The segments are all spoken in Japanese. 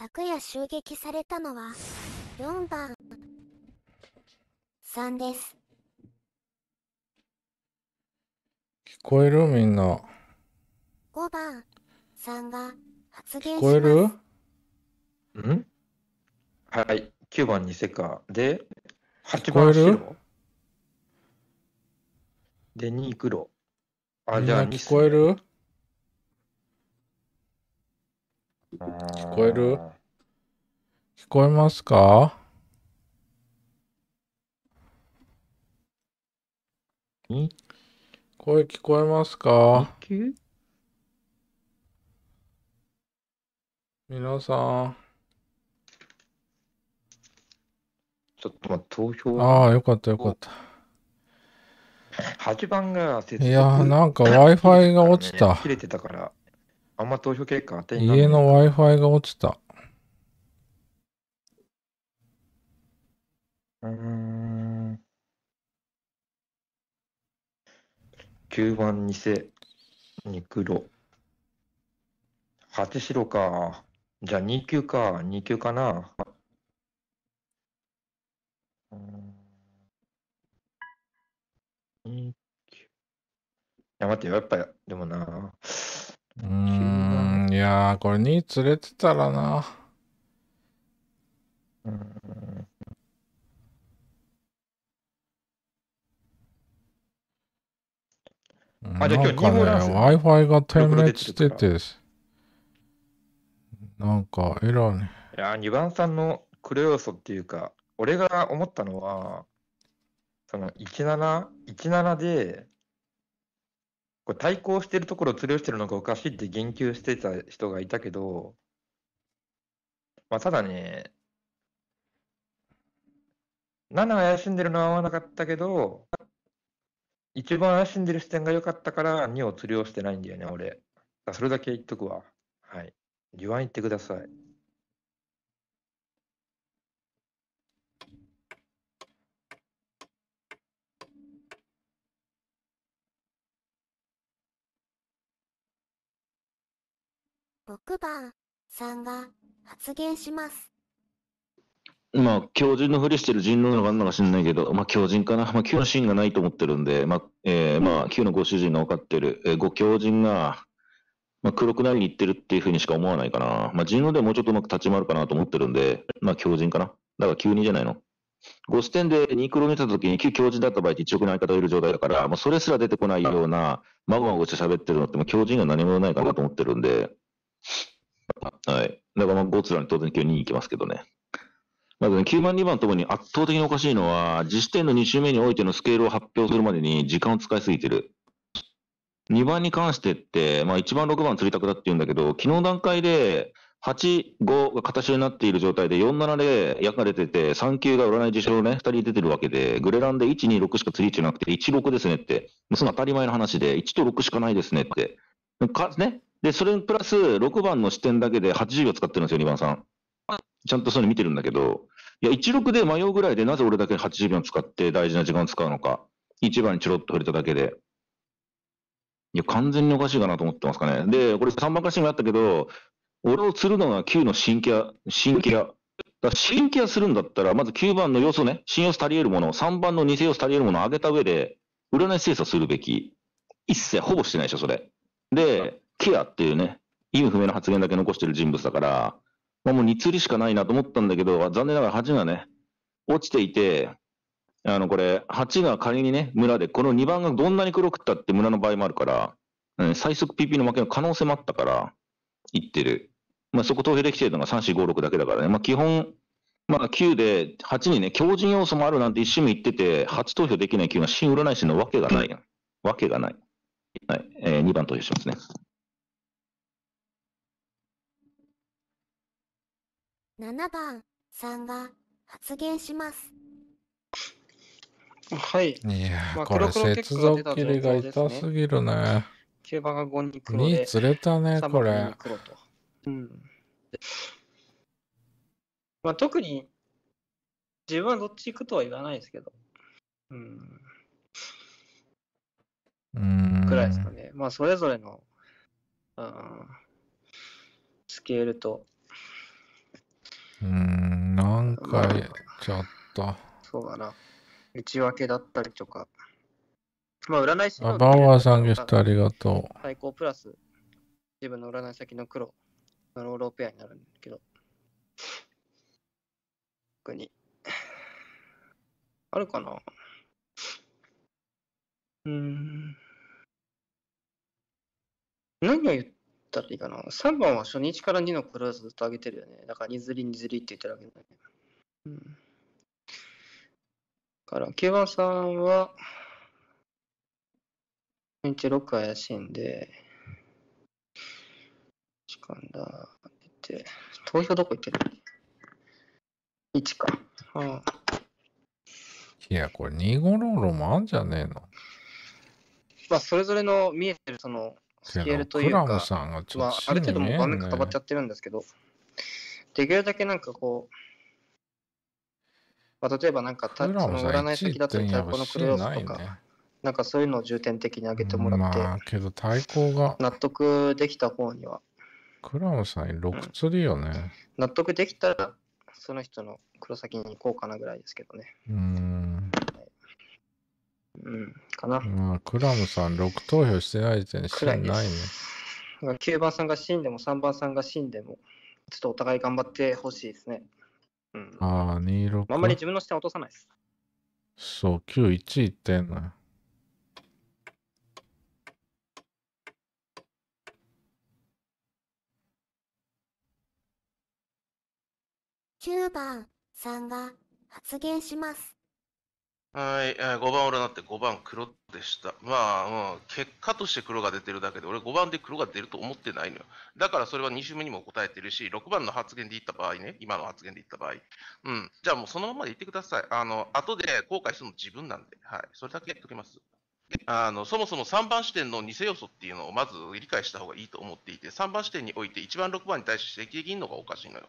昨夜襲撃されたのは、4番、3です。聞こえるみんな。5番、3が発言します。聞こえるんはい。9番にせか。で、8番白。で、2黒。あ、じゃあ聞こえる聞こえる聞こえますかん声聞こえますか皆さん。ちょっと待って、投票ああ、よかったよかった。8番が接続いやー、なんか Wi-Fi が落ちた。あんま投票結果家の Wi-Fi が落ちた。うん。9番偽、ク黒。8白か。じゃあ2級か。2級かな。うん。2級。いや、待ってよ。やっぱ、でもな。うん。いやー、これ2連れてたらな。うん。あ、じゃあ今日2分ラン Wi-Fi が点滅してて、なんかエラーね。いや、2番さんの黒要素っていうか、俺が思ったのは、その17、17で、これ対抗してるところを釣りをしてるのがおかしいって言及してた人がいたけど、まあ、ただね、7怪しんでるのは合わなかったけど、一番安んでる視点が良かったから2を釣りをしてないんだよね、俺。それだけ言っとくわ。はい。言わん言ってください。6番さんが発言します。まあ、狂人のふりしてる人狼なのかなんか知んないけど、まあ、狂人かな。まあ、急のシーンがないと思ってるんで、まあ、えー、まあ、急のご主人の分かってる、えー、ご狂人が、まあ、黒くなりに行ってるっていうふうにしか思わないかな。まあ、人狼ではもうちょっとうまく立ち回るかなと思ってるんで、まあ、狂人かな。だから急にじゃないの。ご視点でニクロ見たときに、急狂人だった場合って1億の相方がいる状態だから、まあ、それすら出てこないような、まごまごして喋ってるのって、まあ、狂人が何もないかなと思ってるんで、はい。だから、まあ、ゴツラに当然急に行きますけどね。まずね、9番、2番ともに圧倒的におかしいのは、自視点の2周目においてのスケールを発表するまでに時間を使いすぎてる。2番に関してって、まあ1番、6番釣りたくだって言うんだけど、昨日段階で、8、5が形になっている状態で、4、7で役が出てて、3球が占い事象ね、2人出てるわけで、グレランで1、2、6しか釣り位置なくて、1、6ですねって、もうその当たり前の話で、1と6しかないですねって。か、ね。で、それプラス、6番の視点だけで80秒使ってるんですよ、2番さん。ちゃんとそういうの見てるんだけど、いや、16で迷うぐらいで、なぜ俺だけ80秒使って大事な時間を使うのか。1番にちょろっと触れただけで。いや、完全におかしいかなと思ってますかね。で、これ3番かしもあったけど、俺を釣るのが9の新キャ、新キャ。だ新キャするんだったら、まず9番の要素ね、新要素足り得るもの、3番の偽要素足り得るものを上げた上で、占い精査するべき。一切ほぼしてないでしょ、それ。で、ケアっていうね、意味不明な発言だけ残してる人物だから、まあ、もう2釣りしかないなと思ったんだけど、残念ながら8がね、落ちていて、あの、これ、8が仮にね、村で、この2番がどんなに黒くったって村の場合もあるから、うん、最速 PP の負けの可能性もあったから、いってる。まあ、そこ投票できてるのが3、4、5、6だけだからね。まあ、基本、まあ、9で、8にね、強靭要素もあるなんて一瞬も言ってて、8投票できない9は新占い師のわけがないわけがない。はい。えー、2番投票しますね。7番さんが発言します。はい。いやこれ接続切りが痛すぎるね。9番が5に黒で。2連れたね、これ。うん。まあ、特に、自分はどっち行くとは言わないですけど。うん。うん。くらいですかね。まあ、それぞれの、うん、スケールとうん、何回ちょっと。そうだな。内訳だったりとか。まあ、占い師の。バオアさんゲストありがとう。最高プラス、自分の占い先の黒のローローペアになるんだけど。特に。あるかなうん。何を言ってったらいいかな。3番は初日から2のクローズずっと上げてるよね。だから2ずり2ずりって言ってるわけだね。うん。から、9番さんは、日6怪しいんで、時間だ。て、投票どこ行ってる ?1 か。ああいや、これ、2ゴロロもあんじゃねえのまあ、それぞれの見えてる、その、スケールというか、まあ、ある程度もう画面固まっちゃってるんですけど、できるだけなんかこう、まあ、例えばなんかた、その占い先だとたらこのクローズとか、なんかそういうのを重点的に上げてもらって、まあ、けど対抗が納得できた方には。クラムさん6釣りよね、うん、納得できたら、その人の黒先に行こうかなぐらいですけどね。うん。うん、かな。うん、クラムさん、6投票してない時点で死んないね。9番さんが死んでも、3番さんが死んでも、ちょっとお互い頑張ってほしいですね。うん、ああ、26。あんまり自分の視点落とさないです。そう、9、1いってんの9番さんが発言します。はい、えー、5番俺なって5番黒でした。まあ、まあ、結果として黒が出てるだけで、俺5番で黒が出ると思ってないのよ。だからそれは2週目にも答えてるし、6番の発言で言った場合ね、今の発言で言った場合。うん。じゃあもうそのままで言ってください。あの、後で後悔するの自分なんで。はい。それだけ言っときます。あのそもそも3番視点の偽要素っていうのをまず理解した方がいいと思っていて、3番視点において1番、6番に対して指摘できるのがおかしいのよ。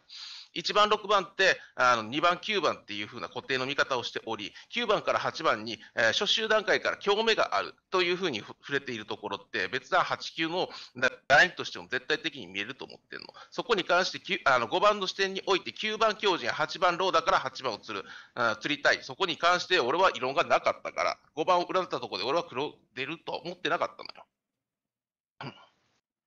1番、6番ってあの2番、9番っていう風な固定の見方をしており、9番から8番に、えー、初週段階から強めがあるという風に触れているところって、別段8、9のラインとしても絶対的に見えると思ってるの。そこに関してあの5番の視点において9番強が8番ローだから8番を釣る、釣りたい。そこに関して俺は異論がなかったから、5番を占ったところで俺は黒出ると思ってなかったのよ。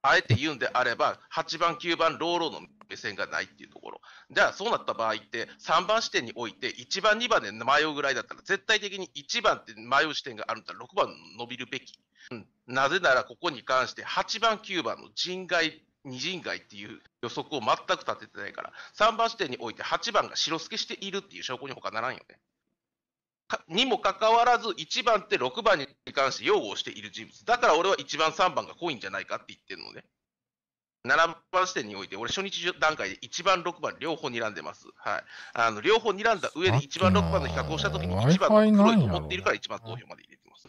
あえて言うんであれば、8番、9番、ローローの目線がないっていうところ。じゃあ、そうなった場合って、3番視点において、1番、2番で迷うぐらいだったら、絶対的に1番って迷う視点があるんだったら、6番伸びるべき。うん、なぜならここに関して8番、9番の人外、二人外っていう予測を全く立ててないから、3番視点において8番が白助しているっていう証拠に他ならんよね。にもかかわらず、1番って6番に関して擁護している人物。だから俺は1番、3番が濃いんじゃないかって言ってるのね。7番視点において、俺初日段階で1番、6番両方睨んでます。はい。あの、両方睨んだ上で1番、6番の比較をしたときに1番が黒いと思っているから1番投票まで入れてます。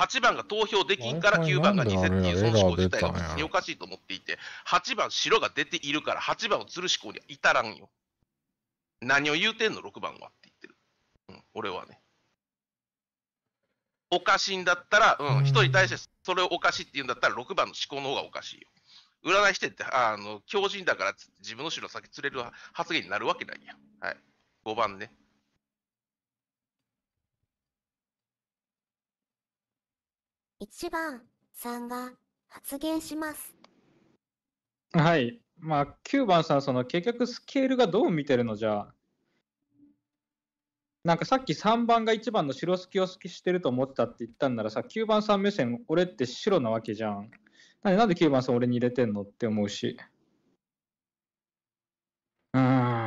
8番が投票できんから9番が偽っていうその思考自体が別におかしいと思っていて、8番白が出ているから8番を吊る思考には至らんよ。何を言うてんの ?6 番はって言ってる。うん、俺はね。おかしいんだったら、うん、1人に対してそれをおかしいって言うんだったら6番の思考の方がおかしいよ。占いしてって、あの、強人だから自分の後ろ先釣れる発言になるわけないや。はい。5番ね。1番さんが発言します。はい。まあ、9番さん、その結局スケールがどう見てるのじゃあ。なんかさっき3番が1番の白好きを好きしてると思ってたって言ったんならさ、9番さん目線、俺って白なわけじゃん。なんでなんで9番さん俺に入れてんのって思うし。うん。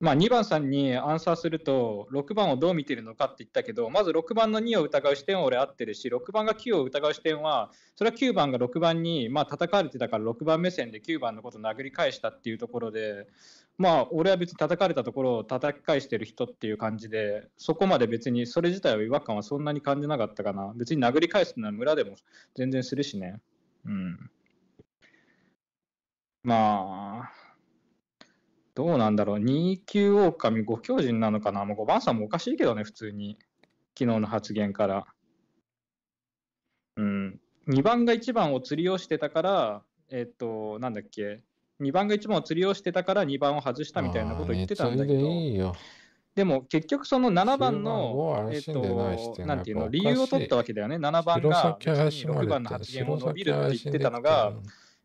まあ、2番さんにアンサーすると、6番をどう見てるのかって言ったけど、まず6番の2を疑う視点は俺合ってるし、6番が9を疑う視点は、それは9番が6番に、まあ、叩かれてたから6番目線で9番のことを殴り返したっていうところで、まあ、俺は別に叩かれたところを叩き返してる人っていう感じで、そこまで別にそれ自体は違和感はそんなに感じなかったかな。別に殴り返すのは村でも全然するしね。うん。まあ、どうなんだろう、2級狼五強人なのかな、もう5番さんもおかしいけどね、普通に、昨日の発言から。うん、2番が1番を釣りをしてたから、えっ、と、なんだっけ、2番が1番を釣りをしてたから2番を外したみたいなこと言ってたんだけど。でも結局その7番の、えっと、なんていうの、理由を取ったわけだよね。7番が6番の発言を伸びるって言ってたのが、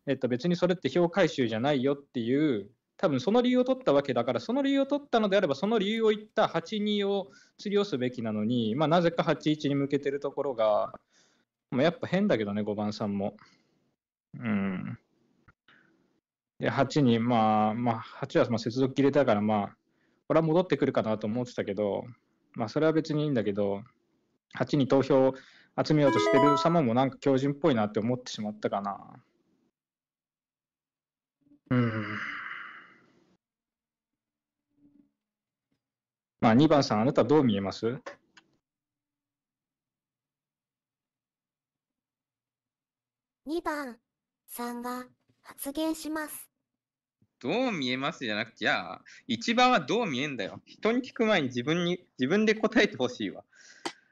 えっと、別にそれって票回収じゃないよっていう多分その理由を取ったわけだから、その理由を取ったのであれば、その理由を言った8、2を釣りをすべきなのに、まあ、なぜか8、1に向けてるところが、まあ、やっぱ変だけどね、5番さんも。うん。で、8に、まあ、まあ、8はまあ接続切れたから、まあ、これは戻ってくるかなと思ってたけど、まあ、それは別にいいんだけど、8に投票集めようとしてる様もなんか強靭っぽいなって思ってしまったかな。うん。まあ、2番さん、あなたどう見えます2番が発言します。どう見えますじゃなくて、じゃあ、1番はどう見えんだよ。人に聞く前に自分に、自分で答えてほしいわ。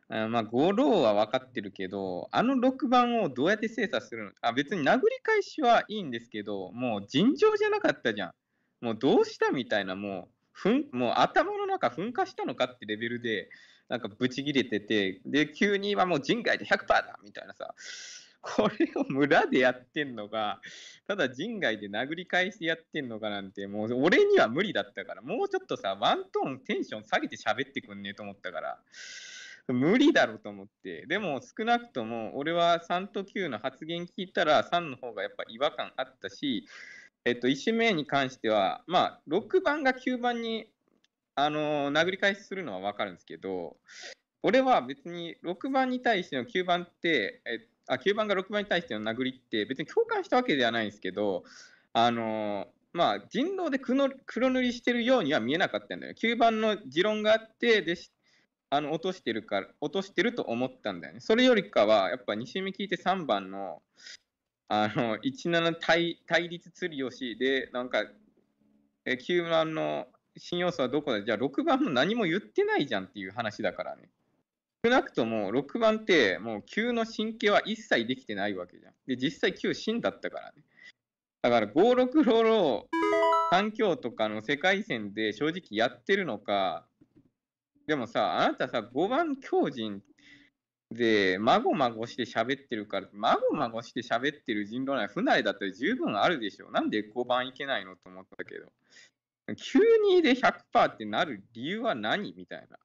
あまあ、五郎は分かってるけど、あの6番をどうやって精査するのあ別に殴り返しはいいんですけど、もう尋常じゃなかったじゃん。もうどうしたみたいな、もうふんもう頭の中噴火したのかってレベルでなんかブチ切れててで急に今もう人外で100%だみたいなさこれを村でやってんのか、ただ人外で殴り返してやってんのかなんて、もう俺には無理だったから、もうちょっとさ、ワントーンテンション下げて喋ってくんねえと思ったから、無理だろうと思って、でも少なくとも俺は3と9の発言聞いたら、3の方がやっぱ違和感あったし、えっと、1指名に関しては、まあ、6番が9番に、あのー、殴り返しするのは分かるんですけど、俺は別に6番に対しての9番って、えあ9番が6番に対しての殴りって、別に共感したわけではないんですけど、あのー、まあ、人狼で黒黒塗りしてるようには見えなかったんだよね。9番の持論があってであの落としてるから落としてると思ったんだよね。それよりかはやっぱ2周目聞いて3番のあの、17対対立釣りし、で、なんか、え9番の新要素はどこだじゃあ6番も何も言ってないじゃんっていう話だからね。少なくとも6番ってもう9の神経は一切できてないわけじゃん。で、実際9真だったからね。だから5、6、ロロ、環境とかの世界線で正直やってるのか、でもさ、あなたさ、5番強人で、まごまごして喋ってるから、まごまごして喋ってる人狼なら不慣れだったら十分あるでしょ。う。なんで5番いけないのと思ったけど。急にで100%ってなる理由は何みたいな。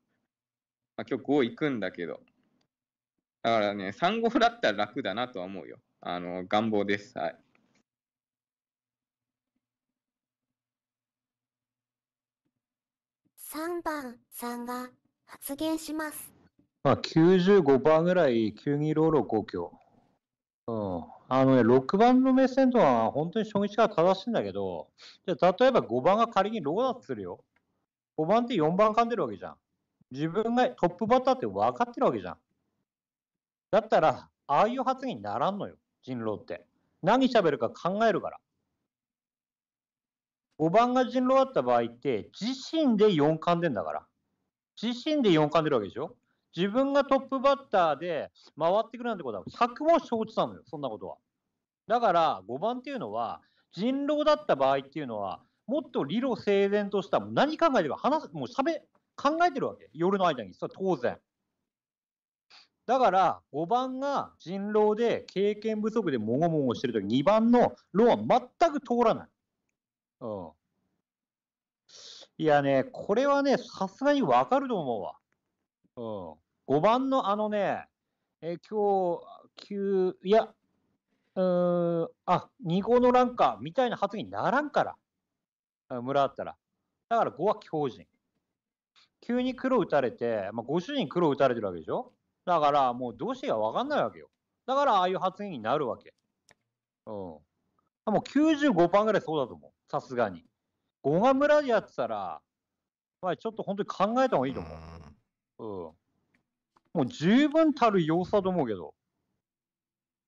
まあ、今日5行くんだけど。だからね、3五だったら楽だなとは思うよ。あの、願望です。はい。3番さんが発言します。まあ、95%ぐらい、急にロールをうん。あのね、6番の目線とは本当に初日から正しいんだけど、じゃ例えば5番が仮にローだとするよ。5番って4番噛んでるわけじゃん。自分がトップバッターって分かってるわけじゃん。だったら、ああいう発言にならんのよ、人狼って。何喋るか考えるから。5番が人狼だった場合って、自身で4んでんだから。自身で4んでるわけでしょ自分がトップバッターで回ってくるなんてことは、策も承知したのよ、そんなことは。だから、5番っていうのは、人狼だった場合っていうのは、もっと理路整然とした、もう何考えてるか話す、もう喋、考えてるわけ。夜の間に。それは当然。だから、5番が人狼で経験不足でもごもごしてるとき、2番の論は全く通らない。うん。いやね、これはね、さすがにわかると思うわ。うん。5番のあのね、えー、今日、9、いや、うん、あ、2号のランカーみたいな発言にならんから。村あったら。だから5は強人。急に黒打たれて、まあ、ご主人黒打たれてるわけでしょだからもうどうしていいか分かんないわけよ。だからああいう発言になるわけ。うん。もう95%ぐらいそうだと思う。さすがに。5が村でやってたら、まあ、ちょっと本当に考えた方がいいと思う。うん。もう十分たる要素だと思うけど。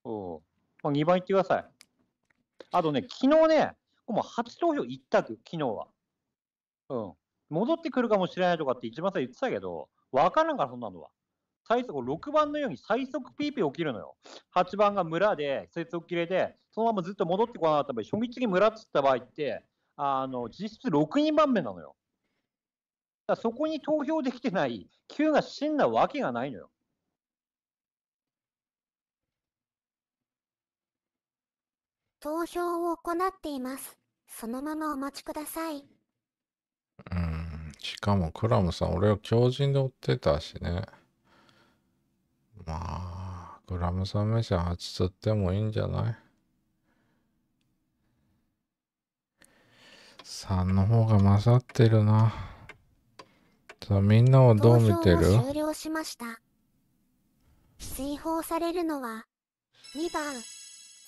うん。まあ、2番いってください。あとね、昨日ね、もう初投票一択、昨日は。うん。戻ってくるかもしれないとかって一番最初言ってたけど、わからんから、そんなのは。最速、6番のように最速 PP 起きるのよ。8番が村で、接続切れで、そのままずっと戻ってこなかった場合、初日に村っつった場合って、あの、実質6人番目なのよ。だそこに投票できてない Q が死んだわけがないのよ。投票を行っています。そのままお待ちください。うん、しかもクラムさん、俺を強靭で追ってたしね。まあ、クラムさん目線8つってもいいんじゃない ?3 の方が勝ってるな。さあ、みんなはどう見てる終了しました。追放されるのは2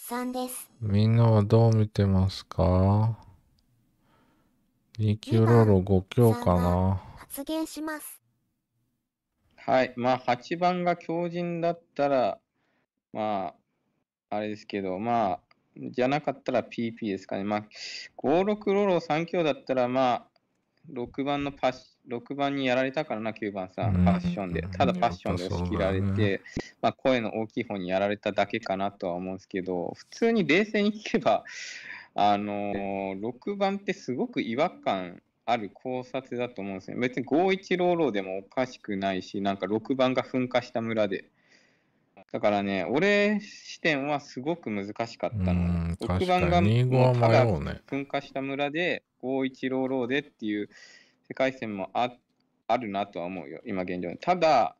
番3です。みんなはどう見てますか ?2 キロロ5強かな発言します。はい、まあ8番が強靭だったら、まあ、あれですけど、まあ、じゃなかったら PP ですかね。まあ、5、6ロロ3強だったら、まあ、6番のパッシ6番にやられたからな、9番さ、ん、ファッションで。ただファッションで押し切られて、ね、まあ、声の大きい方にやられただけかなとは思うんですけど、普通に冷静に聞けば、あのー、6番ってすごく違和感ある考察だと思うんですね。別に5-1ローローでもおかしくないし、なんか6番が噴火した村で。だからね、俺視点はすごく難しかったの。6番がただ噴火した村で5-1ローローでっていう。世界線もああるなとは思うよ、今現状ただ、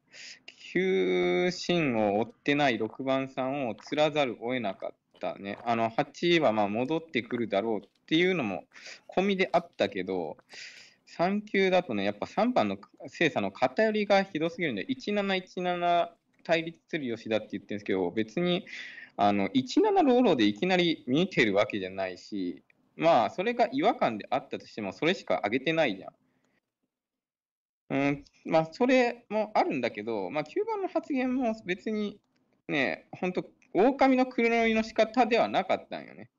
9進を追ってない6番さんを釣らざるを得なかったね。あの8はま戻ってくるだろうっていうのも込みであったけど、3級だとね、やっぱ3番の精査の偏りがひどすぎるんで、1717対立する吉田って言ってるんですけど、別にあの17ローローでいきなり見てるわけじゃないし、まあ、それが違和感であったとしても、それしか上げてないじゃん。うん、まあ、それもあるんだけど、まあ、9番の発言も別にね、本当、狼の黒塗りの仕方ではなかったんよね。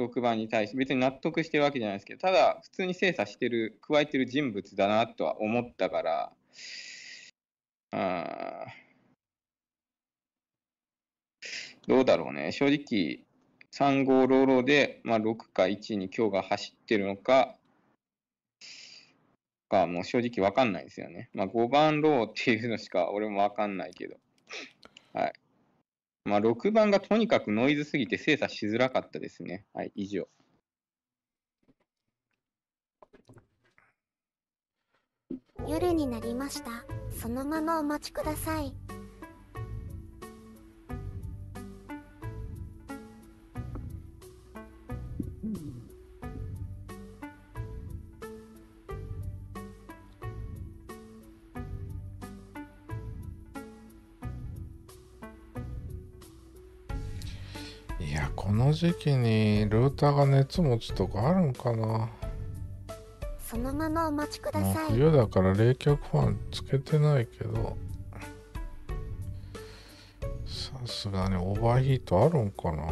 6番に対して、別に納得してるわけじゃないですけど、ただ、普通に精査してる、加えてる人物だなとは思ったから、あどうだろうね、正直、3五ローロで、まあ、6か1に今日が走ってるのか、かもう正直わかんないですよね。まあ、5番ローっていうのしか俺もわかんないけど。はい。まあ、6番がとにかくノイズすぎて精査しづらかったですね。はい、以上。夜になりました。そのままお待ちください。時期にルーターが熱持つとかあるんかなそのままお待ちください冬だから冷却ファンつけてないけどさすがにオーバーヒートあるんかな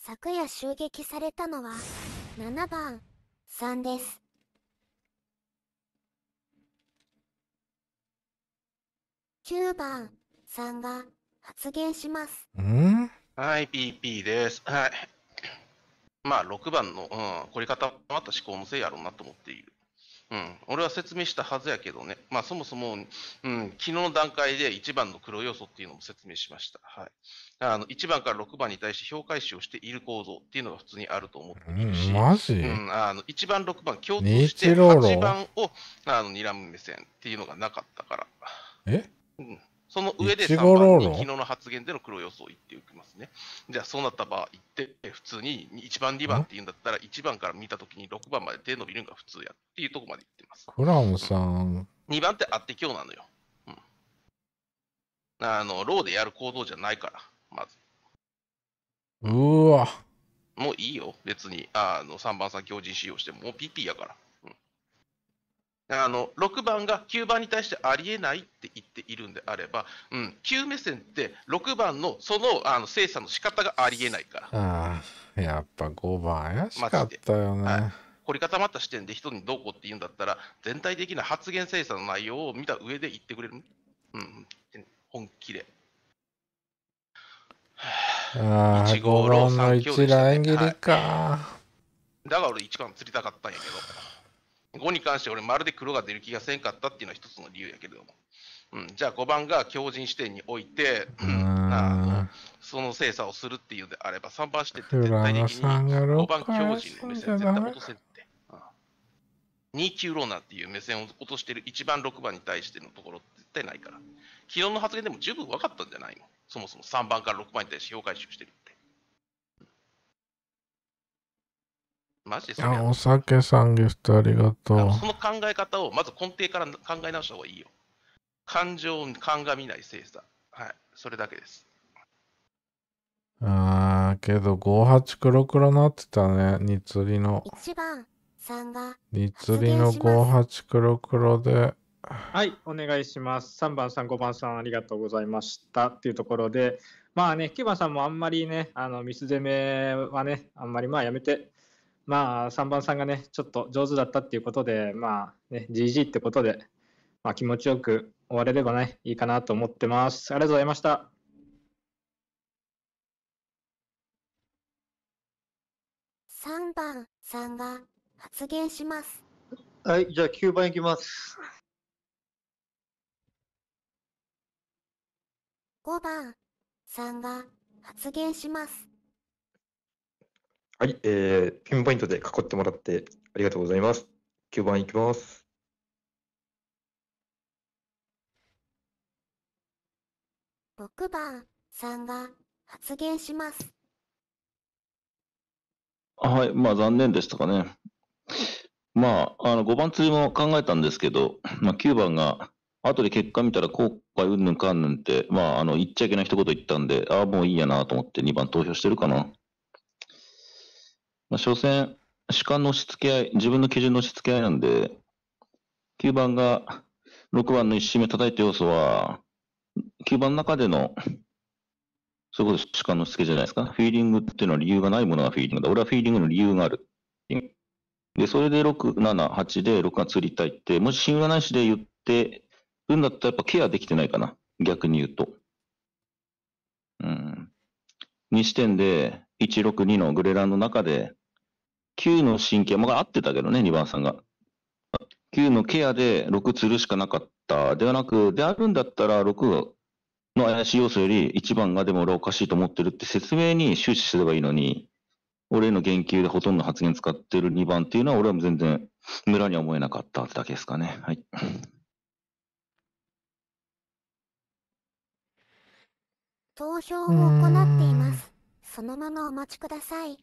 昨夜襲撃されたのは7番3です9番さんが発言します。んはい、PP です。はい。まあ、6番の、うん、凝り固まった思考のせいやろうなと思っている。うん、俺は説明したはずやけどね、まあ、そもそも、うん、昨日の段階で1番の黒要素っていうのも説明しました。はい、あの1番から6番に対して評価収をしている構造っていうのが普通にあると思っているし、うん、マジ、うん、あの1番、6番共通して8番をあの睨む目線っていうのがなかったから。えうん、その上で3番に昨日の発言での黒予想を言っておきますね。じゃあそうなった場合って、普通に1番、2番って言うんだったら、1番から見たときに6番まで手伸びるのが普通やっていうとこまで言ってます。クラウンさん。2番ってあって今日なのよ。うん。あの、ローでやる行動じゃないから、まず。うわ。もういいよ、別に。あの、3番先を靭使用しても、もうピーやから。あの6番が9番に対してありえないって言っているんであれば、うん、9目線って6番のそのあの精査の仕方がありえないから。あやっぱ5番怪しかったよね。い、凝り固まった視点で人にどうこうって言うんだったら、全体的な発言精査の内容を見た上で言ってくれる。うん、本気で。ああ、1号ロー3級でした、だから俺1番釣りたかったんやけど。5に関して俺まるで黒が出る気がせんかったっていうのは一つの理由やけども。うん、じゃあ5番が強靭視点において、うん、その精査をするっていうであれば3番視点って絶対的に5番強靭の目線絶対落とせって、うん、2級ローナっていう目線を落としてる1番6番に対してのところ絶対ないから昨日の発言でも十分分かったんじゃないのそもそも3番から6番に対して評価収してるマジですか、ね、お酒さんゲストありがとう。その考え方をまず根底から考え直した方がいいよ。感情を鑑みない政治だ。はい、それだけです。ああ、けど58黒黒なってたね、ニツリの。一番さんが。ニツリの58黒黒で。はい、お願いします。3番さん、5番さん、ありがとうございましたっていうところで、まあね、9番さんもあんまりね、あのミス攻めはね、あんまりまあやめてまあ、3番さんがね、ちょっと上手だったっていうことで、まあ、ね、GG ってことで、まあ、気持ちよく終われればね、いいかなと思ってます。ありがとうございました。3番さんが発言します。はい、じゃあ9番いきます。5番さんが発言します。はい、えー、ピンポイントで囲ってもらってありがとうございます。9番いきます。6番さんが発言します。はい、まあ残念でしたかね。まあ、あの5番釣りも考えたんですけど、まあ、9番が、後で結果見たら後悔うんぬんかんぬんって、まあ、あの言っちゃいけない一言言ったんで、ああ、もういいやなと思って2番投票してるかな。まあ、所詮、主観の押し付け合い、自分の基準の押し付け合いなんで、9番が6番の1締め叩いた要素は、9番の中での、そういうこと主観の押し付けじゃないですか。フィーリングっていうのは理由がないものがフィーリングだ。俺はフィーリングの理由がある。で、それで6、7、8で6が釣りたいって、もし信用ないしで言ってるんだったらやっぱケアできてないかな。逆に言うと。うん。2視点で、162のグレランの中で、9の神経、まあ、合ってたけどね、2番さんが。9のケアで6釣るしかなかった。ではなく、であるんだったら6の怪しい要素より1番がでも俺おかしいと思ってるって説明に終始すればいいのに、俺の言及でほとんど発言使ってる2番っていうのは俺は全然村には思えなかったってだけですかね。はい。投票を行っています。そのままお待ちください。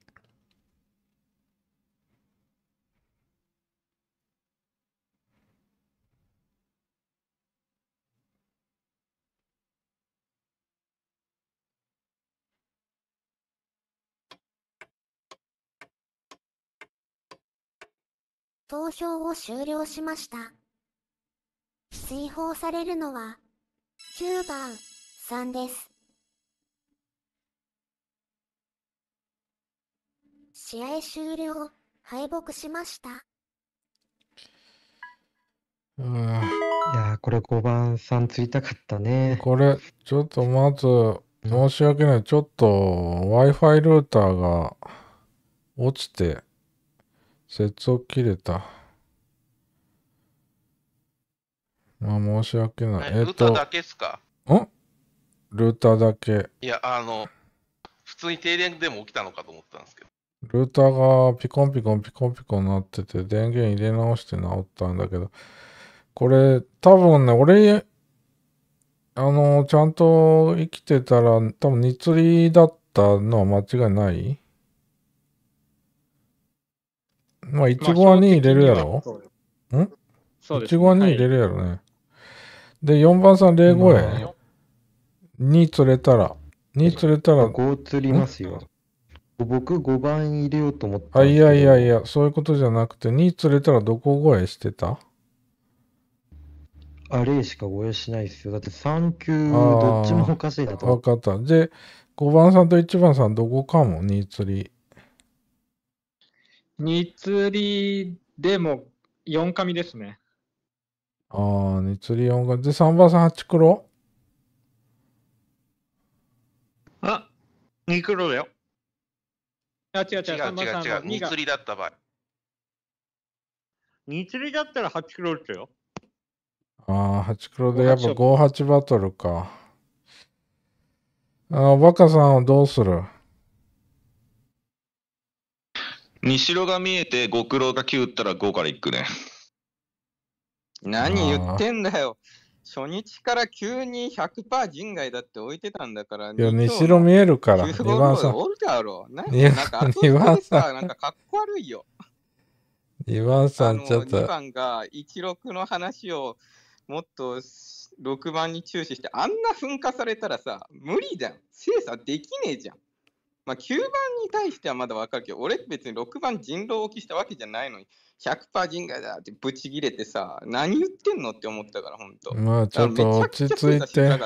投票を終了しました。追放されるのは9番3です。試合終了、敗北しました。うん、いやこれ5番さんついたかったね。これ、ちょっとまず、申し訳ない。ちょっと Wi-Fi ルーターが落ちて、接続切れた。まあ、申し訳ない。えっ、ルーターだけっすかんルーターだけ。いや、あの、普通に停電でも起きたのかと思ったんですけど。ルーターがピコンピコンピコンピコンなってて、電源入れ直して直ったんだけど、これ多分ね、俺、あの、ちゃんと生きてたら、多分日釣りだったのは間違いないまあ、いちごは2入れるやろ、まあ、んそうです、ね。は2入れるやろね。はい、で、4番さん05円。2釣れたら、2釣れたら。5釣りますよ。僕5番入れようと思ってあ、いやいやいや、そういうことじゃなくて、2釣れたらどこ超えしてたあれしか超えしないですよ。だって3級どっちもおかしいだと。分かった。で、5番さんと1番さんどこかも、2釣り。2釣りでも4紙ですね。ああ、2釣り4紙。で、3番さん8黒あ、2黒だよ。あ、違う違う、違う違う、違う。釣りだった場合。二釣りだったら8黒ロつよ。ああ、8キロでやっぱ58バトルか。ああ、若さんはどうする二ろが見えて、五黒が九打ったら5からいくね。何言ってんだよ。初日から急に100%人外だって置いてたんだから。いや、後ろ見えるから。2番さん。おるだろう。なんか、2番さん。なんかかっこ悪いよ。2番さん、ちょっと。2番が16の話をもっと6番に注視して、あんな噴火されたらさ、無理じゃん。精査できねえじゃん。まあ、9番に対してはまだ分かるけど、俺別に6番人狼置きしたわけじゃないのに、100%人がだってブチ切れてさ、何言ってんのって思ったから、ほんと。まあ、ちょっと落ち着いて。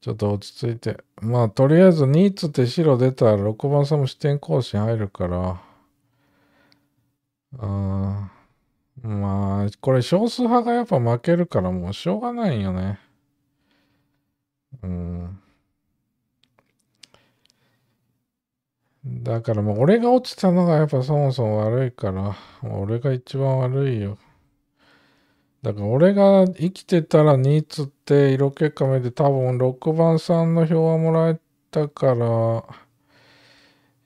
ちょっと落ち着いて。まあ、とりあえず、ニーツって白出たら6番さんも視点更新入るから。うん。まあ、これ少数派がやっぱ負けるからもうしょうがないよね。うん。だからもう俺が落ちたのがやっぱそもそも悪いから、俺が一番悪いよ。だから俺が生きてたらニーツって色気かめで多分6番さんの票はもらえたから、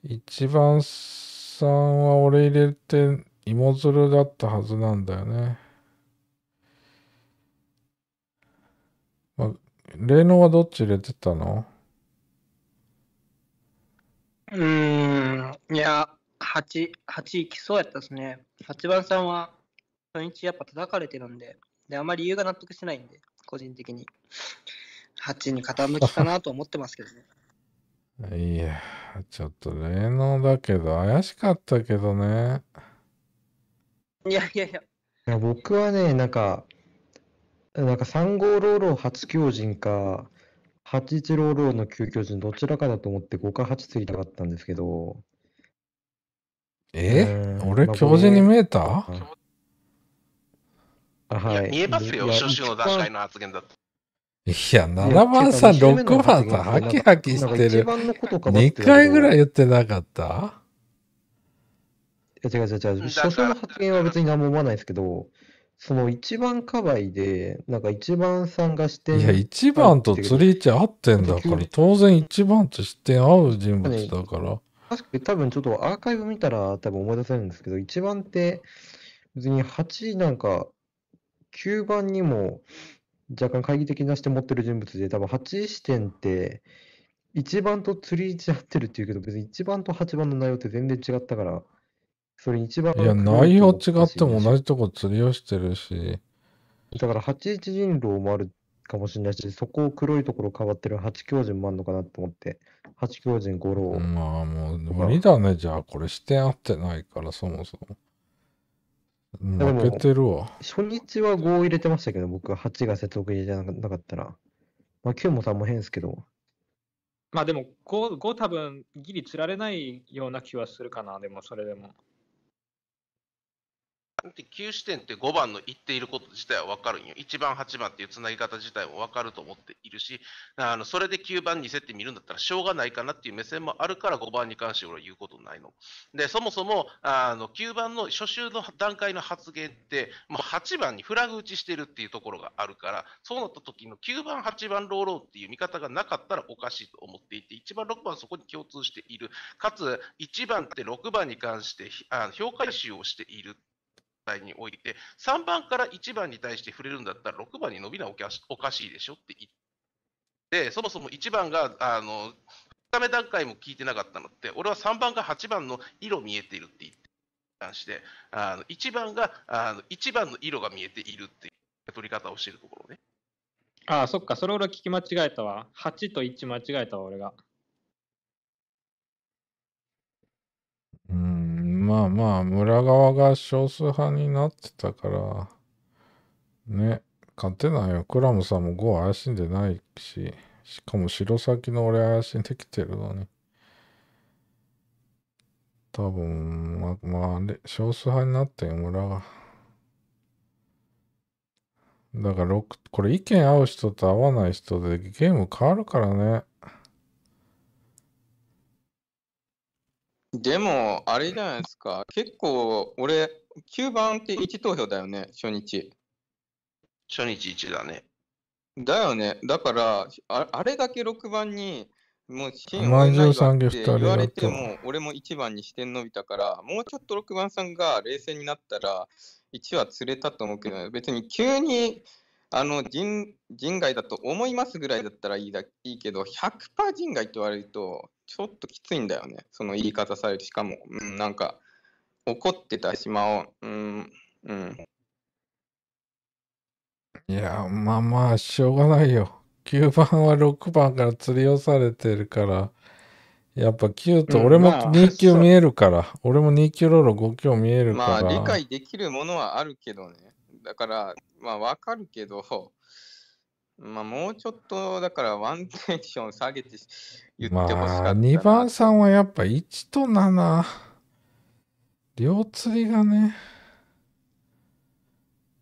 1番さんは俺入れて芋づるだったはずなんだよね。まあ、霊能はどっち入れてたのうーん、いや、8、8いきそうやったですね。8番さんは、初日やっぱ叩かれてるんで、で、あんまり理由が納得してないんで、個人的に。8に傾きかなと思ってますけどね。いや、ちょっと霊能だけど、怪しかったけどね。いやいやいや。いや僕はね、なんか、なんか3号ロー初狂人か、8、ローローの究極人どちらかだと思って5か8つぎたかったんですけど。え俺、教授に見えた、あはい、見えますよ、初週の段階の発言だと。いや、7番さん、6番さん、ハキハキしてる。2回ぐらい言ってなかったいや、違う違う違う。初週の発言は別に何も思わないですけど、その一番かばいで、なんか一番さんが視点いや、一番と釣り位置合ってんだから、当然一番と視点合う人物だから。確かに多分ちょっとアーカイブ見たら多分思い出せるんですけど、一番って別に8なんか9番にも若干懐疑的な視点持ってる人物で、多分8視点って一番と釣り位置合ってるっていうけど、別に一番と8番の内容って全然違ったから、それ一番。いや、内容違っても同じとこ釣りをしてるし。だから81人狼もあるかもしれないし、そこを黒いところ変わってる八狂人もあるのかなと思って、八狂人五郎。まあもう無理だね、じゃあこれして合ってないから、そもそも。負けてるわ。初日は5入れてましたけど、僕は8が接続入れてなかったら。まあ9も3も変ですけど。まあでも 5, 5多分ギリ釣られないような気はするかな、でもそれでも。て9視点って5番の言っていること自体は分かるんよ1番8番っていうつなぎ方自体も分かると思っているしあのそれで9番に設ってみるんだったらしょうがないかなっていう目線もあるから5番に関して俺は言うことないのでそもそもあの9番の初週の段階の発言ってもう8番にフラグ打ちしてるっていうところがあるからそうなった時の9番8番ローローっていう見方がなかったらおかしいと思っていて1番6番そこに共通しているかつ1番って6番に関してあ評価集をしている態において、3番から1番に対して触れるんだったら、6番に伸びなおかしおかしいでしょって言って、そもそも1番が、あの、2日目段階も聞いてなかったのって、俺は3番が8番の色見えているって言って、関してあの1番があの1番の色が見えているっていう取り方をしているところね。ああ、そっか、それ俺聞き間違えたわ。8と1間違えたわ、俺が。まあまあ、村側が少数派になってたから、ね、勝てないよ。クラムさんも5怪しんでないし、しかも白崎の俺怪しんできてるのに。多分、ま、まあ、少数派になったよ、村が。だから、これ意見合う人と合わない人でゲーム変わるからね。でも、あれじゃないですか。結構、俺、9番って1投票だよね、初日。初日1だね。だよね。だから、ああれだけ6番に、もう芯をに言われても、俺も1番に視点伸びたから、もうちょっと6番さんが冷静になったら、1は釣れたと思うけど、別に急に、あの人人外だと思いますぐらいだったらいいだいいけど、100%人外って言われると、ちょっときついんだよね。その言い方されて、しかも、うん、なんか、怒ってた島を、うん、うん。いや、まあまあ、しょうがないよ。9番は6番から釣り寄されてるから、やっぱ9と、俺も2級見えるから、うんまあ、俺も2級ロロ5級見えるから。まあ、理解できるものはあるけどね。だから、まあ、わかるけど、まあ、もうちょっとだからワンテンション下げて言ってほしかった、まあ、2番さんはやっぱ1と7両釣りがね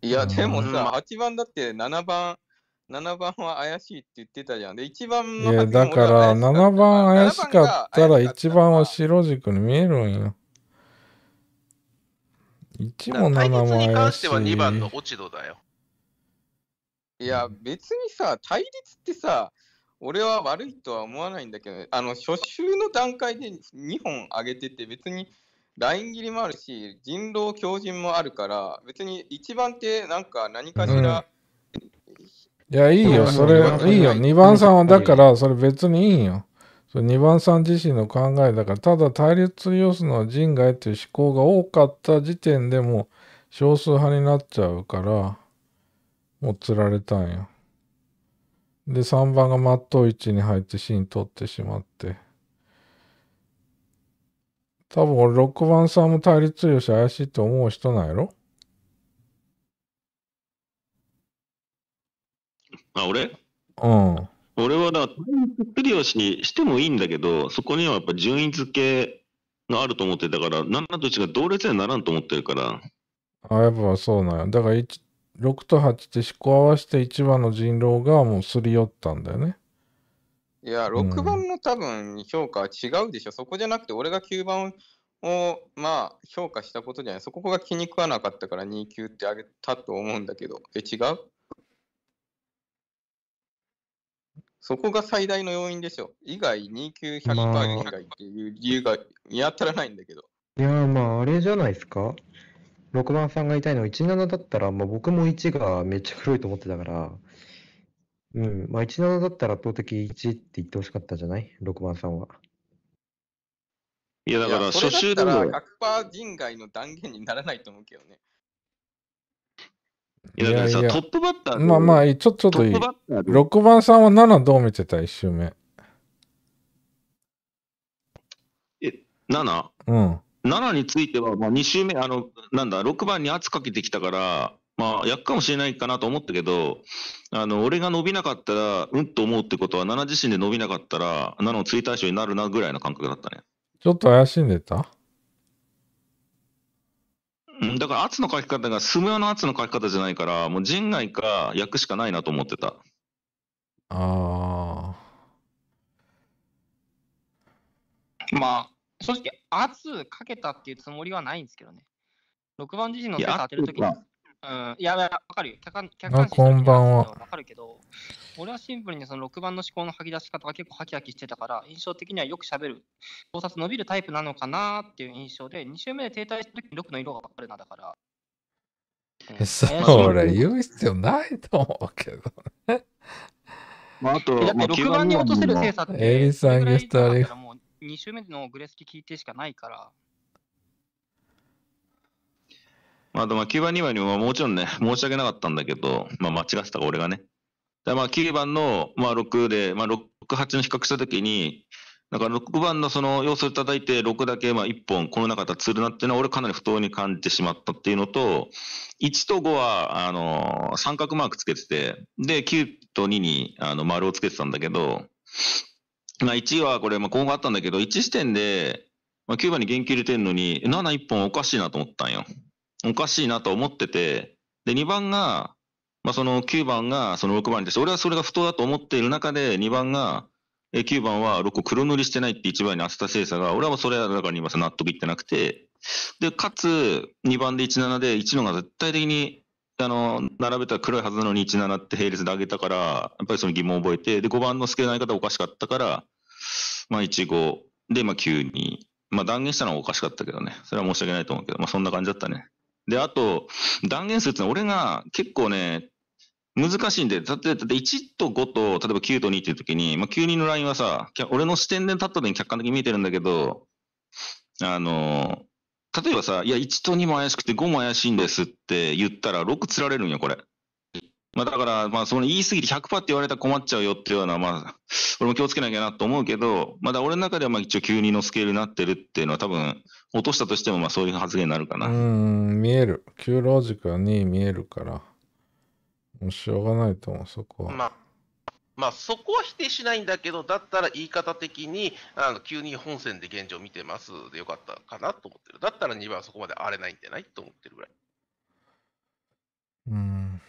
いやでもさ、8番だって7番7番は怪しいって言ってたじゃん。で、1番もいや、だから7番怪しかったら1番は白軸に見えるんよ。1も7も怪しい。対に関しては2番の落ち度だよ。いや、別にさ、対立ってさ、俺は悪いとは思わないんだけど、あの初週の段階で2本上げてて、別にライン切りもあるし、人狼強靭もあるから、別に一番ってなんか何かしら、いや、いいよ、それ、いいよ。2番さんは、だから、それ別にいいよ。2番さん自身の考えだから、ただ対立要素の人外という思考が多かった時点でも少数派になっちゃうから、もうられたんや。で、3番が真っ当位置に入って芯取ってしまって。多分俺6番さんも対立よし怪しいと思う人なんやろあ、俺うん。俺はだ、対立よしにしてもいいんだけど、そこにはやっぱ順位付けがあると思ってたから、7と1が同列にならんと思ってるから。あ、やっぱそうなんや。だから1、6と8で四股合わせて1番の人狼がもうすり寄ったんだよね。いや、6番の多分評価は違うでしょ。そこじゃなくて、俺が9番を、まあ、評価したことじゃない。そこが気に食わなかったから2級ってあげたと思うんだけど。え、違うそこが最大の要因でしょ。以外、2級100%以外っていう理由が見当たらないんだけど。いや、まあ、あれじゃないですか。6番さんがいたいのは17だったら、まあ、僕も1がめっちゃ黒いと思ってたから、うん、まあ17だったら圧倒的1って言ってほしかったじゃない ?6 番さんは。いや、だから初週でも。100%人外の断言にならないと思うけどね。いや、だからさ、トップバッターまあまあ、ちょ、ちょっといい。6番さんは7どう見てた ?1 周目。え、7? うん。7については、まあ、2周目、あの、なんだ、6番に圧かけてきたから、まあ、やっかもしれないかなと思ったけど、あの、俺が伸びなかったら、うんと思うってことは、7自身で伸びなかったら、7の追対象になるなぐらいの感覚だったね。ちょっと怪しんでたうん、だから圧の書き方が、スムアの圧の書き方じゃないから、もう陣外か役しかないなと思ってた。ああ。まあ、正直、圧かけたっていうつもりはないんですけどね。6番自身のセンター当てるときに。いや、わかるよ。客観客観視こんばんは。わかるけど、俺はシンプルにその6番の思考の吐き出し方が結構ハキハキしてたから、印象的にはよく喋る、考察伸びるタイプなのかなっていう印象で、2周目で停滞した時に6の色が分かるなだから。うん、それ言う必要ないと思うけどね。まあ、あと、だって6番に落とせる精査って。エリさんがとう。2週目のグレスキ聞いてしかないから。まあ、でも、9番、2番にも、もちろんね、申し訳なかったんだけど、まあ、間違ってたか、俺がね。で、まあ9番の、まあ、6で、まあ、6、8の比較したときに、だから6番のその要素を叩いて、6だけまあ1本、この中で釣るなっていうのは、俺かなり不当に感じてしまったっていうのと、1と5は、あの、三角マークつけてて、で、9と2に、あの、丸をつけてたんだけど、まあ1位はこれ、まあ今後あったんだけど、1時点で、まあ9番に言及入れてんのに、7、1本おかしいなと思ったんよ。おかしいなと思ってて、で、2番が、まあその9番がその6番に対して、俺はそれが不当だと思っている中で、2番が、え、9番は6個黒塗りしてないって1番に当てた精査が、俺はそれだから2番さ納得いってなくて、で、かつ、2番で17で、1のが絶対的にあの、並べたら黒いはずなのに17って並列で上げたから、やっぱりその疑問を覚えて、で、5番の付けられ方おかしかったから、まあ15、で、まあ9 2まあ断言したのはおかしかったけどね。それは申し訳ないと思うけど、まあそんな感じだったね。で、あと、断言数ってのは俺が結構ね、難しいんで、例えば1と5と、例えば9と2っていう時に、まあ9人のラインはさ、俺の視点で立った時に客観的に見えてるんだけど、あの、例えばさ、いや、1と2も怪しくて5も怪しいんですって言ったら6釣られるんよ、これ。まあだから、まあその言い過ぎて100%って言われたら困っちゃうよっていうような、まあ、俺も気をつけなきゃなと思うけど、まだ俺の中ではまあ一応92のスケールになってるっていうのは多分、落としたとしてもまあそういう発言になるかな。うん、見える。9ロジカルに見えるから、もうしょうがないと思う、そこは。まあまあ、そこは否定しないんだけど、だったら言い方的に、あの急に本線で現状見てますでよかったかなと思ってる。だったら2番はそこまで荒れないんじゃないと思ってるぐらい。うん。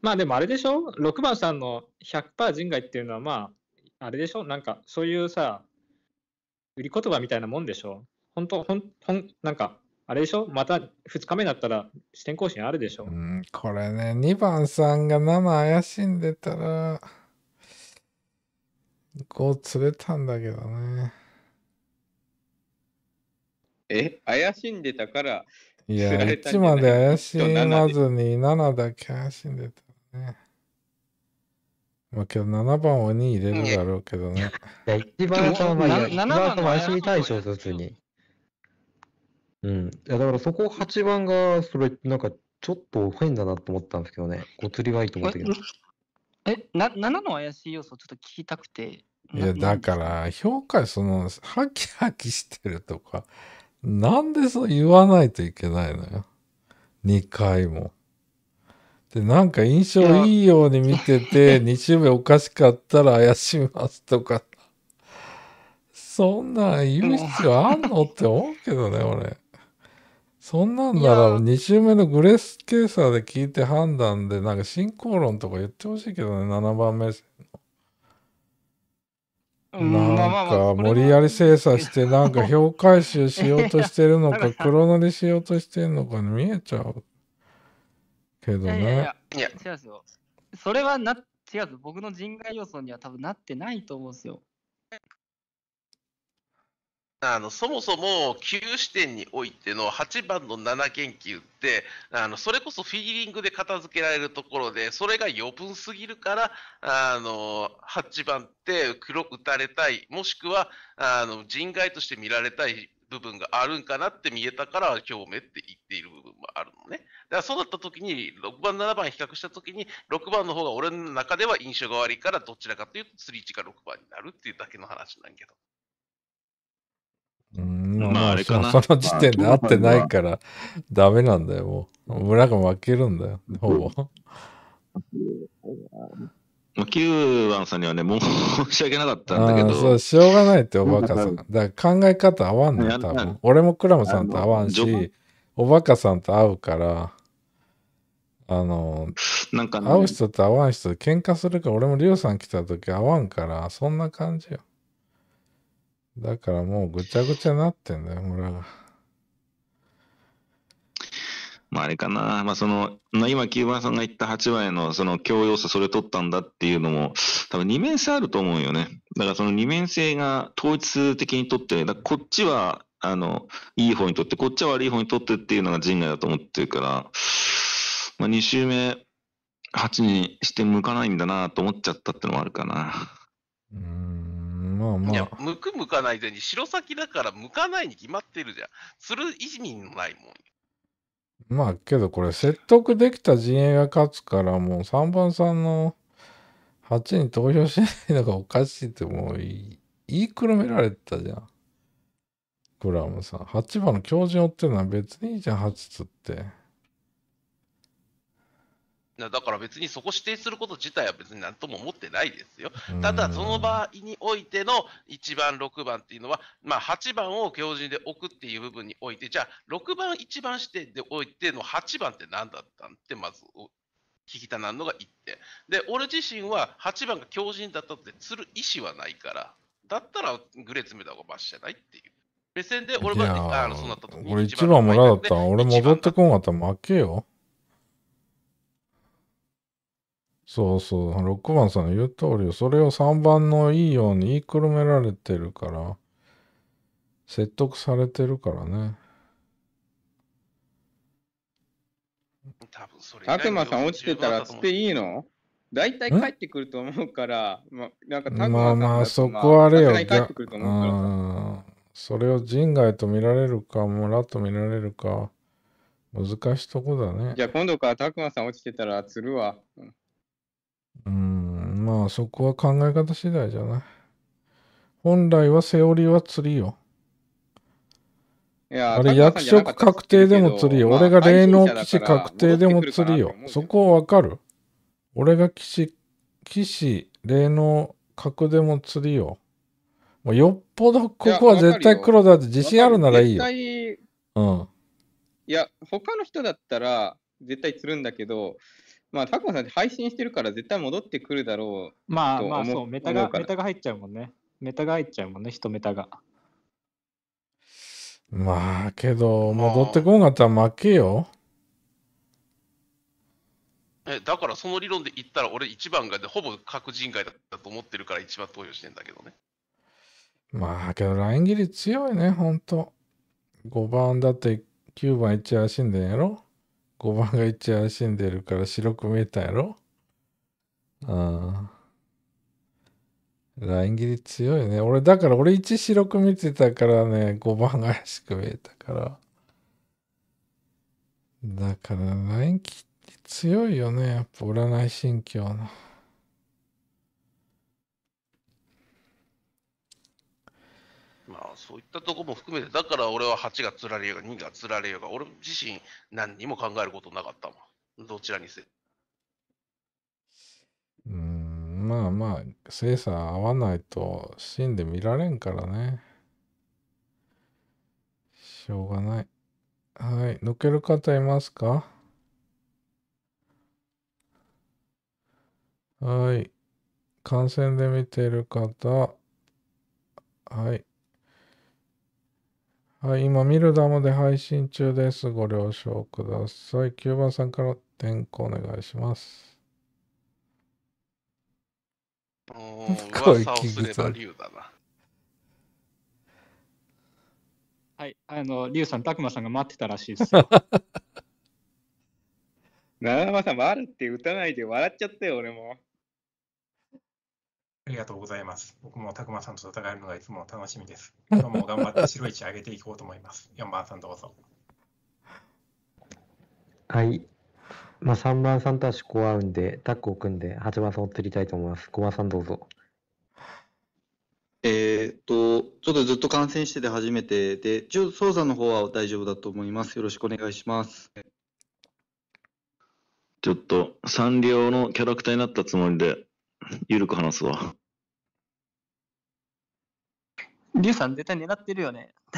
まあでもあれでしょ ?6 番さんの100%人外っていうのは、まあ、あれでしょなんかそういうさ、売り言葉みたいなもんでしょ本当、ほん、ほん、なんか、あれでしょまた2日目だなったら視点更新あるでしょうん、これね、2番さんが7怪しんでたら、5釣れたんだけどね。え、怪しんでたから、いや、1まで怪しまずに7だけ怪しんでたね。まあけど7番を2入れるだろうけどね。いや、1番さんは、怪しみたいでしょ、通に。うん。いや、だからそこ8番が、それ、なんか、ちょっと変だなと思ったんですけどね。お釣りはいいと思ったけど。え、な7の怪しい要素ちょっと聞きたくて。いや、だから、評価、その、ハキハキしてるとか、なんでそう言わないといけないのよ。2回も。で、なんか印象いいように見てて、2周目おかしかったら怪しますとか、そんなん言う必要あんのって思うけどね、俺。そんなんなら2周目のグレースケーサーで聞いて判断でなんか進行論とか言ってほしいけどね7番目なんか 無理やり精査してなんか評価集しようとしてるのか黒塗りしようとしてるのかに見えちゃうけどね。いや違うですよ。それはな違う僕の人外予想には多分なってないと思うんですよ。あのそもそも9視点においての8番の7研究ってあのそれこそフィーリングで片付けられるところでそれが余分すぎるからあの8番って黒打たれたいもしくはあの人外として見られたい部分があるんかなって見えたから表鳴って言っている部分もあるのね。だからそうなった時に6番7番比較した時に6番の方が俺の中では印象が悪いからどちらかというと3、1が6番になるっていうだけの話なんやけど。うん、まああれかな。その時点で会ってないから、ダメなんだよ、もう。村が負けるんだよ、ほぼ。まあ、9番さんにはね、もう申し訳なかったんだけど。そう、しょうがないって、おバカさん。だから考え方合わんね、多分。俺もクラムさんと合わんし、おバカさんと合うから、あの、なんか、ね、会う人と会わん人で喧嘩するから、俺もリオさん来た時会わんから、そんな感じよ。だからもうぐちゃぐちゃなってんだよ、村が。まあ、あれかな、まあ、その、今、キューバさんが言った8番への、その、強要素、それ取ったんだっていうのも、多分二面性あると思うよね。だからその二面性が統一的に取って、だこっちは、あの、いい方にとって、こっちは悪い方にとってっていうのが人外だと思ってるから、まあ、2周目、8にして向かないんだなと思っちゃったってのもあるかな。うん。、まあまあ。いや、向くむかないでに、白先だから向かないに決まってるじゃん。する意味ないもん。まあけどこれ説得できた陣営が勝つからもう3番さんの8に投票しないのがおかしいってもう言いくるめられてたじゃん。グラムさん。8番の強靭追ってるのは別にいいじゃん、8つって。だから別にそこ指定すること自体は別に何とも思ってないですよ。ただ、その場合においての1番、6番っていうのは、まあ、8番を強靭で置くっていう部分において、じゃあ6番、1番指定でおいての8番って何だったんって、まず聞きたなんのが1点。で、俺自身は8番が強靭だったって釣る意思はないから、だったらグレー詰めた方がマシじゃないっていう。目線で俺は、あの、そうなったと俺1番もらだった俺戻ってこんかったら負けよ。そうそう、6番さんの言う通りよ。それを3番のいいように言いくるめられてるから、説得されてるからね。多分それ悪魔さん落ちてたらつっていいの大体帰ってくると思うから、まあ、まあまあ、そこはあれよ。帰うそれを人外と見られるか、村と見られるか、難しいとこだね。じゃあ今度からたくまさん落ちてたら釣るわ。うんうん、まあそこは考え方次第じゃない。本来はセオリーは釣りよ。いやあれ役職確定でも釣りよ。俺が霊能騎士確定でも釣りよ。そこわかる俺が騎士、騎士、霊能格でも釣りよ。もうよっぽどここは絶対黒だって自信あるならいいよ。うん。いや、他の人だったら絶対釣るんだけど、まあ、タコさんって配信してるから絶対戻ってくるだろうまあまあそう、メタが、メタが入っちゃうもんね。メタが入っちゃうもんね、人メタが。まあ、けど、戻ってこんかったら負けよ。え、だからその理論で言ったら俺一番がほぼ各人外だったと思ってるから一番投与してんだけどね。まあ、けどライン切り強いね、ほんと。5番だって9番いっちゃうらしいんだやろ。5番が一番死んでるから白く見えたんやろああ。ライン切り強いね。俺、だから俺1白く見てたからね、5番が怪しく見えたから。だから、ライン切り強いよね。やっぱ占い心境の。まあ、そういったとこも含めて、だから俺は8がつられようが2がつられようが、俺自身何にも考えることなかったもん。どちらにせ。うん、まあまあ、精査合わないと死んで見られんからね。しょうがない。はい、抜ける方いますかはい。感染で見ている方、はい。はい、今、ミルダムで配信中です。ご了承ください。9番さんから転校お願いします。声聞くぞ。はい、あの、リュウさん、たくまさんが待ってたらしいです ななまさん、あるって打たないで笑っちゃったよ、俺も。ありがとうございます。僕もたくまさんと戦えるのがいつも楽しみです。今日も頑張って白い位上げていこうと思います。4番さんどうぞ。はい。まあ、3番さんと足こ合うんで、タッグを組んで8番さんを釣りたいと思います。5番さんどうぞ。えー、っと、ちょっとずっと観戦してて初めてで、一応操作の方は大丈夫だと思います。よろしくお願いします。ちょっと、サンリオのキャラクターになったつもりで、ゆるく話すわ。リュウさん絶対狙ってるよね。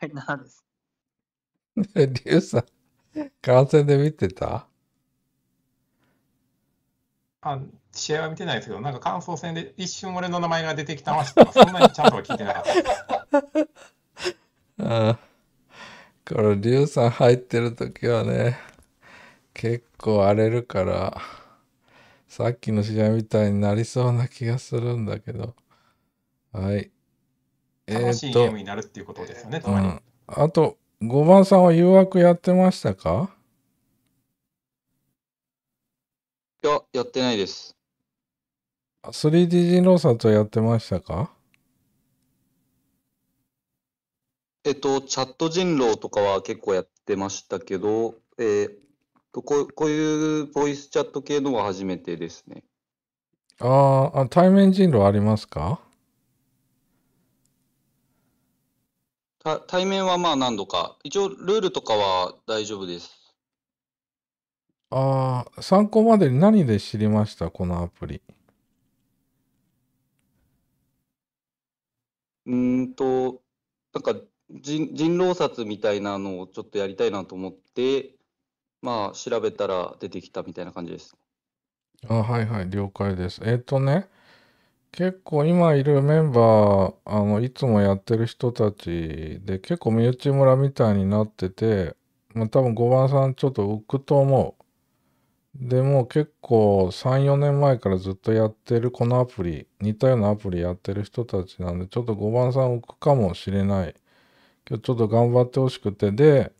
はい、なーです。リュウさん、観戦で見てたあ試合は見てないですけど、なんか感想戦で一瞬俺の名前が出てきたましたそんなにちゃんとは聞いてなかった。う ん。これ、リュウさん入ってる時はね、結構荒れるから。さっきの試合みたいになりそうな気がするんだけど。はい。えー、ムになるっていうことですよね、たまに。あと、5番さんは誘惑やってましたかいや、やってないです。3D 人狼殺とやってましたかえっと、チャット人狼とかは結構やってましたけど、えー、こうこういうボイスチャット系のは初めてですね。ああ、対面人狼ありますかた対面はまあ何度か。一応、ルールとかは大丈夫です。ああ、参考までに何で知りましたこのアプリ。うーんと、なんか人、人狼殺みたいなのをちょっとやりたいなと思って、まあ、調べたら出てきたみたいな感じです。あ、はいはい、了解です。えっとね、結構今いるメンバー、あの、いつもやってる人たちで、結構身内村みたいになってて、まあ、多分5番さんちょっと浮くと思う。でも結構3、4年前からずっとやってるこのアプリ、似たようなアプリやってる人たちなんで、ちょっと5番さん浮くかもしれない。今日ちょっと頑張ってほしくて、で、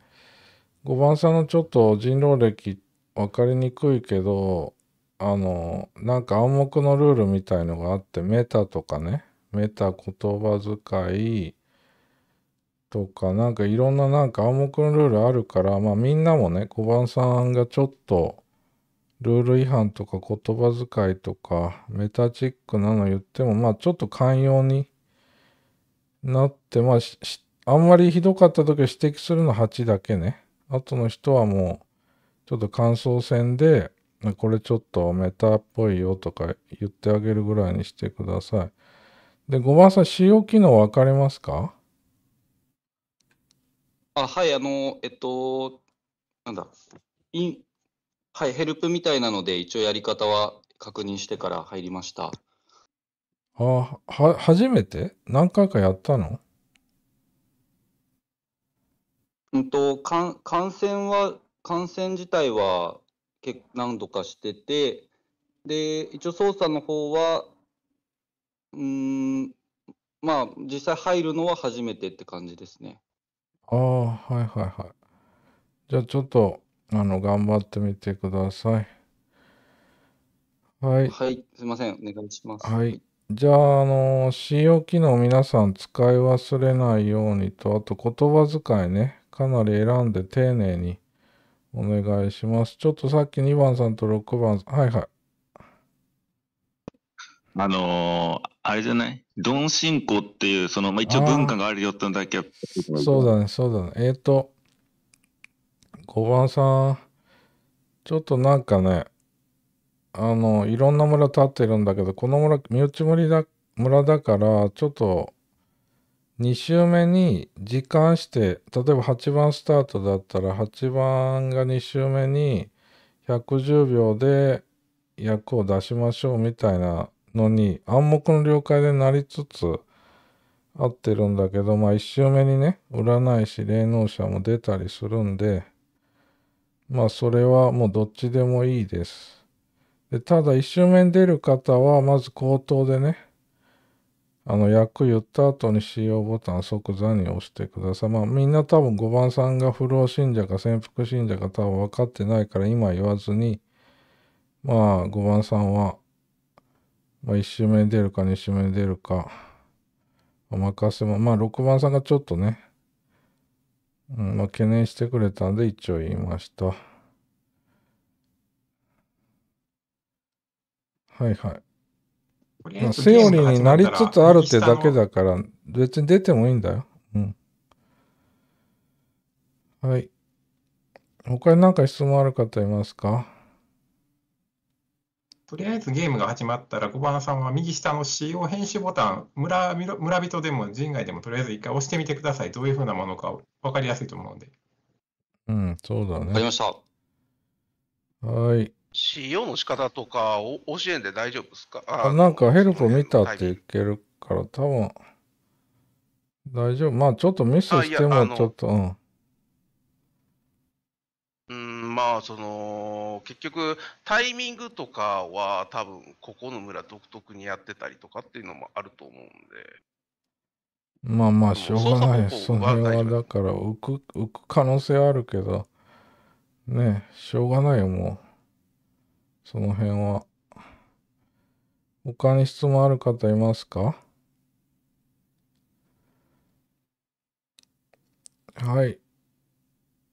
5番さんのちょっと人狼歴分かりにくいけど、あの、なんか暗黙のルールみたいのがあって、メタとかね、メタ言葉遣いとか、なんかいろんななんか暗黙のルールあるから、まあみんなもね、5番さんがちょっと、ルール違反とか言葉遣いとかメタチックなの言ってもまあちょっと寛容になってまああんまりひどかった時は指摘するの8だけねあとの人はもう、ちょっと感想戦で、これちょっとメタっぽいよとか言ってあげるぐらいにしてください。で、5番さん、使用機能分かりますかあ、はい、あの、えっと、なんだ、イン、はい、ヘルプみたいなので、一応やり方は確認してから入りました。あは、初めて何回かやったのんと、感染は、感染自体は何度かしてて、で、一応捜査の方は、うん、まあ、実際入るのは初めてって感じですね。ああ、はいはいはい。じゃあちょっと、あの、頑張ってみてください。はい。はい、すいません、お願いします。はい。い。じゃあ、あの、信用機能皆さん使い忘れないようにと、あと言葉遣いね。かなり選んで丁寧にお願いします。ちょっとさっき2番さんと6番さん、はいはい。あのー、あれじゃないン信仰っていう、その、まあ、一応文化があるよってだけそうだね、そうだね。えっ、ー、と、5番さん、ちょっとなんかね、あの、いろんな村立ってるんだけど、この村、身内村だ村だから、ちょっと2周目に時間して例えば8番スタートだったら8番が2周目に110秒で役を出しましょうみたいなのに暗黙の了解でなりつつ合ってるんだけどまあ1周目にね占い師霊能者も出たりするんでまあそれはもうどっちでもいいです。でただ1周目に出る方はまず口頭でねあの、役言った後に使用ボタン即座に押してください。まあ、みんな多分5番さんが不老信者か潜伏信者か多分分かってないから今言わずに、まあ、5番さんは、まあ、1周目に出るか2周目に出るか、お任せも、まあ、6番さんがちょっとね、うん、まあ、懸念してくれたんで一応言いました。はいはい。セオリーになりつつあるってだけだから、別に出てもいいんだよ。うん。はい。他に何か質問ある方いますかとりあえずゲームが始まったら、小花さんは右下の使用編集ボタン、村村人でも人外でもとりあえず一回押してみてください。どういうふうなものか分かりやすいと思うので。うん、そうだね。わかりました。はい。CO の仕方とかを教えんで大丈夫ですかあなんかヘルプ見たっていけるから多分大丈夫。まあちょっとミスしてもちょっと、うん。うん、まあその結局タイミングとかは多分ここの村独特にやってたりとかっていうのもあると思うんで。まあまあしょうがない。それはだから浮く浮く可能性あるけど、ね、しょうがないよもう。その辺は。他に質問ある方いますかはい。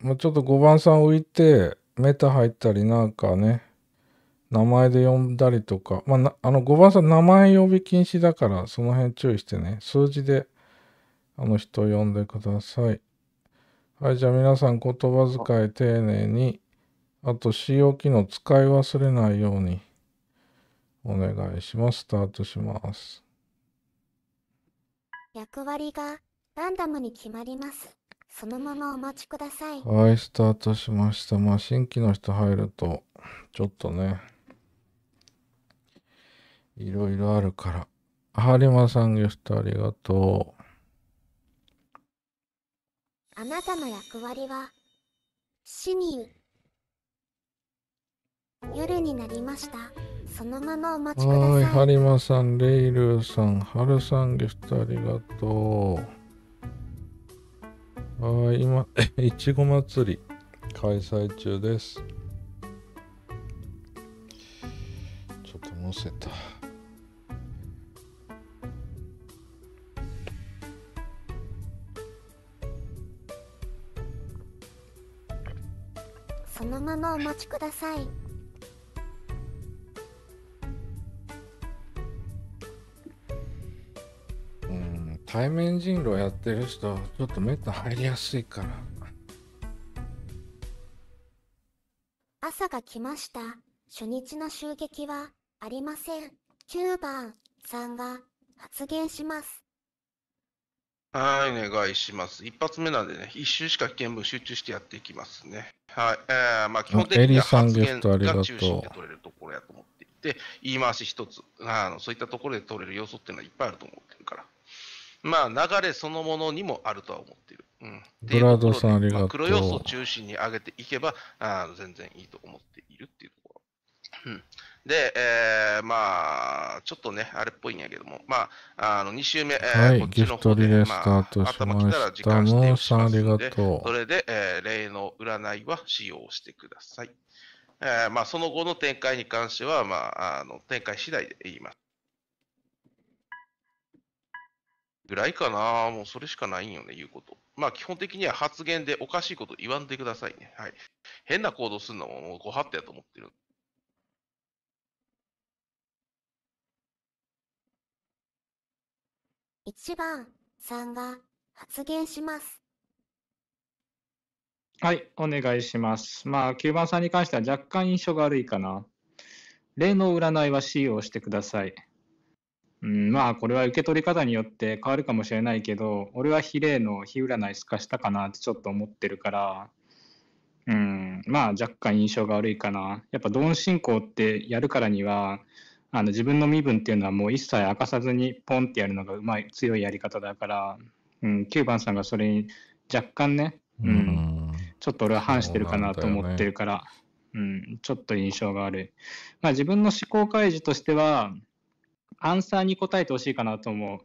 もうちょっと5番さん浮いて、メタ入ったりなんかね、名前で呼んだりとか、まあ、あの5番さん名前呼び禁止だから、その辺注意してね、数字であの人を呼んでください。はい、じゃあ皆さん言葉遣い丁寧にあと、使用機能使い忘れないようにお願いします。スタートします。役割がランダムに決まります。そのままお待ちください。はい、スタートしました。まあ、新規の人入ると、ちょっとね、いろいろあるから。ハリマさんよし、トありがとう。あなたの役割は、市に。夜になりました。そのままお待ちください。はい、ハリマさん、レイルーさん、ハルさん、ゲストありがとう。はい、今、いちご祭り開催中です。ちょっとむせた。そのままお待ちください。対面人狼やってる人、ちょっとメタ入りやすいから。朝が来ました。初日の襲撃はありません。9番さんが発言します。はい、お願いします。一発目なんでね、一周しか危険分集中してやっていきますね。はい、えー、まあ基本的には発言が中心で取れるところやと思っていて、言い回し一つ、あのそういったところで取れる要素っていうのはいっぱいあると思ってるから。まあ、流れそのものにもあるとは思っている。うん、ブラドさん、ありがとう。黒要素を中心に上げていけばあ、全然いいと思っているっていうところ。うんで、えー、まあ、ちょっとね、あれっぽいんやけども、まあ、あの2週目、はい、こっちの方で、スタートしました。まあ、たら時間指定しまそれで、えー、例の占いは使用してください。えーまあ、その後の展開に関しては、まあ、あの展開次第で言います。ぐらいかな。もうそれしかないんよね、言うこと。まあ基本的には発言でおかしいこと言わんでくださいね。はい。変な行動するのももうご法度やと思ってる。1番さんが発言します。はい、お願いします。まあ、9番さんに関しては若干印象が悪いかな。例の占いは C をしてください。うん、まあこれは受け取り方によって変わるかもしれないけど俺は比例の日占いしかしたかなってちょっと思ってるから、うん、まあ若干印象が悪いかなやっぱドーン進行ってやるからにはあの自分の身分っていうのはもう一切明かさずにポンってやるのがうまい強いやり方だから、うん、9番さんがそれに若干ね、うん、うん、ちょっと俺は反してるかなと思ってるからう、うん、ちょっと印象が悪い。まあ、自分の思考開示としてはアンサーに答えてほしいかなと思う。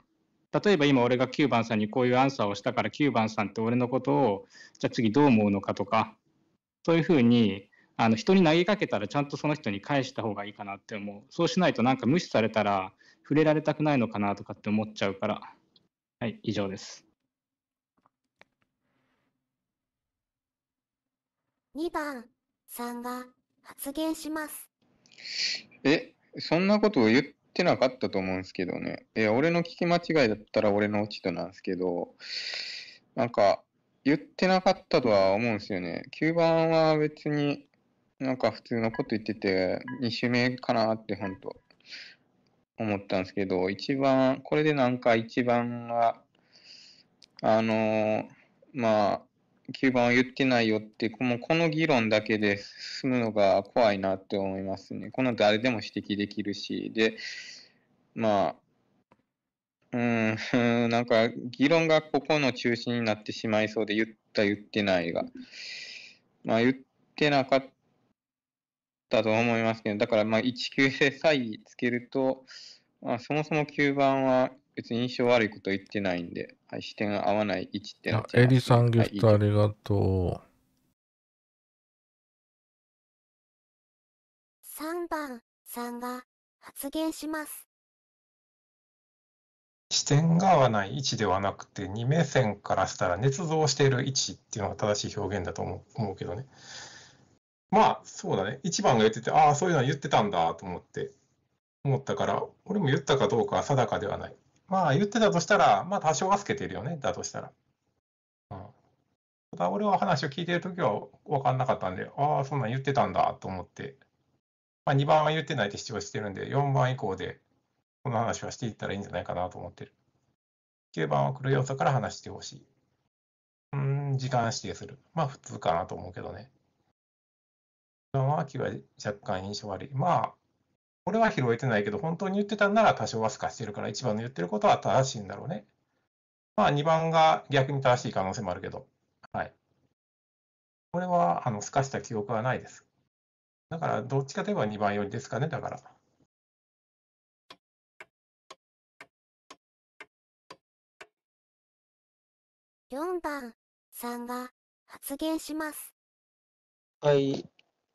例えば今俺が9番さんにこういうアンサーをしたから9番さんって俺のことをじゃあ次どう思うのかとかそういうふうにあの人に投げかけたらちゃんとその人に返した方がいいかなって思うそうしないとなんか無視されたら触れられたくないのかなとかって思っちゃうからはい以上です2番さんが発言しますえそんなことを言っってなかったと思うんですけどね。いや、俺の聞き間違いだったら俺の落ち度なんですけど、なんか、言ってなかったとは思うんですよね。9番は別になんか普通のこと言ってて、2周目かなって本当思ったんですけど、1番、これでなんか1番は、あのー、まあ、9番は言ってないよって、このこの議論だけで進むのが怖いなって思いますね。この誰でも指摘できるし、で、まあ、うん、なんか議論がここの中心になってしまいそうで、言った言ってないが。まあ言ってなかったと思いますけど、だからまあ1級で差つけると、まあ、そもそも9番は別に印象悪いこと言ってないんで、はい、視点が合わない位置ってなっちゃいエリさんギフトありがとう。3番さんが発言します。視点が合わない位置ではなくて、二目線からしたら捏造している位置っていうのが正しい表現だと思うけどね。まあ、そうだね。1番が言ってて、ああ、そういうの言ってたんだと思って、思ったから、俺も言ったかどうかは定かではない。まあ言ってたとしたら、まあ多少は透けてるよね、だとしたら。うん。ただ俺は話を聞いてるときは分かんなかったんで、ああ、そんなん言ってたんだと思って、まあ2番は言ってないって主張してるんで、4番以降でこの話はしていったらいいんじゃないかなと思ってる。9番は黒要素から話してほしい。うん、時間指定する。まあ普通かなと思うけどね。4番は9は若干印象悪い。まあ俺は拾えてないけど、本当に言ってたんなら多少は透かしてるから、1番の言ってることは正しいんだろうね。まあ、2番が逆に正しい可能性もあるけど、はい。これは、あの、透かした記憶はないです。だから、どっちかといえば2番よりですかね、だから。4番さんが発言します。はい。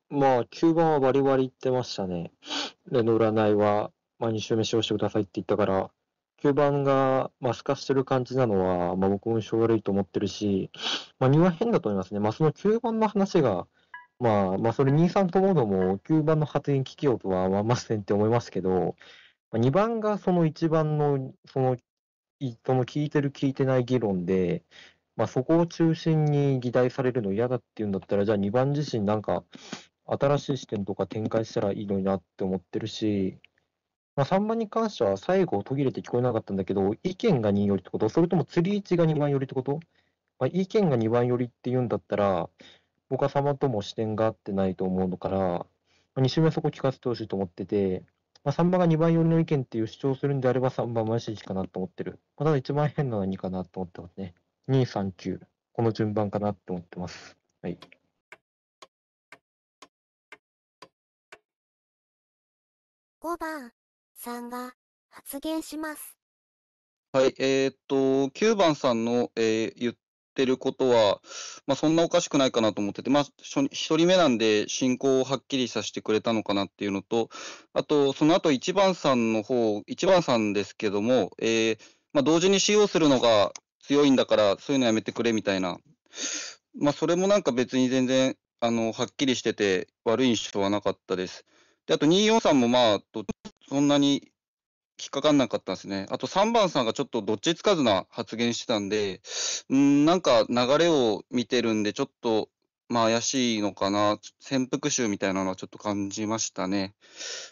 まあ、9番はバリバリ言ってましたね。で、の占いは、まあ、2周目使用してくださいって言ったから、9番が、まあ、透かしてる感じなのは、まあ、僕も印象悪いと思ってるし、まあ、2は変だと思いますね。まあ、その9番の話が、まあ、まあ、それ2、3ともども、9番の発言聞きようとはまいませんって思いますけど、まあ、2番がその1番の、その、その聞いてる聞いてない議論で、まあ、そこを中心に議題されるの嫌だっていうんだったら、じゃあ2番自身なんか、新しい視点とか展開したらいいのになって思ってるし、まあ、3番に関しては最後途切れて聞こえなかったんだけど、意見が2よりってこと、それとも釣り位置が2番よりってこと、まあ、意見が2番よりって言うんだったら、僕は様とも視点が合ってないと思うのから、まあ、2周目そこ聞かせてほしいと思ってて、まあ、3番が2番寄りの意見っていう主張するんであれば3番は無視しかなと思ってる。まあ、ただ一番変なのは2かなと思ってますね。2、3、9。この順番かなって思ってます。はい。5番さんが発言します。はい、えー、っと、9番さんの、えー、言ってることは、まあ、そんなおかしくないかなと思ってて、まあ、1人目なんで進行をはっきりさせてくれたのかなっていうのと、あと、その後1番さんの方、1番さんですけども、えー、まあ、同時に使用するのが強いんだから、そういうのやめてくれみたいな。まあ、それもなんか別に全然、あの、はっきりしてて、悪い印象はなかったです。で、あと2、4、3もまあ、そんなに引っかかんなかったんですね。あと3番さんがちょっとどっちつかずな発言してたんで、うん、なんか流れを見てるんで、ちょっと、まあ怪しいのかな、潜伏集みたいなのはちょっと感じましたね。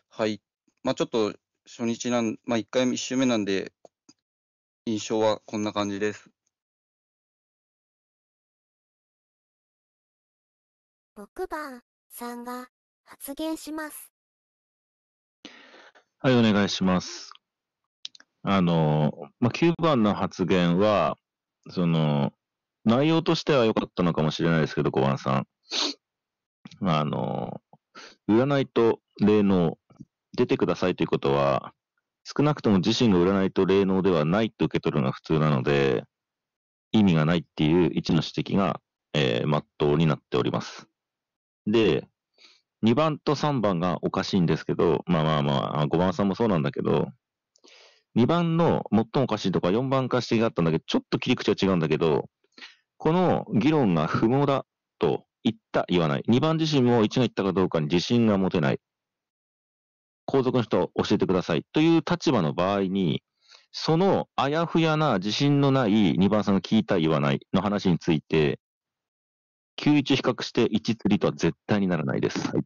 はい。まあちょっと初日なん、まあ1回目、1周目なんで、印象はこんな感じです。6番さんが発言します。はい、お願いします。あの、まあ、9番の発言は、その、内容としては良かったのかもしれないですけど、5番さん。あ、の、占いと霊能、出てくださいということは、少なくとも自身が占いと霊能ではないと受け取るのが普通なので、意味がないっていう一の指摘が、えー、まっうになっております。で、2番と3番がおかしいんですけど、まあまあまあ、5番さんもそうなんだけど、2番の最もおかしいとか4番化してがあったんだけど、ちょっと切り口は違うんだけど、この議論が不毛だと言った言わない。2番自身も1が言ったかどうかに自信が持てない。皇族の人教えてくださいという立場の場合に、そのあやふやな自信のない2番さんが聞いた言わないの話について、91比較して1釣りとは絶対にならないです。はい。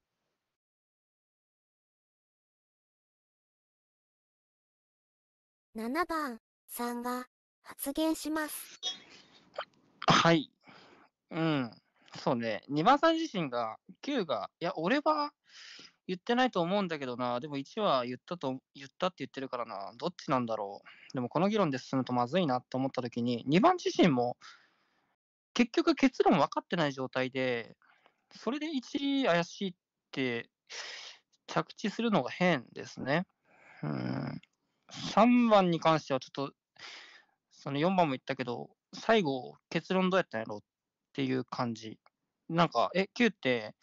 7番さんが発言します。はい。うん。そうね。2番さん自身が、9が、いや、俺は言ってないと思うんだけどな、でも1は言ったと、言ったって言ってるからな、どっちなんだろう。でもこの議論で進むとまずいなと思った時に、2番自身も、結局結論分かってない状態で、それで1位怪しいって着地するのが変ですね。うん。3番に関してはちょっと、その4番も言ったけど、最後結論どうやったんやろうっていう感じ。なんか、え、9って、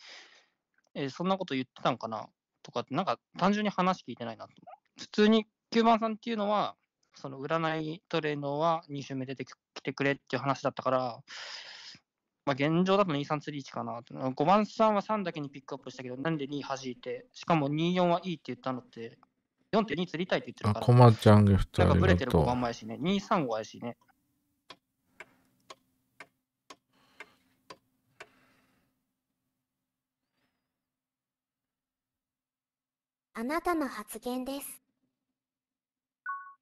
えそんなこと言ってたんかなとかって、なんか単純に話聞いてないなと。普通に9番さんっていうのは、その占いトレードは2週目出ててくれっていう話だったから、まあ、現状だと2、3、3、1かなと。5番、3は3だけにピックアップしたけど、なんで2弾いて、しかも2、4はいいって言ったのって、4.2釣りたいって言ってるから。コマちゃんギフトなんかブレてる5番前しね、2、3、5やしね。あなたの発言です。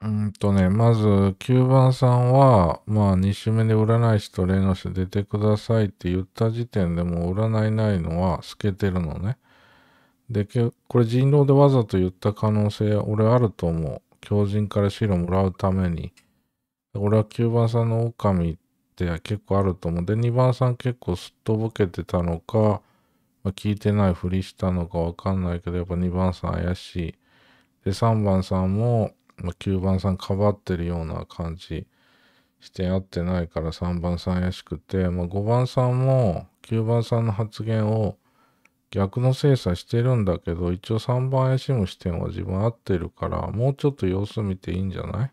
うんとね、まず9番さんは、まあ2週目で占い師と霊能師出てくださいって言った時点でもう占いないのは透けてるのね。で、これ人狼でわざと言った可能性、俺あると思う。狂人から資料もらうために。俺は9番さんの狼って結構あると思う。で、2番さん結構すっとぼけてたのか、まあ、聞いてないふりしたのかわかんないけど、やっぱ2番さん怪しい。で、3番さんも、まあ、9番さんかばってるような感じして合ってないから3番さん怪しくて、まあ、5番さんも9番さんの発言を逆の精査してるんだけど、一応3番怪しむ視点は自分合ってるから、もうちょっと様子見ていいんじゃない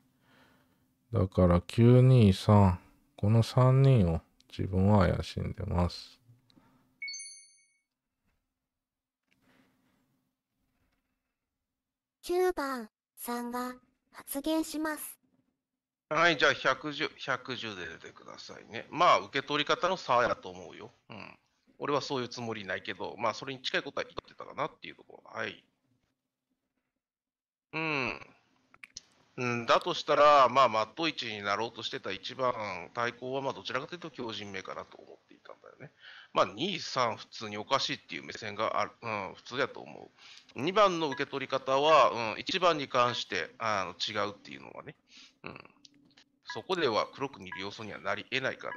だから923、この3人を自分は怪しんでます。9番さんが発言します。はい、じゃあ110、110で出てくださいね。まあ、受け取り方の差やと思うよ。うん。俺はそういうつもりないけど、まあ、それに近いことは言ってたかなっていうところ。はい。うん。うん、だとしたら、まあ、マット置になろうとしてた一番対抗は、まあ、どちらかというと強靭めかなと思っていたんだよね。まあ、2、3、普通におかしいっていう目線がある、うん、普通やと思う。2番の受け取り方は、うん、1番に関してあの違うっていうのはね、うん、そこでは黒く見る要素にはなり得ないかな。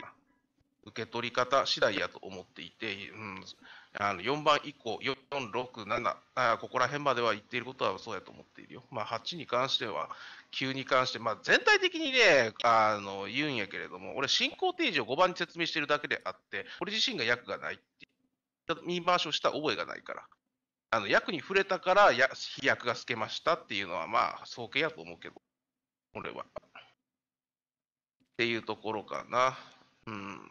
受け取り方次第やと思っていて、うん、あの4番以降、4、6、7あ、ここら辺までは言っていることはそうやと思っているよ。まあ、8に関しては、9に関して、まあ、全体的にね、あの言うんやけれども、俺、進行提示を5番に説明しているだけであって、俺自身が役がないって、見回しをした覚えがないから。あの、役に触れたからや、飛躍がつけましたっていうのは、まあ、早計やと思うけど、俺は。っていうところかな。うん。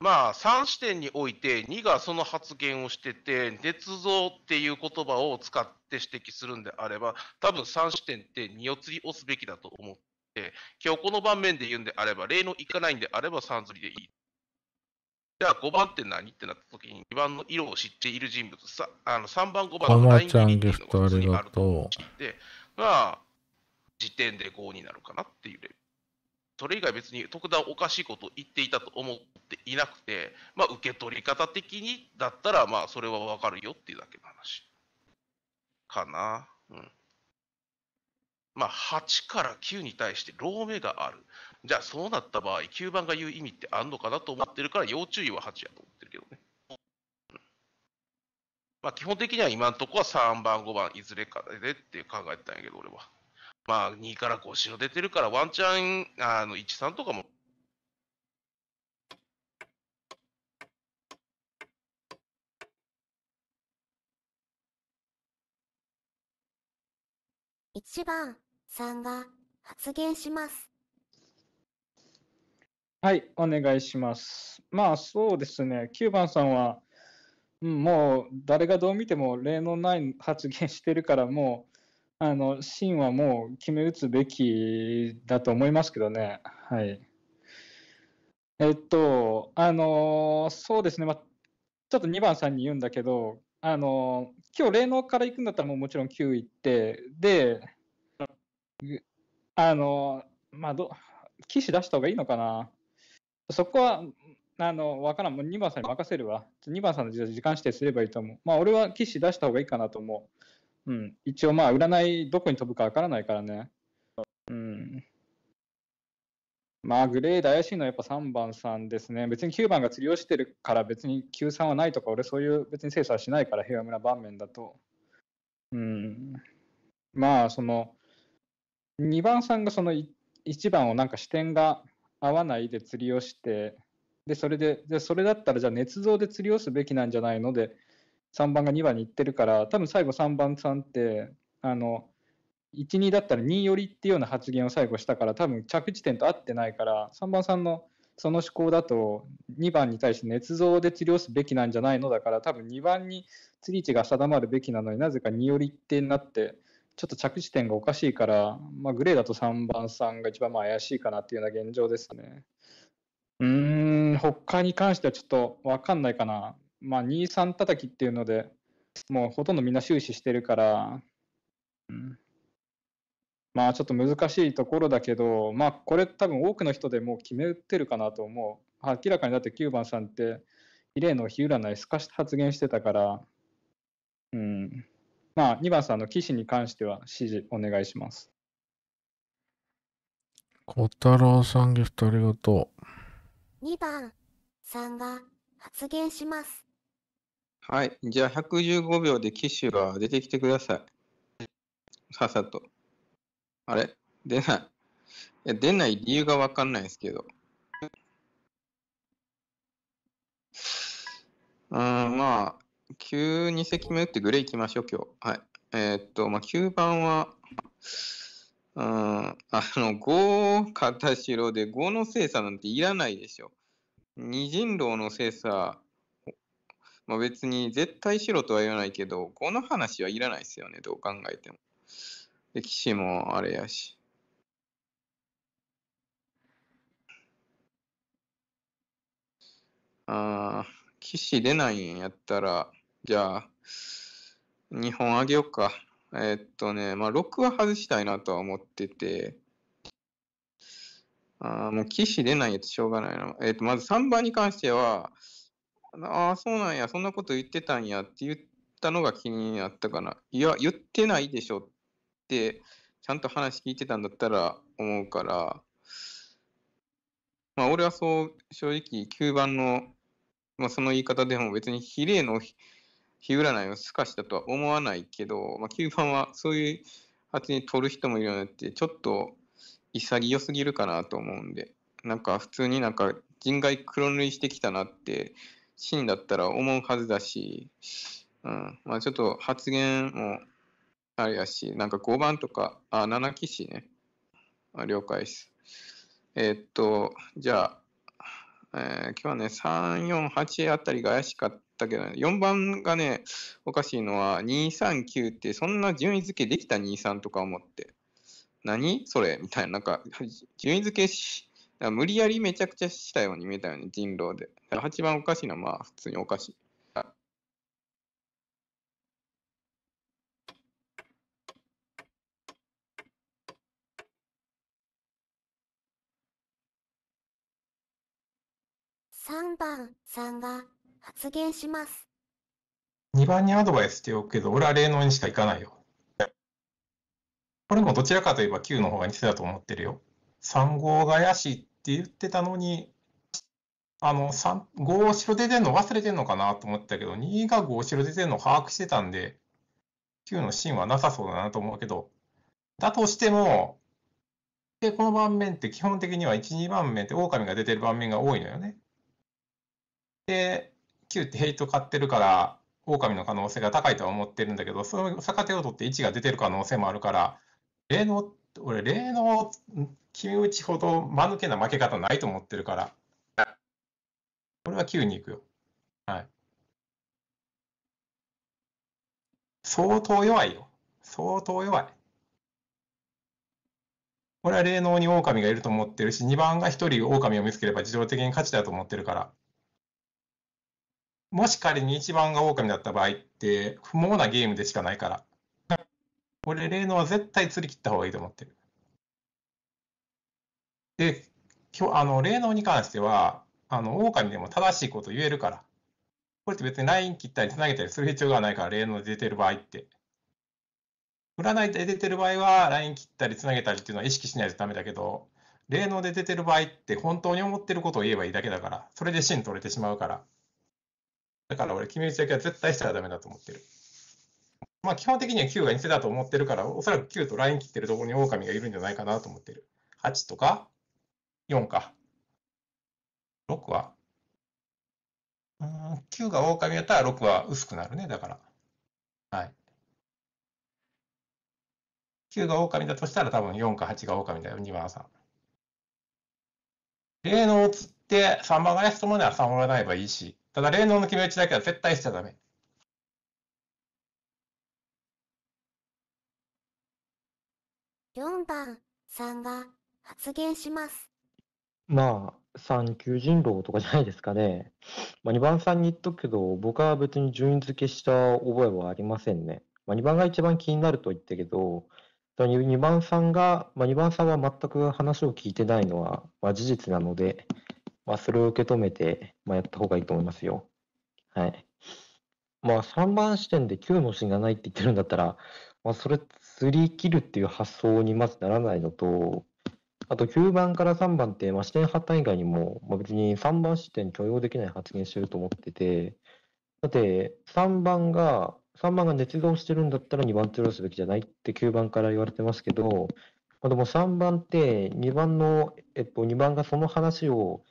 まあ、3視点において、2がその発言をしてて、捏造っていう言葉を使って指摘するんであれば、多分3視点って2を釣り押すべきだと思って、今日この場面で言うんであれば、例のいかないんであれば3釣りでいいじゃあ5番って何ってなった時に2番の色を知っている人物、さあの3番、5番のライング番、ー番、っていうがあと知って、が、時点で5になるかなっていうレベル。それ以外別に特段おかしいことを言っていたと思っていなくて、まあ、受け取り方的にだったら、まあ、それはわかるよっていうだけの話。かな。うん。まあ、8から9に対して、ロー目がある。じゃあそうなった場合、9番が言う意味ってあんのかなと思ってるから、要注意は8やと思ってるけどね。まあ、基本的には今のとこは3番、5番、いずれかでって考えてたんやけど、俺は。まあ、2から5、白出てるから、ワンチャン、あの、1、3とかも。1番さんが発言します。はい、お願いします。まあそうですね、9番さんは、うん、もう誰がどう見ても例のない発言してるから、もう、あの、芯はもう決め打つべきだと思いますけどね。はい。えっと、あのそうですね、まちょっと2番さんに言うんだけど、あの今日霊能から行くんだったらもうもちろん9行って、で、あのまあ、ど、騎士出した方がいいのかな。そこは、あの、わからん。もう2番さんに任せるわ。2番さんの時間指定すればいいと思う。まあ、俺は騎士出した方がいいかなと思う。うん。一応、まあ、占い、どこに飛ぶかわからないからね。うん。まあ、グレーで怪しいのはやっぱ3番さんですね。別に9番が釣りをしてるから別に9、3はないとか、俺そういう別に精査はしないから、平和村盤面だと。うん。まあ、その、2番さんがその1番をなんか視点が合わないで釣りをして、で、それで、で、それだったらじゃあ捏造で釣りをすべきなんじゃないので、3番が2番に行ってるから、多分最後3番さんって、あの、1、2だったら2寄りっていうような発言を最後したから、多分着地点と合ってないから、3番さんのその思考だと、2番に対して捏造で釣りをすべきなんじゃないのだから、多分2番に釣り位置が定まるべきなのになぜか2寄りってなって、ちょっと着地点がおかしいから、まあ、グレーだと3番さんが一番まあ怪しいかなっていうような現状ですね。うん、他に関してはちょっと分かんないかな。まあ、2、3叩きっていうので、もうほとんどみんな終始してるから、うん、まあちょっと難しいところだけど、まあこれ多分多くの人でもう決め打ってるかなと思う。明らかにだって9番さんって、異例の日占いすかし発言してたから、うん。まあ、2番さんの棋士に関しては指示お願いします。小太郎さんギフトありがとう。2番さんが発言します。はい。じゃあ、115秒で機種が出てきてください。さっさと。あれ出ない。い出ない理由がわかんないですけど。うん、まあ、9、2席目打ってグレー行きましょう、今日。はい。えー、っと、まあ、9番は、うん、あの、5、片白で5の精査なんていらないでしょ。二人狼の精査、まあ、別に絶対白とは言わないけど、5の話はいらないですよね、どう考えても。で、史士もあれやし。ああ、騎士出ないんやったら、じゃあ、2本あげようか。えー、っとね、まあ、6は外したいなとは思ってて、あもう騎士出ないやつしょうがないな。えー、っと、まず3番に関しては、ああ、そうなんや、そんなこと言ってたんやって言ったのが気になったかな。いや、言ってないでしょって、ちゃんと話聞いてたんだったら思うから、まあ、俺はそう、正直、9番の、まあ、その言い方でも別に比例の日占いを透かしたとは思わないけど、まあ、9番はそういう発言取る人もいるのってちょっと潔すぎるかなと思うんでなんか普通になんか人外黒塗りしてきたなってシーンだったら思うはずだし、うんまあ、ちょっと発言もあれやしなんか5番とかあ7騎士ねあ了解ですえー、っとじゃあえ今日はね、3、4、8あたりが怪しかったけど、ね、4番がね、おかしいのは、2、3、9って、そんな順位付けできた2、3とか思って。何それみたいな、なんか、順位付けし、無理やりめちゃくちゃしたように見えたよね、人狼で。8番おかしいのは、まあ、普通におかしい。3番さんが発言します。2番にアドバイスしておくけど、俺は霊能にしか行かないよ。これもどちらかといえば9の方が偽だと思ってるよ。3号が怪しいって言ってたのに、あの、3、5後ろ出てんの忘れてんのかなと思ったけど、2が5後ろ出てんの把握してたんで、9の芯はなさそうだなと思うけど、だとしても、で、この盤面って基本的には1、2番面って狼が出てる盤面が多いのよね。で、Q ってヘイト買ってるから、狼の可能性が高いとは思ってるんだけど、その逆手を取って位置が出てる可能性もあるから、霊能、俺、例の君打ちほど間抜けな負け方ないと思ってるから、これは9に行くよ。はい。相当弱いよ。相当弱い。俺は霊能に狼がいると思ってるし、2番が1人狼を見つければ自動的に勝ちだと思ってるから。もし仮に一番が狼だった場合って、不毛なゲームでしかないから。俺、霊能は絶対釣り切った方がいいと思ってる。で、今日、あの、霊能に関しては、あの、狼でも正しいこと言えるから。これって別にライン切ったり繋げたりする必要がないから、霊能で出てる場合って。占いで出てる場合は、ライン切ったり繋げたりっていうのは意識しないとダメだけど、霊能で出てる場合って本当に思ってることを言えばいいだけだから、それで芯取れてしまうから。だから俺、決め打ちだけは絶対したらダメだと思ってる。まあ、基本的には9が偽だと思ってるから、おそらく9とライン切ってるところに狼がいるんじゃないかなと思ってる。8とか、4か。6はうん、9が狼やったら6は薄くなるね、だから。はい。9が狼だとしたら多分4か8が狼だよ、2番さん。例のオって3番がすともなら3らないばいいし、ただ、霊能の決め打ちだけは絶対しちゃダメ。4番さんが発言します。まあ、三級人狼とかじゃないですかね。まあ、2番さんに言っとくけど、僕は別に順位付けした覚えはありませんね。まあ、2番が一番気になると言ったけど、2番さんが、まあ、2番さんは全く話を聞いてないのは、まあ、事実なので、まあ、それを受け止めて、まあ、やった方がいいと思いますよ。はい。まあ、3番視点で9の芯がないって言ってるんだったら、まあ、それ、釣り切るっていう発想にまずならないのと、あと9番から3番って、まあ、視点発端以外にも、まあ、別に3番視点許容できない発言してると思ってて、だって、3番が、3番が捏造してるんだったら2番通用すべきじゃないって9番から言われてますけど、まあ、でも3番って2番の、えっと、2番がその話を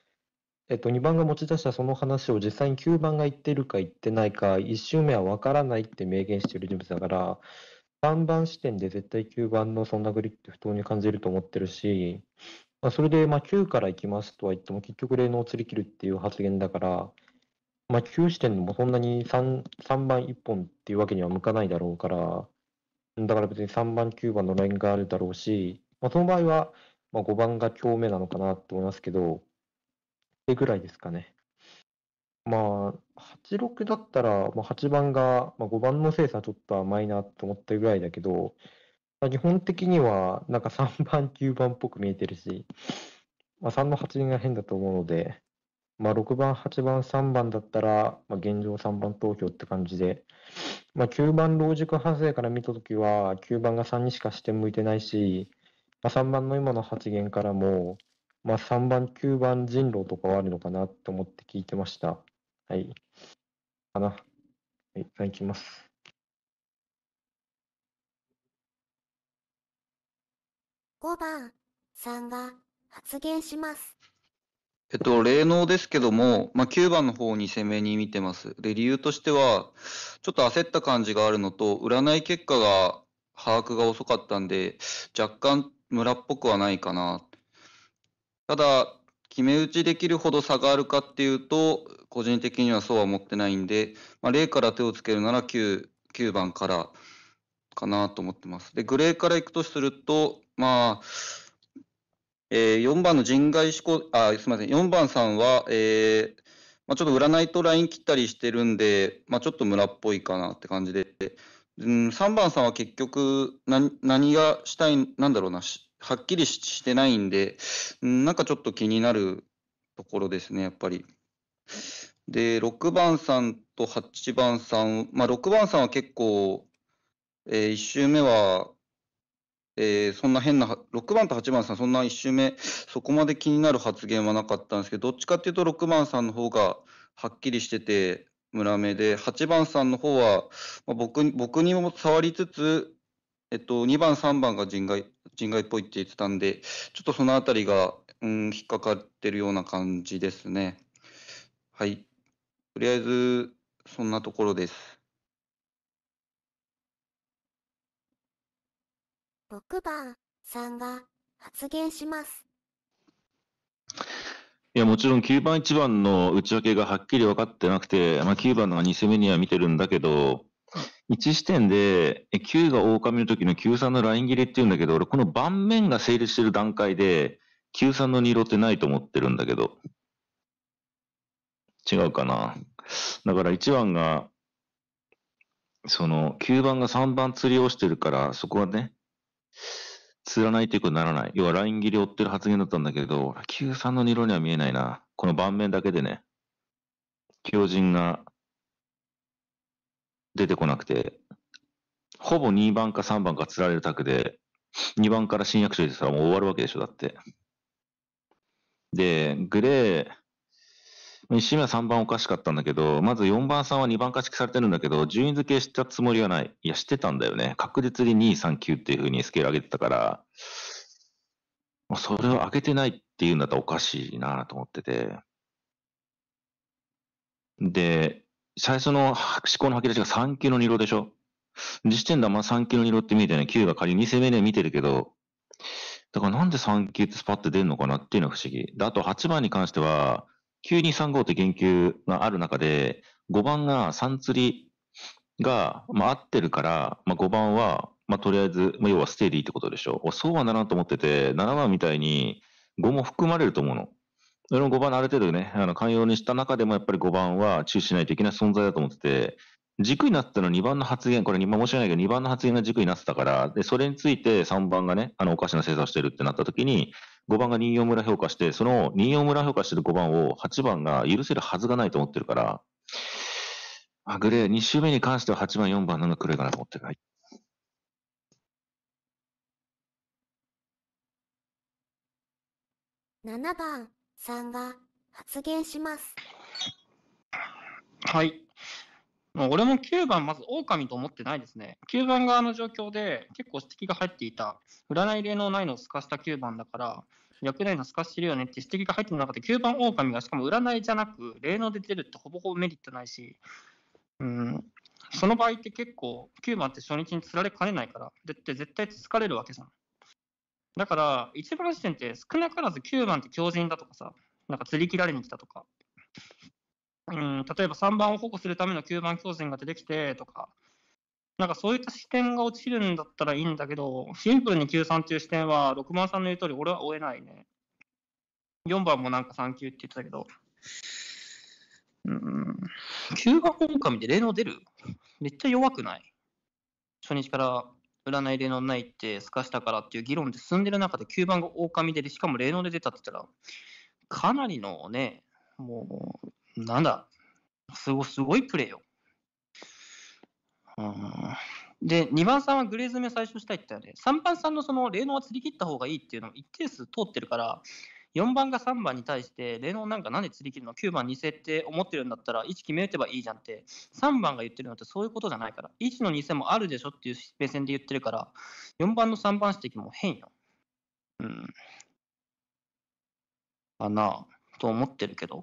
えっと、2番が持ち出したその話を実際に9番が言ってるか言ってないか、1周目は分からないって明言している人物だから、3番視点で絶対9番のそんなグリって不当に感じると思ってるし、まあ、それでまあ9から行きますとは言っても、結局霊能を釣り切るっていう発言だから、まあ、9視点でもそんなに 3, 3番1本っていうわけには向かないだろうから、だから別に3番、9番のラインがあるだろうし、まあ、その場合はまあ5番が強めなのかなと思いますけど、ぐらいですかね。まあ、86だったら、まあ、8番が、まあ、5番の精査ちょっと甘いなと思ったぐらいだけど、まあ、基本的にはなんか3番、9 番っぽく見えてるし、まあ、3の8が変だと思うので、まあ、6番、8番、3番だったら、まあ、現状3番投票って感じで、まあ、9番、老熟派生から見たときは、9番が3にしか視点向いてないし、まあ、3番の今の発言からも、まあ、3番、9番、人狼とかはあるのかなと思って聞いてました。はい。かな。はい、いただきます。5番さんが発言します。えっと、霊能ですけども、まあ、9番の方に攻めに見てます。で、理由としては、ちょっと焦った感じがあるのと、占い結果が把握が遅かったんで、若干村っぽくはないかなただ、決め打ちできるほど差があるかっていうと、個人的にはそうは思ってないんで、まあ、0から手をつけるなら 9, 9番からかなと思ってます。で、グレーからいくとすると、まあ、えー、4番の人外志向、あ、すみません、4番さんは、えー、まあ、ちょっと占いとライン切ったりしてるんで、まあ、ちょっと村っぽいかなって感じで、うん、3番さんは結局何、何がしたい、なんだろうな、はっきりしてないんで、なんかちょっと気になるところですね、やっぱり。で、6番さんと8番さん、まあ、6番さんは結構、えー、1周目は、えー、そんな変な、6番と8番さん、そんな1周目、そこまで気になる発言はなかったんですけど、どっちかっていうと6番さんの方がはっきりしてて、村目で、8番さんの方は、まあ、僕僕にも触りつつ、えっと、2番、3番が陣外人外っぽいって言ってたんで、ちょっとそのあたりが、うん、引っかかってるような感じですね。はい。とりあえず、そんなところです。6番さんが発言します。いや、もちろん9番1番の内訳がはっきり分かってなくて、まあ、9番のが2攻めには見てるんだけど、1視点で、9が狼の時の93のライン切りって言うんだけど、俺この盤面が成立してる段階で、93の2色ってないと思ってるんだけど。違うかな。だから1番が、その、9番が3番釣りをしてるから、そこはね、釣らないということにならない。要はライン切り追ってる発言だったんだけど、93の2色には見えないな。この盤面だけでね。強靭な出てこなくて、ほぼ2番か3番か釣られるタクで、2番から新役所入れたらもう終わるわけでしょ、だって。で、グレー、1周目は3番おかしかったんだけど、まず4番さんは2番化式されてるんだけど、順位付けしたつもりはない。いや、してたんだよね。確実に2、3、9っていう風にスケール上げてたから、それを上げてないっていうんだったらおかしいなと思ってて。で、最初の思考の吐き出しが3級の2郎でしょ実点だ、まあ3級の2郎って見えてない。9が仮に2攻めで見てるけど、だからなんで3級ってスパッて出るのかなっていうのは不思議。あと8番に関しては、9235って言及がある中で、5番が3釣りが、まあ、合ってるから、まあ、5番は、まあ、とりあえず、まあ、要はステディってことでしょ。そうはならんと思ってて、7番みたいに5も含まれると思うの。俺も5番ある程度ね、あの、寛容にした中でもやっぱり5番は注意しないといけない存在だと思ってて、軸になったの2番の発言、これ、まあ、申し訳ないけど、2番の発言が軸になってたから、で、それについて3番がね、あの、おかしな精査をしてるってなった時に、5番が任用村評価して、その任用村評価してる5番を8番が許せるはずがないと思ってるから、あ、グレー、2周目に関しては8番、4番、7くらいかなと思ってる。はい。7番。さんが発言します。はい。もう俺も9番、まず狼と思ってないですね。9番側の状況で結構指摘が入っていた。占い霊能ないのを透かした9番だから、役ないの透かしてるよねって指摘が入ってる中で9番狼がしかも占いじゃなく霊能で出るってほぼほぼメリットないし、うん、その場合って結構9番って初日に釣られかねないから、だって絶対疲れるわけじゃん。だから、1番視点って少なからず9番って強靭だとかさ、なんか釣り切られに来たとか、うん、例えば3番を保護するための9番強靭が出てきてとか、なんかそういった視点が落ちるんだったらいいんだけど、シンプルに93っていう視点は、6番さんの言う通り、俺は追えないね。4番もなんか3級って言ってたけど、うん、9番狼で霊能出るめっちゃ弱くない初日から占いでのないって透かしたからっていう議論で進んでる中で9番が狼出で、しかも霊能で出たって言ったら、かなりのね、もう、なんだ、すごすごいプレーよ。で、2番さんはグレー詰め最初したいって言ったよね。3番さんのその霊能は釣り切った方がいいっていうのを一定数通ってるから、4番が3番に対して、レノンなんか何で釣り切るの ?9 番2世って思ってるんだったら、1決め打てばいいじゃんって、3番が言ってるのってそういうことじゃないから、1の2世もあるでしょっていう目線で言ってるから、4番の3番指摘も変よ。うん。かなと思ってるけど。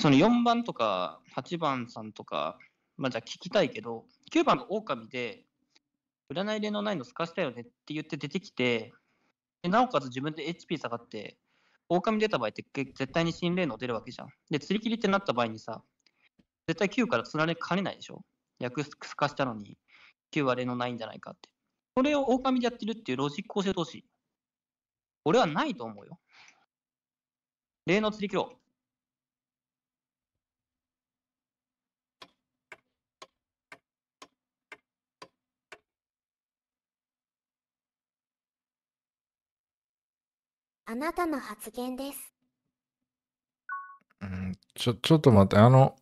その4番とか8番さんとか、まあ、じゃあ聞きたいけど、9番の狼で、占い例のないの透かしたよねって言って出てきて、なおかつ自分で HP 下がって、狼出た場合って絶対に新霊能出るわけじゃん。で、釣り切りってなった場合にさ、絶対9から釣られかねないでしょ約すかしたのに、9は霊能ないんじゃないかって。それを狼でやってるっていうロジックを教えてほしい。俺はないと思うよ。霊能釣り切ろう。あなたの発言です。うん、ちょ、ちょっと待って、あの、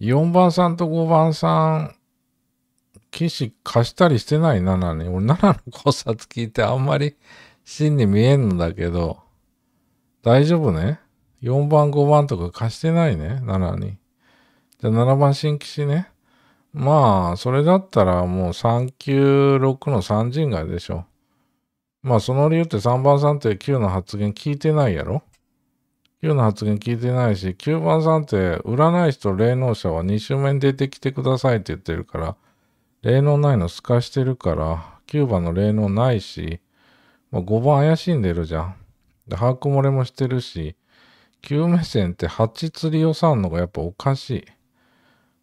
4番さんと5番さん、騎士貸したりしてない7に。俺7の考察聞いてあんまり真に見えんのだけど、大丈夫ね ?4 番5番とか貸してないね ?7 に。じゃあ7番新騎士ね。まあ、それだったらもう3 9 6の3人外でしょ。まあその理由って3番さんって9の発言聞いてないやろ ?9 の発言聞いてないし、9番さんって占い師と霊能者は2周目に出てきてくださいって言ってるから、霊能ないの透かしてるから、9番の霊能ないし、ま5番怪しんでるじゃん。で、把握漏れもしてるし、9目線って8釣りをさんのがやっぱおかしい。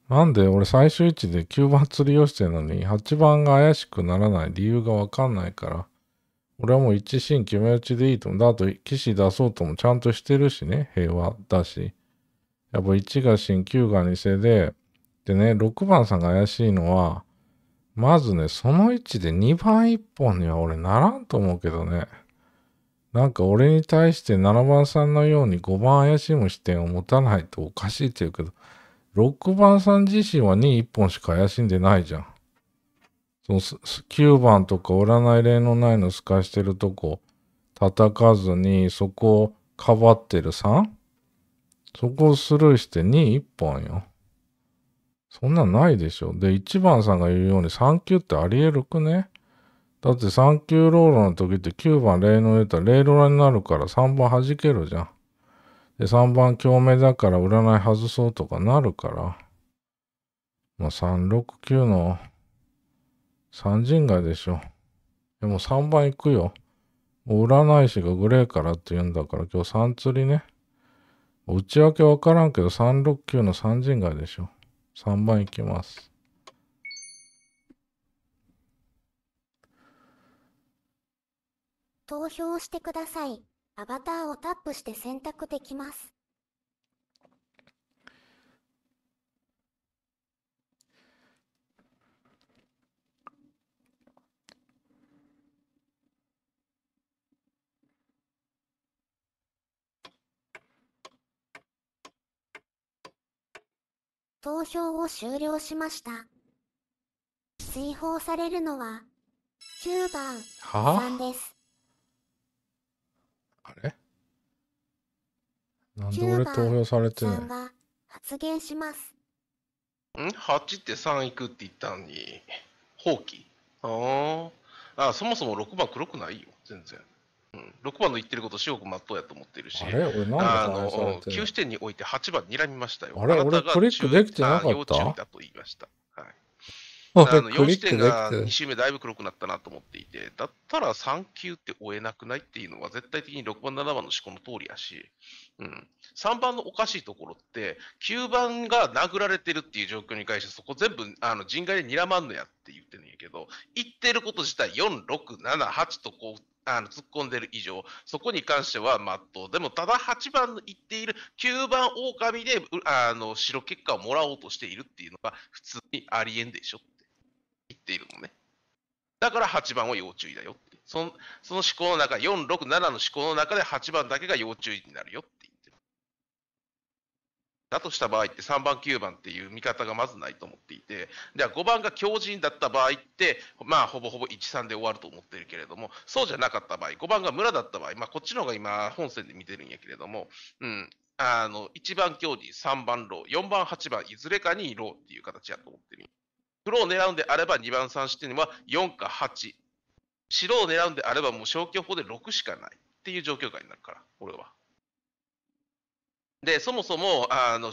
なんで俺最終位置で9番釣りをしてるのに8番が怪しくならない理由がわかんないから。俺はもう一心決め打ちでいいと思う。だと、騎士出そうともちゃんとしてるしね、平和だし。やっぱ1が新、9が偽で、でね、6番さんが怪しいのは、まずね、その位置で2番1本には俺ならんと思うけどね。なんか俺に対して7番さんのように5番怪しむ視点を持たないとおかしいって言うけど、6番さん自身は2、1本しか怪しんでないじゃん。その9番とか占い例のないの透かしてるとこ叩かずにそこをかばってる 3? そこをスルーして2、1本よ。そんなんないでしょ。で、1番さんが言うように3級ってあり得るくねだって3級ロールの時って9番例の出たら0ロラになるから3番弾けるじゃん。で、3番強めだから占い外そうとかなるから。まあ、369の三人街でしょ。でも三番行くよ。もう占い師がグレーからって言うんだから今日三釣りね。内訳わからんけど三六九の三人街でしょ。三番行きます。投票してください。アバターをタップして選択できます。投票を終了しました。追放されるのは、9番さんです。はあ、あれなんで俺投票されてない発言します。ん ?8 って3いくって言ったのに、放棄ああ、そもそも6番黒くないよ、全然。うん、6番の言ってること、四極まっとうやと思ってるし、あれ俺なんあの9視点において8番にらみましたよ。あれ俺クリックできてなかった要注意だと言いました。はいあの4視点が2周目だいぶ黒くなったなと思っていて、だったら3球って追えなくないっていうのは絶対的に6番、7番の思考の通りやし、うん。3番のおかしいところって、9番が殴られてるっていう状況に関して、そこ全部、あの、人外で睨まんのやって言ってんやけど、言ってること自体4、6、7、8とこう、あの、突っ込んでる以上、そこに関してはまっとう。でも、ただ8番の言っている9番狼で、あの、白結果をもらおうとしているっていうのが、普通にありえんでしょって言っているのね。だから8番は要注意だよって。そのその思考の中、4、6、7の思考の中で8番だけが要注意になるよってだとした場合って3番、9番っていう見方がまずないと思っていて、では5番が強靭だった場合って、まあ、ほぼほぼ1、3で終わると思ってるけれども、そうじゃなかった場合、5番が村だった場合、まあ、こっちの方が今、本線で見てるんやけれども、うん、あの、1番強靭、3番ロー、4番、8番、いずれかにローっていう形やと思ってる。黒を狙うんであれば2番、3うのは4か8。白を狙うんであればもう消去法で6しかないっていう状況下になるから、俺は。でそもそもあの、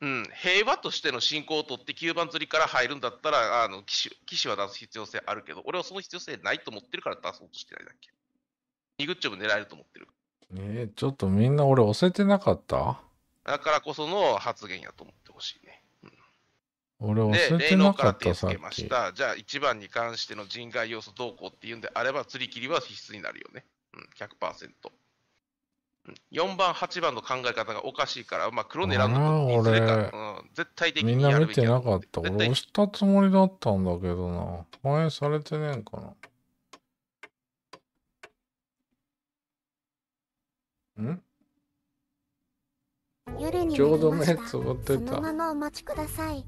うん、平和としての信仰を取って9番釣りから入るんだったらあの騎士騎士は出す必要性あるけど俺はその必要性ないと思ってるから出そうとしてないだけニグッチョブ狙えると思ってるえー、ちょっとみんな俺押せてなかっただからこその発言やと思ってほしいね、うん、俺押せてなかったさっきましたじゃあ1番に関しての人外要素どうこうっていうんであれば釣り切りは必須になるよね、うん、100% 4番、8番の考え方がおかしいから、まあ、黒狙うのもいれうん、絶対的にみんな見てなかった。俺、押したつもりだったんだけどな。反映されてねえんかな。ん夜にちょうど目つぶってた。そのままお待ちください。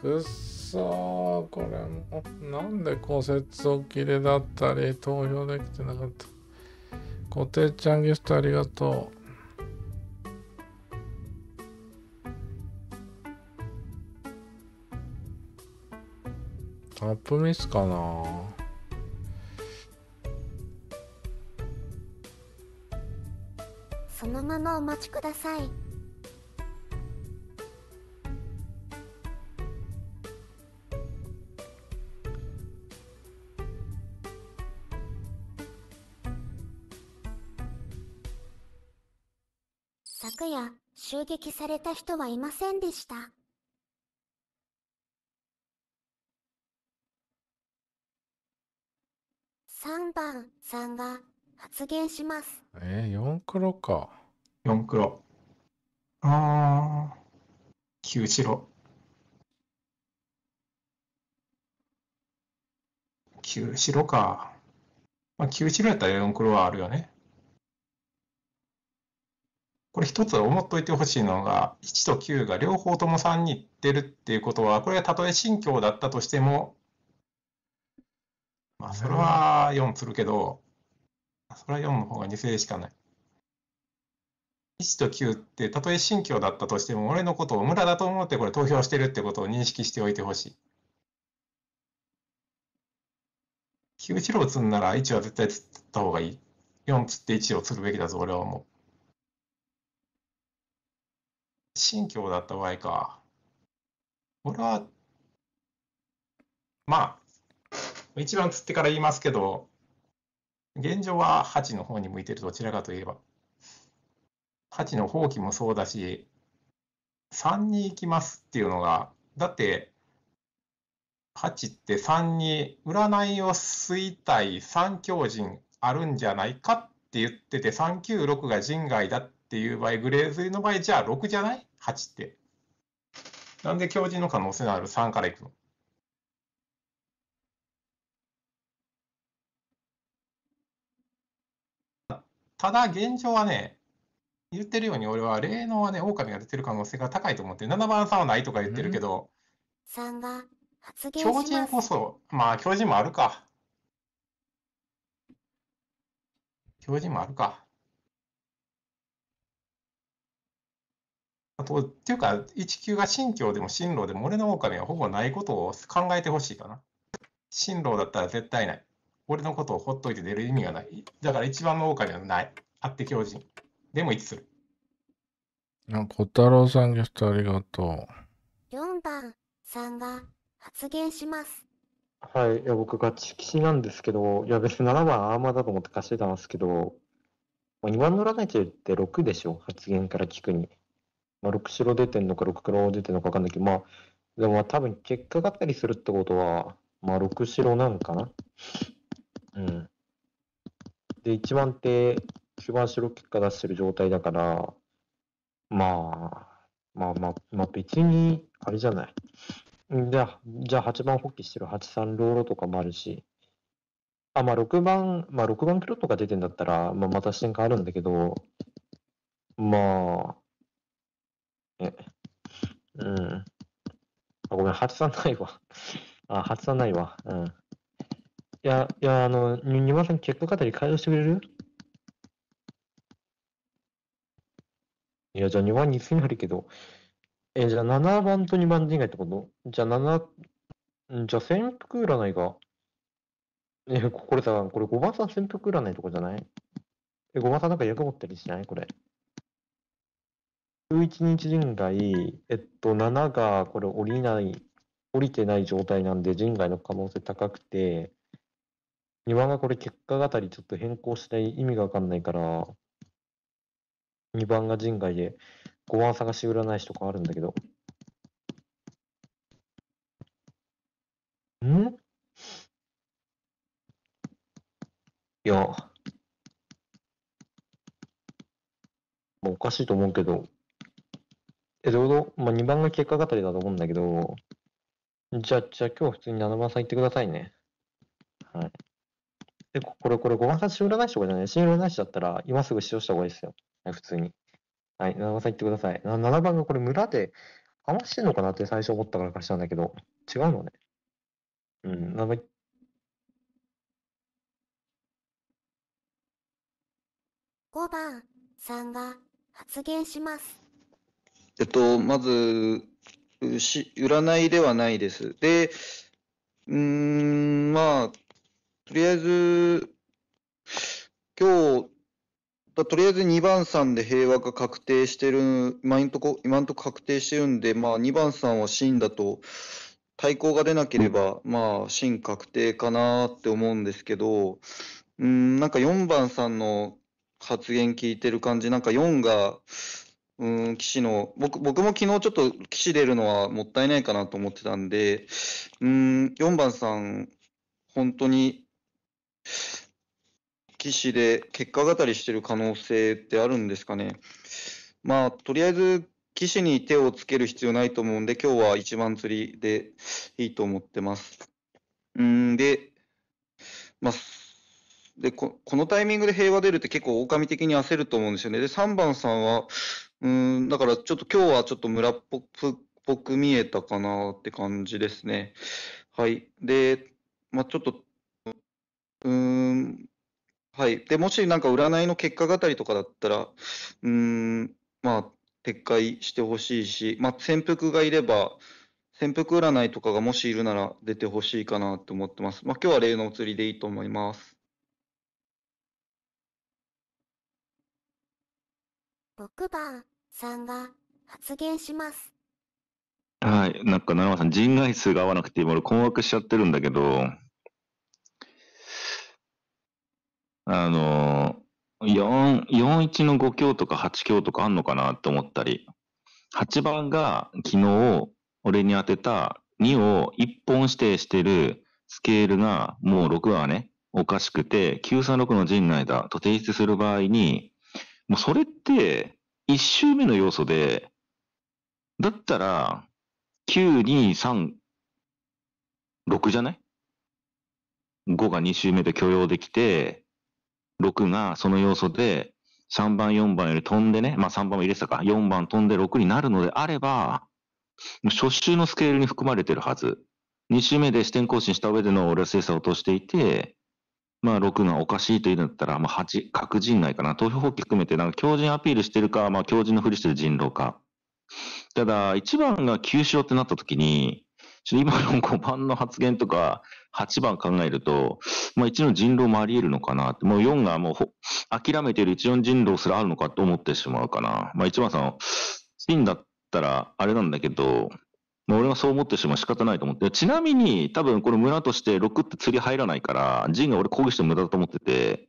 くっそー、これも。なんで骨折を切れだったり、投票できてなかった。固定ちゃんゲストありがとう。アップミスかなそのままお待ちください。や襲撃された人はいませんでした。3番さんが発言します。えー、4黒か。4黒。あー、9白。9白か。まあ、9白やったら4黒はあるよね。これ一つ思っといてほしいのが、1と9が両方とも3に出るっていうことは、これはたとえ信教だったとしても、まあ、それは4するけど、それは4の方が2世しかない。1と9って、たとえ信教だったとしても、俺のことを無駄だと思ってこれ投票してるってことを認識しておいてほしい。9白をつんなら1は絶対釣った方がいい。4釣って1を釣るべきだぞ、俺は思う。信教だった場合か。は、まあ、一番釣ってから言いますけど、現状は8の方に向いてるどちらかといえば。8の放棄もそうだし、3に行きますっていうのが、だって、8って3に占いを吸いたい3強人あるんじゃないかって言ってて、396が人外だってっていう場合、グレーズの場合、じゃあ6じゃない ?8 って。なんで強靭の可能性のある3からいくのただ現状はね、言ってるように俺は霊能はね、狼が出てる可能性が高いと思って、7番さんはないとか言ってるけど、3が発言強靭こそ、まあ強靭もあるか。強靭もあるか。あと、っていうか、一級が信教でも進路でも俺の狼はほぼないことを考えてほしいかな。進路だったら絶対ない。俺のことをほっといて出る意味がない。だから一番の狼はない。あって狂人。でも一致する。あ、小太郎さんゲストありがとう。4番さんが発言します。はい、いや僕ガチなんですけど、いや別に7番アーマーだと思って貸してたんですけど、まあ、2番の裏がけって6でしょ、発言から聞くに。まあ、6白出てんのか6黒出てんのか分かんないけど、まあ、でもまあ多分結果があったりするってことは、まあ6白なんかな。うん。で、1番手、9番白結果出してる状態だから、まあ、まあまあ、まあ別に、あれじゃない。じゃあ、じゃあ8番放棄してる83ローロとかもあるし、あ、まあ6番、まあ6番黒とか出てんだったら、まあまた視点変わるんだけど、まあ、ね。うん。あ、ごめん、発散ないわ。あ、発散ないわ。うん。いや、いや、あの、に、にまさん結果語り会話してくれるいや、じゃあ2番に次あるけど、え、じゃあ7番と2番以外ってことじゃあ7、じゃあ潜伏占いが、え、これさ、これ5番さん潜伏占いとかじゃないえ、5番さんなんか役持ったりしないこれ。11日陣外、えっと、7がこれ降りない、降りてない状態なんで、陣外の可能性高くて、2番がこれ結果がたりちょっと変更したい意味がわかんないから、2番が陣外で、5番探し占い師とかあるんだけど。んいや、まあ、おかしいと思うけど、え、どうど、まあ、2番が結果語りだと思うんだけど、じゃあ、じゃあ今日普通に7番さん行ってくださいね。はい。で、これ、これ、5番さん塩占い師とかじゃない新占い師だったら、今すぐ使用した方がいいですよ。はい、普通に。はい、7番さん行ってください。7番がこれ村でわしてんのかなって最初思ったからかしたんだけど、違うのね。うん、7番5番さんが発言します。えっと、まず、し占いではないです。で、うん、まあ、とりあえず、今日、とりあえず2番さんで平和が確定してる、今んとこ、今んとこ確定してるんで、まあ2番さんは真だと、対抗が出なければ、まあ真確定かなって思うんですけど、うん、なんか4番さんの発言聞いてる感じ、なんか4が、うん、騎士の、僕、僕も昨日ちょっと騎士出るのはもったいないかなと思ってたんで、うん、4番さん、本当に、騎士で結果語りしてる可能性ってあるんですかね。まあ、とりあえず、騎士に手をつける必要ないと思うんで、今日は一番釣りでいいと思ってます。うんで、まあ、でこ、このタイミングで平和出るって結構狼的に焦ると思うんですよね。で、3番さんは、うん、だからちょっと今日はちょっと村っぽく、ぽく見えたかなって感じですね。はい。で、まあ、ちょっと、うん、はい。で、もしなんか占いの結果語りとかだったら、うん、まあ、撤回してほしいし、まあ、潜伏がいれば、潜伏占いとかがもしいるなら出てほしいかなと思ってます。まあ、今日は例のお釣りでいいと思います。ボ番さんが発言します。はい。なんか、七尾さん、人外数が合わなくて、今俺困惑しちゃってるんだけど、あのー、41の5強とか8強とかあんのかなって思ったり、8番が昨日俺に当てた2を1本指定してるスケールがもう6はね、おかしくて、936の陣内だと提出する場合に、もうそれって、一周目の要素で、だったら、9、2、3、6じゃない ?5 が2周目で許容できて、6がその要素で、3番、4番より飛んでね、まあ3番も入れてたか、4番飛んで6になるのであれば、初週のスケールに含まれてるはず。2週目で視点更新した上での俺は精査を落としていて、まあ、6がおかしいというんだったら、まあ、8、各陣内かな。投票法規含めて、なんか強靭アピールしてるか、まあ、強靭のふりしてる人狼か。ただ、1番が急所ってなった時に、ちょ今の5番の発言とか、8番考えると、まあ、1の人狼もあり得るのかなもう4がもう諦めてる14人狼すらあるのかと思ってしまうかな。まあ、1番さん、ピンだったら、あれなんだけど、まあ、俺はそう思ってしまう仕方ないと思って。ちなみに、多分この村として6って釣り入らないから、ジンが俺抗議しても無駄だと思ってて、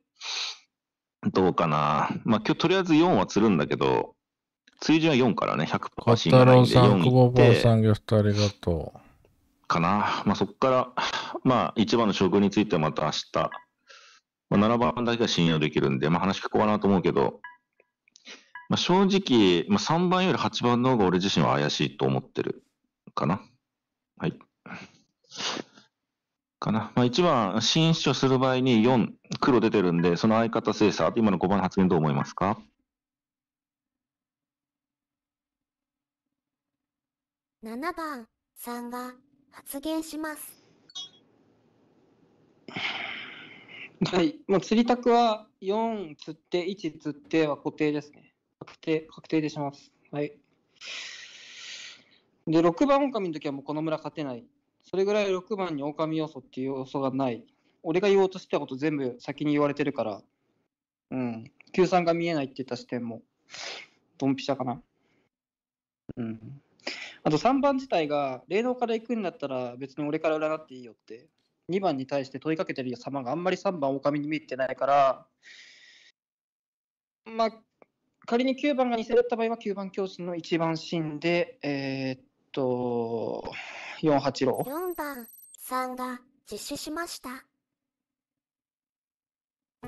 どうかな。まあ今日とりあえず4は釣るんだけど、追順は4からね、100%シーンがんで4行さん、ギフトありがとう。かな。まあそこから、まあ1番の将軍についてはまた明日、ま7番だけは信用できるんで、まあ話聞こうかなと思うけど、まあ正直、まあ3番より8番の方が俺自身は怪しいと思ってる。かな。はい。かな。まあ、1番、新書する場合に4、黒出てるんで、その相方精査、今の5番の発言どう思いますか7番さんが発言します。はい、まあ、釣りたくは4釣って1釣っては固定ですね。確定、確定でします。はい。で、6番狼の時はもうこの村勝てない。それぐらい6番に狼要素っていう要素がない。俺が言おうとしてたこと全部先に言われてるから、うん。93が見えないって言った視点も、ドンピシャかな。うん。あと3番自体が、霊能から行くんだったら別に俺から占っていいよって、2番に対して問いかけてる様があんまり3番狼に見えてないから、まあ、仮に9番が偽だった場合は9番教師の1番芯で、えー、っと、4八郎。4番さんが実施しました。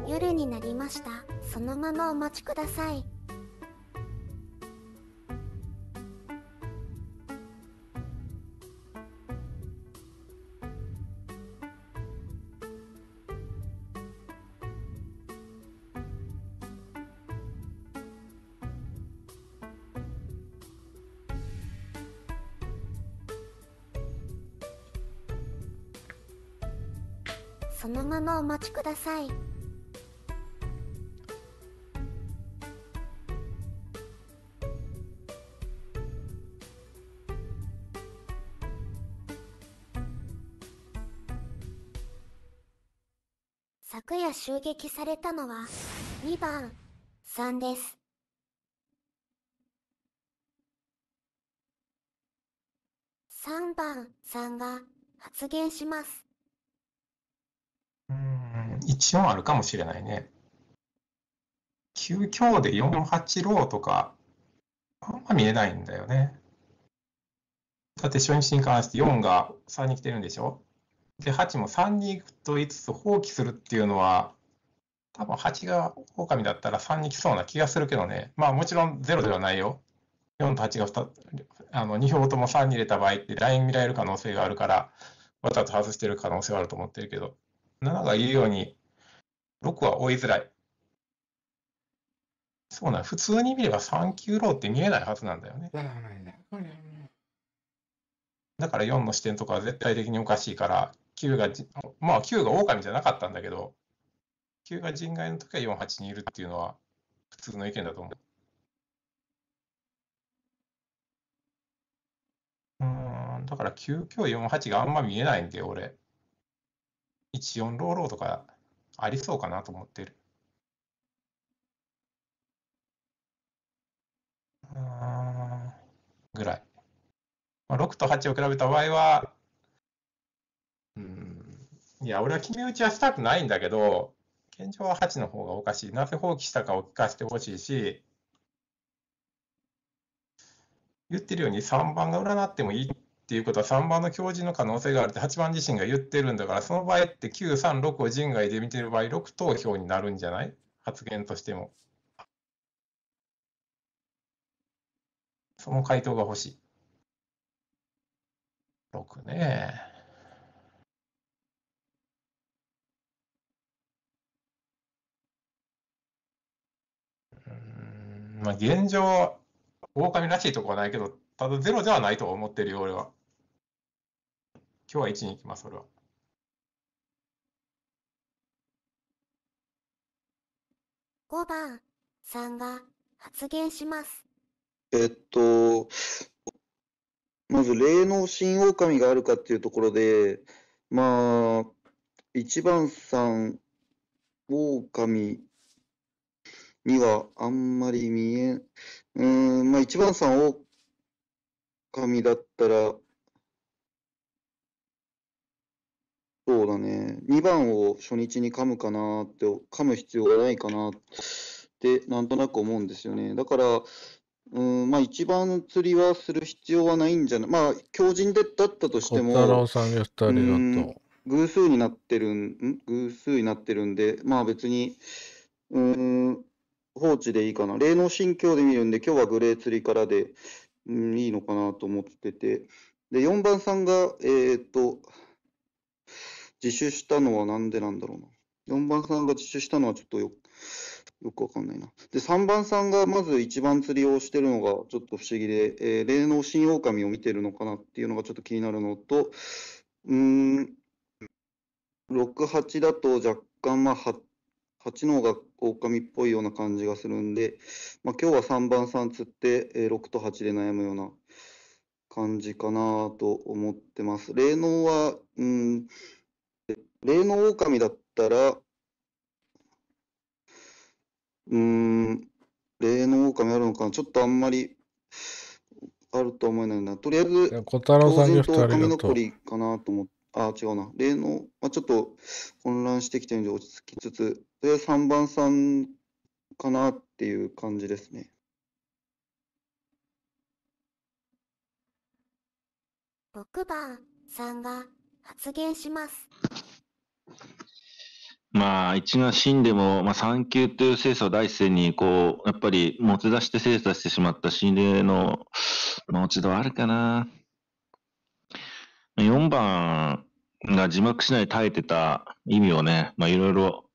夜になりました。そのままお待ちください。のお待ちください昨夜襲撃されたのは2番3です3番3が発言します一応あるかもしれないね。9強で48ローとか、あんま見えないんだよね。だって初日に関して4が3に来てるんでしょで、8も3に行くと5つ放棄するっていうのは、多分8が狼だったら3に来そうな気がするけどね。まあもちろん0ではないよ。4と8が 2, あの2票とも3に入れた場合ってライン見られる可能性があるから、わざと外してる可能性はあると思ってるけど。7が言うように、6は追いづらい。そうなん、普通に見れば3級ローって見えないはずなんだよね。だから4の視点とかは絶対的におかしいから、9が、まあ9が狼じゃなかったんだけど、9が人外の時は48にいるっていうのは普通の意見だと思う。うん、だから9今日48があんま見えないんで、俺。14ローローとかありそうかなと思ってる。ぐらい。まあ、6と8を比べた場合は、うん、いや、俺は決め打ちはしたくないんだけど、現状は8の方がおかしい。なぜ放棄したかを聞かせてほしいし、言ってるように3番が占ってもいいっていうことは3番の教授の可能性があるって8番自身が言ってるんだから、その場合って9、3、6を人外で見てる場合、6投票になるんじゃない発言としても。その回答が欲しい。6ね。うんまあ、現状、狼らしいとこはないけど、ただゼロではないと思ってるよ、俺は。今日は1に行きます、それは。5番さんが発言します。えっと、まず霊能神狼があるかっていうところで、まあ、1番さん、狼にはあんまり見えん。うん、まあ1番さん、狼だったら、そうだね。2番を初日に噛むかなって、噛む必要がないかなって、なんとなく思うんですよね。だから、うん、まあ一番釣りはする必要はないんじゃない。まあ、強靭でだったとしても、太郎さんが2人だと。偶数になってるん、偶数になってるんで、まあ別に、うん、放置でいいかな。霊能心境で見るんで、今日はグレー釣りからで、うん、いいのかなと思ってて。で、4番さんが、えー、っと、自首したのはなんでなんだろうな。4番さんが自首したのはちょっとよよくわかんないな。で、3番さんがまず一番釣りをしてるのがちょっと不思議で、えー、霊能新狼を見てるのかなっていうのがちょっと気になるのと、うん、6、8だと若干、まあ、8の方が狼っぽいような感じがするんで、まあ、今日は3番さん釣って、えー、6と8で悩むような感じかなと思ってます。霊能は、うん、霊の狼だったら、うん、霊の狼あるのかなちょっとあんまりあると思えないな。とりあえず、小太郎さんに人だかなと思っあ、違うな。例の、まあ、ちょっと混乱してきてるんで落ち着きつつ、とりあえず3番さんかなっていう感じですね。6番さんが発言します。まあ、一が死んでも、まあ、三級という精査を第一線に、こう、やっぱり持ち出して精査してしまった心霊の、まあ、落ち度はあるかな。4番が字幕しない耐えてた意味をね、まあ、いろいろ、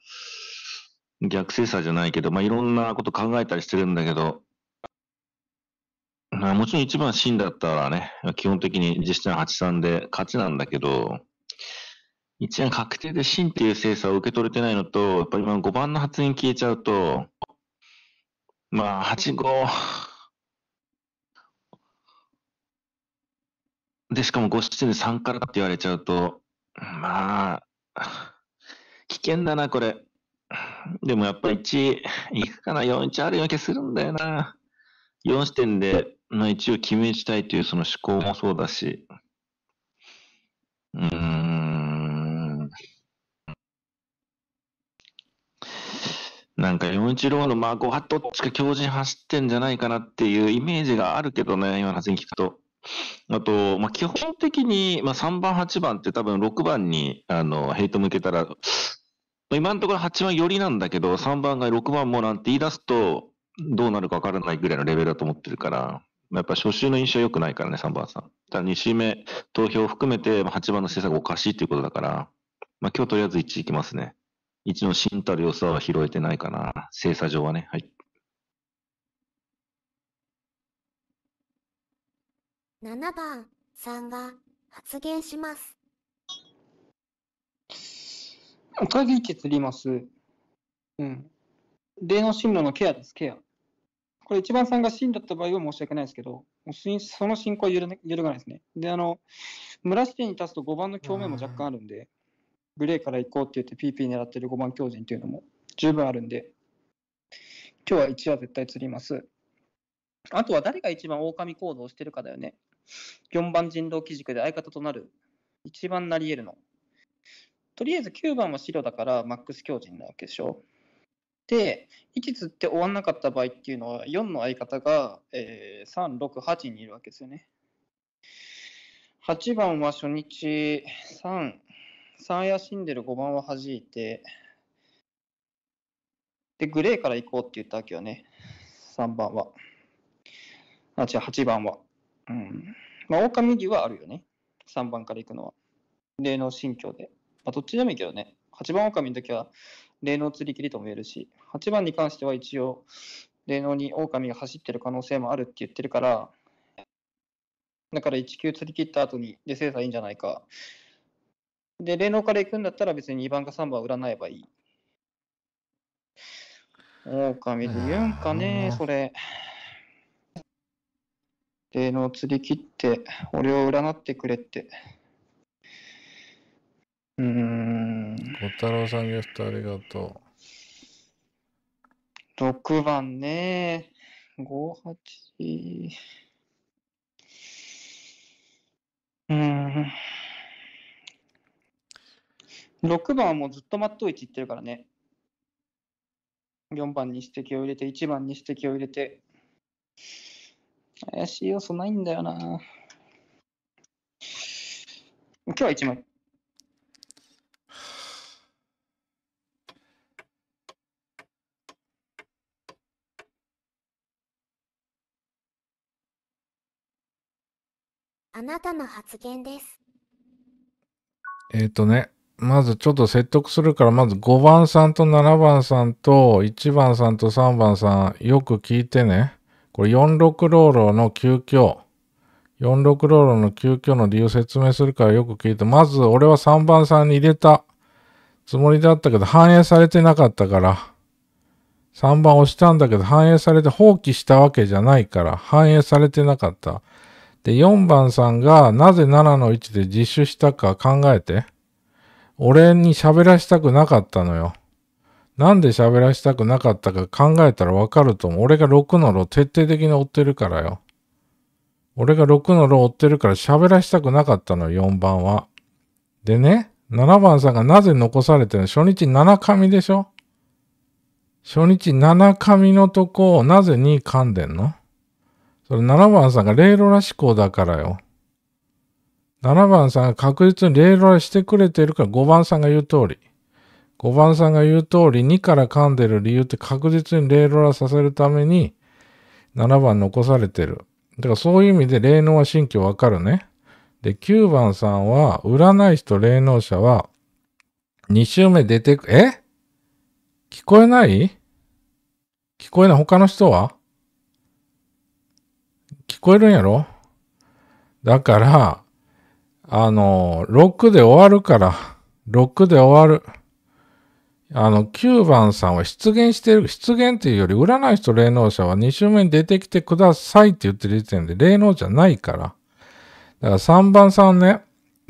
逆精査じゃないけど、まあ、いろんなこと考えたりしてるんだけど、まあ、もちろん1番死んだったらね、基本的に実質8-3で勝ちなんだけど、一応確定で真っていう精査を受け取れてないのと、やっぱり今5番の発言消えちゃうと、まあ、8、5。で、しかも5出で3からって言われちゃうと、まあ、危険だな、これ。でもやっぱ1、いくかな、41あるような気するんだよな。4視点で、まあ、一応決めしたいというその思考もそうだし。うん。なんか四一ローのまあ、クはどっちか強靭走ってんじゃないかなっていうイメージがあるけどね、今の話に聞くと。あと、まあ、基本的に、まあ、3番、8番って多分6番に、あの、ヘイト向けたら、今のところ8番寄りなんだけど、3番が6番もなんて言い出すと、どうなるかわからないぐらいのレベルだと思ってるから、やっぱ初週の印象良くないからね、3番さん。だ2週目、投票を含めて8番の政策おかしいということだから、まあ、今日とりあえず1位いきますね。一応、真たる良さは拾えてないかな。精査上はね。はい。7番さんが発言します。赤木削ります。うん。例の進路のケアです、ケア。これ一番さんが死んだった場合は申し訳ないですけど、もうその進行は揺る,、揺るがないですね。で、あの、村視点に立つと5番の共鳴も若干あるんで、グレーから行こうって言って PP 狙ってる5番強人っていうのも十分あるんで、今日は1は絶対釣ります。あとは誰が一番狼行動をしてるかだよね。4番人狼基軸で相方となる、一番なり得るの。とりあえず9番は白だからマックス強人なわけでしょ。で、1つって終わんなかった場合っていうのは、4の相方が、えー、3、6、8にいるわけですよね。8番は初日3、3怪シンデル5番を弾いて、で、グレーから行こうって言ったわけよね。3番は。あ、違う、8番は。うん。まあ、狼牛はあるよね。3番から行くのは。霊能心境で。まあ、どっちでもいいけどね。8番狼の時は、霊能釣り切りとも言えるし、8番に関しては一応、霊能に狼が走ってる可能性もあるって言ってるから、だから1級釣り切った後に、で、精査いいんじゃないか。で、霊能から行くんだったら別に2番か3番占えばいい。狼で言うんかね、それ。霊の釣り切って、俺を占ってくれって。うーん。小太郎さんゲストありがとう。6番ね、58。うーん。6番はもうずっとマット位置いってるからね。4番に指摘を入れて、1番に指摘を入れて。怪しい要素ないんだよな。今日は1枚。あなたの発言です。えっ、ー、とね。まずちょっと説得するから、まず5番さんと7番さんと1番さんと3番さん、よく聞いてね。これ46ローロの急遽、46ローロの急遽の理由説明するからよく聞いて、まず俺は3番さんに入れたつもりだったけど、反映されてなかったから、3番押したんだけど、反映されて放棄したわけじゃないから、反映されてなかった。で、4番さんがなぜ7の位置で実習したか考えて。俺に喋らしたくなかったのよ。なんで喋らしたくなかったか考えたらわかると思う。俺が6の路徹底的に追ってるからよ。俺が6の路追ってるから喋らしたくなかったのよ、4番は。でね、7番さんがなぜ残されてるの初日7紙でしょ初日7紙のとこをなぜ2噛んでんのそれ7番さんが霊路らしこだからよ。7番さんが確実にレールはしてくれてるから5番さんが言う通り。5番さんが言う通り2から噛んでる理由って確実にレールラさせるために7番残されてる。だからそういう意味で霊能は新居わかるね。で、9番さんは占い師と霊能者は2周目出てく、え聞こえない聞こえない他の人は聞こえるんやろだから、あの、6で終わるから、6で終わる。あの、9番さんは出現してる、出現っていうより、占い師と霊能者は2周目に出てきてくださいって言ってる時点で霊能じゃないから。だから3番さんね、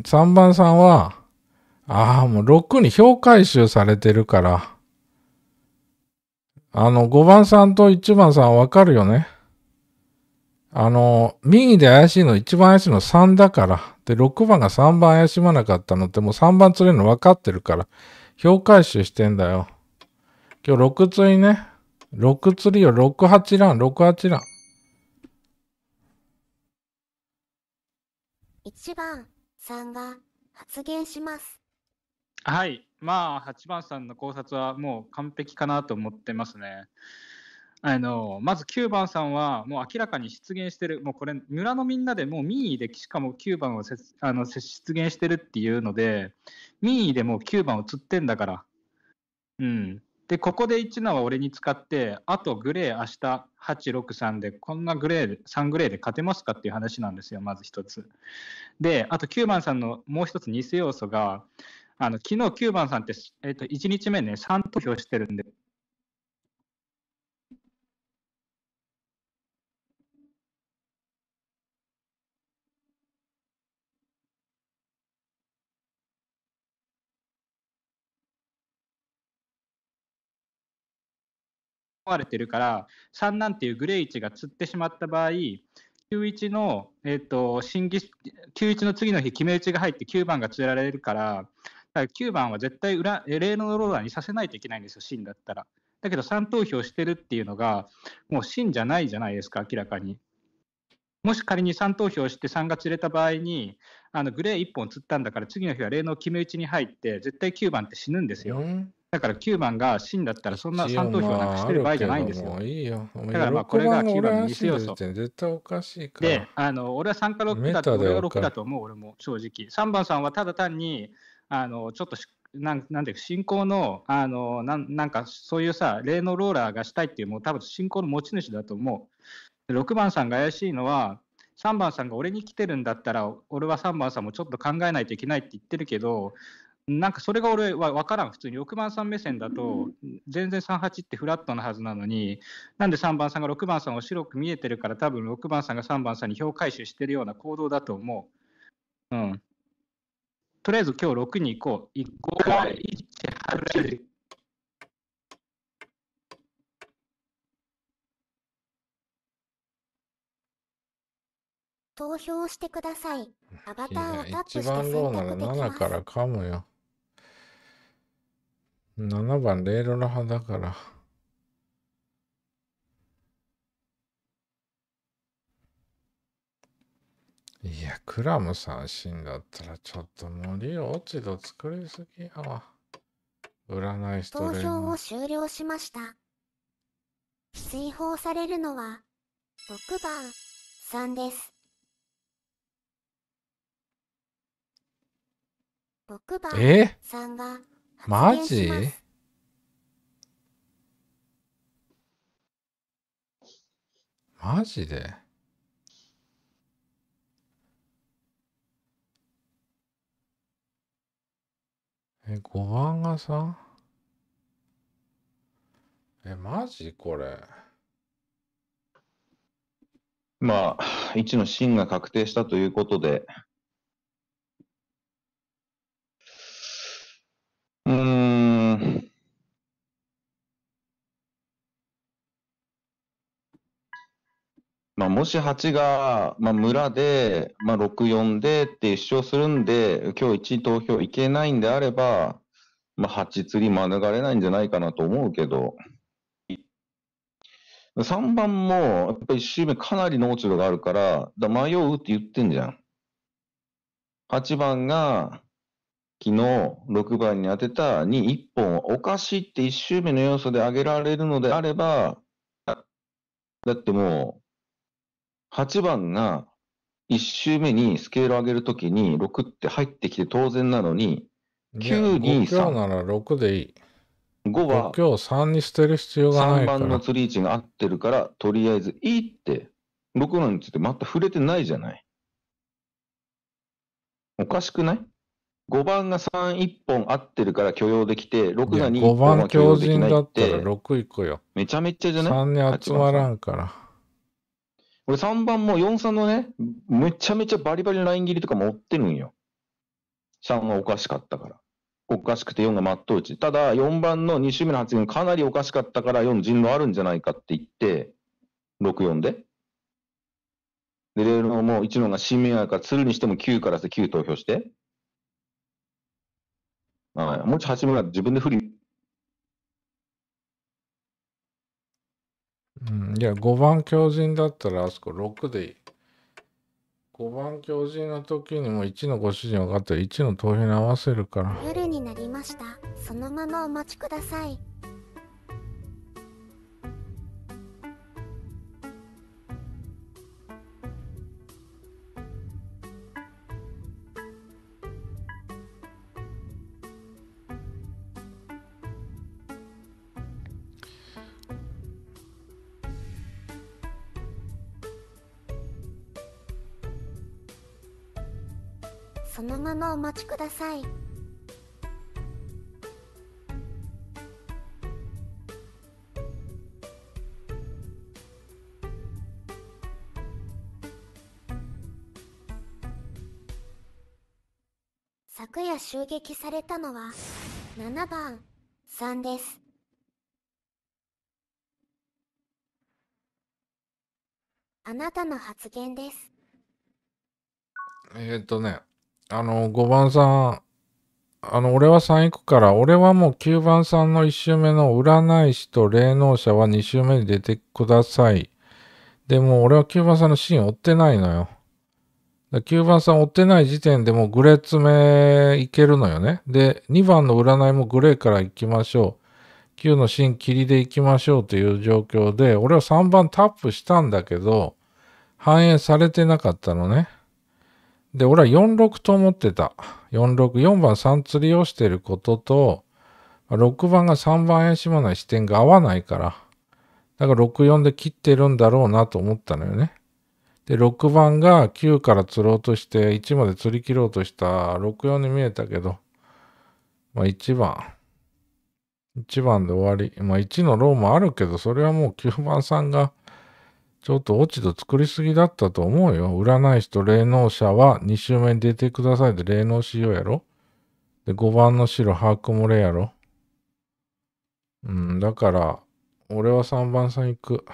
3番さんは、ああ、もう6に評回収されてるから、あの、5番さんと1番さんわかるよね。あの、右で怪しいの、一番怪しいの3だから。で、6番が3番怪しまなかったのって、もう3番釣れるの分かってるから、評回収してんだよ。今日6釣りね。6釣りよ、6、8ラン、6、8ラン。1番さんが発言します。はい。まあ、8番さんの考察はもう完璧かなと思ってますね。あのまず9番さんはもう明らかに出現してるもうこれ村のみんなでもう民意でしかも9番をせあの出現してるっていうので民意でもう9番を釣ってんだから。うん、でここで1ナは俺に使ってあとグレー明日863でこんなグレー3グレーで勝てますかっていう話なんですよまず1つ。であと9番さんのもう1つ偽要素があの昨日9番さんって、えと1日目ね3投票してるんで壊れてるから3なんていうグレー1が釣ってしまった場合91の、えーと、審議91の次の日決め打ちが入って9番が釣られるからだから9番は絶対裏例のローラーにさせないといけないんですよ芯だったら。だけど3投票してるっていうのがもう芯じゃないじゃないですか明らかに。もし仮に3投票して3が釣れた場合にあのグレー1本釣ったんだから次の日は例の決め打ちに入って絶対9番って死ぬんですよ。だから9番が真だったらそんな3投票なんかしてる場合じゃないんですよ。いいよだからまあこれが9番の偽要素。絶対おかしいから。で、あの俺は3か6だと俺が6だと思う、俺も正直。3番さんはただ単にあのちょっとなんなんていう信仰のあのなんなんかそういうさ霊のローラーがしたいっていうもう多分信仰の持ち主だと思う。6番さんが怪しいのは3番さんが俺に来てるんだったら俺は3番さんもちょっと考えないといけないって言ってるけどなんかそれが俺は分からん、普通に6番さん目線だと、全然38ってフラットなはずなのに、なんで3番さんが6番さんを白く見えてるから、多分6番さんが3番さんに票回収してるような行動だと思う。うん。とりあえず今日6に行こう。1個が1、投票してください。アバターをタップして選択できます。番ローなら7からかもよ。7番レイロラ派だから。いや、クラムさん三んだったらちょっと森を落ち度作りすぎやわ。占い師ト投票を終了しました。追放されるのは6番3です。6番3が。マジマジでえ、5番がさえ、マジこれ。まあ、一の真が確定したということで、うん。まあ、もし8が、まあ、村で、まあ、64でって主張するんで、今日1位投票いけないんであれば、まあ、8釣り免れないんじゃないかなと思うけど、3番も、やっぱり1周目かなり濃度があるから、だ迷うって言ってんじゃん。8番が、昨日6番に当てたに1本おかしいって1周目の要素で上げられるのであれば、だってもう、8番が1周目にスケール上げるときに6って入ってきて当然なのに、9、2、3。5なら6でいい。5は、今3に捨てる必要がない3番の釣り位置が合ってるから、とりあえずいいって、6のについて全く触れてないじゃない。おかしくない5番が3、1本合ってるから許容できて、6が2、1本は許容できないって。5番強人だったら6くよ。めちゃめちゃじゃない ?3 に集まらんから。俺3番も4、3のね、めちゃめちゃバリバリのライン切りとかもってるんよ。3はおかしかったから。おかしくて4が真っ当ち。ただ、4番の2周目の発言かなりおかしかったから4人狼あるんじゃないかって言って、6-4で。で、レールもう1のが新名やから、鶴にしても9から9投票して。はい。もし始めは自分で不利。うん、いや、5番強靭だったら、あそこ6でいい。5番強靭の時にも1のご主人分かったら1の投票に合わせるから。夜になりました。そのままお待ちください。のお待ちください昨夜襲撃されたのは7番3です。あなたの発言です。えっ、とね、あの、5番さん、あの、俺は3行くから、俺はもう9番さんの1周目の占い師と霊能者は2周目に出てください。でも俺は9番さんのシーン追ってないのよ。9番さん追ってない時点でもうグレー詰めいけるのよね。で、2番の占いもグレーから行きましょう。9のシーン切りで行きましょうという状況で、俺は3番タップしたんだけど、反映されてなかったのね。で、俺は46と思ってた。46、4番3釣りをしてることと、6番が3番怪しまない視点が合わないから、だから64で切ってるんだろうなと思ったのよね。で、6番が9から釣ろうとして、1まで釣り切ろうとした64に見えたけど、まあ1番。1番で終わり。まあ1のローもあるけど、それはもう9番さんがちょっと落ち度作りすぎだったと思うよ。占い師と霊能者は2周目に出てくださいで霊能しようやろ。で、5番の白、把握漏れやろ。うん、だから、俺は3番さん行く。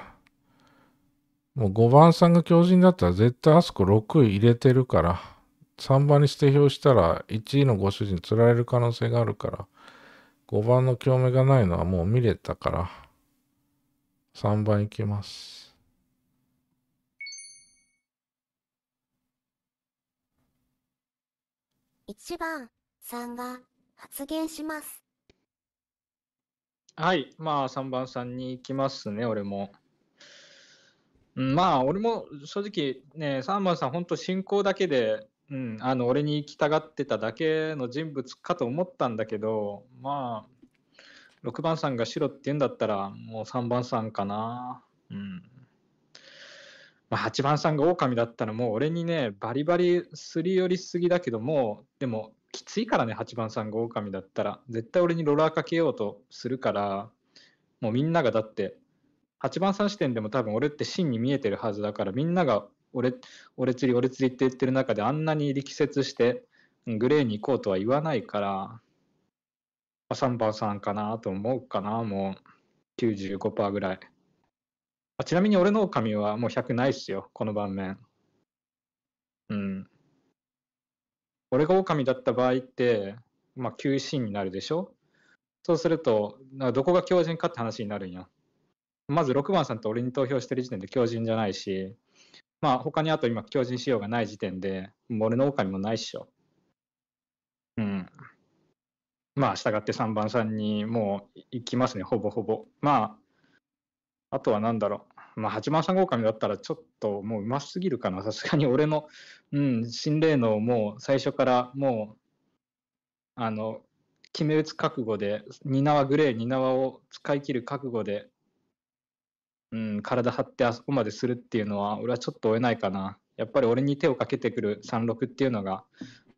もう5番さんが強靭だったら絶対あそこ6位入れてるから、3番に指定表したら1位のご主人釣られる可能性があるから、5番の興味がないのはもう見れたから、3番行きます。1番さんが発言します。はい、まあ3番さんに行きますね、俺も。うん、まあ俺も正直ね、3番さん、本当進行だけで、うん、あの俺に行きたがってただけの人物かと思ったんだけど、まあ、6番さんが白って言うんだったら、もう3番さんかな。うんまあ、8番さんが狼だったらもう俺にね、バリバリすり寄りすぎだけども、でもきついからね、8番さんが狼だったら。絶対俺にローラーかけようとするから、もうみんながだって、8番さん視点でも多分俺って真に見えてるはずだから、みんなが俺、俺釣り、俺釣りって言ってる中であんなに力説して、グレーに行こうとは言わないから、3番さんかなと思うかな、もう95%ぐらい。あちなみに俺の狼はもう100ないっすよ、この盤面。うん。俺が狼だった場合って、まあ、9シーンになるでしょそうすると、どこが狂人かって話になるんや。まず6番さんと俺に投票してる時点で狂人じゃないし、まあ他にあと今狂人仕様がない時点で、もう俺の狼もないっしょ。うん。まあ従って3番さんにもう行きますね、ほぼほぼ。まああとは何だろう。まあ、八幡三狼だったらちょっともううますぎるかな。さすがに俺の、うん、心霊のもう最初からもう、あの、決め打つ覚悟で、ニナワグレー、ニナワを使い切る覚悟で、うん、体張ってあそこまでするっていうのは、俺はちょっと追えないかな。やっぱり俺に手をかけてくる三六っていうのが、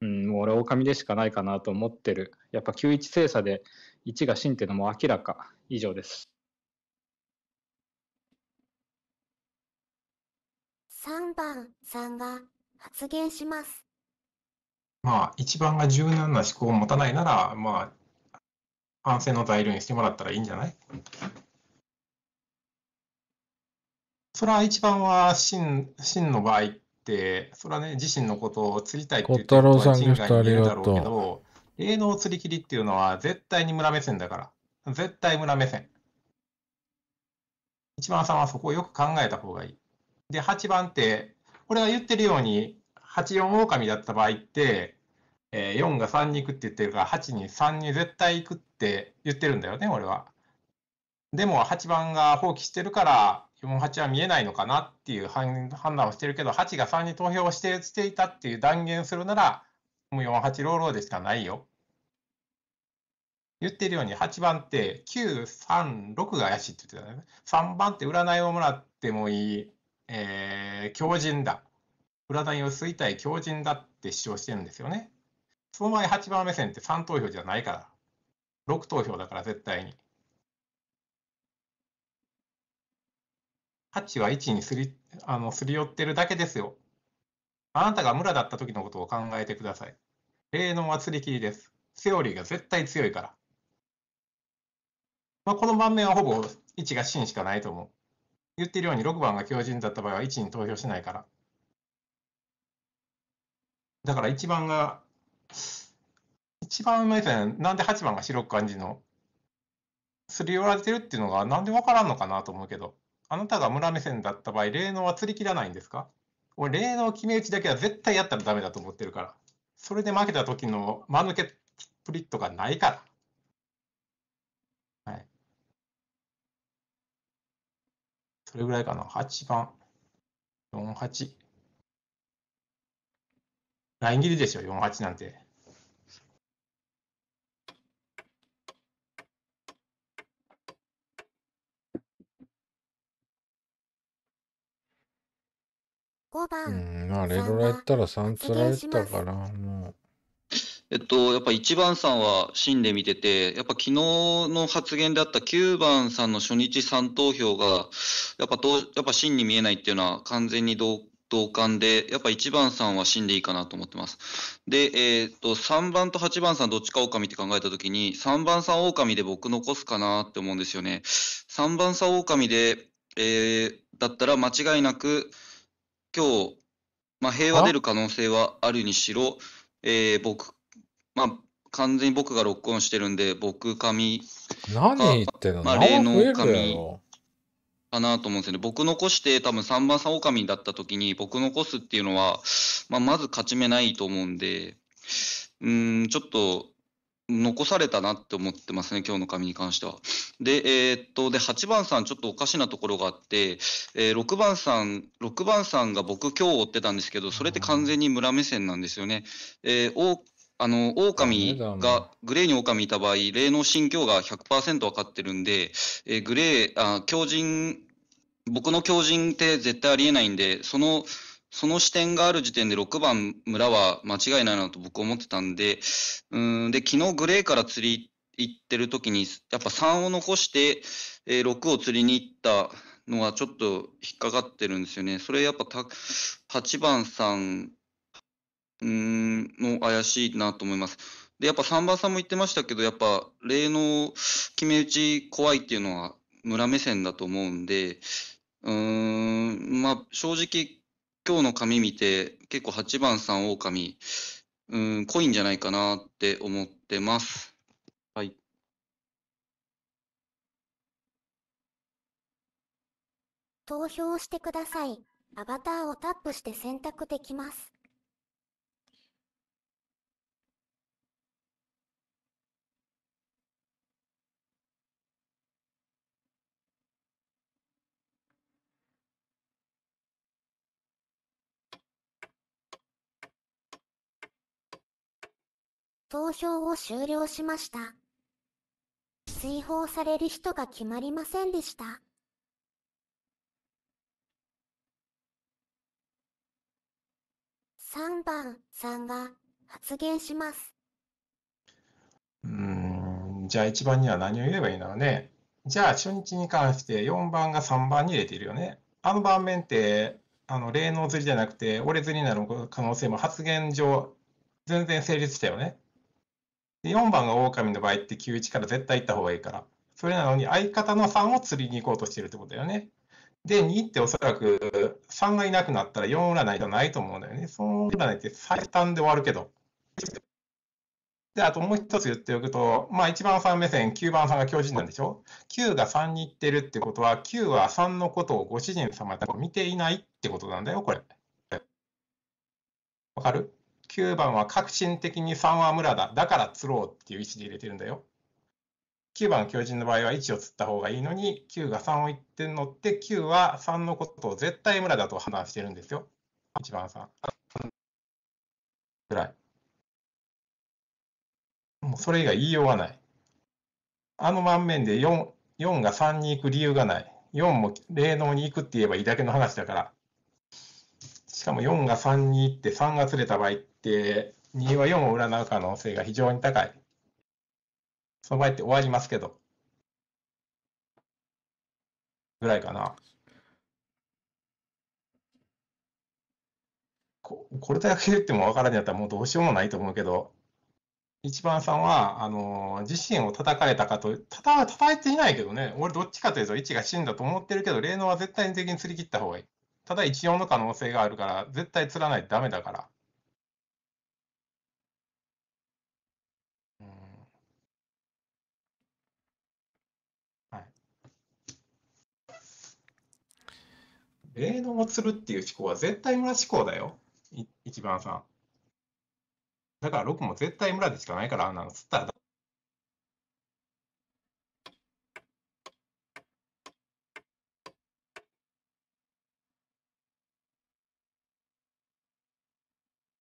うん、もう俺は狼でしかないかなと思ってる。やっぱ9一精査で1が真っていうのも明らか。以上です。3番さんが発言します。まあ、一番が柔軟な思考を持たないなら、まあ、反省の材料にしてもらったらいいんじゃないそれは一番は真、真の場合って、それはね、自身のことを釣りたいって言ってる人人外にいるだろうけど、芸能釣り切りっていうのは絶対に村目線だから。絶対村目線。一番さんはそこをよく考えた方がいい。で、8番って、これが言ってるように、84狼だった場合って、えー、4が3に行くって言ってるから、8に3に絶対行くって言ってるんだよね、俺は。でも8番が放棄してるから、48は見えないのかなっていう判断をしてるけど、8が3に投票してしていたっていう断言するなら、もう48ローローでしかないよ。言ってるように、8番って9、3、6が怪しいって言ってたね。3番って占いをもらってもいい。えー、強靭だ。裏谷を吸いたい強靭だって主張してるんですよね。その場合8番目線って3投票じゃないから、6投票だから絶対に。8は1にすりあのすり寄ってるだけですよ。あなたが村だった時のことを考えてください。霊能は釣り切りです。セオリーが絶対強いから。まあ、この盤面はほぼ1が真しかないと思う。言ってるように6番が強人だった場合は1に投票しないから。だから1番が、一番目線、なんで8番が白く感じの、すり寄られてるっていうのがなんでわからんのかなと思うけど、あなたが村目線だった場合、霊能は釣り切らないんですか俺、霊能決め打ちだけは絶対やったらダメだと思ってるから。それで負けた時の間抜けプリットがないから。それぐらいかな。8番。4、8。ライン切りですよ、4、8なんて。うん、まあ、レロラやったら3つられたから、もう。えっと、やっぱ1番さんは芯で見てて、やっぱ昨日の発言であった9番さんの初日3投票が、やっぱどやっぱ芯に見えないっていうのは完全に同同感で、やっぱ1番さんは芯でいいかなと思ってます。で、えー、っと、3番と8番さんどっちか狼って考えたときに、3番さん狼で僕残すかなって思うんですよね。3番さん狼で、えー、だったら間違いなく、今日、まあ、平和出る可能性はあるにしろ、えー、僕まあ、完全に僕がロックオンしてるんで、僕髪。何言ってんの、まあ、霊能紙かなと思うんですよね。僕残して多分3番さん狼だった時に、僕残すっていうのは、まあ、まず勝ち目ないと思うんで、うん、ちょっと、残されたなって思ってますね、今日の紙に関しては。で、えー、っと、で、8番さん、ちょっとおかしなところがあって、えー、6番さん、6番さんが僕今日追ってたんですけど、それって完全に村目線なんですよね。えー、あの、狼が、グレーに狼いた場合、霊能心境が100%分かってるんで、えー、グレー、あ人、僕の狂人って絶対ありえないんで、その、その視点がある時点で6番村は間違いないなと僕思ってたんで、うん、で、昨日グレーから釣り行ってる時に、やっぱ3を残して、えー、6を釣りに行ったのはちょっと引っかかってるんですよね。それやっぱた8番さんうん、もう怪しいなと思います。で、やっぱ3番さんも言ってましたけど、やっぱ、霊能決め打ち怖いっていうのは村目線だと思うんで、うん、まあ、正直、今日の紙見て、結構8番さん狼、うん、濃いんじゃないかなって思ってます。はい。投票してください。アバターをタップして選択できます。投票を終了しました。追放される人が決まりませんでした。3番さんが発言します。うん、じゃあ1番には何を言えばいいのね。じゃあ初日に関して4番が3番に入れているよね。あの盤面って、あの、霊能釣りじゃなくて、折れ釣りになる可能性も発言上、全然成立したよね。で、4番が狼の場合って91から絶対行った方がいいから。それなのに相方の3を釣りに行こうとしてるってことだよね。で、2っておそらく3がいなくなったら4占いじゃないと思うんだよね。その占いって最短で終わるけど。で、あともう一つ言っておくと、まあ1番3目線、9番さんが狂人なんでしょ ?9 が3に行ってるってことは、9は3のことをご主人様と見ていないってことなんだよ、これ。わかる9番は革新的に3は村だ。だから釣ろうっていう位置で入れてるんだよ。9番強人の場合は1を釣った方がいいのに、9が3を1点乗って、9は3のことを絶対村だと判断してるんですよ。1番3。ぐらい。もうそれ以外言いようがない。あの満面で 4, 4が3に行く理由がない。4も霊能に行くって言えばいいだけの話だから。しかも4が3に行って3が釣れた場合、って2は4を占う可能性が非常に高い。その場合って終わりますけど。ぐらいかな。ここれだけ言っても分からんやったらもうどうしようもないと思うけど、一番さんは、あのー、自身を叩かれたかと、た叩いていないけどね、俺どっちかというと1が死んだと思ってるけど、霊能は絶対に的に釣り切った方がいい。ただ14の可能性があるから、絶対釣らないとダメだから。霊能を釣るっていう思考は絶対村思考だよ。一番さん。だから僕も絶対村でしかないから、あんなの釣ったら。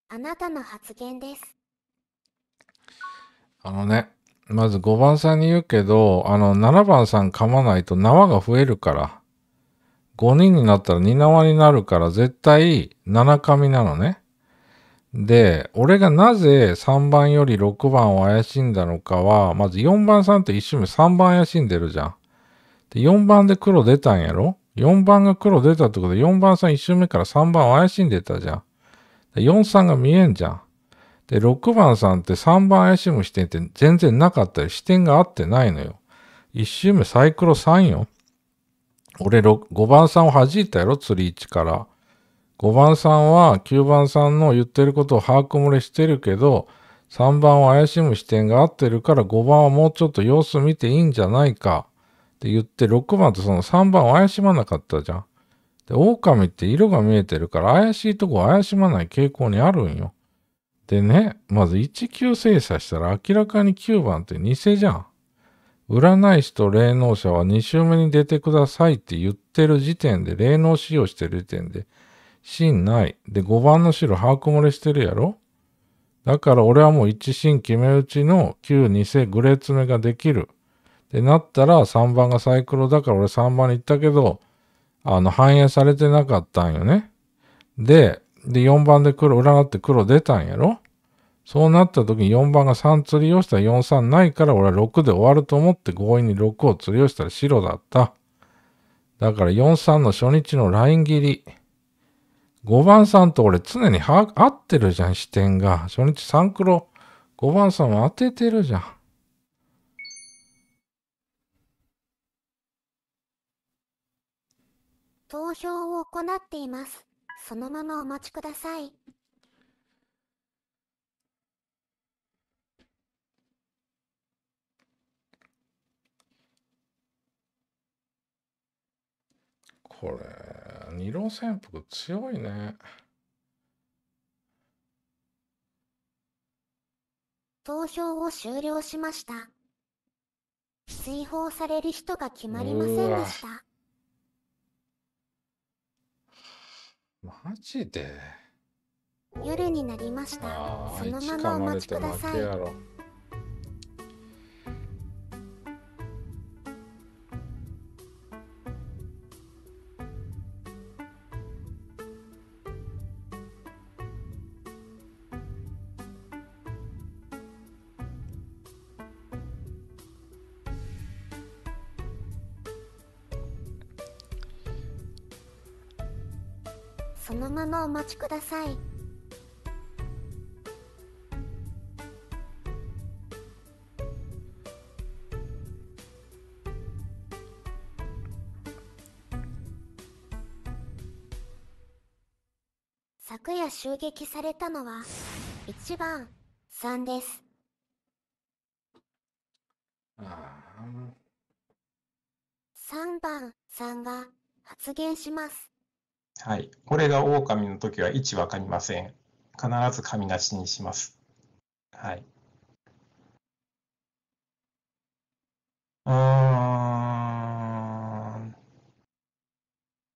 あなたの発言です。あのね、まず5番さんに言うけど、あの7番さん噛まないと縄が増えるから。5人になったら2縄になるから絶対7神なのね。で、俺がなぜ3番より6番を怪しんだのかは、まず4番さんって一瞬目3番怪しんでるじゃん。で、4番で黒出たんやろ ?4 番が黒出たってことで4番さん一瞬目から3番怪しんでたじゃん。4さんが見えんじゃん。で、6番さんって3番怪しむ視点って全然なかったり視点が合ってないのよ。一周目サイクロ3よ。俺5番さんを弾いたやろ釣り位置から。5番さんは9番さんの言ってることを把握漏れしてるけど、3番を怪しむ視点が合ってるから5番はもうちょっと様子見ていいんじゃないかって言って6番とその3番を怪しまなかったじゃん。で、狼って色が見えてるから怪しいとこ怪しまない傾向にあるんよ。でね、まず1級精査したら明らかに9番って偽じゃん。占い師と霊能者は2週目に出てくださいって言ってる時点で、霊能使用してる時点で、芯ない。で、5番の白、把握漏れしてるやろだから俺はもう1芯決め打ちの9、2世、グレー詰めができる。で、なったら3番がサイクロだから俺3番に行ったけど、あの、反映されてなかったんよね。で、で、4番で黒、占って黒出たんやろそうなった時に4番が3釣りをしたら43ないから俺は6で終わると思って強引に6を釣りをしたら白だった。だから43の初日のライン切り。5番さんと俺常に合ってるじゃん、視点が。初日3黒。5番さんは当ててるじゃん。投票を行っています。そのままお待ちください。これ、二郎潜伏強いね。投票を終了しました。追放される人が決まりませんでした。マジで夜になりました。そのままお待ちください。待ちください昨夜襲撃されたのは1番3です3番3が発言しますはい。これが狼の時は位置わかりません。必ず神なしにします。はい。う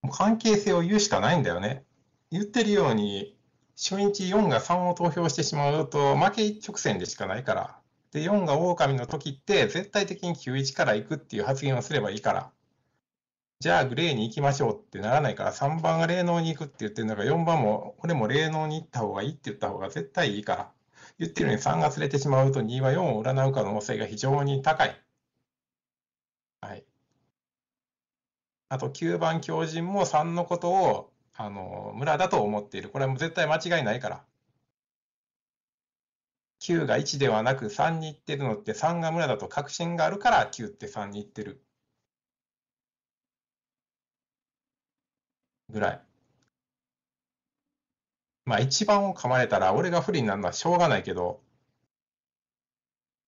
ん。関係性を言うしかないんだよね。言ってるように、初日4が3を投票してしまうと、負け一直線でしかないから。で、4が狼の時って、絶対的に91から行くっていう発言をすればいいから。じゃあグレーに行きましょうってならないから、3番が霊能に行くって言ってるんだから、4番も、これも霊能に行った方がいいって言った方が絶対いいから、言ってるのに3が連れてしまうと2は4を占う可能性が非常に高い。はい。あと9番狂人も3のことを、あの、村だと思っている。これはもう絶対間違いないから。9が1ではなく3に行ってるのって3が村だと確信があるから9って3に行ってる。ぐらい。まあ一番を噛まれたら俺が不利になるのはしょうがないけど、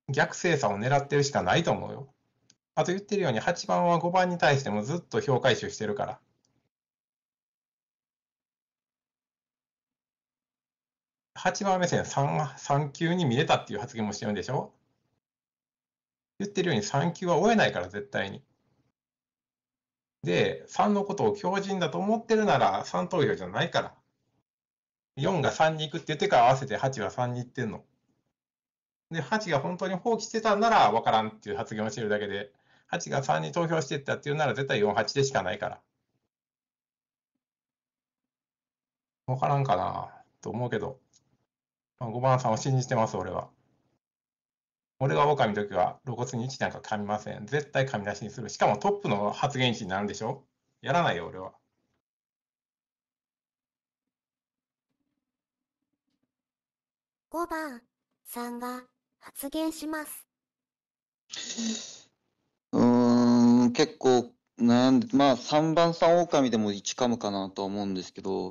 逆精査を狙ってるしかないと思うよ。あと言ってるように8番は5番に対してもずっと評価回収してるから。8番目線 3, 3級に見れたっていう発言もしてるんでしょ言ってるように3級は追えないから絶対に。で、3のことを強靭だと思ってるなら3投票じゃないから。4が3に行くって言ってから合わせて8は3に行ってんの。で、8が本当に放棄してたんなら分からんっていう発言をしてるだけで、8が3に投票してったっていうなら絶対48でしかないから。分からんかなと思うけど、まあ、5番さんを信じてます、俺は。俺が狼の時は露骨に位置なんか噛みません。絶対噛み出しにする。しかもトップの発言位置になるんでしょやらないよ、俺は。5番さんが発言します。うーん、結構、なんで、まあ、3番さん狼でも1噛むかなとは思うんですけど、や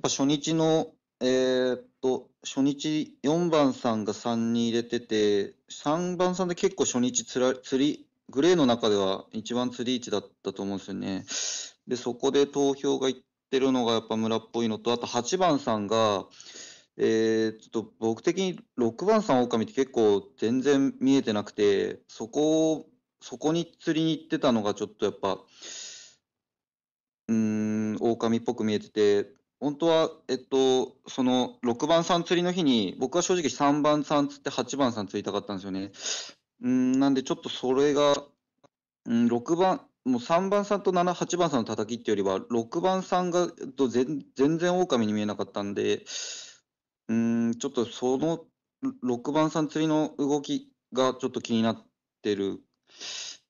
っぱ初日のえーっと、初日4番さんが3に入れてて、3番さんで結構初日つら、釣り、グレーの中では一番釣り位置だったと思うんですよね。で、そこで投票がいってるのがやっぱ村っぽいのと、あと8番さんが、えー、ちょっと僕的に6番さん狼って結構全然見えてなくて、そこを、そこに釣りに行ってたのがちょっとやっぱ、うん、狼っぽく見えてて、本当は、えっと、その6番さん釣りの日に、僕は正直3番さん釣って8番さん釣りたかったんですよね。うんなんでちょっとそれが、うん、6番、もう3番さんと7、8番さんの叩きっていうよりは、6番さんがと全全然狼に見えなかったんで、うんちょっとその6番さん釣りの動きがちょっと気になってる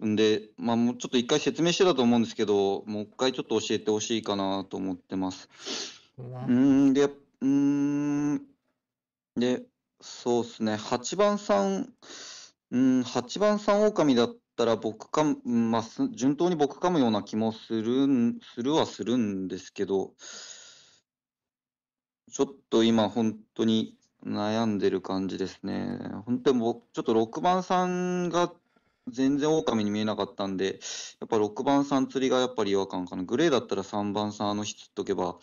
んで、まあ、もうちょっと一回説明してたと思うんですけど、もう一回ちょっと教えてほしいかなと思ってます。うん、で、うん、で、そうですね、8番さん、うん、8番さん狼だったら僕か、うんまあ、す順当に僕噛むような気もするん、するはするんですけど、ちょっと今本当に悩んでる感じですね。本当に僕、ちょっと6番さんが全然狼に見えなかったんで、やっぱ6番さん釣りがやっぱり違和感かな。グレーだったら3番さんあの日釣っとけば、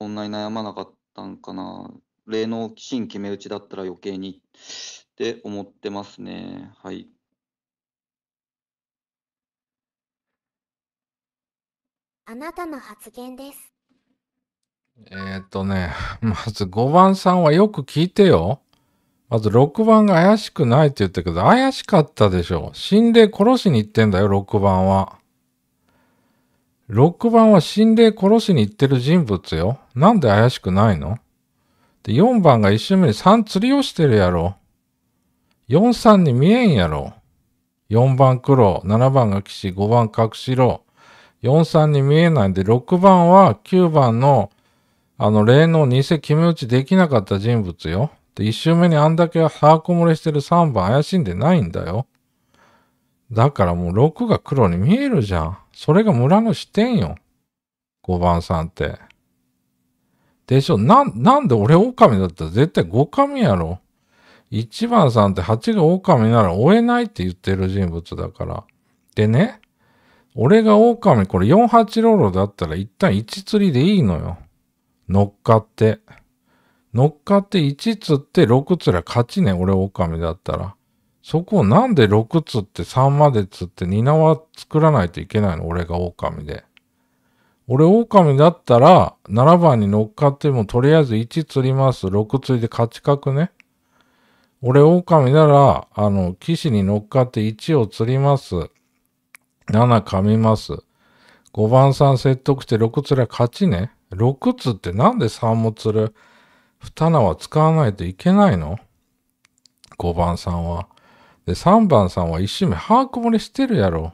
そんなに悩まなかったんかな。例のシー決め打ちだったら余計にって思ってますね。はい。あなたの発言です。えー、っとね、まず5番さんはよく聞いてよ。まず6番が怪しくないって言ったけど、怪しかったでしょ。心霊殺しに行ってんだよ、6番は。ロック版は心霊殺しに行ってる人物よ。なんで怪しくないので、4番が一周目に3釣りをしてるやろ。43に見えんやろ。4番黒、7番が騎士、5番隠しろ。43に見えないんで、6番は9番の、あの、霊の偽決め打ちできなかった人物よ。で、一周目にあんだけ把握漏れしてる3番怪しんでないんだよ。だからもう6が黒に見えるじゃん。それが村の視点よ。五番さんって。でしょな、なんで俺狼だったら絶対五神やろ。一番さんって8が狼なら追えないって言ってる人物だから。でね、俺が狼、これ四八ロロだったら一旦一釣りでいいのよ。乗っかって。乗っかって一釣って六釣りは勝ちね、俺狼だったら。そこをなんで6つって3までつって2縄作らないといけないの俺が狼で。俺狼だったら7番に乗っかってもとりあえず1釣ります。6釣りで勝ち確ね。俺狼なら、あの、騎士に乗っかって1を釣ります。7噛みます。5番さん説得して6釣りは勝ちね。6つってなんで3も釣る二縄使わないといけないの ?5 番さんは。で、3番さんは1周目把握漏れしてるやろ。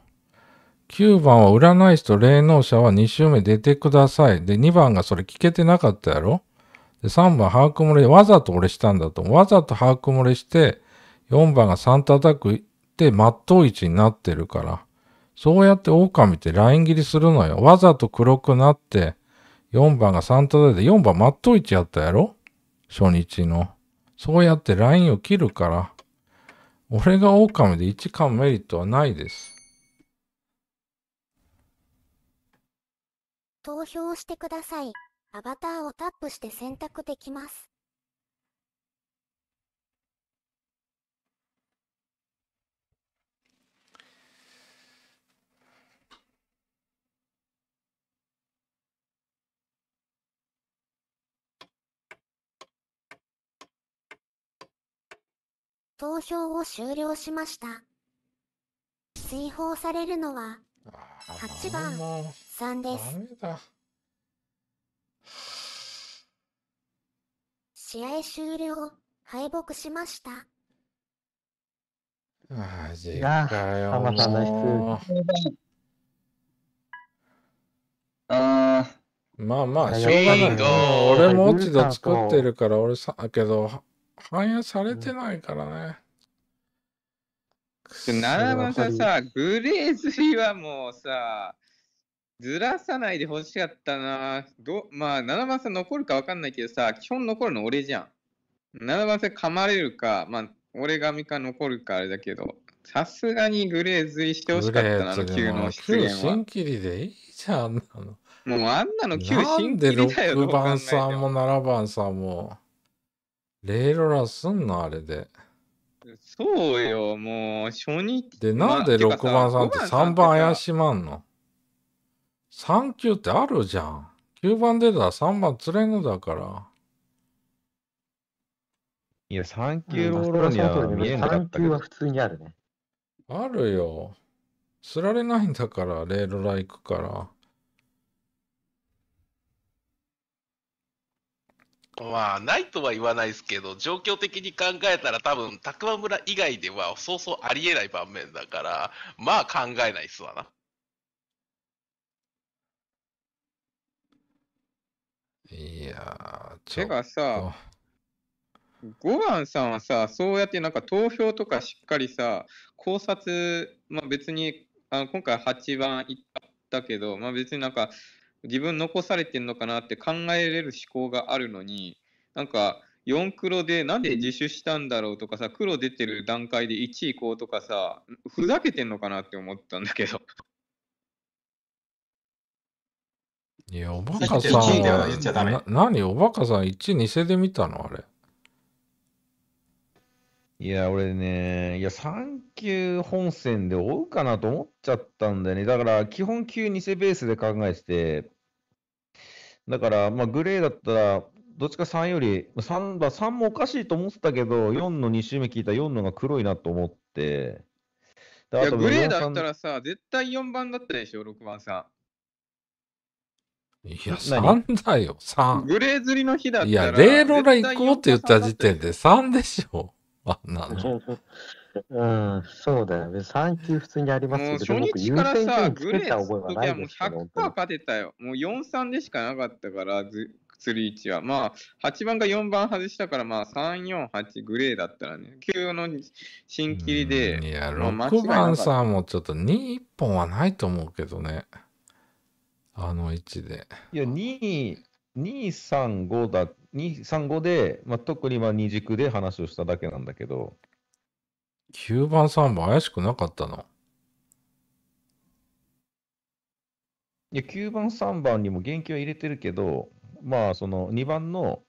9番は占い師と霊能者は2周目出てください。で、2番がそれ聞けてなかったやろ。で、3番把握漏れ、わざと俺したんだと。わざと把握漏れして、4番が3叩くって真っ当位置になってるから。そうやって狼ってライン切りするのよ。わざと黒くなって、4番が3叩いて、4番真っ当位置やったやろ初日の。そうやってラインを切るから。俺が狼で一巻メリットはないです。投票してください。アバターをタップして選択できます。投票を終了しました。追放されるのは、8番3です。試合終了、敗北しました。マジかよ。浜さんの質。ああ。まあまあ、しょうがない。俺も落ち度作ってるから、俺さ、けど、反映されてないからね。七番さんさ、グレーズリーはもうさ、ずらさないでほしかったな。どまあ、七番さん残るかわかんないけどさ、基本残るの俺じゃん。七番さん噛まれるか、まあ、俺髪か残るかあれだけど、さすがにグレーズリしてほしかったな、の9の出現は。新切りでいいじゃん、あんなの。もうあんなの9新切りだよ。なんで6番さんも7番さんも。レイロラすんのあれで。そうよ、もう、初日。で、なんで6番さんって3番怪しまんの ?3 級ってあるじゃん。9番出たら3番釣れんのだから。いや、3級ローロには見えなかったけど。3級は普通にあるね。あるよ。釣られないんだから、レーロラ行くから。まあ、ないとは言わないですけど、状況的に考えたら多分、くま村以外ではそうそうありえない盤面だから、まあ考えないっすわな。いやー、てかさ、5番さんはさ、そうやってなんか投票とかしっかりさ、考察、まあ別に、あの今回8番いったけど、まあ別になんか、自分残されてんのかなって考えれる思考があるのになんか4黒でなんで自首したんだろうとかさ黒出てる段階で1位こうとかさふざけてんのかなって思ったんだけど。いや、おバカさんは、何おバカさん1、偽で見たのあれ。いや、俺ね、いや、3級本戦で追うかなと思っちゃったんだよね。だから、基本級偽ベースで考えてて、だから、まあ、グレーだったら、どっちか3より、3だ、3もおかしいと思ってたけど、4の2周目聞いた4のが黒いなと思って。いや、グレーだったらさ、絶対4番だったでしょ、6番さん。いや、3だよ、3。グレー釣りの日だったら。いや、0ロラ行こうって言った時点で3でしょ、あんなの。そうそううん、そうだよね。3級普通にありますけど、もう初日からさ、グレーの時はもう100%勝てたよ。もう4-3でしかなかったから、ず釣り位置は。まあ、8番が4番外したから、まあ、3、4、8グレーだったらね、9の新切りで。いや、6番さ、もうちょっと2、1本はないと思うけどね。あの位置で。いや、2、2、3、5だ、2、3、5で、まあ、特にまあ2軸で話をしただけなんだけど。9番3番怪しくなかったのいや、9番3番にも元気は入れてるけど、まあ、その2番の、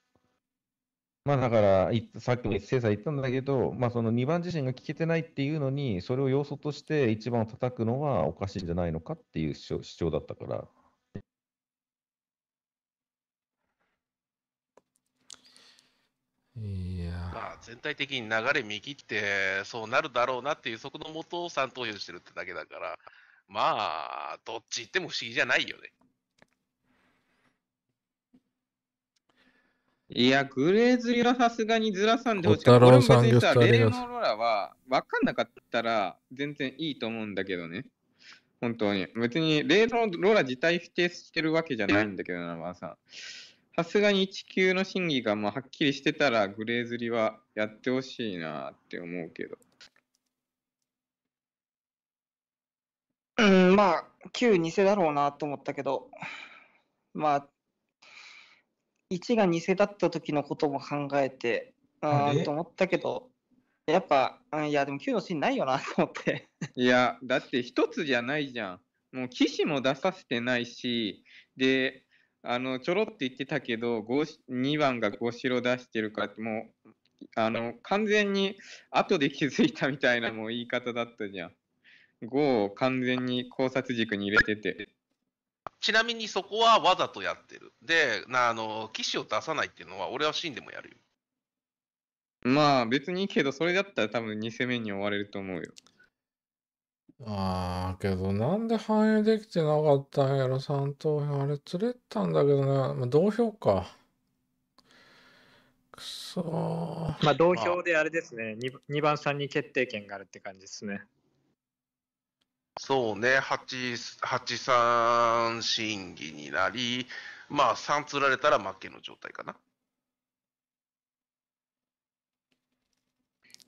まあだから、さっきも生さん言ったんだけど、まあその2番自身が聞けてないっていうのに、それを要素として1番を叩くのはおかしいんじゃないのかっていう主張だったから。えーまあ、全体的に流れ見切って、そうなるだろうなっていうそこのもと、3投票してるってだけだから、まあ、どっち行っても不思議じゃないよね。いや、グレーズリはさすがにずらさんでほしい。こさも別にさ、レイノロラは分かんなかったら全然いいと思うんだけどね。本当に。別にレイノロラ自体否定してるわけじゃないんだけどな、まあさん。さすがに地球の審議がまあはっきりしてたらグレーズリはやってほしいなって思うけど。うん、まあ、旧偽だろうなと思ったけど、まあ、1が偽だった時のことも考えて、ああと思ったけど、やっぱ、うん、いや、でも9のシーンないよなと思って。いや、だって一つじゃないじゃん。もう、騎士も出させてないし、で、あのちょろって言ってたけど2番が5白出してるかってもうあの完全に後で気づいたみたいなもう言い方だったじゃん5を完全に考察軸に入れててちなみにそこはわざとやってるでなあの騎士を出さないっていうのは俺は死んでもやるよまあ別にいいけどそれだったら多分2戦目に追われると思うよああ、けどなんで反映できてなかったんやろ、3等票。あれ釣れたんだけどね。まあ、同票か。くそまあ、同票であれですね2、2番さんに決定権があるって感じですね。そうね、8、8、3審議になり、まあ、3釣られたら負けの状態かな。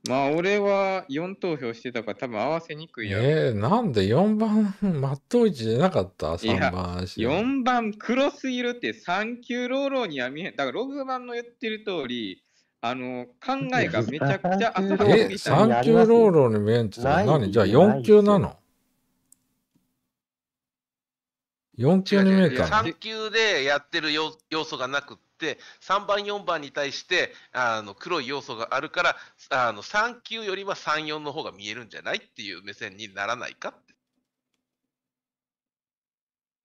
まあ、俺は4投票してたから多分合わせにくいやえー、なんで4番、マットイチじゃなかった ?3 番足。4番、黒すぎるって3級ローローには見えん。だから6番の言ってる通り、あの、考えがめちゃくちゃ 浅はえ、3級ローローに見えんって何じゃあ4級なの ?4 級に見えた ?3 級でやってる要素がなく、3番、4番に対して、あの、黒い要素があるから、あの、3級よりは3、4の方が見えるんじゃないっていう目線にならないかって。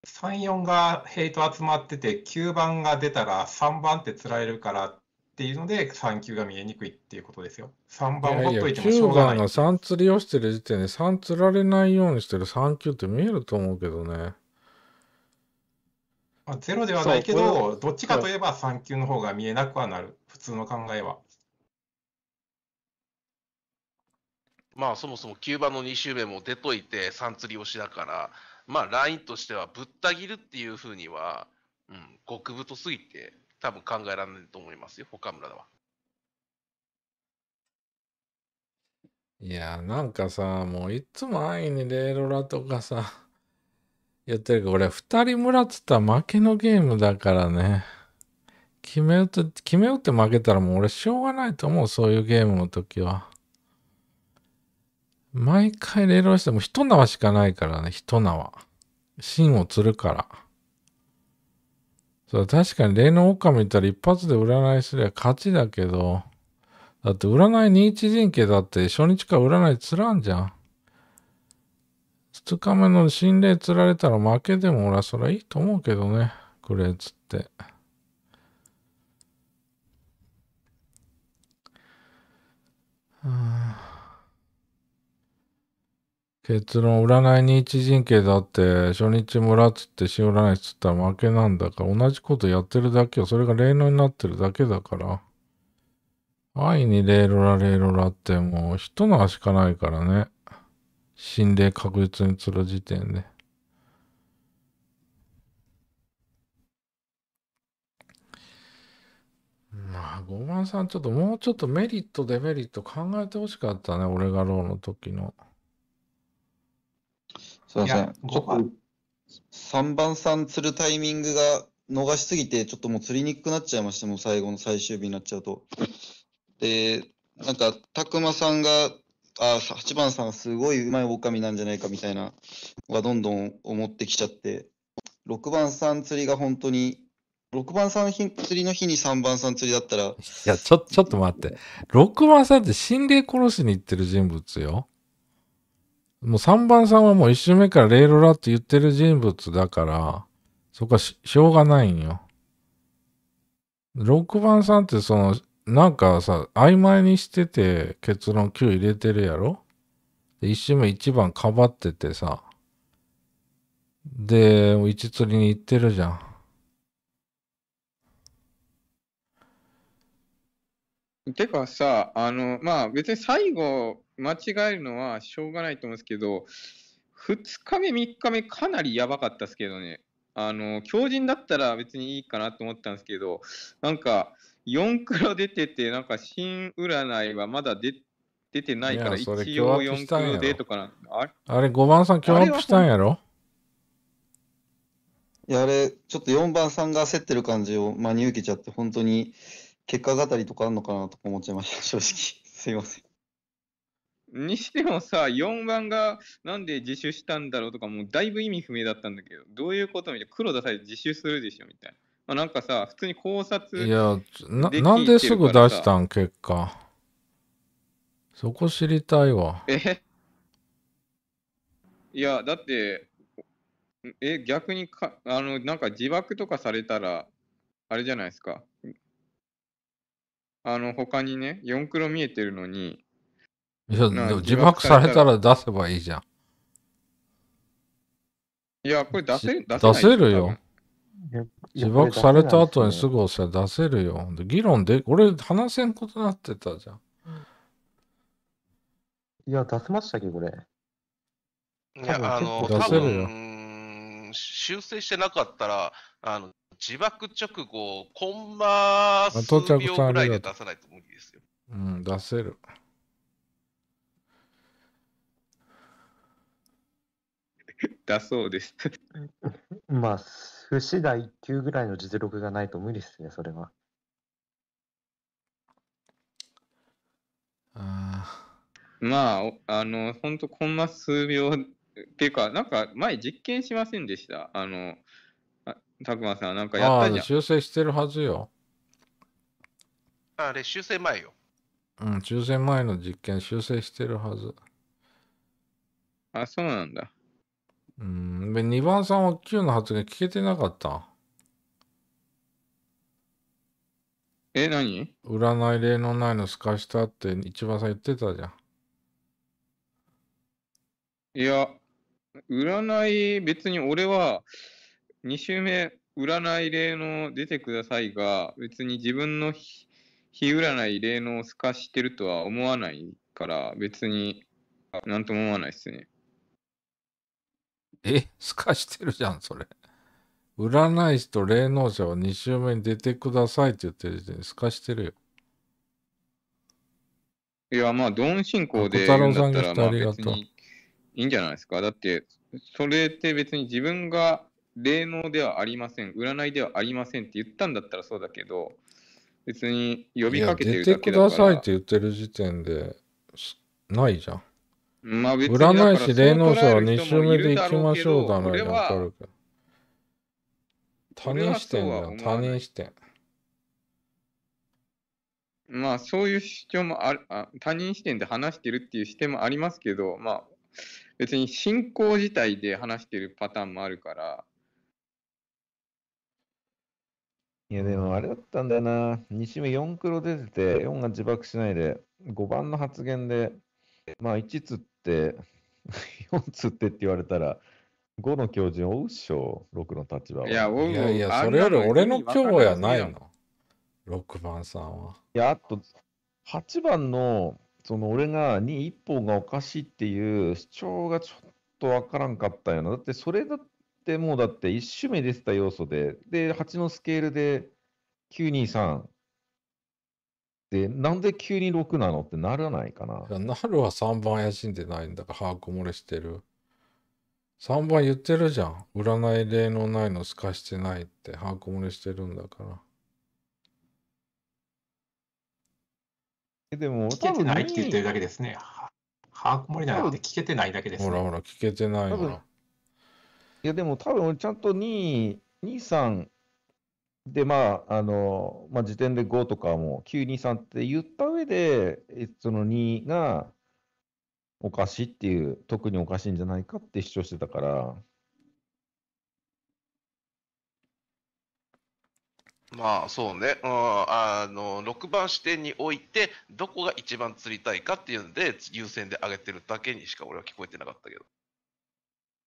3、4がヘイト集まってて、9番が出たら3番ってつられるからっていうので、3級が見えにくいっていうことですよ。3番をほっといてもしょうがない。いやいや9番が3釣りをしてる時点で、3釣られないようにしてる3級って見えると思うけどね。まあ、ゼロではないけど、どっちかといえば3級の方が見えなくはなる、普通の考えは。まあそもそも9番の2周目も出といて3釣り押しだから、まあラインとしてはぶった切るっていうふうには、うん、極太すぎて多分考えられないと思いますよ、岡村は。いや、なんかさ、もういつも安易にレーロラとかさ、やってかこれ、二人村っつったら負けのゲームだからね。決め打って、決め打って負けたらもう俺しょうがないと思う、そういうゲームの時は。毎回レールしても一縄しかないからね、一縄。芯を釣るから。そう、確かに例の狼ったら一発で占いすりゃ勝ちだけど、だって占い二一陣形だって初日から占い釣らんじゃん。2日目の心霊釣られたら負けでも俺はそりゃいいと思うけどね。クレーつって。結論、占いに一陣形だって、初日村つってしおらないっつったら負けなんだから、同じことやってるだけよ。それが霊能になってるだけだから。愛に霊ロラ霊ロラってもう人の足かないからね。心霊確実に釣る時点で。まあ、5番さん、ちょっともうちょっとメリット、デメリット考えてほしかったね、俺がローの時の。すいません。ちょっと、3番さん釣るタイミングが逃しすぎて、ちょっともう釣りにくくなっちゃいました、もう最後の最終日になっちゃうと。で、なんか、たくまさんがあ8番さんすごいうまい狼なんじゃないかみたいなはどんどん思ってきちゃって6番さん釣りが本当に6番さん釣りの日に3番さん釣りだったらいやちょちょっと待って6番さんって心霊殺しに行ってる人物よもう3番さんはもう1周目からレイロラって言ってる人物だからそこはしょうがないんよ6番さんってそのなんかさ、曖昧にしてて結論9入れてるやろで、1周目1番かばっててさ。で、もう1釣りに行ってるじゃん。てかさ、あの、まあ別に最後間違えるのはしょうがないと思うんですけど、2日目、3日目かなりやばかったですけどね。あの、強人だったら別にいいかなと思ったんですけど、なんか、4黒出てて、なんか新占いはまだ出出てないから、一応4黒でとかなあれあれ、5番さん脅プしたんやろいや、あれ、ちょっと4番さんが焦ってる感じを真に受けちゃって、本当に結果語りとかあるのかなとか思っちゃいました、正直。すいません。にしてもさ、4番がなんで自首したんだろうとか、もうだいぶ意味不明だったんだけど、どういうことみたいな、黒出さえ自首するでしょみたいな。まあ、なんかさ、普通に考察いやな、なんですぐ出したん、結果。そこ知りたいわ。え いや、だって、え、逆にか、あの、なんか自爆とかされたら、あれじゃないですか。あの、他にね、4黒見えてるのに。いや、でも自爆されたら出せばいいじゃん。いや、これ出せ出せ出せるよ。自爆された後にすぐさ、出せるよ。議論で、俺話せんことなってたじゃん。いや、出せましたっけ、これ。いや、あの、出せるよ。修正してなかったら、あの、自爆直後、コンマ数秒ぐらいで出さないと無理ですよ。うん、出せる。だ そうです まあ、不死第1級ぐらいの実力がないと無理っすね、それは。あまあ、あの、ほんと、コンマ数秒っていうか、なんか前実験しませんでした。あの、たくまさん、なんかやったじゃん。修正してるはずよ。あれ、修正前よ。うん、修正前の実験、修正してるはず。あ、そうなんだ。うん。で、2番さんは Q の発言聞けてなかった。え、何占い霊のないの透かしたって一番さん言ってたじゃん。いや、占い、別に俺は、2週目、占い霊の出てくださいが、別に自分の日占い霊の透かしてるとは思わないから、別に、なんとも思わないっすね。え、すかしてるじゃん、それ。占い師と霊能者は2週目に出てくださいって言ってる時点ですかしてるよ。いや、まあ、ドン進行で言さんだったら、まあ、別いいんじゃないですか。だって、それって別に自分が霊能ではありません、占いではありませんって言ったんだったらそうだけど、別に呼びかけてるだけだから。出てくださいって言ってる時点で、ないじゃん。まあ別に占い師、霊能者は2周目で行きましょうだな、にわかるけど。他人視点だよ、他人視点。まあそういう主張もあるあ、他人視点で話してるっていう視点もありますけど、まあ別に信仰自体で話してるパターンもあるから。いやでもあれだったんだよな、2周目4黒出てて、4が自爆しないで、5番の発言で、まあ、1つって、4 つってって言われたら、5の教授を追うっしょ、6の立場は。いや、いやいや、それより俺の今日やないよな。6番さんは。いや、あと、8番の、その俺が2、1本がおかしいっていう主張がちょっとわからんかったよな。だって、それだってもうだって1周目出てた要素で、で、8のスケールで923、で、なんで急に6なのってならないかな。なるは3番怪しんでないんだから、把握漏れしてる。3番言ってるじゃん。占い例のないの透かしてないって、把握漏れしてるんだから。えでも、聞けてないって言ってるだけですね。把握漏れな聞けてないだけです、ね、ほらほら、聞けてないら。いや、でも多分、ちゃんと2、2、3、で、まあ、あの、まあ、時点で5とかも923って言った上で、その2がおかしいっていう、特におかしいんじゃないかって主張してたから。まあそうね、うん、あの6番視点においてどこが一番釣りたいかっていうので優先で上げてるだけにしか俺は聞こえてなかったけど。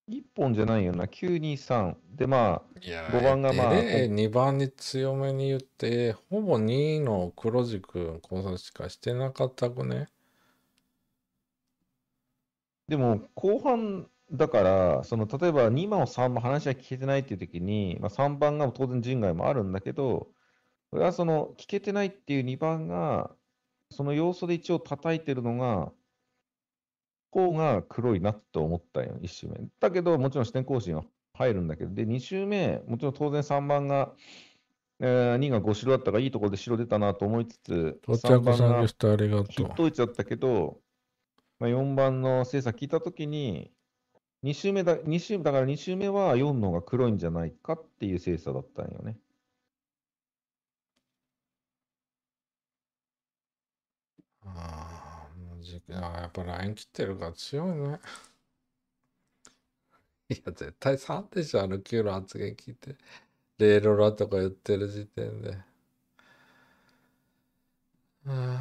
1本じゃないよな、9、2、3。で、まあ、5番がまあ。で、2番に強めに言って、ほぼ2の黒軸交差しかしてなかったくね。でも、後半だから、その例えば2番を3番、話が聞けてないっていう時に、まあ、3番が当然人外もあるんだけど、これはその聞けてないっていう2番が、その要素で一応叩いてるのが、方が黒いなと思ったよ、1周目。だけど、もちろん視点更新は入るんだけど、で、2周目、もちろん当然3番が、えー、2が5白だったからいいところで白出たなと思いつつ、ありがヒっといちゃったけど、まあ、4番の精査聞いたときに、2周目だ、2周だから2周目は4の方が黒いんじゃないかっていう精査だったんよね。ああ。まあやっぱライン切ってるから強いね。いや、絶対3でしょ、あの9の発言聞いて。レーロラとか言ってる時点で。うん、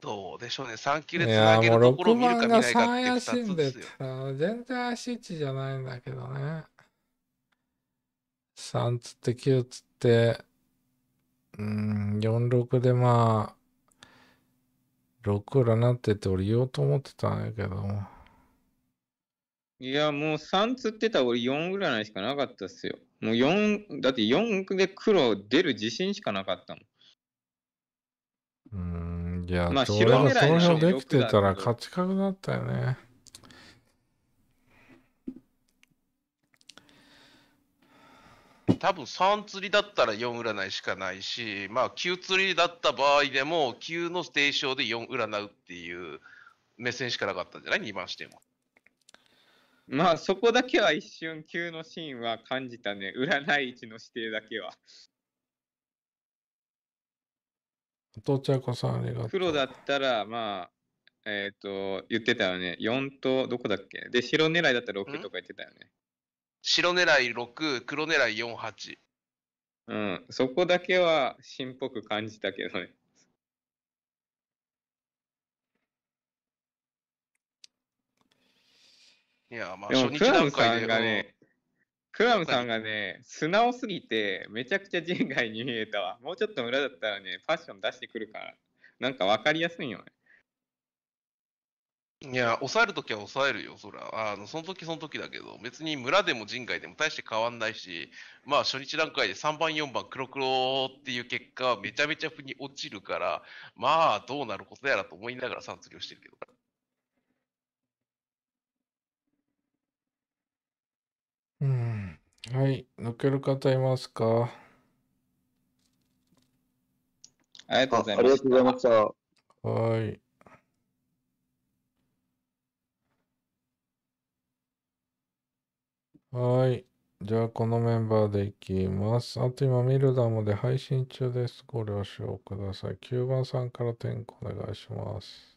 どうでしょうね、3球でつなげるところを見るか見ないかって2つですよ。全然足位置じゃないんだけどね。3つって9つって、うん、46でまあ、6なってて俺言おうと思ってたんやけどいや、もう3つってた俺4ぐらいしかなかったっすよ。もう4、だって4で黒出る自信しかなかったもん。うん、いや、まあ、白狙いのできてたら勝ち確だったよね。多分3釣りだったら4占いしかないし、まあ、9釣りだった場合でも9のョ唱で4占うっていう目線しかなかったんじゃない ?2 番しても。まあそこだけは一瞬9のシーンは感じたね占い位置の指定だけは。とちゃこそありがとう。黒だったらまあえっ、ー、と言ってたよね4とどこだっけで白狙いだったら6とか言ってたよね。白狙い6、黒狙い4、8。うん、そこだけはしっぽく感じたけどね。いや、まあ、初日段階で。でね、クラムさんがね、素直すぎて、めちゃくちゃ人外に見えたわ。もうちょっと裏だったらね、ファッション出してくるから、なんか分かりやすいよね。いや、抑えるときは抑えるよ、そら。あの、その時その時だけど、別に村でも人外でも大して変わんないし、まあ初日段階で3番4番黒黒っていう結果はめちゃめちゃ腑に落ちるから、まあどうなることやらと思いながら3釣りをしてるけど。うん。はい。抜ける方いますかありがとうございました。ありがとうございました。はい。はい。じゃあ、このメンバーでいきます。あと今、ミルダムで配信中です。ご了承ください。9番さんから点呼お願いします。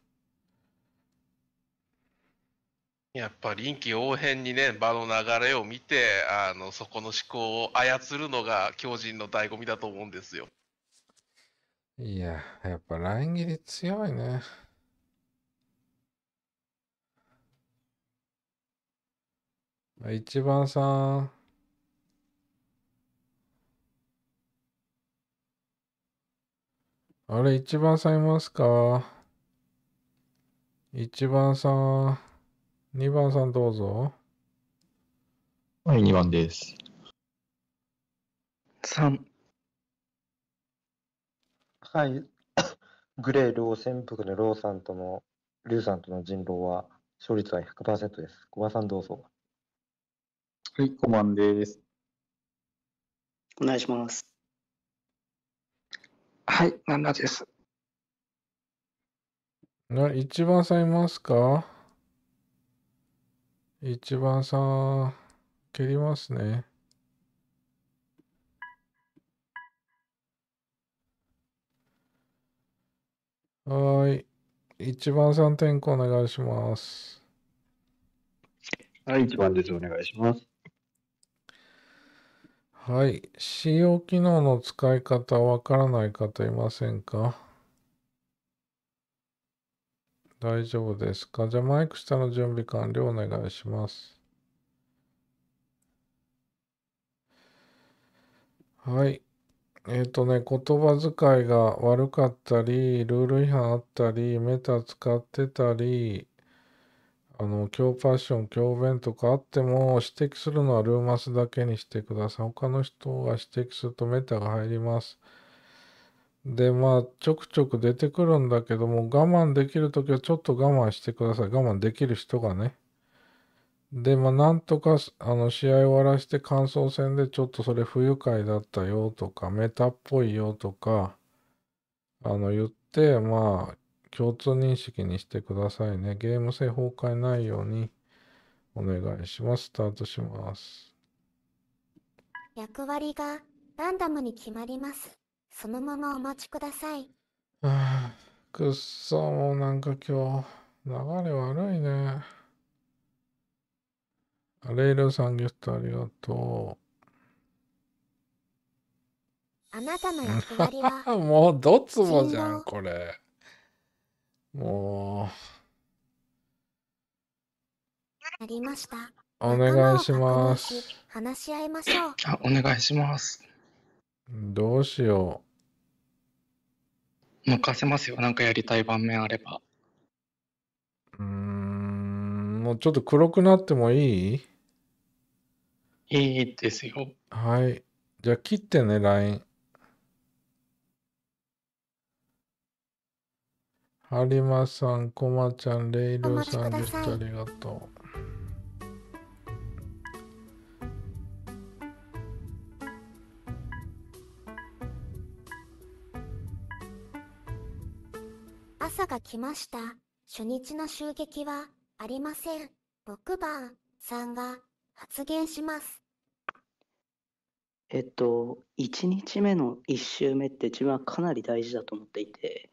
やっぱ臨機応変にね、場の流れを見て、あの、そこの思考を操るのが強人の醍醐味だと思うんですよ。いや、やっぱ乱切り強いね。一番さん。あれ、一番さんいますか一番さん。二番さんどうぞ。はい、二番です。三。はい。グレー、ルー、潜伏のローさんとの、リュウさんとの人狼は、勝率は100%です。小林さんどうぞ。はい、5番です。お願いします。はい、7です。な、一番さんいますか一番さん、蹴りますね。はい。一番さん、点呼お願いします。はい、一番です。お願いします。はい。使用機能の使い方わからない方いませんか大丈夫ですかじゃあマイク下の準備完了お願いします。はい。えっ、ー、とね、言葉遣いが悪かったり、ルール違反あったり、メタ使ってたり、あの、強パッション、強弁とかあっても、指摘するのはルーマスだけにしてください。他の人が指摘するとメタが入ります。で、まあ、ちょくちょく出てくるんだけども、我慢できるときはちょっと我慢してください。我慢できる人がね。で、まあ、なんとか、あの、試合終わらせて感想戦でちょっとそれ不愉快だったよとか、メタっぽいよとか、あの、言って、まあ、共通認識にしてくださいね。ゲーム性崩壊ないようにお願いします。スタートします。役割がランダムに決まります。そのままお待ちください。くっそ、もうなんか今日、流れ悪いね。レイルさんギフトありがとう。あなたの役割は もうドツボじゃんこれもう。なりました。お願いします。話し合いましょう。あ、お願いします。どうしよう。任せますよ。なんかやりたい場面あれば。うん、もうちょっと黒くなってもいいいいですよ。はい。じゃあ切ってね、LINE。はりまさん、こまちゃん、レイルーさんでした。ありがとう。朝が来ました。初日の襲撃はありません。6番さんが発言します。えっと、1日目の1週目って自分はかなり大事だと思っていて、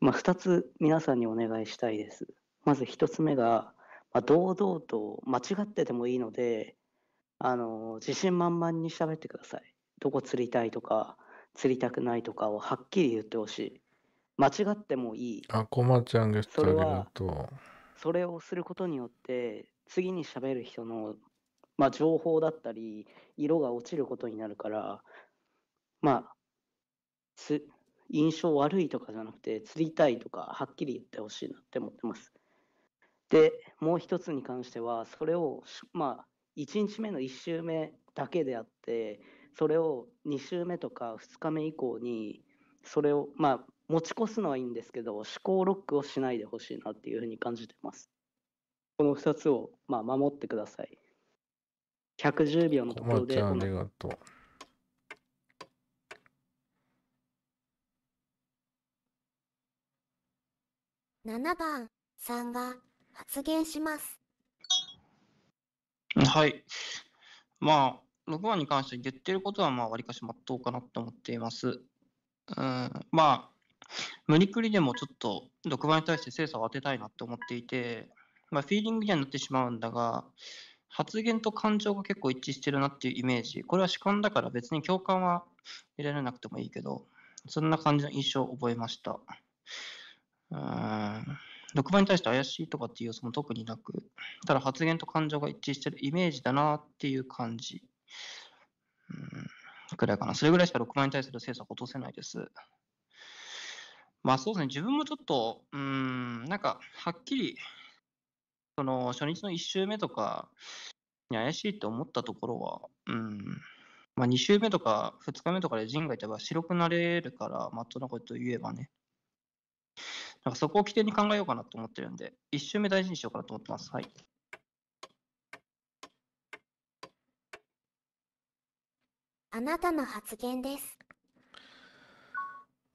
まあ、2つ皆さんにお願いしたいです。まず1つ目が、まあ、堂々と間違っててもいいので、あの自信満々に喋ってください。どこ釣りたいとか、釣りたくないとかをはっきり言ってほしい。間違ってもいい。あ、こまちゃんがそれはそれをすることによって、次に喋る人の、まあ、情報だったり、色が落ちることになるから、まあ、す印象悪いとかじゃなくて、釣りたいとか、はっきり言ってほしいなって思ってます。で、もう一つに関しては、それを、まあ、1日目の1週目だけであって、それを2週目とか2日目以降に、それを、まあ、持ち越すのはいいんですけど、思考ロックをしないでほしいなっていうふうに感じてます。この2つを、まあ、守ってください。110秒のところで。ありがとう。7番さんが発言します。はい。まあ、6番に関して言ってることは、まあ、わりかしまっとうかなと思っています。うん、まあ、無理くりでもちょっと6番に対して精査を当てたいなと思っていて、まあ、フィーリングにはなってしまうんだが、発言と感情が結構一致してるなっていうイメージ、これは主観だから別に共感は得られなくてもいいけど、そんな感じの印象を覚えました。6番に対して怪しいとかっていう様子も特になく、ただ発言と感情が一致してるイメージだなっていう感じ、うん、くらいかな。それぐらいしか6番に対する精査は落とせないです。まあそうですね、自分もちょっと、うん、なんか、はっきり、その初日の1周目とかに怪しいって思ったところは、うん、まあ2周目とか2日目とかで陣がいたら白くなれるから、まっとうなこと言えばね。なんかそこを起点に考えようかなと思ってるんで、一周目大事にしようかなと思ってます。はい。あなたの発言です。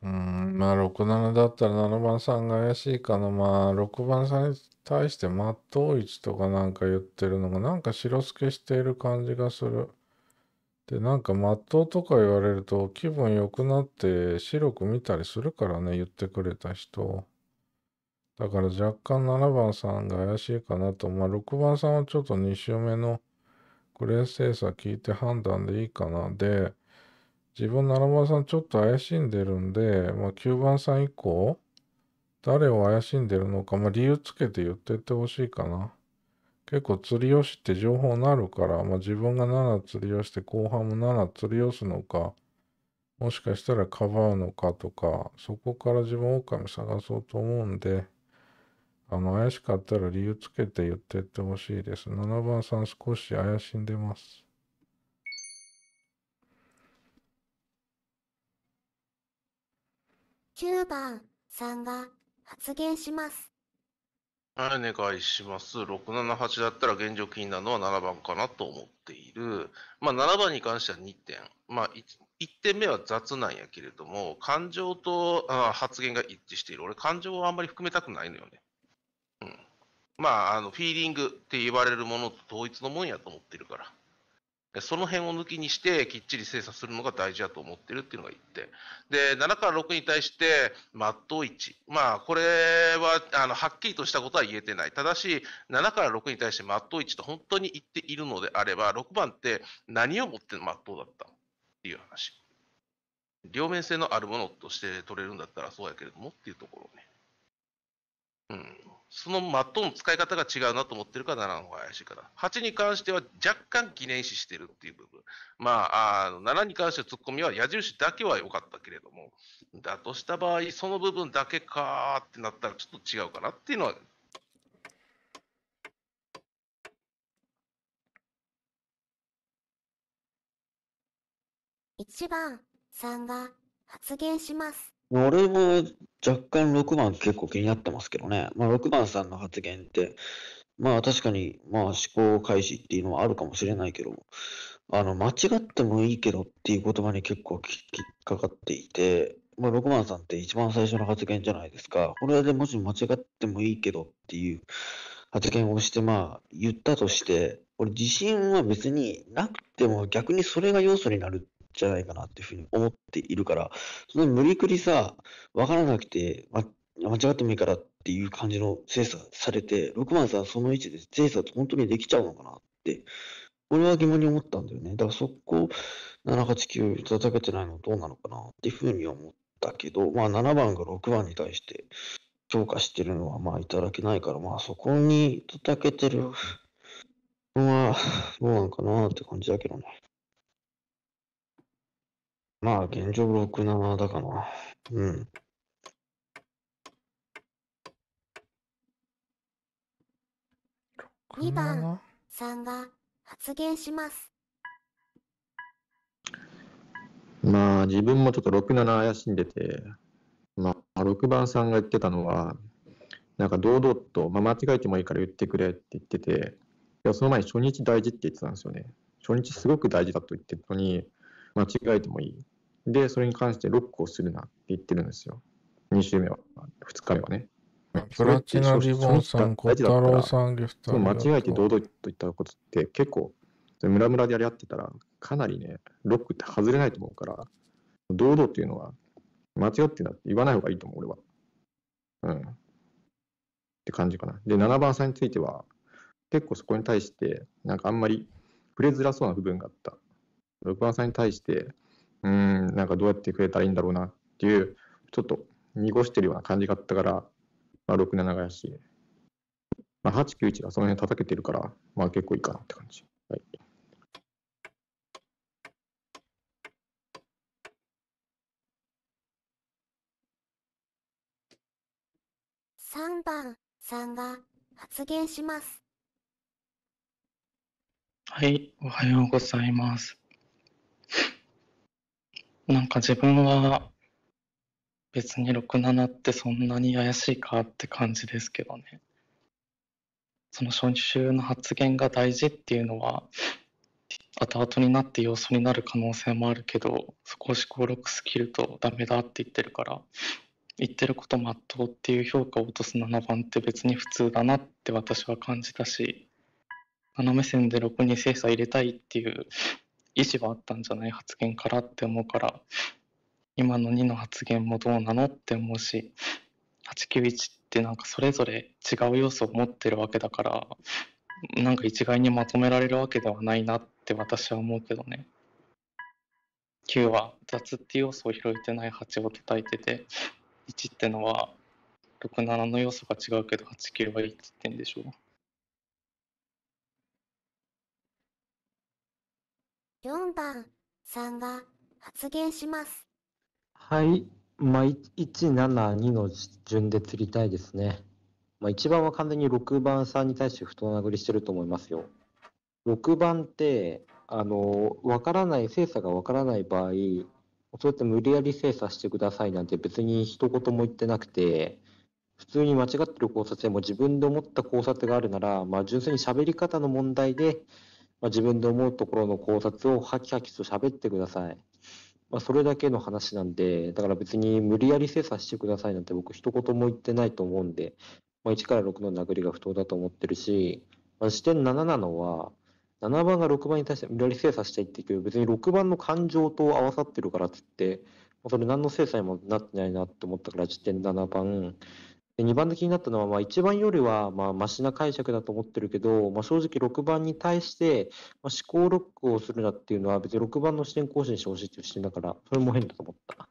うん、まあ67だったら7番さんが怪しいかな。まあ6番さんに対して真っ当一とかなんか言ってるのがなんか白透けしている感じがする。で、なんか真っ当とか言われると気分良くなって白く見たりするからね、言ってくれた人。だから若干7番さんが怪しいかなと、まあ、6番さんはちょっと2周目のグレー精査聞いて判断でいいかな。で、自分7番さんちょっと怪しんでるんで、まあ、9番さん以降、誰を怪しんでるのか、まあ、理由つけて言ってってほしいかな。結構釣りよしって情報になるから、まあ、自分が7釣りよして後半も7釣りよすのか、もしかしたらかばうのかとか、そこから自分狼探そうと思うんで、あの、怪しかったら理由つけて言ってってほしいです。7番さん少し怪しんでます。9番さんが発言します。はい、お願いします。678だったら現状気になるのは7番かなと思っている。まあ、7番に関しては2点。まあ1、1点目は雑なんやけれども、感情とあ発言が一致している。俺、感情をあんまり含めたくないのよね。まあ、あの、フィーリングって言われるものと同一のもんやと思ってるから。その辺を抜きにして、きっちり精査するのが大事だと思ってるっていうのがって。で、7から6に対して、っとう1。まあ、これは、あの、はっきりとしたことは言えてない。ただし、7から6に対してまっとう1と本当に言っているのであれば、6番って何をもってまっとうだったっていう話。両面性のあるものとして取れるんだったらそうやけれどもっていうところね。うん。そのマットの使い方が違うなと思ってるから7の方が怪しいから。8に関しては若干記念視してるっていう部分。まあ、あ7に関してツッコミは矢印だけは良かったけれども、だとした場合、その部分だけかーってなったらちょっと違うかなっていうのは1番さんが発言します。俺も若干6番結構気になってますけどね。まあ、6番さんの発言って、まあ確かに、まあ思考開始っていうのはあるかもしれないけど、あの、間違ってもいいけどっていう言葉に結構引っかかっていて、まあ、6番さんって一番最初の発言じゃないですか。これでもし間違ってもいいけどっていう発言をして、まあ、言ったとして、俺自信は別になくても逆にそれが要素になるじゃないかなっていうふうに思っているから、その無理くりさ、わからなくて、ま、間違ってもいいからっていう感じの精査されて、6番さんその位置で精査って本当にできちゃうのかなって、俺は疑問に思ったんだよね。だからそこ、7、8、9叩けてないのどうなのかなっていうふうに思ったけど、まあ7番が6番に対して強化してるのはまあいただけないから、まあそこに叩けてるのはどうなのかなって感じだけどね。まあ、現状6、7だかな。うん。2番さんが発言します。まあ、自分もちょっと6、7怪しんでて、まあ、6番さんが言ってたのは、なんか堂々と、まあ、間違えてもいいから言ってくれって言ってて、いやその前に初日大事って言ってたんですよね。初日すごく大事だと言ってたのに、間違えてもいい。で、それに関してロックをするなって言ってるんですよ。2週目は、2日目はね。プラチナリボンさん、小太郎さん、ギフト。間違えて堂々と言ったことって結構、ムラムラでやり合ってたら、かなりね、ロックって外れないと思うから、堂々っていうのは、間違ってなって言わない方がいいと思う、俺は。うん。って感じかな。で、7番さんについては、結構そこに対して、なんかあんまり触れづらそうな部分があった。6番さんに対して、うん、なんかどうやってくれたらいいんだろうなっていう、ちょっと濁してるような感じがあったから、まあ、6、7がやし、まあ、8、9、1がその辺叩けてるから、まあ結構いいかなって感じ。はい。3番さんが発言します。はい、おはようございます。なんか自分は別に67ってそんなに怪しいかって感じですけどね。その初週の発言が大事っていうのは、後々になって様子になる可能性もあるけど、そこを思考力スキルとダメだって言ってるから、言ってることまっとうっていう評価を落とす7番って別に普通だなって私は感じたし、7目線で6に精査入れたいっていう意思はあったんじゃない発言からって思うから今の2の発言もどうなのって思うし891ってなんかそれぞれ違う要素を持ってるわけだからなんか一概にまとめられるわけではないなって私は思うけどね9は雑って要素を拾えてない8を叩いてて1ってのは67の要素が違うけど89はいいって言ってんでしょう4番さんが発言します。はい。まあ、172の順で釣りたいですね。まあ、1番は完全に6番さんに対して不当なぐりしてると思いますよ。6番って、あの、わからない、精査がわからない場合、そうやって無理やり精査してくださいなんて別に一言も言ってなくて、普通に間違ってる考察でも自分で思った考察があるなら、まあ、純粋に喋り方の問題で、まあ、自分で思うところの考察をハキハキと喋ってください。まあ、それだけの話なんで、だから別に無理やり精査してくださいなんて僕一言も言ってないと思うんで、まあ、1から6の殴りが不当だと思ってるし、まあ、視点7なのは、7番が6番に対して無理やり精査したいっていう別に6番の感情と合わさってるからっ言って、それ何の精査にもなってないなって思ったから、時点7番、で2番で気になったのは、まあ、1番よりはまあマシな解釈だと思ってるけど、まあ、正直6番に対して、まあ、思考ロックをするなっていうのは別に6番の視点更新してほしいっていう視点だからそれも変だと思った。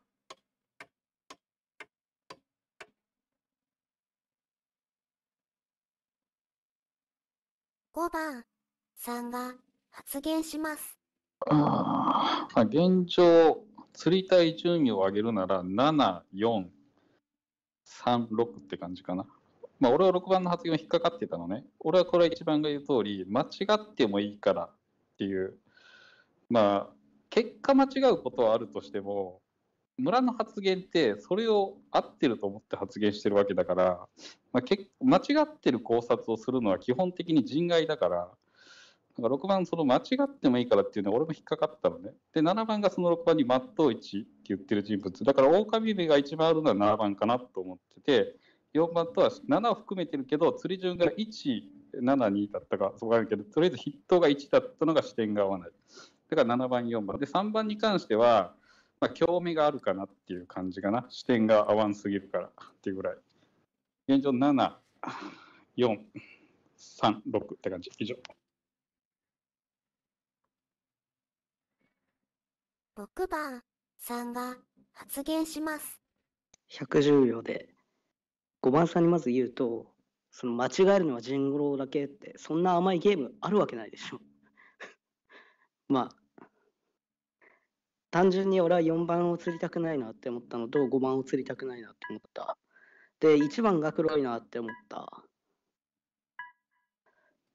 5番さんが発言します。あ現状、釣りたい順位を上げるなら7、4、3、6って感じかな。まあ、俺は6番の発言引っかかってたのね。俺はこれは一番が言う通り、間違ってもいいからっていう、まあ、結果間違うことはあるとしても、村の発言ってそれを合ってると思って発言してるわけだから、まあ、間違ってる考察をするのは基本的に人外だからなんか6番その間違ってもいいからっていうのは俺も引っかかったのね。で、7番がその6番に真っ当イって言ってる人物。だから狼目が一番あるのは7番かなと思ってて、4番とは7を含めてるけど、釣り順が1、7、2だったか、そこあるけど、とりあえず筆頭が1だったのが視点が合わない。だから7番、4番。で、3番に関しては、まあ、興味があるかなっていう感じかな。視点が合わんすぎるからっていうぐらい。現状7、4、3、6って感じ。以上。6番さんが発言します。110秒で5番さんにまず言うとその間違えるのはジンゴロだけってそんな甘いゲームあるわけないでしょ まあ単純に俺は4番を釣りたくないなって思ったのと5番を釣りたくないなって思ったで1番が黒いなって思った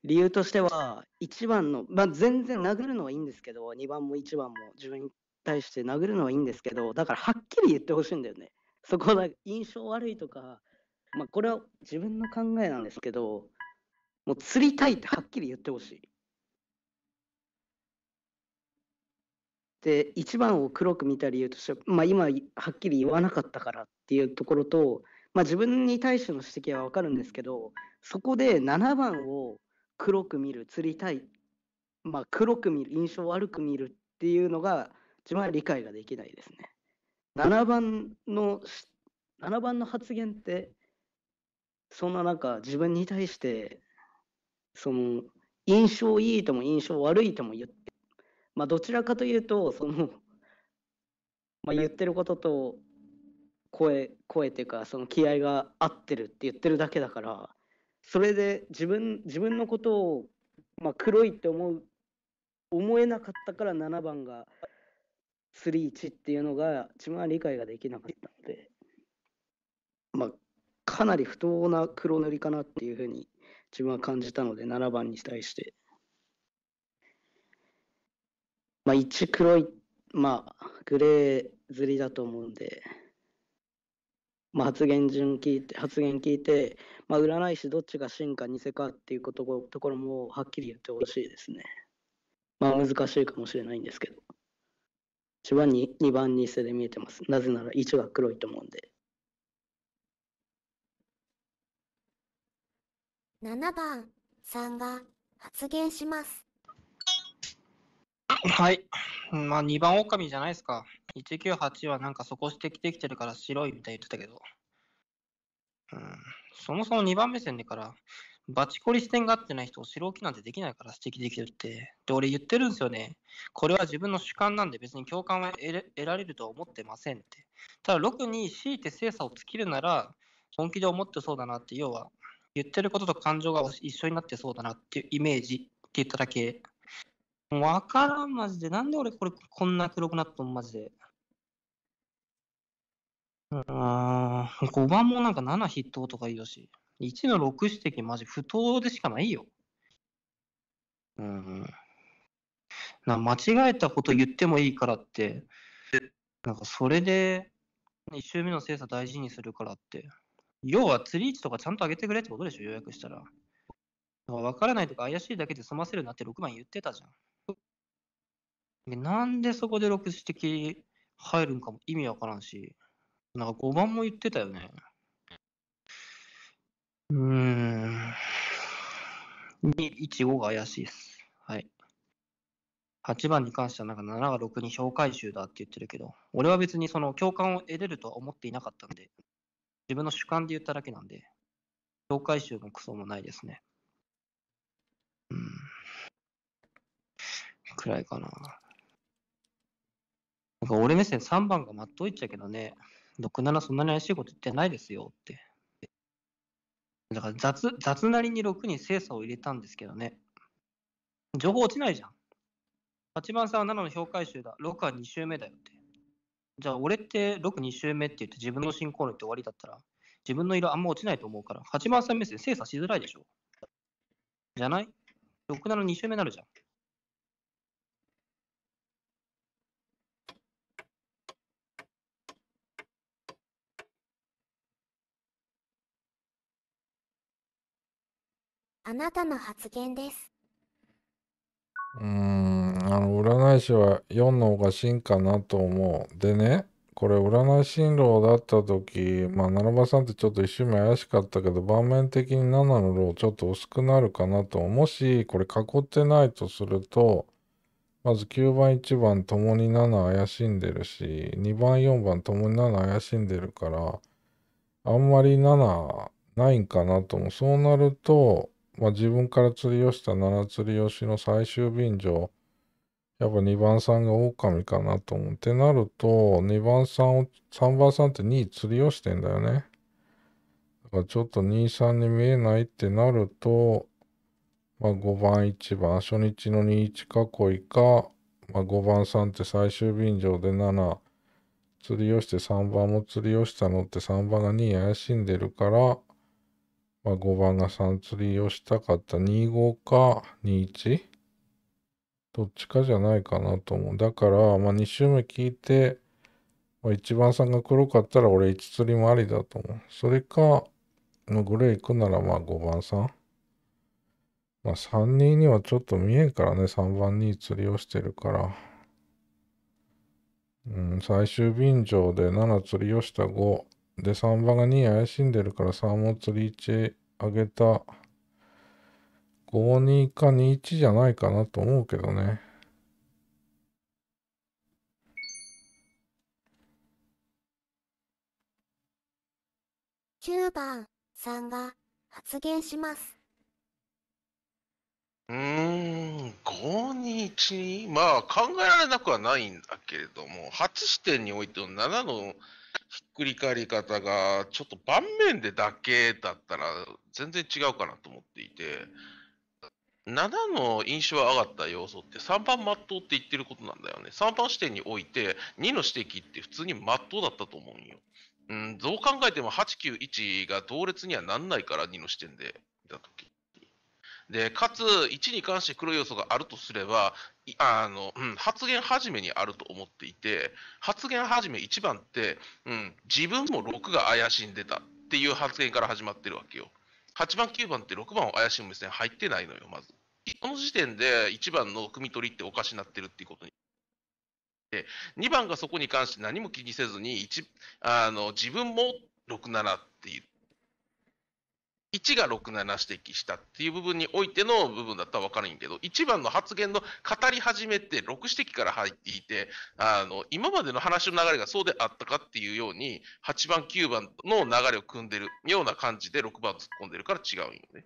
理由としては1番のまあ全然殴るのはいいんですけど2番も1番も自分対して殴るのはいいんですけど、だからはっきり言ってほしいんだよね。そこだ印象悪いとか、まあ、これは自分の考えなんですけど、もう釣りたいってはっきり言ってほしい。で、一番を黒く見た理由として、は、まあ、今はっきり言わなかったからっていうところと、まあ、自分に対しての指摘は分かるんですけど、そこで7番を黒く見る、釣りたい、まあ、黒く見る、印象悪く見るっていうのが、自分は理解ができないですね。7番の、7番の発言って、そんな中、自分に対して、その、印象いいとも印象悪いとも言って、まあ、どちらかというと、その、まあ、言ってることと声、声っていうか、その気合が合ってるって言ってるだけだから、それで自分自分のことを、まあ、黒いって思う思えなかったから7番が3-1っていうのが自分は理解ができなかったので、まあ、かなり不当な黒塗りかなっていうふうに自分は感じたので7番に対して、まあ、1黒い、まあ、グレー釣りだと思うんで、まあ、発言順聞いて発言聞いて、まあ、占い師どっちが真か偽かっていうことところもはっきり言ってほしいですね。まあ難しいかもしれないんですけど。一番に2番に捨で見えてます。なぜなら1は黒いと思うんで。7番さんが発言します。はい。まあ2番狼じゃないですか。198はなんかそこしてきてきてるから白いみたいに言ってたけど。うん。そもそも2番目線でからバチコリ視点が合ってない人を白置きなんてできないから指摘できるって。で、俺言ってるんですよね。これは自分の主観なんで別に共感は得られるとは思ってませんって。ただ、6に強いて精査を尽きるなら、本気で思ってそうだなって、要は、言ってることと感情が一緒になってそうだなっていうイメージって言っただけ。わからん、マジで。なんで俺これこんな黒くなったの、マジで。うん、5番もなんか7筆頭とか言うし。1の6指摘、マジ不当でしかないよ。うん。な間違えたこと言ってもいいからって、なんかそれで1周目の精査大事にするからって、要は釣り位置とかちゃんと上げてくれってことでしょ、予約したら。分からないとか怪しいだけで済ませるなって6番言ってたじゃん。なんでそこで6指摘入るんかも意味わからんし、なんか5番も言ってたよね。うーん。215が怪しいです。はい。8番に関してはなんか7が6に評価集だって言ってるけど、俺は別にその共感を得れるとは思っていなかったんで、自分の主観で言っただけなんで、評価集もクソもないですね。うん。くらいかな。なんか俺目線3番がまっといっちゃうけどね、67そんなに怪しいこと言ってないですよって。だから雑、雑なりに6に精査を入れたんですけどね。情報落ちないじゃん。8番さんは7の評価集だ。6は2周目だよって。じゃあ、俺って6、2周目って言って自分の進行論って終わりだったら、自分の色あんま落ちないと思うから、8番さん目線精査しづらいでしょ。じゃない ?6、7、2周目になるじゃん。あなたの発言です。うーん、あの、占い師は4の方が真かなと思う。でね、これ占い進路だった時、まあ、七番さんってちょっと一瞬目怪しかったけど、盤面的に7のローちょっと薄くなるかなと。もし、これ囲ってないとすると、まず9番1番ともに7怪しんでるし、2番4番ともに7怪しんでるから、あんまり7ないんかなとも。そうなると、まあ、自分から釣りをした七釣り吉の最終便乗、やっぱ2番さんが狼かなと思う。ってなると、2番さんを、3番さんって2位釣りをしてんだよね。だからちょっと2、3に見えないってなると、まあ、5番、1番、初日の2、1囲いか、まあ、5番さんって最終便乗で7、釣りをして3番も釣りをしたのって3番が2位怪しんでるから、まあ、5番が3釣りをしたかった25か 21? どっちかじゃないかなと思う。だから、まあ、2周目聞いて、まあ、1番さんが黒かったら俺1釣りもありだと思う。それか、グレー行くならまあ5番さん。まあ、3人にはちょっと見えんからね、3番に釣りをしてるから。うん、最終便乗で7釣りをした5。で、3番が2位怪しんでるから3も釣り1上げた。52か21じゃないかなと思うけどね。9番さんが発言します。うーん、521まあ考えられなくはないんだけれども、初視点においての7のひっくり返り方が、ちょっと盤面でだけだったら全然違うかなと思っていて、7の印象が上がった要素って3番まっとうって言ってることなんだよね。3番視点において2の指摘って普通にまっとうだったと思うんよ。うん、どう考えても891が同列にはなんないから2の視点で見たとき。で、かつ、1に関して黒い要素があるとすれば、あの、うん、発言始めにあると思っていて、発言始め1番って、うん、自分も6が怪しんでたっていう発言から始まってるわけよ。8番、9番って6番を怪しむ目線入ってないのよ、まず。この時点で1番の汲み取りっておかしになってるっていうことに。で、2番がそこに関して何も気にせずに、1、あの、自分も67って言って、1が67指摘したっていう部分においての部分だったらわかるんけど、1番の発言の語り始めって6指摘から入っていて、あの、今までの話の流れがそうであったかっていうように、8番、9番の流れを組んでるような感じで6番突っ込んでるから違うんよね。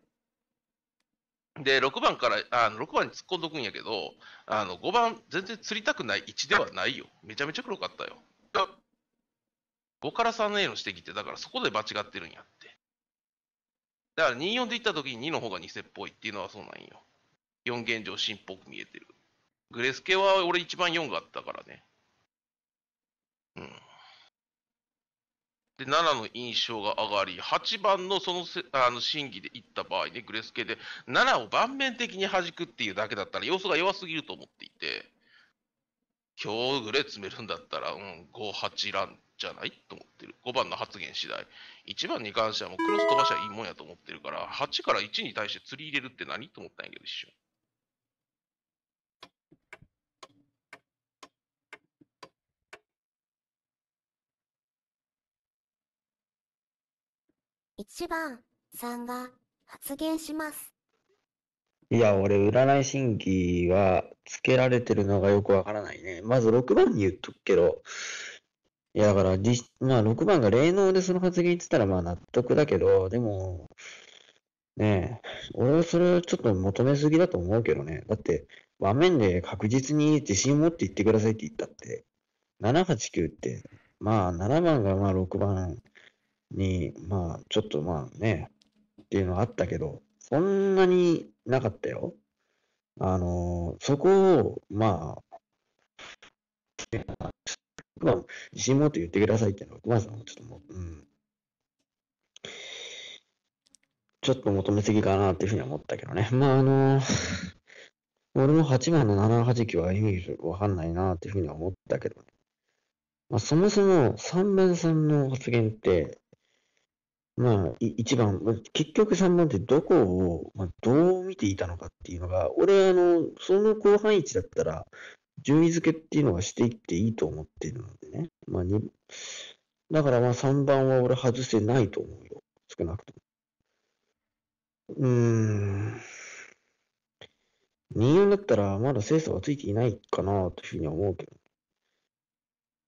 で、6番から、あの6番に突っ込んどくんやけど、あの、5番全然釣りたくない1ではないよ。めちゃめちゃ黒かったよ。5から 3A の指摘って、だからそこで間違ってるんや。だから24でいった時に2の方が偽っぽいっていうのはそうなんよ。4現状新っぽく見えてる。グレスケは俺一番4があったからね。うん。で、7の印象が上がり、8番のそのせあの審議でいった場合ね、グレスケで7を盤面的に弾くっていうだけだったら要素が弱すぎると思っていて、今日グレ詰めるんだったら、うん、5、8ランじゃないと思ってる。5番の発言次第。1番に関してはもうクロス飛ばしゃいいもんやと思ってるから、8から1に対して釣り入れるって何と思ったんやけど、一瞬。1番さんが発言します。いや、俺、占い審議はつけられてるのがよくわからないね。まず6番に言っとくけど、いや、だから、まあ、6番が霊能でその発言言ってたら、まあ、納得だけど、でも、ねえ、俺はそれをちょっと求めすぎだと思うけどね。だって、場面で確実に自信持って言ってくださいって言ったって、789って、まあ、7番がまあ6番に、まあ、ちょっとまあね、っていうのはあったけど、そんなになかったよ。あのー、そこを、まあ、まあ、自信持って言ってくださいっていうのは、熊さんもちょっともう、うん。ちょっと求めすぎかなっていうふうに思ったけどね。まあ、あのー、俺も8番の789は意味わかんないなっていうふうに思ったけどね。まあ、そもそも3番さんの発言って、まあ、一番、結局3番ってどこを、まあ、どう見ていたのかっていうのが、俺、あの、その広範囲値だったら、順位付けっていうのはしていっていいと思ってるのでね。まあ、だからまあ3番は俺外せないと思うよ。少なくとも。うーん。24だったらまだ精査はついていないかなというふうには思うけど。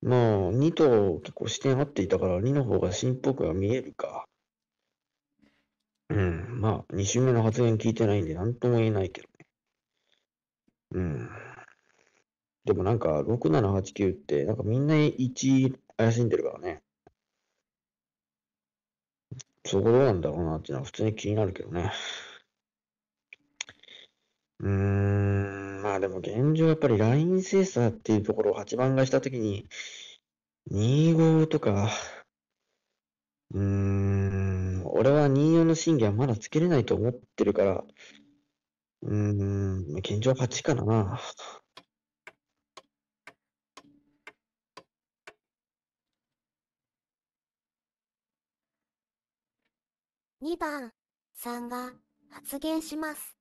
まあ、2と結構視点合っていたから、2の方が新っぽくは見えるか。うん。まあ、2周目の発言聞いてないんで、何とも言えないけどね。うん。でもなんか、6789って、なんかみんな1怪しんでるからね。そこどうなんだろうなっていうのは普通に気になるけどね。うーん、まあでも現状やっぱりライン精査っていうところを8番がしたときに、25とか、うーん、俺は24の審議はまだつけれないと思ってるから、うーん、現状8かな。2番さんが発言します。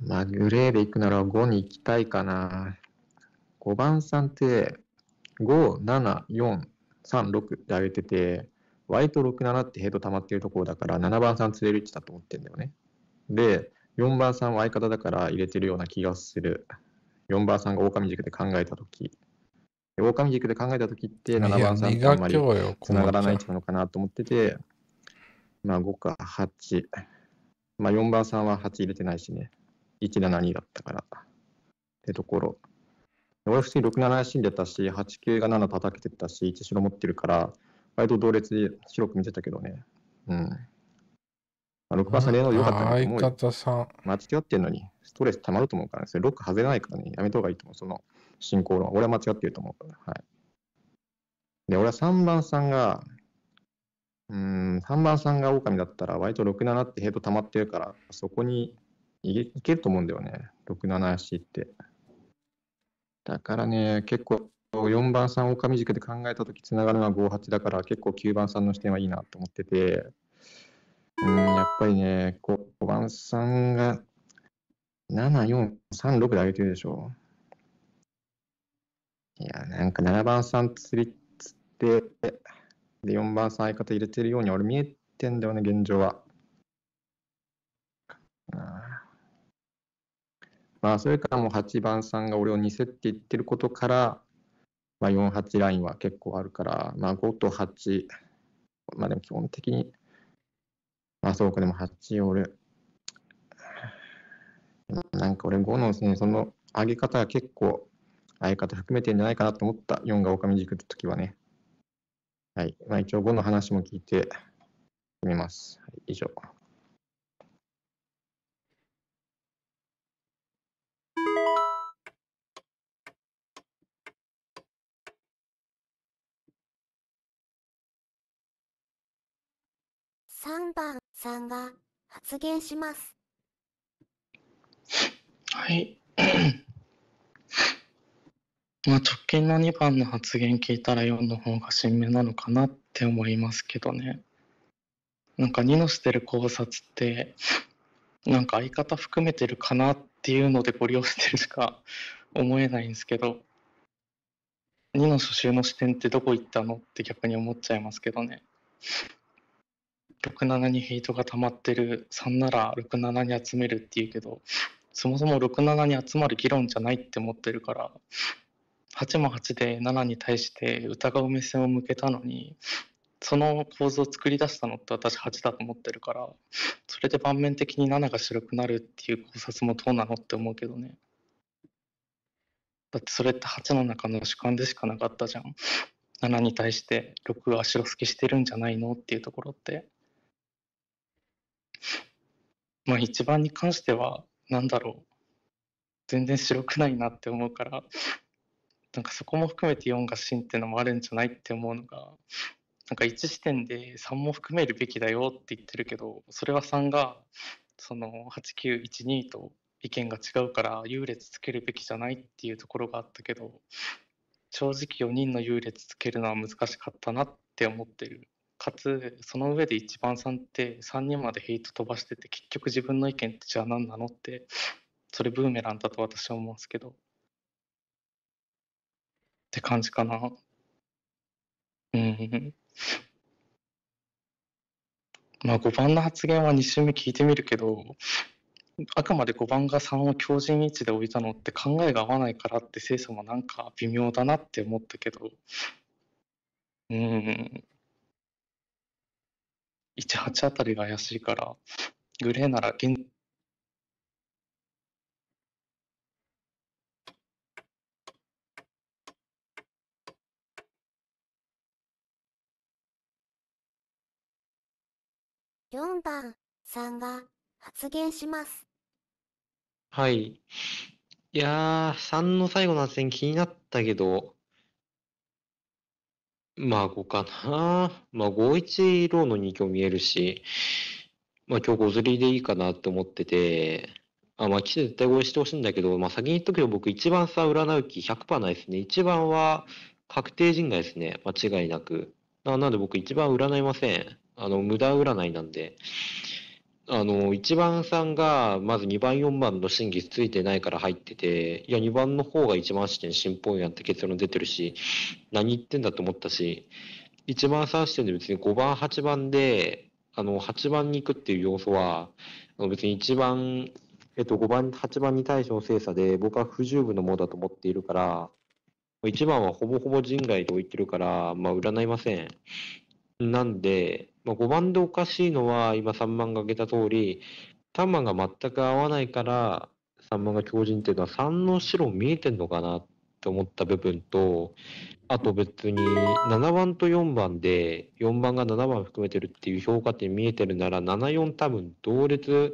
まあ、グレーで行くなら5に行きたいかな。5番さんって、5、7、4、3、6って上げてて、Y と6、7ってヘッド溜まってるところだから、7番さん釣れる位置だと思ってんだよね。で、4番さんは相方だから入れてるような気がする。4番さんが狼軸で考えたとき。狼オ軸で考えたときって、7番さんとあんまりつながらない位置のかなと思ってて、まあ5か8。まあ4番さんは8入れてないしね。172だったから。ってところ。俺普通に67死んでたし、8 9が7叩けてたし、1白持ってるから、割と同列で白く見てたけどね。うん。まあ、6番さん、レーの良かったね。相方間違ってんのに、ストレス溜まると思うからね。それ6外れないからね、やめた方がいいと思う。その、進行論。俺は間違ってると思う。はい。で、俺は3番さんが、うん、3番さんが狼だったら、割と6、7ってヘッド溜まってるから、そこにいけると思うんだよね。6、7足って。だからね、結構4番さん狼軸で考えたときつながるのは5、8だから、結構9番さんの視点はいいなと思ってて、うん、やっぱりね、5番さんが7、4、3、6で上げてるでしょ。いや、なんか7番さん釣りつって、で、4番さん相方入れてるように俺見えてんだよね、現状は。まあ、それからもう8番さんが俺を2セって言ってることから、まあ、48ラインは結構あるから、まあ、5と8、まあでも基本的に、まあそうか、でも8俺、なんか俺5のですね、その上げ方が結構、相方含めてんじゃないかなと思った4が狼軸の時はね。はい。まあ一応5の話も聞いてみます。はい、以上。3番さんが発言します。はい。まあ、直近の2番の発言聞いたら4の方が新明なのかなって思いますけどね。なんか2のしてる考察ってなんか相方含めてるかなっていうのでご利用してるしか 思えないんですけど2の初週の視点ってどこ行ったのって逆に思っちゃいますけどね。67にヘイトが溜まってる3なら67に集めるっていうけどそもそも67に集まる議論じゃないって思ってるから8も8で7に対して疑う目線を向けたのにその構図を作り出したのって私8だと思ってるからそれで盤面的に7が白くなるっていう考察もどうなのって思うけどねだってそれって8の中の主観でしかなかったじゃん7に対して6は白付けしてるんじゃないのっていうところってまあ一番に関しては何だろう全然白くないなって思うからなんかそこも含めて4が真っていうのもあるんじゃないって思うのが、なんか1視点で3も含めるべきだよって言ってるけど、それは3が、その8912と意見が違うから優劣つけるべきじゃないっていうところがあったけど、正直4人の優劣つけるのは難しかったなって思ってる。かつ、その上で一番3って3人までヘイト飛ばしてて、結局自分の意見ってじゃあ何なのって、それブーメランだと私は思うんですけど。って感じかな。うん。まあ5番の発言は2周目聞いてみるけど、あくまで5番が3を強靭位置で置いたのって考えが合わないからって精査もなんか微妙だなって思ったけど、うん。18あたりが怪しいから、グレーなら現4番さんが発言します。はい。いやー、3の最後の発言気になったけど、まあ5かな。まあ5一ローの2強見えるし、まあ今日5釣りでいいかなって思ってて、あまあ、棋士絶対合意してほしいんだけど、まあ、先に言っとくけど、僕、1番さ、占う気100%ないですね。1番は確定人外ですね。間違いなく。なので僕、1番占いません。あの、無駄占いなんで、あの、1番さんが、まず2番、4番の審議ついてないから入ってて、いや、2番の方が1番視点新っぽいなって結論出てるし、何言ってんだと思ったし、1番3視点で別に5番、8番で、あの、8番に行くっていう要素は、あの別に1番、えっと、5番、8番に対しての精査で、僕は不十分のものだと思っているから、1番はほぼほぼ人外で置いてるから、まあ、占いません。なんで、まあ、5番でおかしいのは、今3番が挙げた通り、3番が全く合わないから、3番が強靭っていうのは、3の白見えてんのかなって思った部分と、あと別に7番と4番で、4番が7番含めてるっていう評価点見えてるなら、7、4多分同列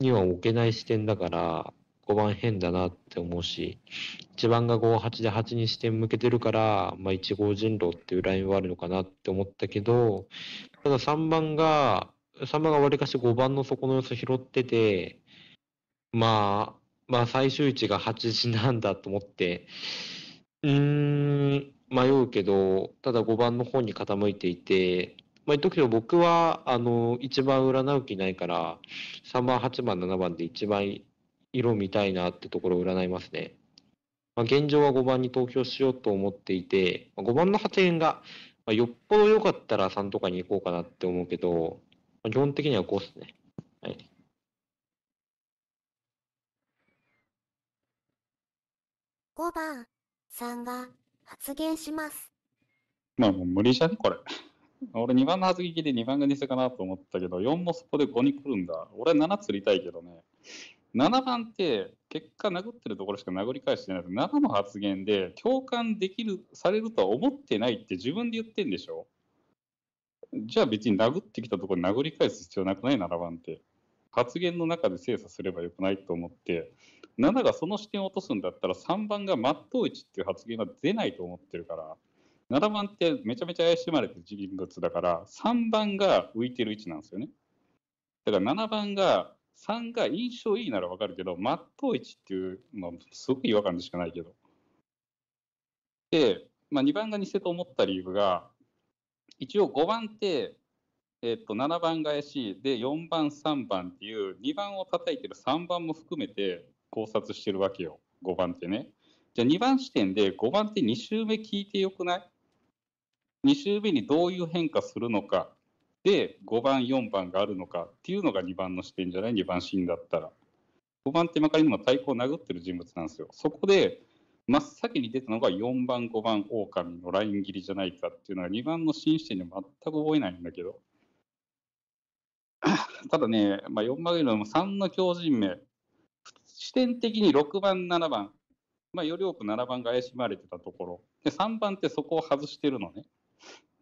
には置けない視点だから、5番変だなって思うし、1番が5、8で8に視点向けてるから、まあ1号人狼っていうラインはあるのかなって思ったけど、ただ3番が、3番がわりかし5番の底の様子拾ってて、まあ、まあ最終位置が8時なんだと思って、うん、迷うけど、ただ5番の方に傾いていて、まあ言っとくけど僕は、あの、一番占う気ないから、3番、8番、7番で一番色見たいなってところを占いますね。まあ現状は5番に投票しようと思っていて、5番の発言が、まあ、よっぽど良かったら3とかに行こうかなって思うけど、まあ、基本的には5っすね。はい。5番さんが発言します。まあもう無理じゃねこれ。俺2番の発撃で2番が偽かなと思ったけど、4もそこで5に来るんだ。俺7釣りたいけどね。7番って結果殴ってるところしか殴り返してない7の発言で共感できるされるとは思ってないって自分で言ってんでしょじゃあ別に殴ってきたところに殴り返す必要なくない7番って発言の中で精査すればよくないと思って7がその視点を落とすんだったら3番が真っ当位置っていう発言は出ないと思ってるから7番ってめちゃめちゃ怪しまれてる人物だから3番が浮いてる位置なんですよねだから7番が3が印象いいならわかるけど、マットう1っていうのはすごく違和感でしかないけど。で、まあ、2番が偽と思った理由が、一応5番って、えっと、7番が怪しい、で、4番、3番っていう、2番を叩いてる3番も含めて考察してるわけよ、5番ってね。じゃあ2番視点で5番って2周目聞いてよくない ?2 周目にどういう変化するのか、で、5番、4番があるのかっていうのが2番の視点じゃない、2番シーンだったら。5番ってまかりの太鼓を殴ってる人物なんですよ。そこで、真っ先に出たのが4番、5番、狼のライン切りじゃないかっていうのは2番の新視点に全く覚えないんだけど。ただね、まあ、4番よりも3の強人名。視点的に6番、7番。まあ、より多く7番が怪しまれてたところ。で、3番ってそこを外してるのね。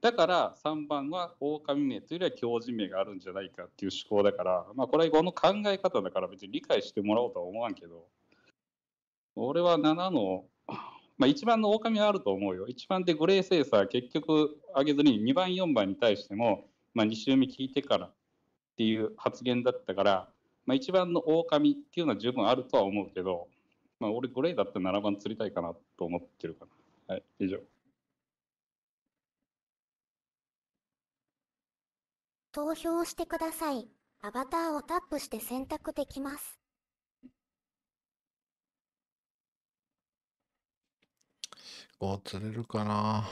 だから3番は狼名というよりは狂人名があるんじゃないかっていう思考だから、まあ、これはこの考え方だから別に理解してもらおうとは思わんけど俺は7の、まあ、1番の狼はあると思うよ1番でグレーセーサー結局上げずに2番4番に対しても、まあ、2周目聞いてからっていう発言だったから、まあ、1番の狼っていうのは十分あるとは思うけど、まあ、俺グレーだったら7番釣りたいかなと思ってるかな。はい、以上。投票してください。アバターをタップして選択できます。こう釣れるかな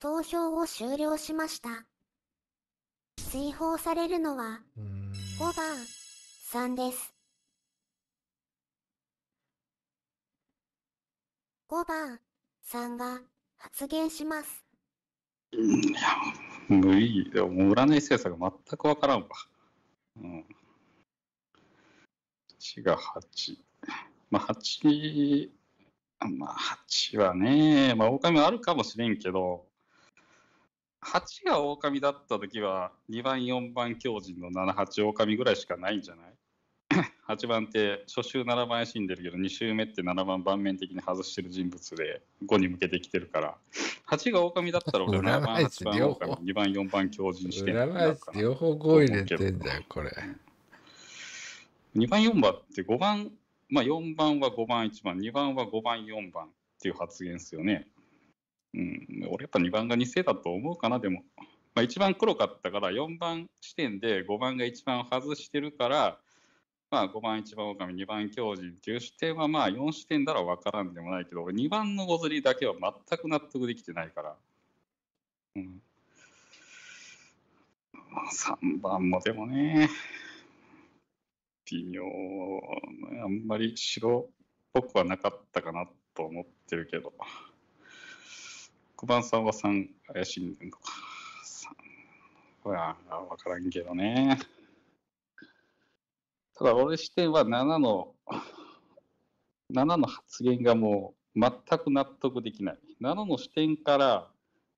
投票を終了しました。追放されるのは5番3です。5番さんが発言します。うん、いや、無理だも占い政策全くわからんわ。うん。8が8。まあ8、まあ8はね、まあ狼あるかもしれんけど、8が狼だった時は2番4番狂人の7、8狼ぐらいしかないんじゃない8 番って初週7番死んでるけど2週目って7番盤面的に外してる人物で5に向けてきてるから8が狼だったら俺7番8番狼2番4番強靭してる両方5入れてんだよこれ2番4番って5番まあ4番は5番1番2番は5番4番っていう発言ですよねうん俺やっぱ2番が2世だと思うかなでも、まあ、一番黒かったから4番地点で5番が1番外してるからまあ、5番1番狼2番狂人っていう視点はまあ4視点なら分からんでもないけど俺2番のゴズリだけは全く納得できてないから、うん、3番もでもね微妙あんまり白っぽくはなかったかなと思ってるけど5番さんは3怪しんんのか3これは分からんけどね。ただ俺視点は7の、7の発言がもう全く納得できない。7の視点から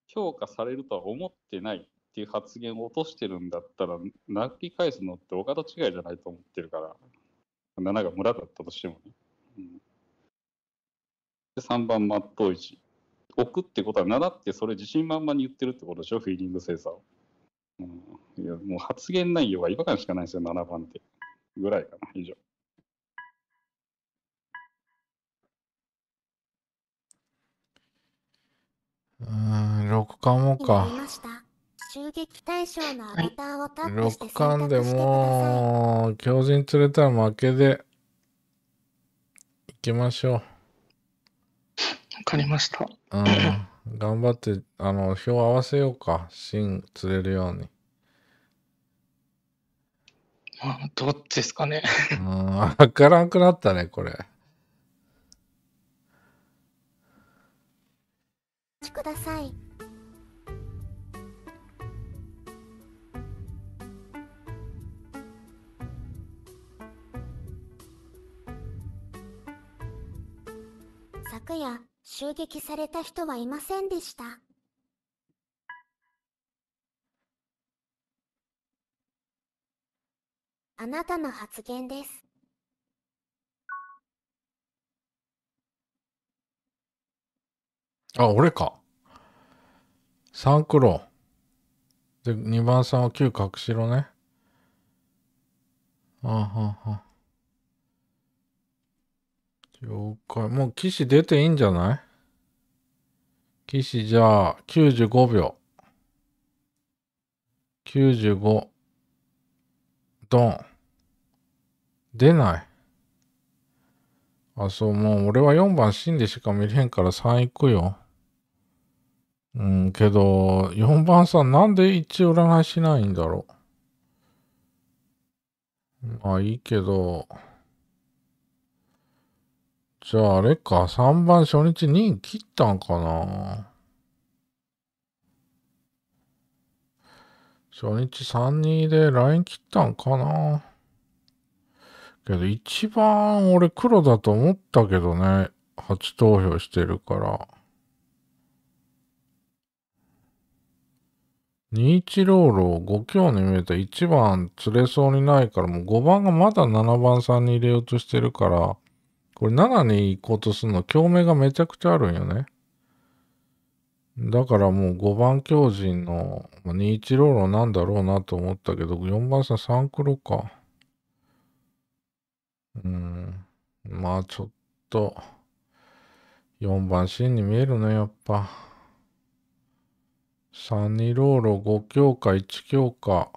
評価されるとは思ってないっていう発言を落としてるんだったら、泣き返すのっておと違いじゃないと思ってるから、7が村だったとしてもね。うん、で3番、真っ当位置。置くってことは、7ってそれ自信満々に言ってるってことでしょ、フィーリング精査を。うん、いやもう発言内容が違和感しかないんですよ、7番って。ぐらいかな、以上。うん、6巻もか。6巻でもう、強靭釣れたら負けで、いきましょう。わかりました。うん。頑張って、あの、表合わせようか。芯釣れるように。どっちですかね。わからんくなったね、これ。ください。昨夜襲撃された人はいませんでした。あなたの発言です。あ、俺か。3黒。で、二番さんは9角白ね。あはは。了解。もう騎士出ていいんじゃない騎士じゃあ95秒。95。ドン。出ない。あ、そう、もう俺は4番死んでしか見れへんから3行くよ。うん、けど、4番さんなんで1占いしないんだろう。まあいいけど、じゃああれか、3番初日2位切ったんかな。初日3、2でライン切ったんかな。けど、一番俺黒だと思ったけどね。初投票してるから。21ロールを5強に見えた1番釣れそうにないから、もう5番がまだ7番さんに入れようとしてるから、これ7に行こうとするの、共鳴がめちゃくちゃあるんよね。だからもう5番強人の、21ロールは何だろうなと思ったけど、4番さん3黒か。うん。まあちょっと、4番シーンに見えるね、やっぱ。サニローロ5強か1強か。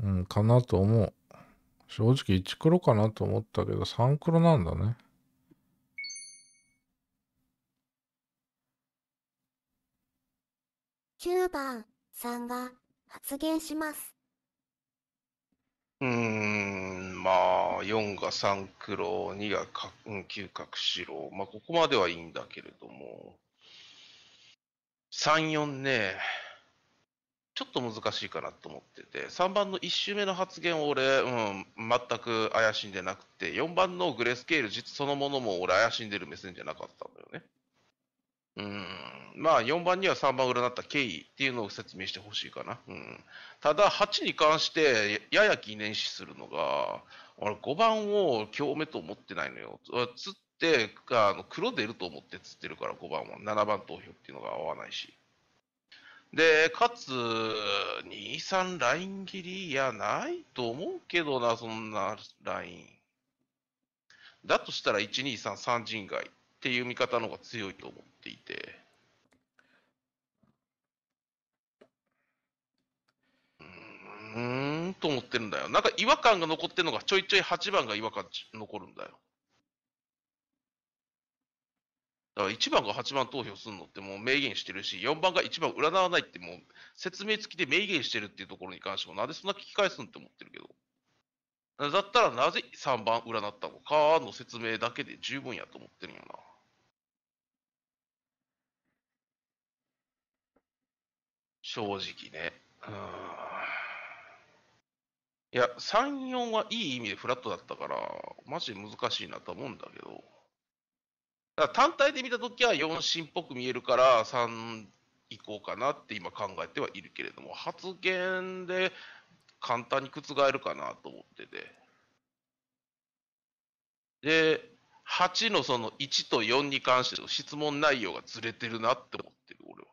うん、かなと思う。正直1黒かなと思ったけど、3黒なんだね。9番さんが発言します。うーん、まあ、4が3黒、2がか、9角白。まあ、ここまではいいんだけれども、3、4ね、ちょっと難しいかなと思ってて、3番の1周目の発言を俺、うん、全く怪しんでなくて、4番のグレースケール実そのものも俺怪しんでる目線じゃなかったんだよね。うーん。まあ、4番には3番裏になった経緯っていうのを説明してほしいかな。うん。ただ、8に関してやや記念視するのが、俺5番を強めと思ってないのよ。つって、あの黒出ると思ってつってるから5番は。7番投票っていうのが合わないし。で、かつ、2、3ライン切りや、ないと思うけどな、そんなライン。だとしたら1、2、3、3人外っていう見方の方が強いと思っていて。んと思ってるんだよ。なんか違和感が残ってるのが、ちょいちょい8番が違和感残るんだよ。だから1番が8番投票するのってもう明言してるし、4番が1番占わないってもう説明付きで明言してるっていうところに関しても、なんでそんな聞き返すんって思ってるけど。だったらなぜ3番占ったのかの説明だけで十分やと思ってるよな。正直ね。うん。いや、3、4はいい意味でフラットだったから、マジで難しいなと思うんだけど。だ単体で見たときは4進っぽく見えるから3いこうかなって今考えてはいるけれども、発言で簡単に覆るかなと思ってて。で、8のその1と4に関しての質問内容がずれてるなって思ってる、俺は。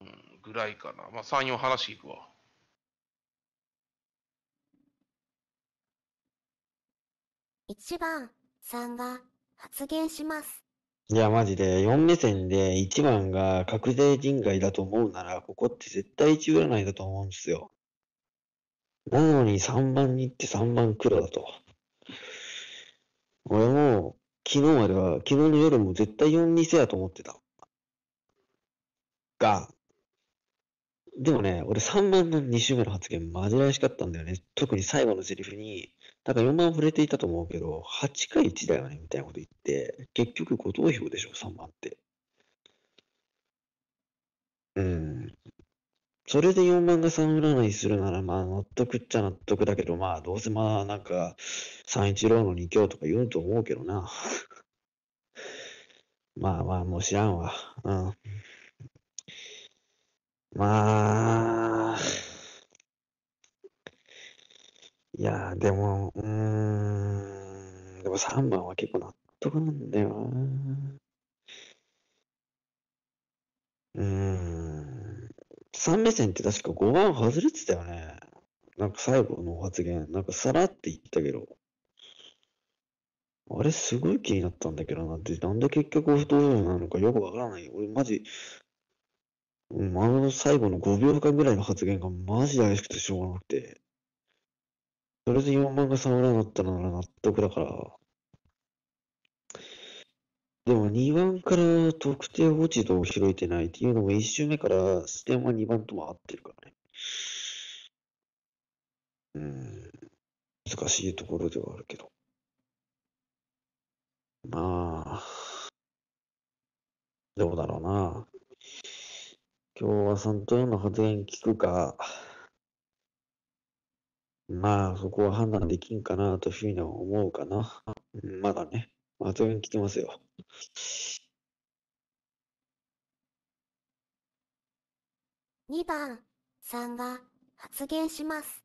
うん、ぐらいかな。まあ3、4話聞くわ。1番さんが発言します。いや、マジで、4目線で1番が確定人外だと思うなら、ここって絶対1占いだと思うんですよ。なのに3番に行って3番黒だと。俺も、昨日までは、昨日の夜も絶対4せやと思ってた。が、でもね、俺3番の2週目の発言、マジらしかったんだよね。特に最後のセリフに、だか4万触れていたと思うけど、8回1だよねみたいなこと言って、結局ご投票でしょ、3番って。うん。それで4万が3占いするなら、まあ納得っちゃ納得だけど、まあどうせまあなんか、3一郎の2強とか言うと思うけどな。まあまあもう知らんわ。うん。まあ、いやー、でも、うーん、でも3番は結構納得なんだよな。うーん、3目線って確か5番外れてたよね。なんか最後の発言、なんかさらって言ったけど。あれすごい気になったんだけどなって、なんで結局不登場なのかよくわからない。俺マジ、うん、あの最後の5秒間ぐらいの発言がマジで怪しくてしょうがなくて。それで4番がらなかったなら納得だから。でも2番から特定落ち度を拾えてないっていうのも1周目から視点は2番とも合ってるからね。うん、難しいところではあるけど。まあ、どうだろうな。今日はサントヨの発言聞くか。まあ、そこは判断できんかなというふうには思うかな。まだね、遊びに来てますよ。2番さんが発言します。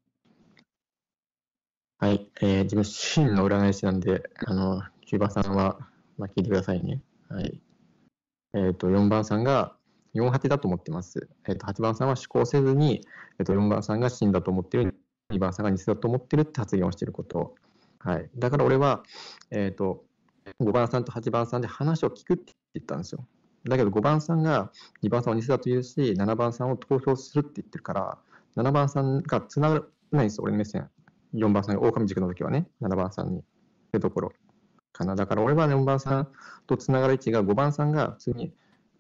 はい、えー、自分真の占い師なんで、あの、キューバさんは、まあ、聞いてくださいね。はい。えっ、ー、と、4番さんが、4果てだと思ってます。えっ、ー、と、8番さんは思考せずに、えっ、ー、と、4番さんが真だと思ってる2番3が偽だと思ってるって発言をしていること。はい。だから俺は、えっ、ー、と、5番さんと8番さんで話を聞くって言ったんですよ。だけど5番さんが2番さんを偽だと言うし、7番さんを投票するって言ってるから、7番さんがつながないんですよ、俺の目線。4番さんが狼塾の時はね、7番さんに。ってところかな。だから俺は4番さんとつながる位置が5番さんが普通に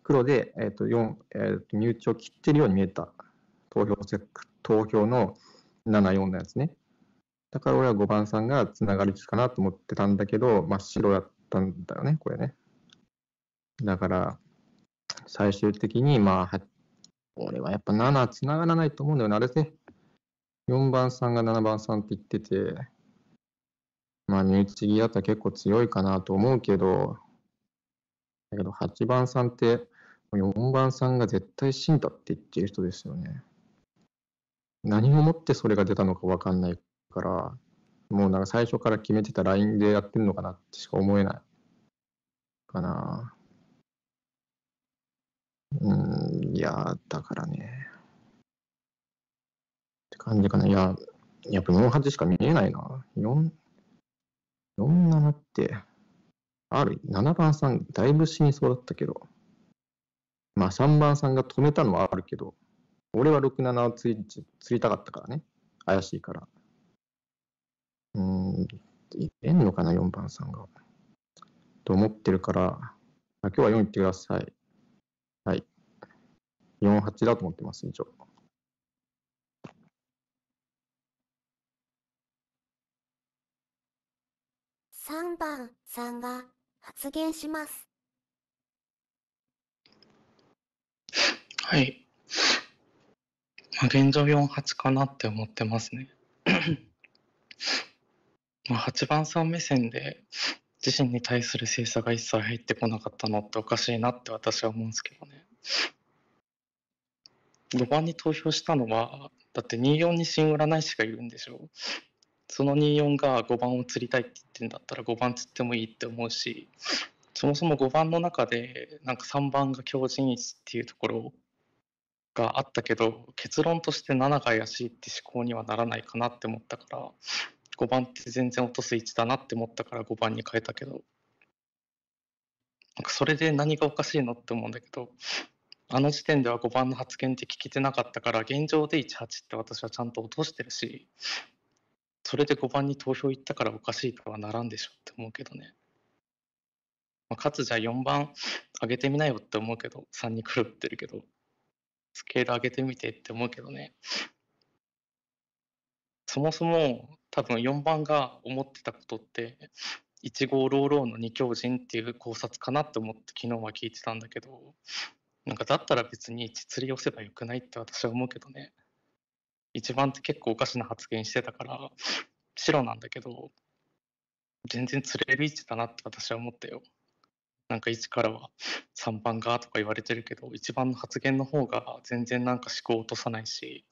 黒で、えーと4えー、と身内を切ってるように見えた。投票投票の74のやつね。だから俺は5番さんがつながりつかなと思ってたんだけど、真っ白だったんだよね、これね。だから、最終的に、まあ、俺はやっぱ7つながらないと思うんだよな、あれで。4番さんが7番さんって言ってて、まあ、身内切りだったら結構強いかなと思うけど、だけど8番さんって、4番さんが絶対死んだって言ってる人ですよね。何をもってそれが出たのか分かんないから、もうなんか最初から決めてたラインでやってるのかなってしか思えない。かな。うん、いや、だからね。って感じかな。いや、やっぱ48しか見えないな。4、47って、ある、7番さん、だいぶ死にそうだったけど。まあ3番さんが止めたのはあるけど。俺は67を釣り釣りたかったからね。怪しいから。うん、いえ、んのかな、4番さんが。と思ってるから、今日は4いってください。はい。48だと思ってます、以上。3番さんが発言します。はい。まあ、現状4、8かなって思ってますね。まあ8番さん目線で自身に対する精査が一切入ってこなかったのっておかしいなって私は思うんですけどね。5番に投票したのは、だって24に新占い師がいるんでしょその24が5番を釣りたいって言ってんだったら5番釣ってもいいって思うし、そもそも5番の中でなんか3番が強靭位っていうところがあったけど結論として7が怪しいって思考にはならないかなって思ったから5番って全然落とす位置だなって思ったから5番に変えたけどなんかそれで何がおかしいのって思うんだけどあの時点では5番の発言って聞けてなかったから現状で18って私はちゃんと落としてるしそれで5番に投票行ったからおかしいとはならんでしょって思うけどね。まかつじゃあ4番上げてみなよって思うけど3に狂ってるけど。スケール上げてみてって思うけどね。そもそも多分4番が思ってたことって1号ローローの二強人っていう考察かなって思って昨日は聞いてたんだけどなんかだったら別に釣り寄せばよくないって私は思うけどね1番って結構おかしな発言してたから白なんだけど全然釣れる位置だなって私は思ったよ。なんかいつからは3番がとか言われてるけど1番の発言の方が全然なんか思考を落とさないし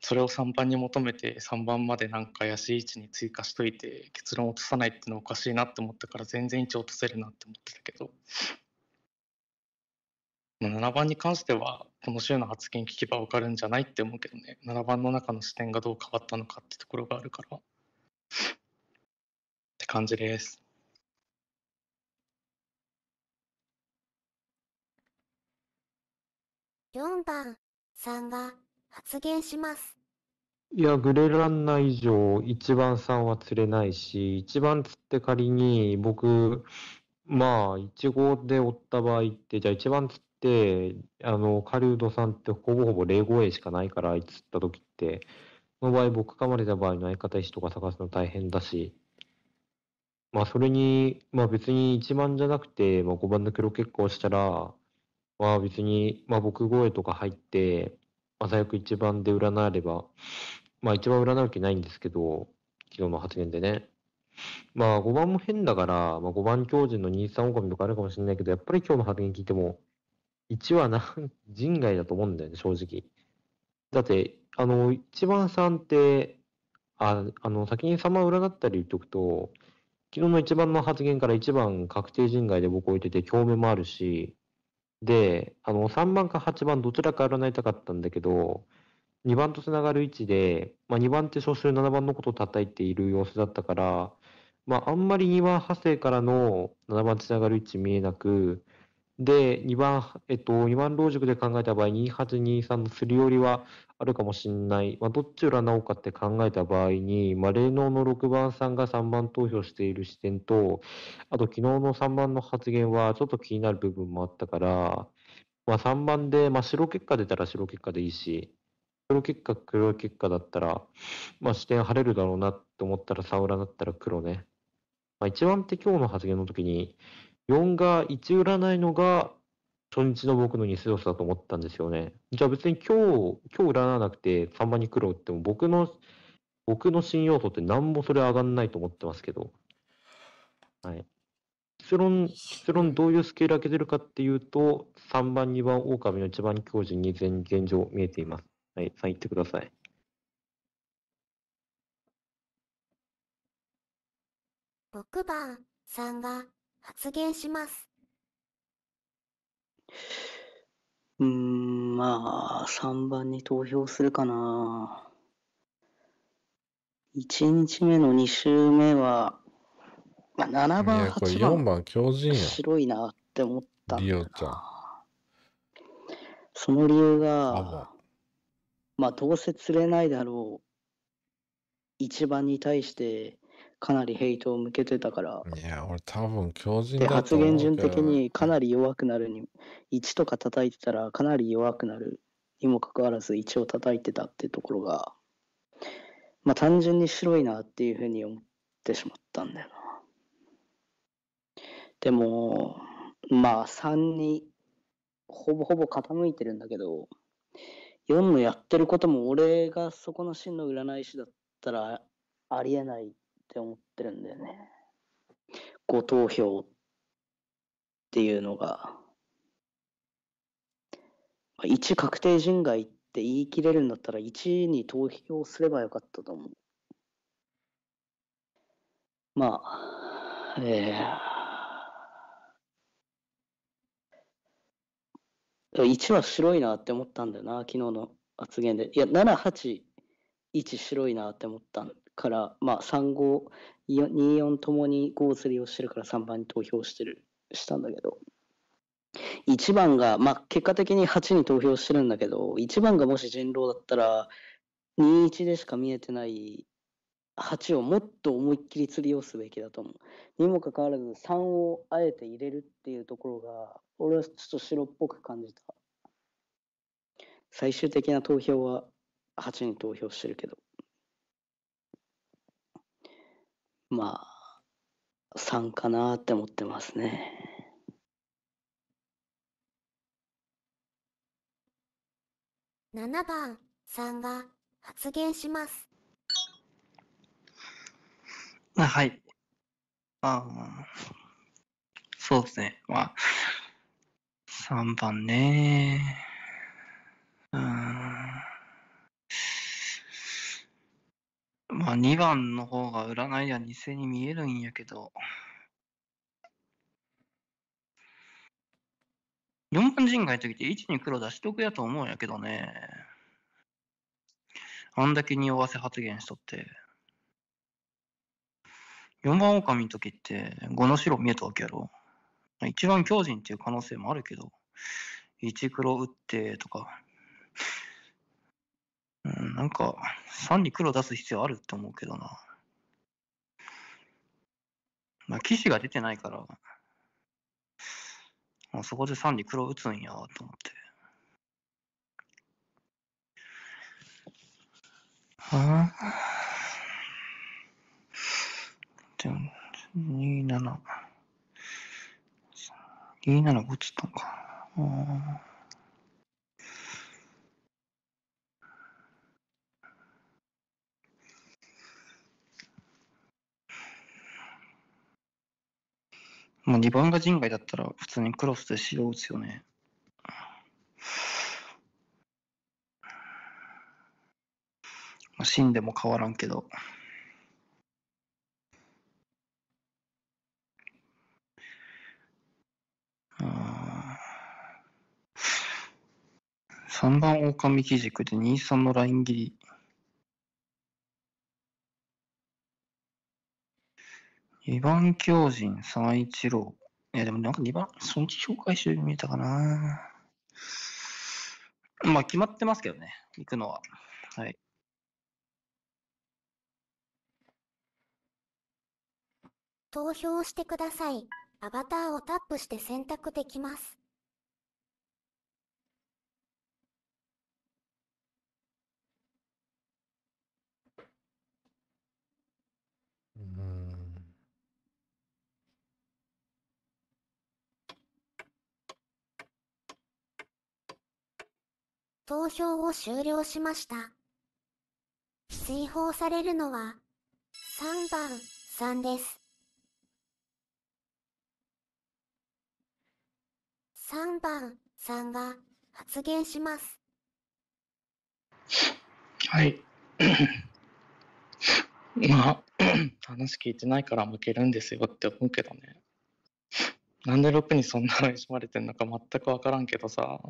それを3番に求めて3番までなんか怪しい位置に追加しといて結論を落とさないっていうのはおかしいなって思ったから全然位置落とせるなって思ってたけど7番に関してはこの週の発言聞けば分かるんじゃないって思うけどね7番の中の視点がどう変わったのかってところがあるからって感じです。4番さんが発言します。いや、グレランナー以上、1番さんは釣れないし、1番釣って仮に、僕、まあ、1号で追った場合って、じゃあ1番釣って、あの、狩人さんってほぼほぼ0号 a しかないから、あいつ釣った時って、その場合、僕噛まれた場合の相方石とか探すの大変だし、まあ、それに、まあ別に1番じゃなくて、まあ5番の黒結構したら、は別に、まあ、僕声とか入って、まあ、最悪一番で占われば、まあ一番占う気ないんですけど、昨日の発言でね。まあ5番も変だから、まあ、5番狂人の2、3狼とかあるかもしれないけど、やっぱり今日の発言聞いても、1はな人外だと思うんだよね、正直。だって、あの、1番さんって、ああの、先に様占ったり言っとくと、昨日の1番の発言から1番確定人外で僕置いてて、共鳴もあるし、で、あの、3番か8番どちらかやらないたかったんだけど、2番とつながる位置で、まあ、2番って初週7番のことを叩いている様子だったから、まあ、あんまり2番派生からの7番つながる位置見えなく、で、2番、えっと、2番ローで考えた場合、2823のすり寄りはあるかもしれない。まあ、どちらなおかって考えた場合に、まあ、霊能の6番さんが3番投票している視点と、あと昨日の3番の発言はちょっと気になる部分もあったから、まあ、3番で、まあ、白結果出たら白結果でいいし、黒結果、黒結果だったら、まあ、視点晴れるだろうなって思ったら、サウラだったら黒ね。まあ、一番って今日の発言の時に、4が1占いのが、初日の僕の偽要素だと思ったんですよね。じゃあ別に今日、今日占わなくて3番に黒打っても僕の、僕の新要素って何もそれ上がんないと思ってますけど。はい。結論、結論どういうスケール開けてるかっていうと、3番、2番、狼の1番強授に全現状見えています。はい、3いってください。6番、3が発言します。うーん、まあ、3番に投票するかな。1日目の2周目は、まあ、7番、いや4番、強靭や。白いなって思ったんだリオちゃん。その理由が、まあ、どうせ釣れないだろう。1番に対して、かなりヘイトを向けてたから。いや、俺多分強靭だと発言順的にかなり弱くなるに、1とか叩いてたらかなり弱くなるにもかかわらず1を叩いてたってところが、まあ単純に白いなっていうふうに思ってしまったんだよな。でも、まあ3にほぼほぼ傾いてるんだけど、4のやってることも俺がそこの真の占い師だったらありえないって思ってるんだよね。ご投票っていうのが、1確定人外って言い切れるんだったら1に投票すればよかったと思う。まあ、ええー。1は白いなって思ったんだよな、昨日の発言で。いや、7、8、1白いなって思ったんから、まあ、3、5、2、4ともに5釣りをしてるから3番に投票してる、したんだけど、1番が、まあ、結果的に8に投票してるんだけど、1番がもし人狼だったら、2、1でしか見えてない8をもっと思いっきり釣りをすべきだと思う。にもかかわらず3をあえて入れるっていうところが、俺はちょっと白っぽく感じた。最終的な投票は8に投票してるけど。まあ、3かなって思ってますね。7番さんが発言します。あはい。ああ、そうですね。まあ、3番ね。うん。まあ2番の方が占いや偽に見えるんやけど、4番人外ときて1に黒出しとくやと思うんやけどね。あんだけ匂わせ発言しとって。4番狼の時って5の白見えたわけやろ。1番狂人っていう可能性もあるけど、1黒打ってとか、うん、なんか、3に黒出す必要あるって思うけどな。まあ、騎士が出てないから、まあ、そこで3に黒打つんや、と思って。はあでも、27。27打つったんか。ああ。まあ、2番が陣外だったら普通にクロスで指導打つよね。まあ、死んでも変わらんけど。あ3番狼木軸で23のライン切り。2番巨人、三一郎。いや、でもなんか2番、初日紹介しうに見えたかな。まあ、決まってますけどね、行くのは。はい。投票してください。アバターをタップして選択できます。投票を終了しました。追放されるのは、3番、3です。3番、3が発言します。はい。まあ、話聞いてないから負けるんですよって思うけどね。なんで6にそんな怪しまれてんのか全くわからんけどさ、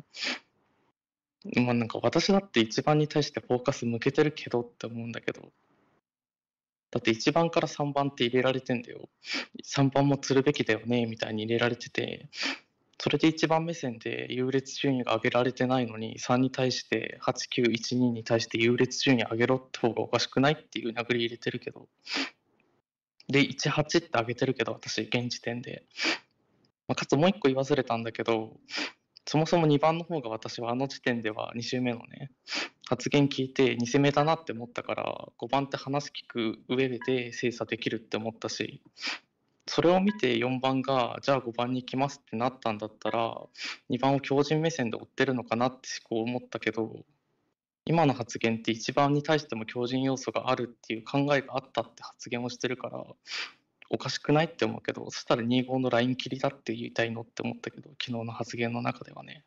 まあなんか私だって一番に対してフォーカス向けてるけどって思うんだけど。だって1番から3番って入れられてんだよ。3番も釣るべきだよね、みたいに入れられてて、それで1番目線で優劣順位が上げられてないのに、3に対して8、9、1、2に対して優劣順位上げろって方がおかしくないっていう殴り入れてるけど。で、1、8って上げてるけど、私、現時点で。まあ、かつもう一個言わ忘れたんだけど、そもそも2番の方が私はあの時点では2周目のね、発言聞いて2攻めだなって思ったから、5番って話聞く上で精査できるって思ったし、それを見て4番が、じゃあ5番に行きますってなったんだったら、2番を強靭目線で追ってるのかなって思ったけど、今の発言って1番に対しても強靭要素があるっていう考えがあったって発言をしてるから、おかしくないって思うけどそしたら2五のライン切りだって言いたいのって思ったけど昨日の発言の中ではね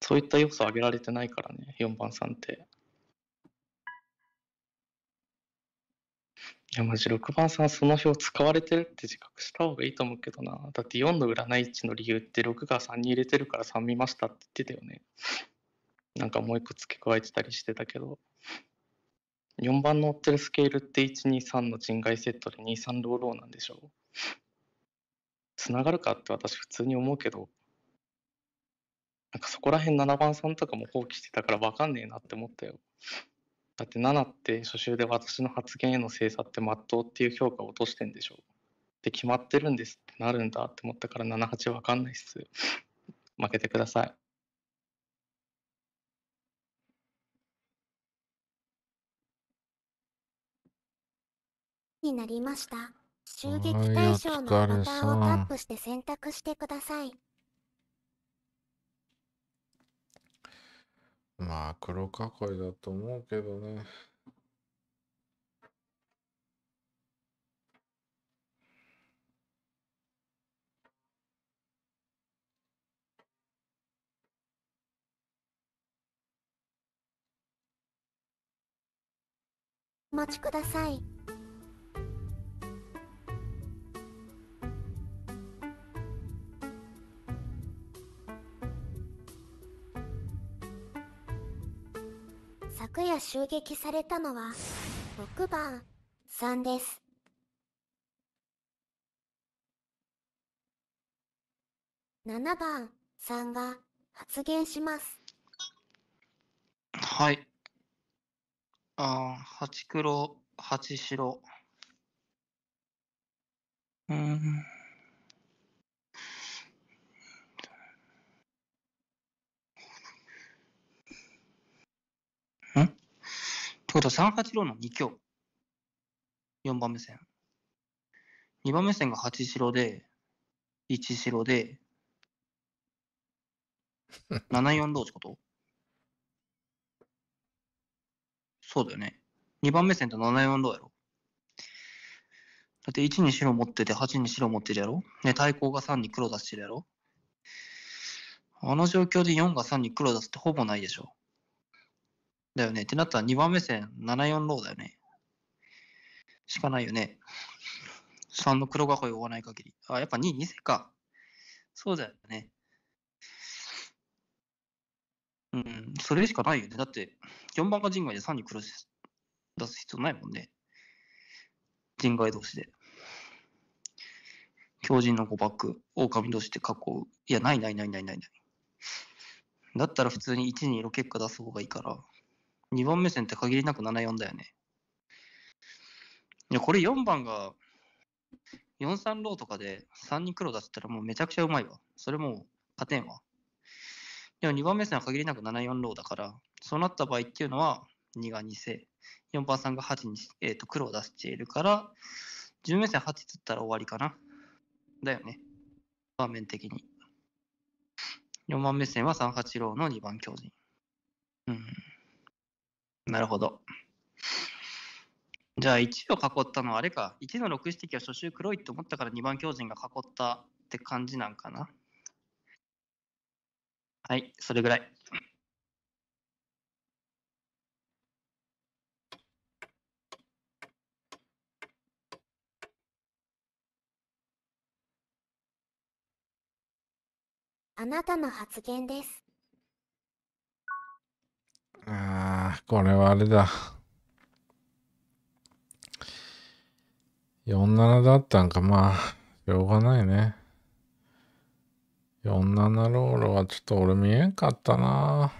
そういった要素挙げられてないからね4番さんっていやマジ6番さんその表使われてるって自覚した方がいいと思うけどなだって4の占い値の理由って6が3に入れてるから3見ましたって言ってたよねなんかもう一個付け加えてたりしてたけど4番のってるスケールって123の人外セットで23ローローなんでしょうつながるかって私普通に思うけどなんかそこら辺7番さんとかも放棄してたから分かんねえなって思ったよだって7って初週で私の発言への精査ってまっとうっていう評価を落としてんでしょで決まってるんですってなるんだって思ったから78分かんないっす負けてくださいになりました。襲撃対象のアバターをタップして選択してください。まあ、黒囲いだと思うけどね。お待ちください。昨夜襲撃されたのは、6番さです。7番さが発言します。はい。ああ、八黒、八白。うん。ってことは3八郎の2強。4番目線。2番目線が8白で、1白で、7 四どうってことそうだよね。2番目線と7四どうやろだって1に白持ってて、8に白持ってるやろね、対抗が3に黒出してるやろあの状況で4が3に黒出すってほぼないでしょだよね。ってなったら2番目線7-4ローだよね。しかないよね。3の黒囲いを追わない限り。あ、やっぱ2、2世か。そうだよね。うん、それしかないよね。だって、4番が陣外で3に黒出す必要ないもんね。人外同士で。強人の5バック、狼同士で囲う。いや、ないないないないないない。だったら普通に1、2、6結果出す方がいいから。2番目線って限りなく7-4だよね。いや、これ4番が4-3ローとかで3人黒出せたらもうめちゃくちゃうまいわ。それもう勝てんわ。でも2番目線は限りなく7-4ローだから、そうなった場合っていうのは2が2世。4番さんが8に、えー、と黒を出しているから、10目線8つったら終わりかな。だよね。場面的に。4番目線は3、8ローの2番強人。うん。なるほど。じゃあ1を囲ったのはあれか、1の6指摘は初週黒いと思ったから2番強人が囲ったって感じなんかな。はい、それぐらい。あなたの発言です。ああ、これはあれだ。47だったんか、まあ、しょうがないね。47ロールはちょっと俺見えんかったな。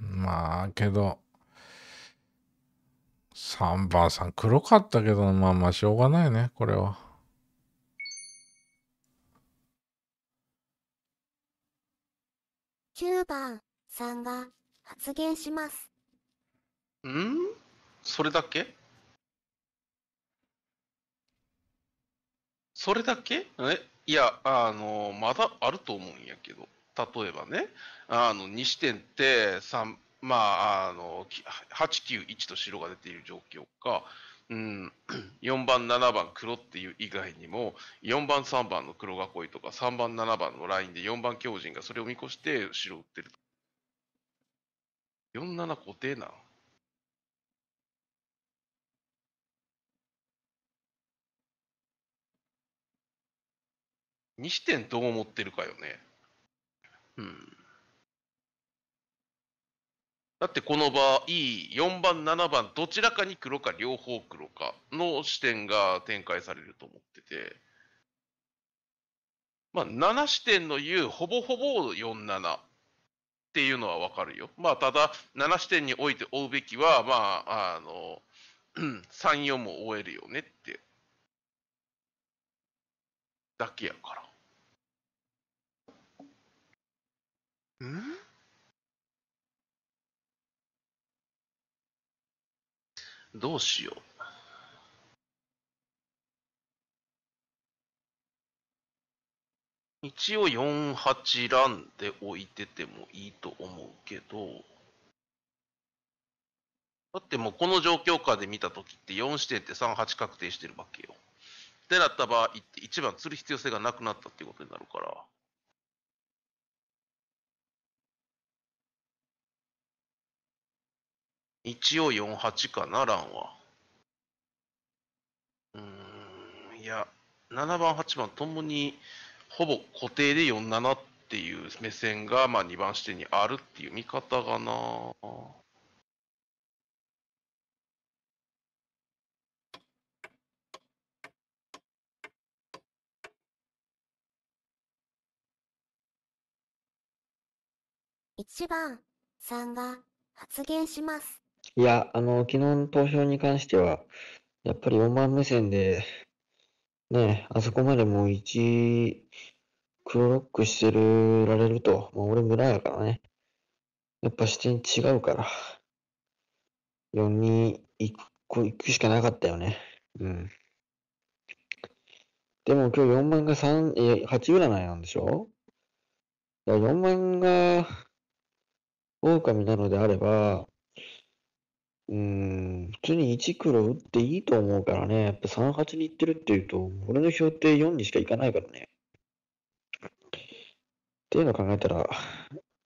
まあ、けど、3番さん黒かったけど、まあまあしょうがないね、これは。9番さんが発言します。んそれだけそれだけえいや、あの、まだあると思うんやけど、例えばね、あの、2視点って3、まあ、あの、8、9、1と白が出ている状況か、うん、4番、7番黒っていう以外にも4番、3番の黒囲いとか3番、7番のラインで4番強靭がそれを見越して白打ってる47固定なにしてんどう思ってるかよねうんだってこの場合、4番、7番、どちらかに黒か両方黒かの視点が展開されると思ってて、まあ、7視点の言うほぼほぼ47っていうのはわかるよ。まあ、ただ、7視点において追うべきは、まあ、あの、3、4も追えるよねって。だけやから。んどうしよう一応48ランで置いててもいいと思うけど、だってもうこの状況下で見たときって4視点って38確定してるわけよ。ってなった場合って1番釣る必要性がなくなったっていうことになるから。一応48かな、ランは。うん、いや、7番、8番ともに、ほぼ固定で47っていう目線が、まあ、2番視点にあるっていう見方がな。1番さんが発言します。いや、あの、昨日の投票に関しては、やっぱり4番目線で、ね、あそこまでもう1、黒ロックしてるられると、まあ、俺村やからね。やっぱ視点違うから、4に行く、行くしかなかったよね。うん。でも今日4番が3、え、8占いなんでしょだ ?4 番が、狼なのであれば、うーん、普通に1黒打っていいと思うからね、やっぱ3、8に行ってるっていうと、俺の表って4にしか行かないからね。っていうのを考えたら、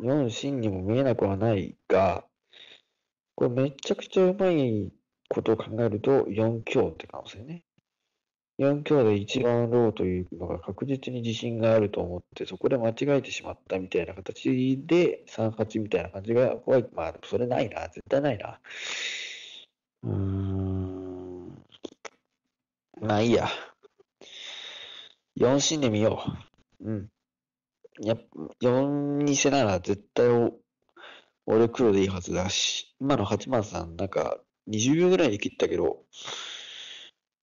4、芯にも見えなくはないが、これめちゃくちゃうまいことを考えると4強って可能性ね。4兄弟一番ローというのが確実に自信があると思って、そこで間違えてしまったみたいな形で、38みたいな感じが怖い。まあ、それないな。絶対ないな。うーん。まあいいや。4死んでみよう。うん。や4にせなら絶対俺黒でいいはずだし、今の8番さんなんか20秒ぐらいで切ったけど、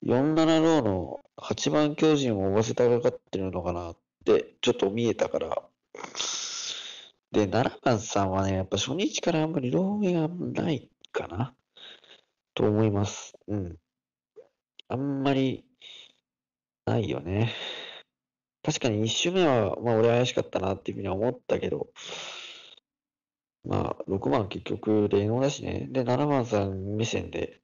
47ローの8番巨人を追わせたがかってるのかなって、ちょっと見えたから。で、7番さんはね、やっぱ初日からあんまりローゲがないかな、と思います。うん。あんまり、ないよね。確かに1周目は、まあ俺怪しかったなっていうふうに思ったけど、まあ6番結局霊能だしね。で、7番さん目線で、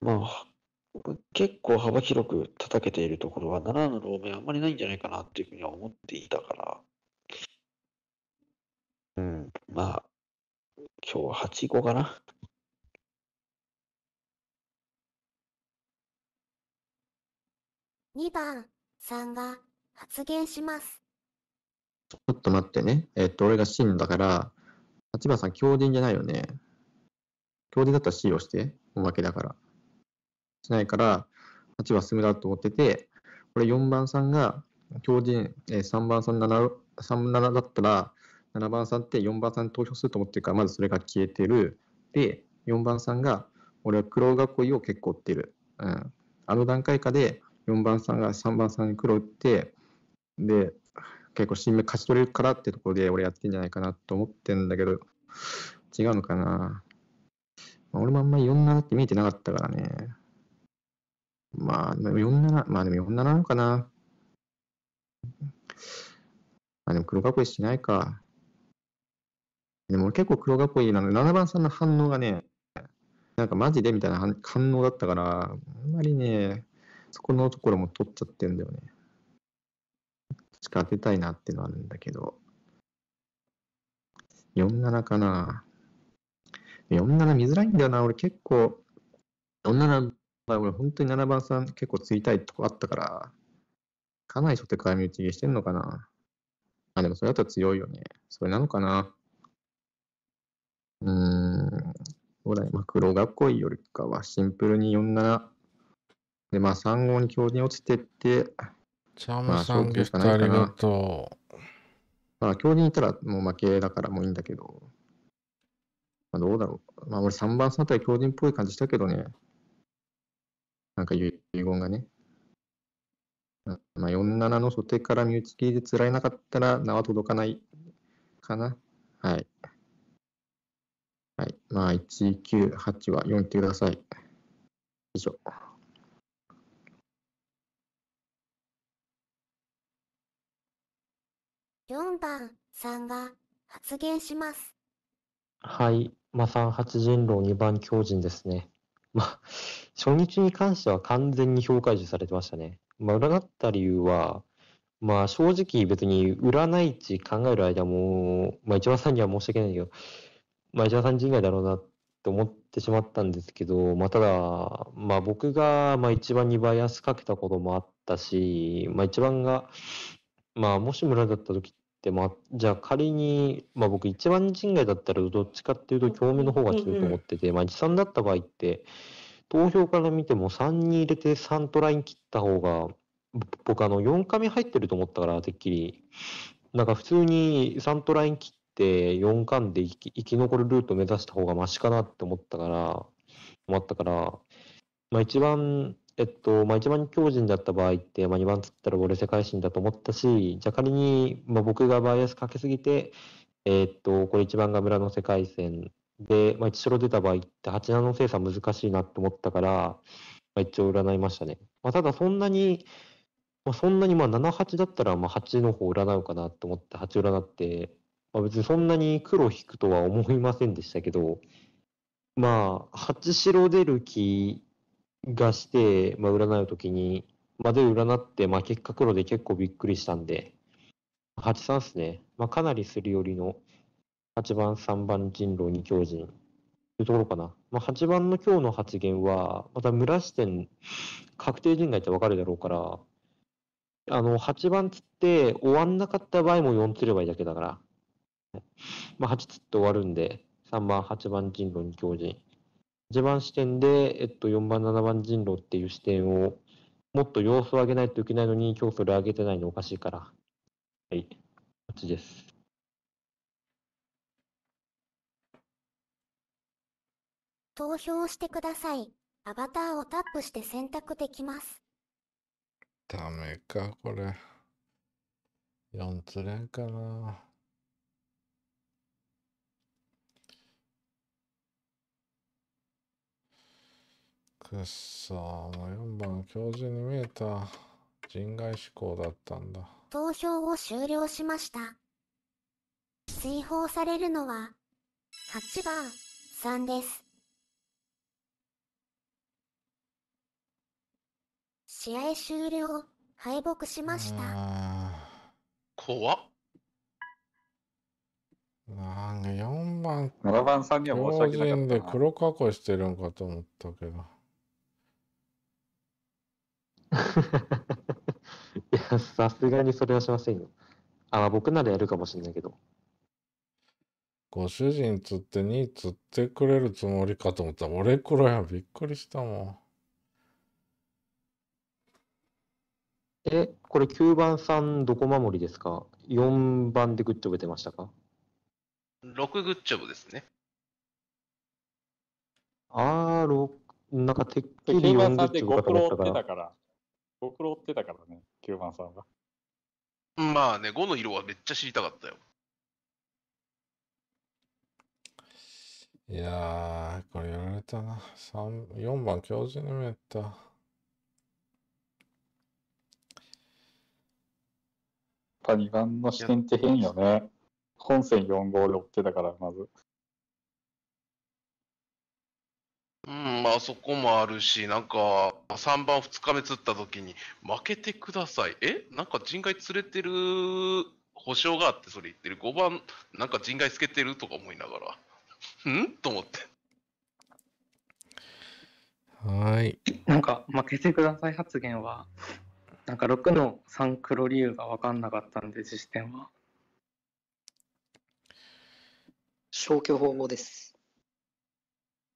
まあ、僕結構幅広く叩けているところは、7のローメンあんまりないんじゃないかなっていうふうには思っていたから、うん、まあ、今日は8五かな。2番さんが発言します。ちょっと待ってね。えっと、俺が真だから、8番さん、強人じゃないよね。強人だったら C をして、おまけだから。しないから、8は進むだと思ってて、これ4番さんが強靭、3番さん 7, 37だったら、7番さんって4番さんに投票すると思ってるから、まずそれが消えてる。で、4番さんが、俺は黒囲いを結構売ってる。うん。あの段階下で、4番さんが3番さんに黒打って、で、結構新名勝ち取れるからってところで俺やってんじゃないかなと思ってんだけど、違うのかな。まあ、俺もあんまり4 7って見えてなかったからね。まあ、47、まあでも47なのかな。あ、でも黒囲いしないか。でも結構黒囲いなので、7番さんの反応がね、なんかマジでみたいな反応だったから、あんまりね、そこのところも取っちゃってるんだよね。しか当てたいなっていうのはあるんだけど。47かな。47見づらいんだよな。俺結構、47まあ、俺、本当に7番さん結構釣りたいとこあったから、かなり初手からち消してんのかな。あ、でもそれだったら強いよね。それなのかな。うーん。そうだね。まあ、黒が濃いよりかは、シンプルに47。で、まあ、3号に強に落ちてって、チャムさん、まあ、トありがとう。まあ、強にいたらもう負けだからもういいんだけど、まあ、どうだろう。まあ、俺3番さんあたり強人っぽい感じしたけどね。なんか遺言がね。まあ、47の初手から身内切りでつられなかったら、名は届かないかな。はい。はい。まあ、198は読んでください。以上。4番さんが発言します。はい。まあ、三八人狼2番狂人ですね。まあ、初日に関しては完全に評価受されてましたね。まあ、占った理由は、まあ、正直別に占い値考える間も、まあ、一番さんには申し訳ないけど、まあ、一番さん以外だろうなって思ってしまったんですけど、まあ、ただ、まあ、僕が、まあ、一番にバイアスかけたこともあったし、まあ、一番が、まあ、もし村だった時っでも、じゃあ仮に、まあ僕一番人外だったらどっちかっていうと興味の方が強いと思ってて、うんうん、まあ持参だった場合って、投票から見ても3に入れて3トライン切った方が、僕あの4紙入ってると思ったから、てっきり。なんか普通に3トライン切って4巻で生き生き残るルート目指した方がマシかなって思ったから、思ったから、まあ一番えっと、まあ、一番強靭だった場合って、まあ、2番つったら俺世界新だと思ったし、じゃあ仮に、まあ、僕がバイアスかけすぎて、えー、っと、これ一番が村の世界線で、まあ、1白出た場合って、8七の精査難しいなと思ったから、まあ、一応占いましたね。まあ、ただそんなに、まあ、そんなにまあ7、八だったら、まあ、8の方占うかなと思って、8占って、まあ、別にそんなに黒引くとは思いませんでしたけど、まあ、8白出る気がして、まあ、占うときに、まで占って、まあ、結果黒で結構びっくりしたんで、8三っすね。まあ、かなりすり寄りの8番、3番、人狼、2強人というところかな。まあ、8番の今日の発言は、また村視点、確定人外ってわかるだろうから、あの、8番つって終わんなかった場合も4つればいいだけだから、まあ、8つって終わるんで、3番、8番、人狼、2強人。序盤視点で、えっと、4番、7番人狼っていう視点を、もっと様子を上げないといけないのに、今日それ上げてないのおかしいから。はい、こっちです。投票してください。アバターをタップして選択できます。ダメか、これ。4つ連かな。くっそ4番教授に見えた人外志向だったんだ投票を終了しました追放されるのは8番3です試合終了敗北しました怖っなんか4番7番さんには申し訳なかっで黒囲いしてるんかと思ったけど。いや、さすがにそれはしませんよ。あ、まあ、僕ならやるかもしれないけど。ご主人釣って2釣ってくれるつもりかと思ったら俺くらいはびっくりしたもん。え、これ9番さんどこ守りですか ?4 番でグッジョブ出ましたか ?6 グッジョブですね。あー、6、なんかてっきり4グッジョブかと思ったから。僕ろってたからね、9番さんが。まあね、5の色はめっちゃ知りたかったよ。いやー、これやられたな。三4番教授にもやった。やっぱ2番の視点って変よね。本線4号で追ってたから、まず。うん、まあそこもあるし、なんか、3番2日目釣った時に、負けてください。えなんか人外釣れてる保証があってそれ言ってる。5番、なんか人外つけてるとか思いながら。んと思って。はい。なんか、負けてください発言は、なんか6の3黒理由が分かんなかったんで、実践は。消去方法です。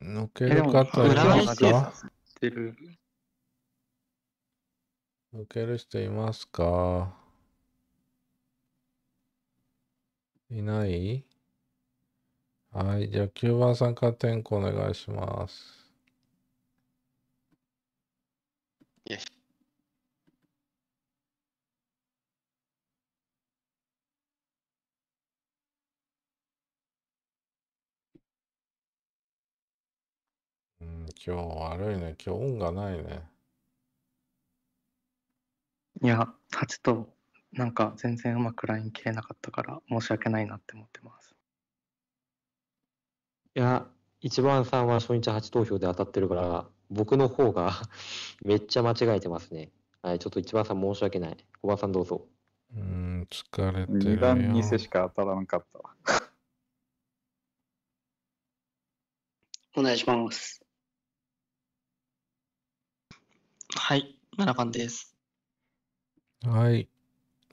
抜ける方いますか抜ける人いますかいないはい、じゃあ9番さんから点呼お願いします。よし。今日悪いね。今日運がないね。いや、8となんか全然うまくライン切れなかったから申し訳ないなって思ってます。いや、一番さんは初日8投票で当たってるから、僕の方が めっちゃ間違えてますね。はい、ちょっと一番さん申し訳ない。おばさんどうぞ。うん、疲れてるよ。2世しか当たらなかった。お願いします。はい、7番です。はい。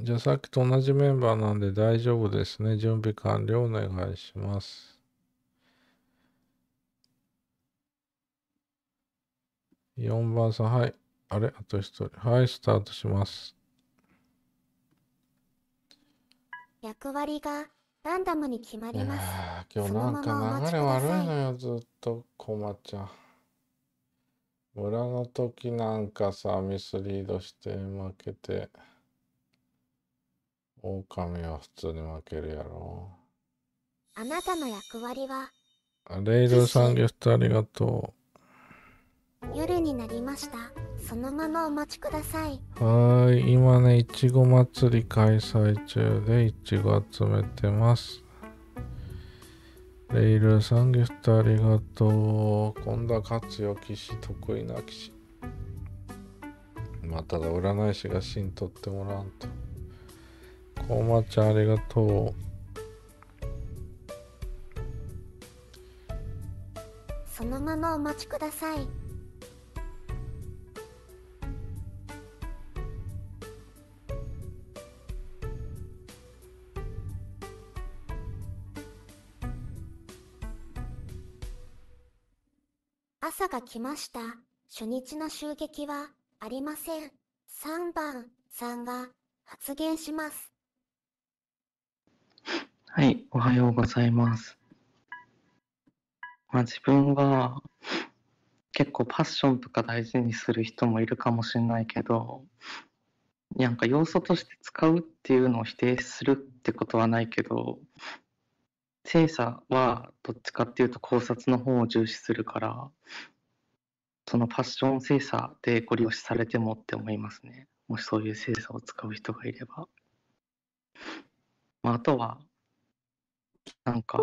じゃあさっきと同じメンバーなんで大丈夫ですね。準備完了お願いします。4番さん、はい。あれあと1人。はい、スタートします。役割がランダムに決まります。今日なんか流れ悪いのよ、ずっと、こまちゃん。村の時なんかさ、ミスリードして負けて、狼は普通に負けるやろ。あなたの役割はレイルさんゲストありがとう。夜になりました。そのままお待ちください。はい、今ね、いちご祭り開催中でいちご集めてます。レイルさんギフトありがとう。今度は勝つよ、騎士、得意な騎士。まあ、ただ占い師が芯取ってもらわんと。こうまちゃんありがとう。そのままお待ちください。朝が来ました。初日の襲撃は、ありません。3番、さんが、発言します。はい、おはようございます。まあ自分は、結構パッションとか大事にする人もいるかもしれないけど、なんか要素として使うっていうのを否定するってことはないけど、精査はどっちかっていうと考察の方を重視するからそのファッション精査でご利用しされてもって思いますねもしそういう精査を使う人がいれば、まあ、あとはなんか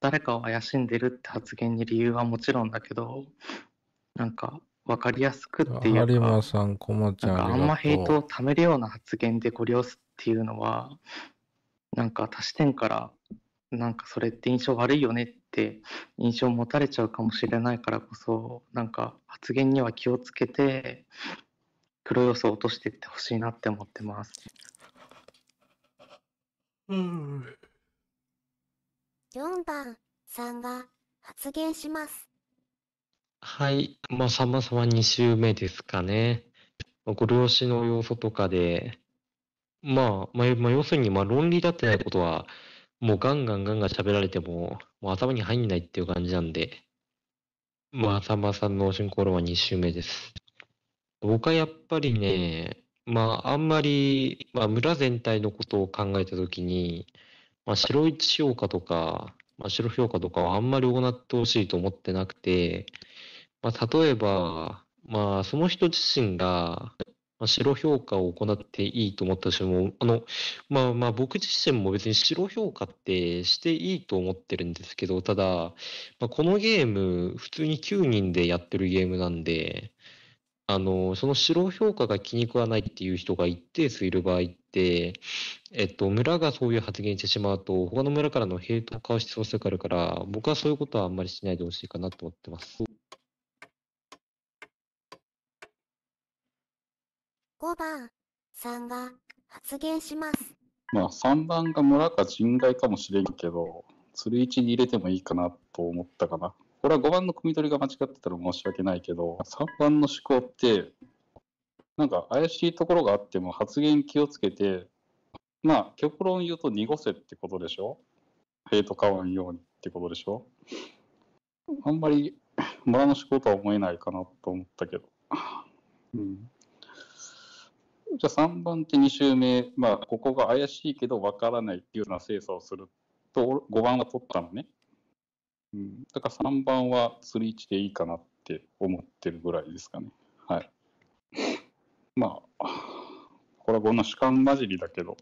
誰かを怪しんでるって発言に理由はもちろんだけどなんか分かりやすくっていうか有馬さんちゃんあんまヘイトをためるような発言でご利用すっていうのはなんか多視点からなんかそれって印象悪いよねって印象を持たれちゃうかもしれないからこそなんか発言には気をつけて黒要素を落としていってほしいなって思ってます。うん、4番さんが発言します。はい、まあ、さ様々2週目ですかね。ご両親の要素とかで、まあ、まあ、要するに、まあ、論理立ってないことは、もうガンガンガンガン喋られても、もう頭に入んないっていう感じなんで、まさまさんの進行論は2週目です。僕はやっぱりね、まああんまり、まあ村全体のことを考えたときに、まあ白市評価とか、まあ白評価とかはあんまり行ってほしいと思ってなくて、まあ例えば、まあその人自身がまあ、白評価を行っていいと思ったしも、あの、まあまあ僕自身も別に白評価ってしていいと思ってるんですけど、ただ、まあ、このゲーム、普通に9人でやってるゲームなんで、あの、その白評価が気に食わないっていう人が一定数いる場合って、えっと、村がそういう発言してしまうと、他の村からのヘイトを交わしそうしてくるから、僕はそういうことはあんまりしないでほしいかなと思ってます。5番さんが発言します。まあ、3番が村か人外かもしれんけど、鶴置に入れてもいいかなと思ったかな。これは5番の組み取りが間違ってたら申し訳ないけど、3番の思考って、なんか怪しいところがあっても発言気をつけて、まあ、極論言うと濁せってことでしょヘイト買わんようにってことでしょあんまり村の思考とは思えないかなと思ったけど。うんじゃあ3番手2周目、まあ、ここが怪しいけど分からないっていうような精査をすると、5番は取ったのね。うん、だから3番は釣り位置でいいかなって思ってるぐらいですかね。はい。まあ、これはこんな主観混じりだけど、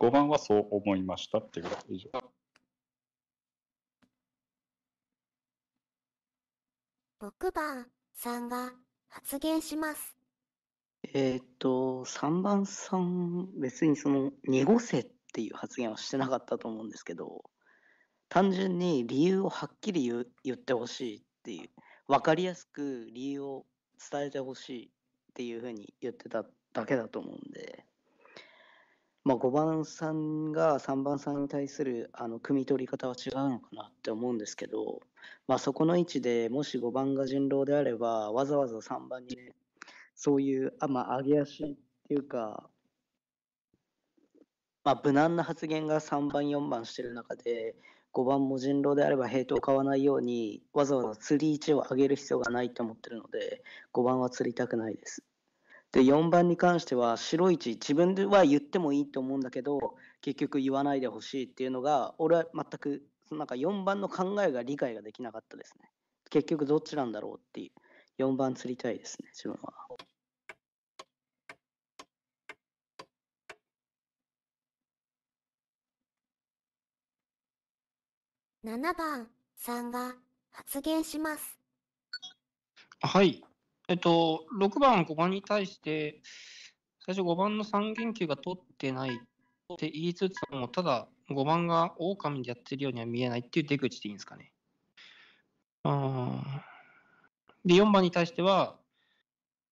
5番はそう思いましたってぐらい以上。6番さんが発言します。えっと、3番さん、別にその、濁せっていう発言はしてなかったと思うんですけど、単純に理由をはっきり言言ってほしいっていう、分かりやすく理由を伝えてほしいっていうふうに言ってただけだと思うんで、まあ、5番さんが3番さんに対するあの汲み取り方は違うのかなって思うんですけど、まあ、そこの位置でもし5番が人狼であればわざわざ3番に、ね、そういう、あまあ、上げ足っていうか、まあ、無難な発言が3番、4番してる中で、5番も人狼であればヘイトを買わないように、わざわざ釣り位置を上げる必要がないと思ってるので、5番は釣りたくないです。で、4番に関しては、白い位置、自分では言ってもいいと思うんだけど、結局言わないでほしいっていうのが、俺は全く、なんか4番の考えが理解ができなかったですね。結局どっちなんだろうっていう、4番釣りたいですね、自分は。7番さんが発言します。はい。えっと、6番5番に対して、最初5番の3元球が取ってないって言いつつも、ただ5番が狼でやってるようには見えないっていう出口でいいんですかね。で、4番に対しては、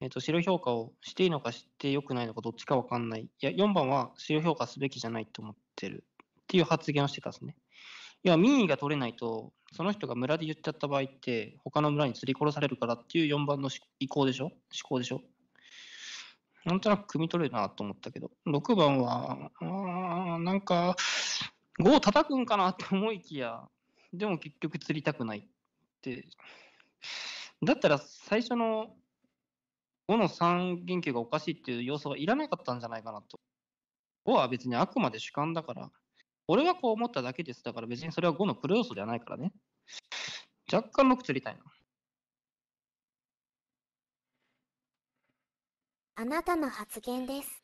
えっと、白評価をしていいのかしてよくないのかどっちかわかんない。いや、4番は白評価すべきじゃないと思ってるっていう発言をしてたんですね。要は民意が取れないと、その人が村で言っちゃった場合って、他の村に釣り殺されるからっていう4番の意向でしょ思考でしょなんとなく汲み取れるなと思ったけど、6番は、あなんか、5を叩くんかなって思いきや、でも結局釣りたくないって。だったら最初の5の3言及がおかしいっていう要素はいらなかったんじゃないかなと。5は別にあくまで主観だから、俺がこう思っただけです。だから別にそれは5のプロ要素ではないからね。若干6釣りたいな。あなたの発言です。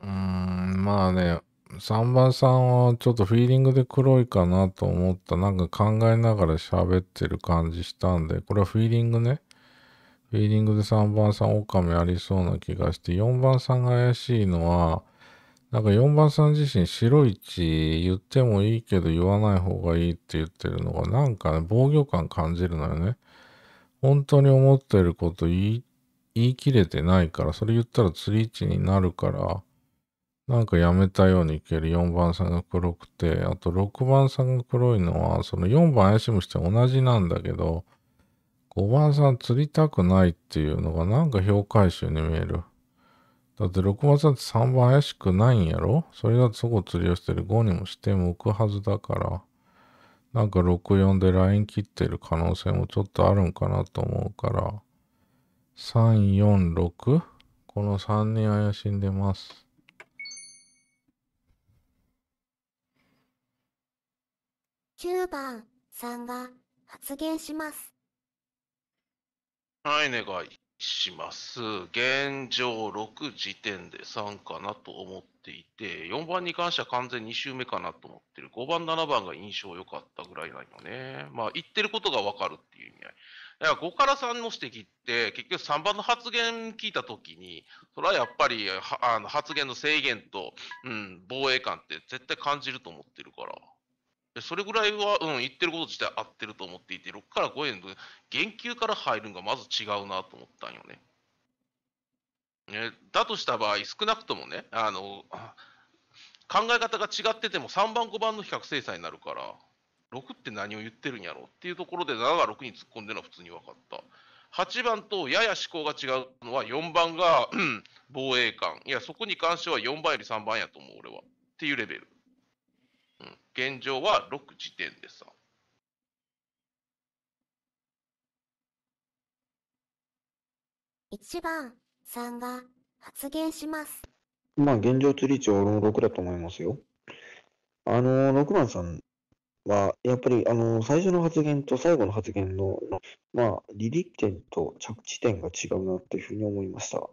うーん、まあね、3番さんはちょっとフィーリングで黒いかなと思った。なんか考えながら喋ってる感じしたんで、これはフィーリングね。フィーリングで3番さん、狼ありそうな気がして、4番さんが怪しいのは、なんか4番さん自身白市言ってもいいけど言わない方がいいって言ってるのがなんかね防御感感じるのよね。本当に思ってること言い言い切れてないからそれ言ったら釣り位置になるからなんかやめたようにいける4番さんが黒くてあと6番さんが黒いのはその4番怪しむ人同じなんだけど5番さん釣りたくないっていうのがなんか評価集に見える。だって6番だって3番怪しくないんやろそれだってそこ釣りをしてる5にもして向くはずだから、なんか64でライン切ってる可能性もちょっとあるんかなと思うから、3、4、6? この3人怪しんでます。9番さんが発言します。はい、願い。します。現状6時点で3かなと思っていて、4番に関しては完全2周目かなと思ってる。5番、7番が印象良かったぐらいなのね。まあ、言ってることがわかるっていう意味合い。だから5から3の指摘って、結局3番の発言聞いたときに、それはやっぱりあの発言の制限と、うん、防衛感って絶対感じると思ってるから。それぐらいは、うん、言ってること自体合ってると思っていて、6から5円と減給から入るのがまず違うなと思ったんよね。だとした場合、少なくともね、あの、考え方が違ってても3番5番の比較制裁になるから、6って何を言ってるんやろっていうところで7が6に突っ込んでるのは普通に分かった。8番とやや思考が違うのは4番が防衛官。いや、そこに関しては4番より3番やと思う、俺は。っていうレベル。現状は6時点でさ。1番さんが発言します。まあ、現状釣り値は俺も6だと思いますよ。あのー、6番さんは、やっぱり、あの最初の発言と最後の発言の、まあ、離陸点と着地点が違うなっていうふうに思いました。だ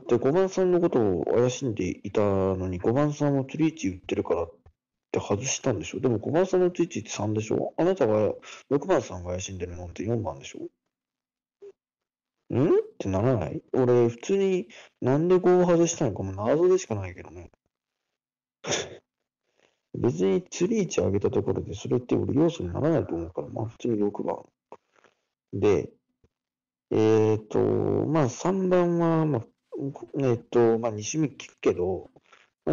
って5番さんのことを怪しんでいたのに、5番さんも釣り値売ってるからっって外したんでしょでも小林さんのついッいって3でしょあなたが、6番さんが怪しんでるのって4番でしょんってならない俺、普通になんで5を外したのかも謎でしかないけどね。別に釣り位置上げたところで、それって俺要素にならないと思うから、まあ普通に6番。で、えっ、ー、と、まあ3番は、まあ、えっ、ー、と、まあ2種目聞くけど、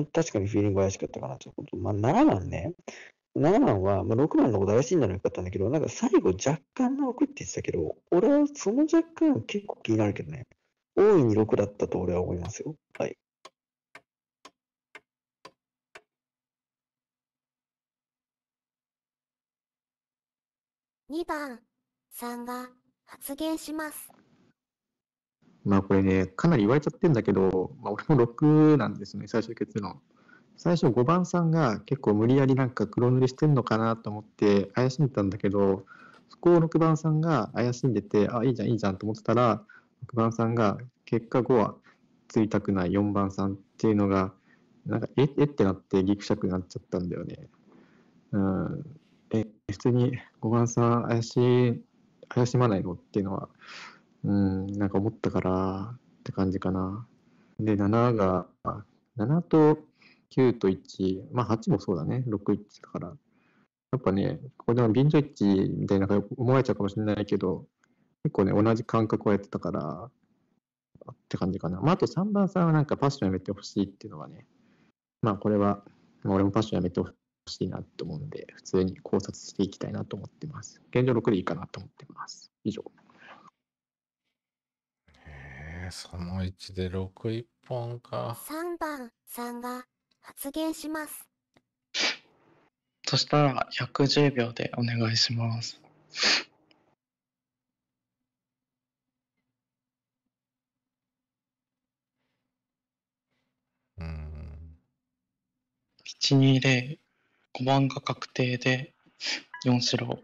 確かにフィーリング怪しかったかなということ。まあ、7番ね、7番は、まあ、6番のこと怪しいんならよかったんだけど、なんか最後若干の奥って言ってたけど、俺はその若干結構気になるけどね。大いに6だったと俺は思いますよ。はい。2番さんが発言します。まあこれね、かなり言われちゃってんだけど、まあ、俺も6なんですね、最終結論。最初5番さんが結構無理やりなんか黒塗りしてんのかなと思って怪しんでたんだけど、そこを6番さんが怪しんでて、あ、いいじゃん、いいじゃんと思ってたら、6番さんが結果5はついたくない4番さんっていうのが、なんかえ、えってなってギクシャクになっちゃったんだよね。うん。え、普通に5番さん怪し、怪しまないのっていうのは、うん、なんか思ったからって感じかな。で、7が、7と9と1、まあ8もそうだね、6、1だから。やっぱね、ここでも便所1みたいな思われちゃうかもしれないけど、結構ね、同じ感覚をやってたから、って感じかな。まあ、あと3番さんはなんかパッションやめてほしいっていうのはね、まあこれは、俺もパッションやめてほしいなと思うんで、普通に考察していきたいなと思ってます。現状6でいいかなと思ってます。以上。その1で6一本か。3番さんが発言します。そしたら110秒でお願いします。うん。120、5番が確定で4郎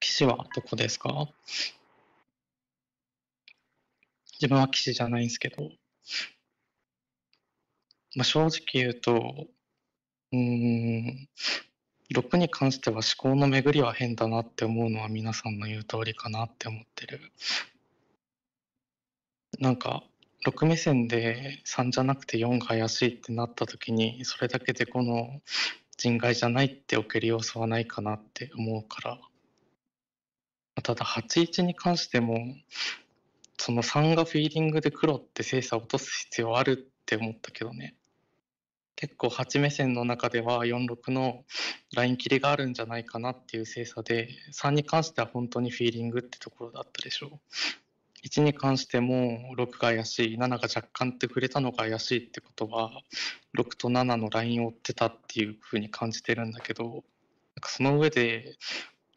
棋士はどこですか自分は棋士じゃないんですけど、まあ、正直言うと、うん、6に関しては思考の巡りは変だなって思うのは皆さんの言う通りかなって思ってる。なんか、6目線で3じゃなくて4が怪しいってなった時に、それだけでこの人外じゃないっておける要素はないかなって思うから。ただ、81に関しても、その3がフィーリングで黒って精査落とす必要あるって思ったけどね結構8目線の中では46のライン切りがあるんじゃないかなっていう精査で3に関しては本当にフィーリングってところだったでしょう1に関しても6が怪しい7が若干って触れたのが怪しいってことは6と7のラインを追ってたっていうふうに感じてるんだけどなんかその上で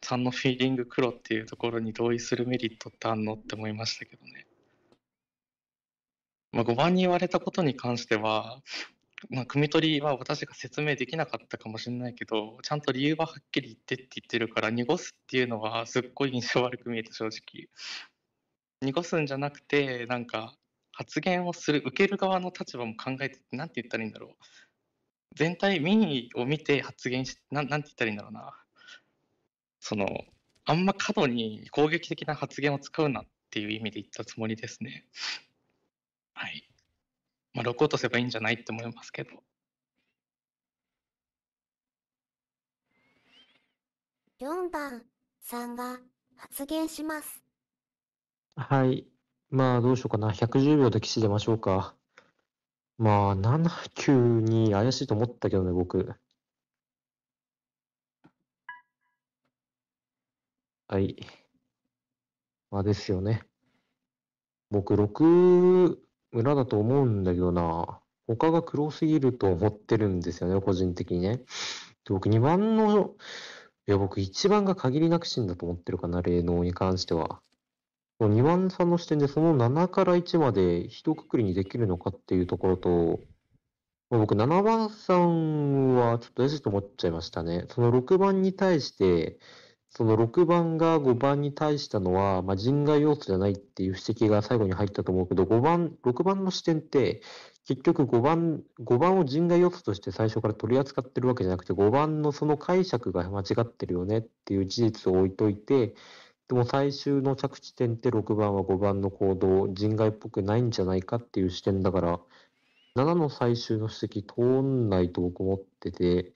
さんのフィーリング黒っていうところに同意するメリットってあんのって思いましたけどね。まあ、5番に言われたことに関しては、まあ、汲み取りは私が説明できなかったかもしれないけどちゃんと理由ははっきり言ってって言ってるから濁すっていうのはすっごい印象悪く見えて、正直濁すんじゃなくてなんか発言をする受ける側の立場も考えて何て言ったらいいんだろう全体民意を見て発言し何て言ったらいいんだろうなその、あんま過度に攻撃的な発言を使うなっていう意味で言ったつもりですね。はい。まあ、録音とせばいいんじゃないって思いますけど。4番さんが発言します。はい。まあ、どうしようかな。110秒で騎士出ましょうか。まあ、7、9に怪しいと思ったけどね、僕。はい。まあですよね。僕、6村だと思うんだけどな。他が黒すぎると思ってるんですよね、個人的にね。で僕、2番の、いや、僕、1番が限りなく死んだと思ってるかな、霊能に関しては。2番さんの視点で、その7から1まで一括りにできるのかっていうところと、僕、7番さんはちょっとやじと思っちゃいましたね。その6番に対して、その6番が5番に対したのは、まあ、人外要素じゃないっていう指摘が最後に入ったと思うけど、5番、6番の視点って、結局5番、5番を人外要素として最初から取り扱ってるわけじゃなくて、5番のその解釈が間違ってるよねっていう事実を置いといて、でも最終の着地点って6番は5番の行動、人外っぽくないんじゃないかっていう視点だから、7の最終の指摘通んないと僕思ってて、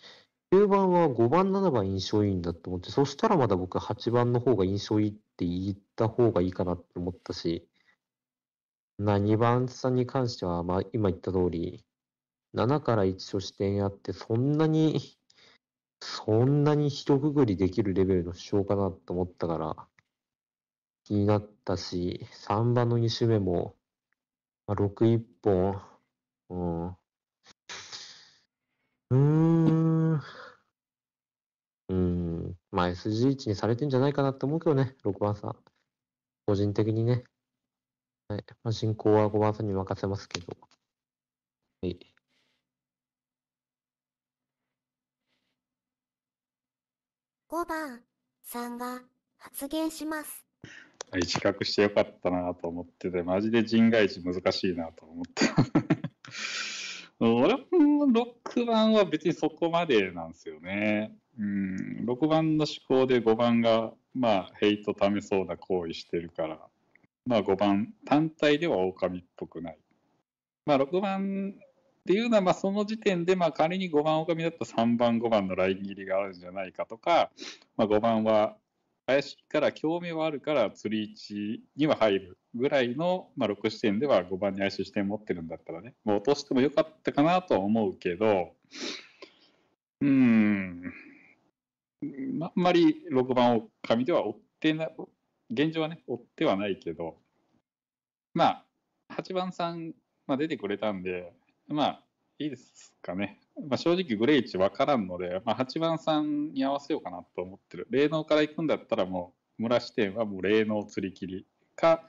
9番は5番、7番印象いいんだと思って、そしたらまだ僕8番の方が印象いいって言った方がいいかなって思ったし、2番さんに関しては、まあ今言った通り、7から1と視点あって、そんなに、そんなに一くぐりできるレベルの主張かなと思ったから、気になったし、3番の2周目も、まあ、6、1本、うん。うーん。まあ SGH にされてんじゃないかなって思うけどね、6番さん。個人的にね。はい。まあ、進行は5番さんに任せますけど。はい。5番さんが発言します。自覚してよかったなと思ってて、マジで人外地難しいなと思って。俺も6番は別にそこまでなんですよね。うん、6番の思考で5番が、まあ、ヘイトためそうな行為してるから、まあ、5番単体では狼っぽくない。まあ、6番っていうのは、まあ、その時点で、まあ、仮に5番狼だったら3番、5番のライン切りがあるんじゃないかとか、まあ、5番は怪しから、興味はあるから、釣り位置には入るぐらいの、まあ、6視点では5番に怪しい視点持ってるんだったらね、もう落としてもよかったかなとは思うけど、うん、あんまり6番を紙では追ってな、現状はね、追ってはないけど、まあ、8番さん、まあ、出てくれたんで、まあ、いいですかね。まあ、正直グレイチ分からんので、まあ、8番さんに合わせようかなと思ってる。霊能から行くんだったらもう、村支店はもう霊能釣り切りか、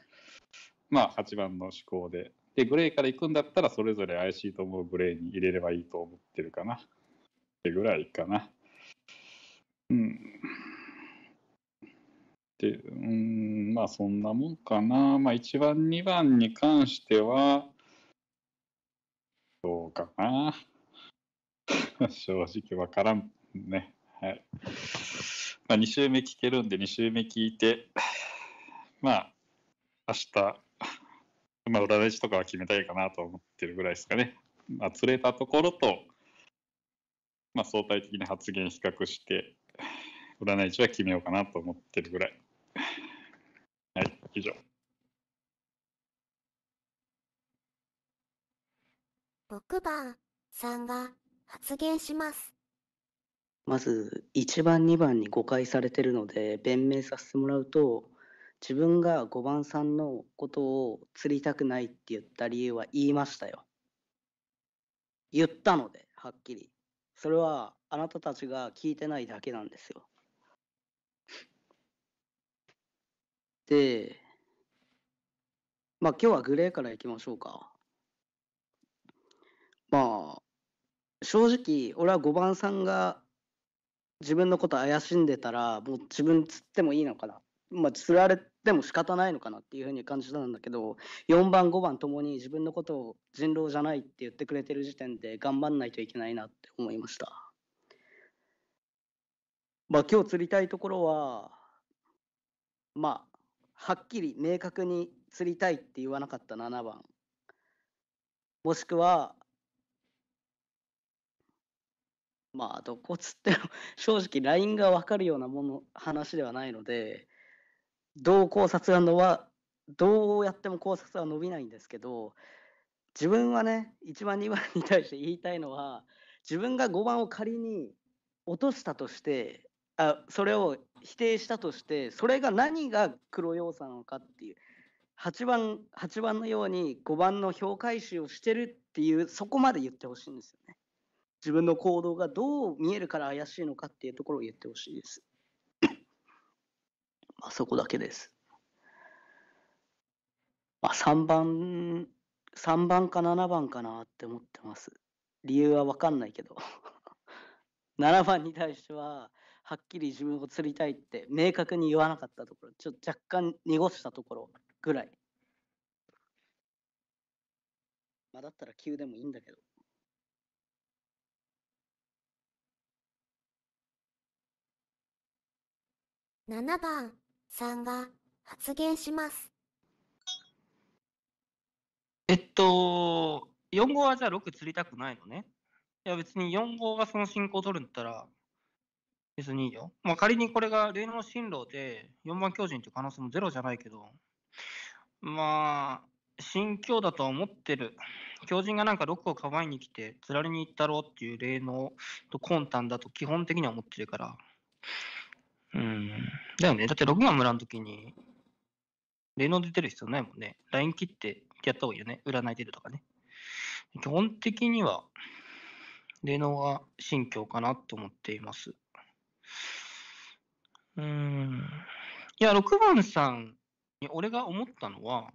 まあ、8番の思考で。で、グレイから行くんだったら、それぞれ怪しいと思うグレイに入れればいいと思ってるかな。ってぐらいかな。うん。で、うん、まあそんなもんかな。まあ1番、2番に関しては、どうかな。正直わからんね。はい。まあ2週目聞けるんで2週目聞いて、まあ明日、まあい師とかは決めたいかなと思ってるぐらいですかね。まあ釣れたところと、まあ相対的な発言比較して、占い師は決めようかなと思ってるぐらい。はい、以上。6番さんが発言します。まず1番2番に誤解されてるので弁明させてもらうと自分が5番さんのことを釣りたくないって言った理由は言いましたよ。言ったのではっきり。それはあなたたちが聞いてないだけなんですよ。で、まあ今日はグレーからいきましょうか。まあ、正直、俺は5番さんが自分のこと怪しんでたら、もう自分釣ってもいいのかな。まあ、釣られても仕方ないのかなっていうふうに感じたんだけど、4番、5番ともに自分のことを人狼じゃないって言ってくれてる時点で頑張んないといけないなって思いました。まあ、今日釣りたいところは、まあ、はっきり明確に釣りたいって言わなかった7番。もしくは、まあ、どこ釣っても 正直ラインが分かるようなもの話ではないので、どう考察がのは、どうやっても考察は伸びないんですけど、自分はね、1番、2番に対して言いたいのは、自分が5番を仮に落としたとして、あそれを否定したとしてそれが何が黒要素なのかっていう8番 ,8 番のように5番の評価石をしてるっていうそこまで言ってほしいんですよね。自分の行動がどう見えるから怪しいのかっていうところを言ってほしいです。まあそこだけです。まあ、3番3番か7番かなって思ってます。理由は分かんないけど7番に対してははっきり自分を釣りたいって明確に言わなかったところちょっと若干濁したところぐらいまあだったら急でもいいんだけど7番さんが発言しますえっと4号はじゃあ6釣りたくないのねいや別に4号がその進行を取るんだったら別にいいよ。まあ、仮にこれが霊能進路で4番巨人っていう可能性もゼロじゃないけど、まあ、信教だとは思ってる。狂人がなんかロックを構えに来て、つられに行ったろうっていう霊能と魂胆だと基本的には思ってるから。うん。だよね。だって6番村の時に、霊能出てる必要ないもんね。LINE 切ってやった方がいいよね。占い出るとかね。基本的には、霊能は信教かなと思っています。うん。いや、6番さんに俺が思ったのは、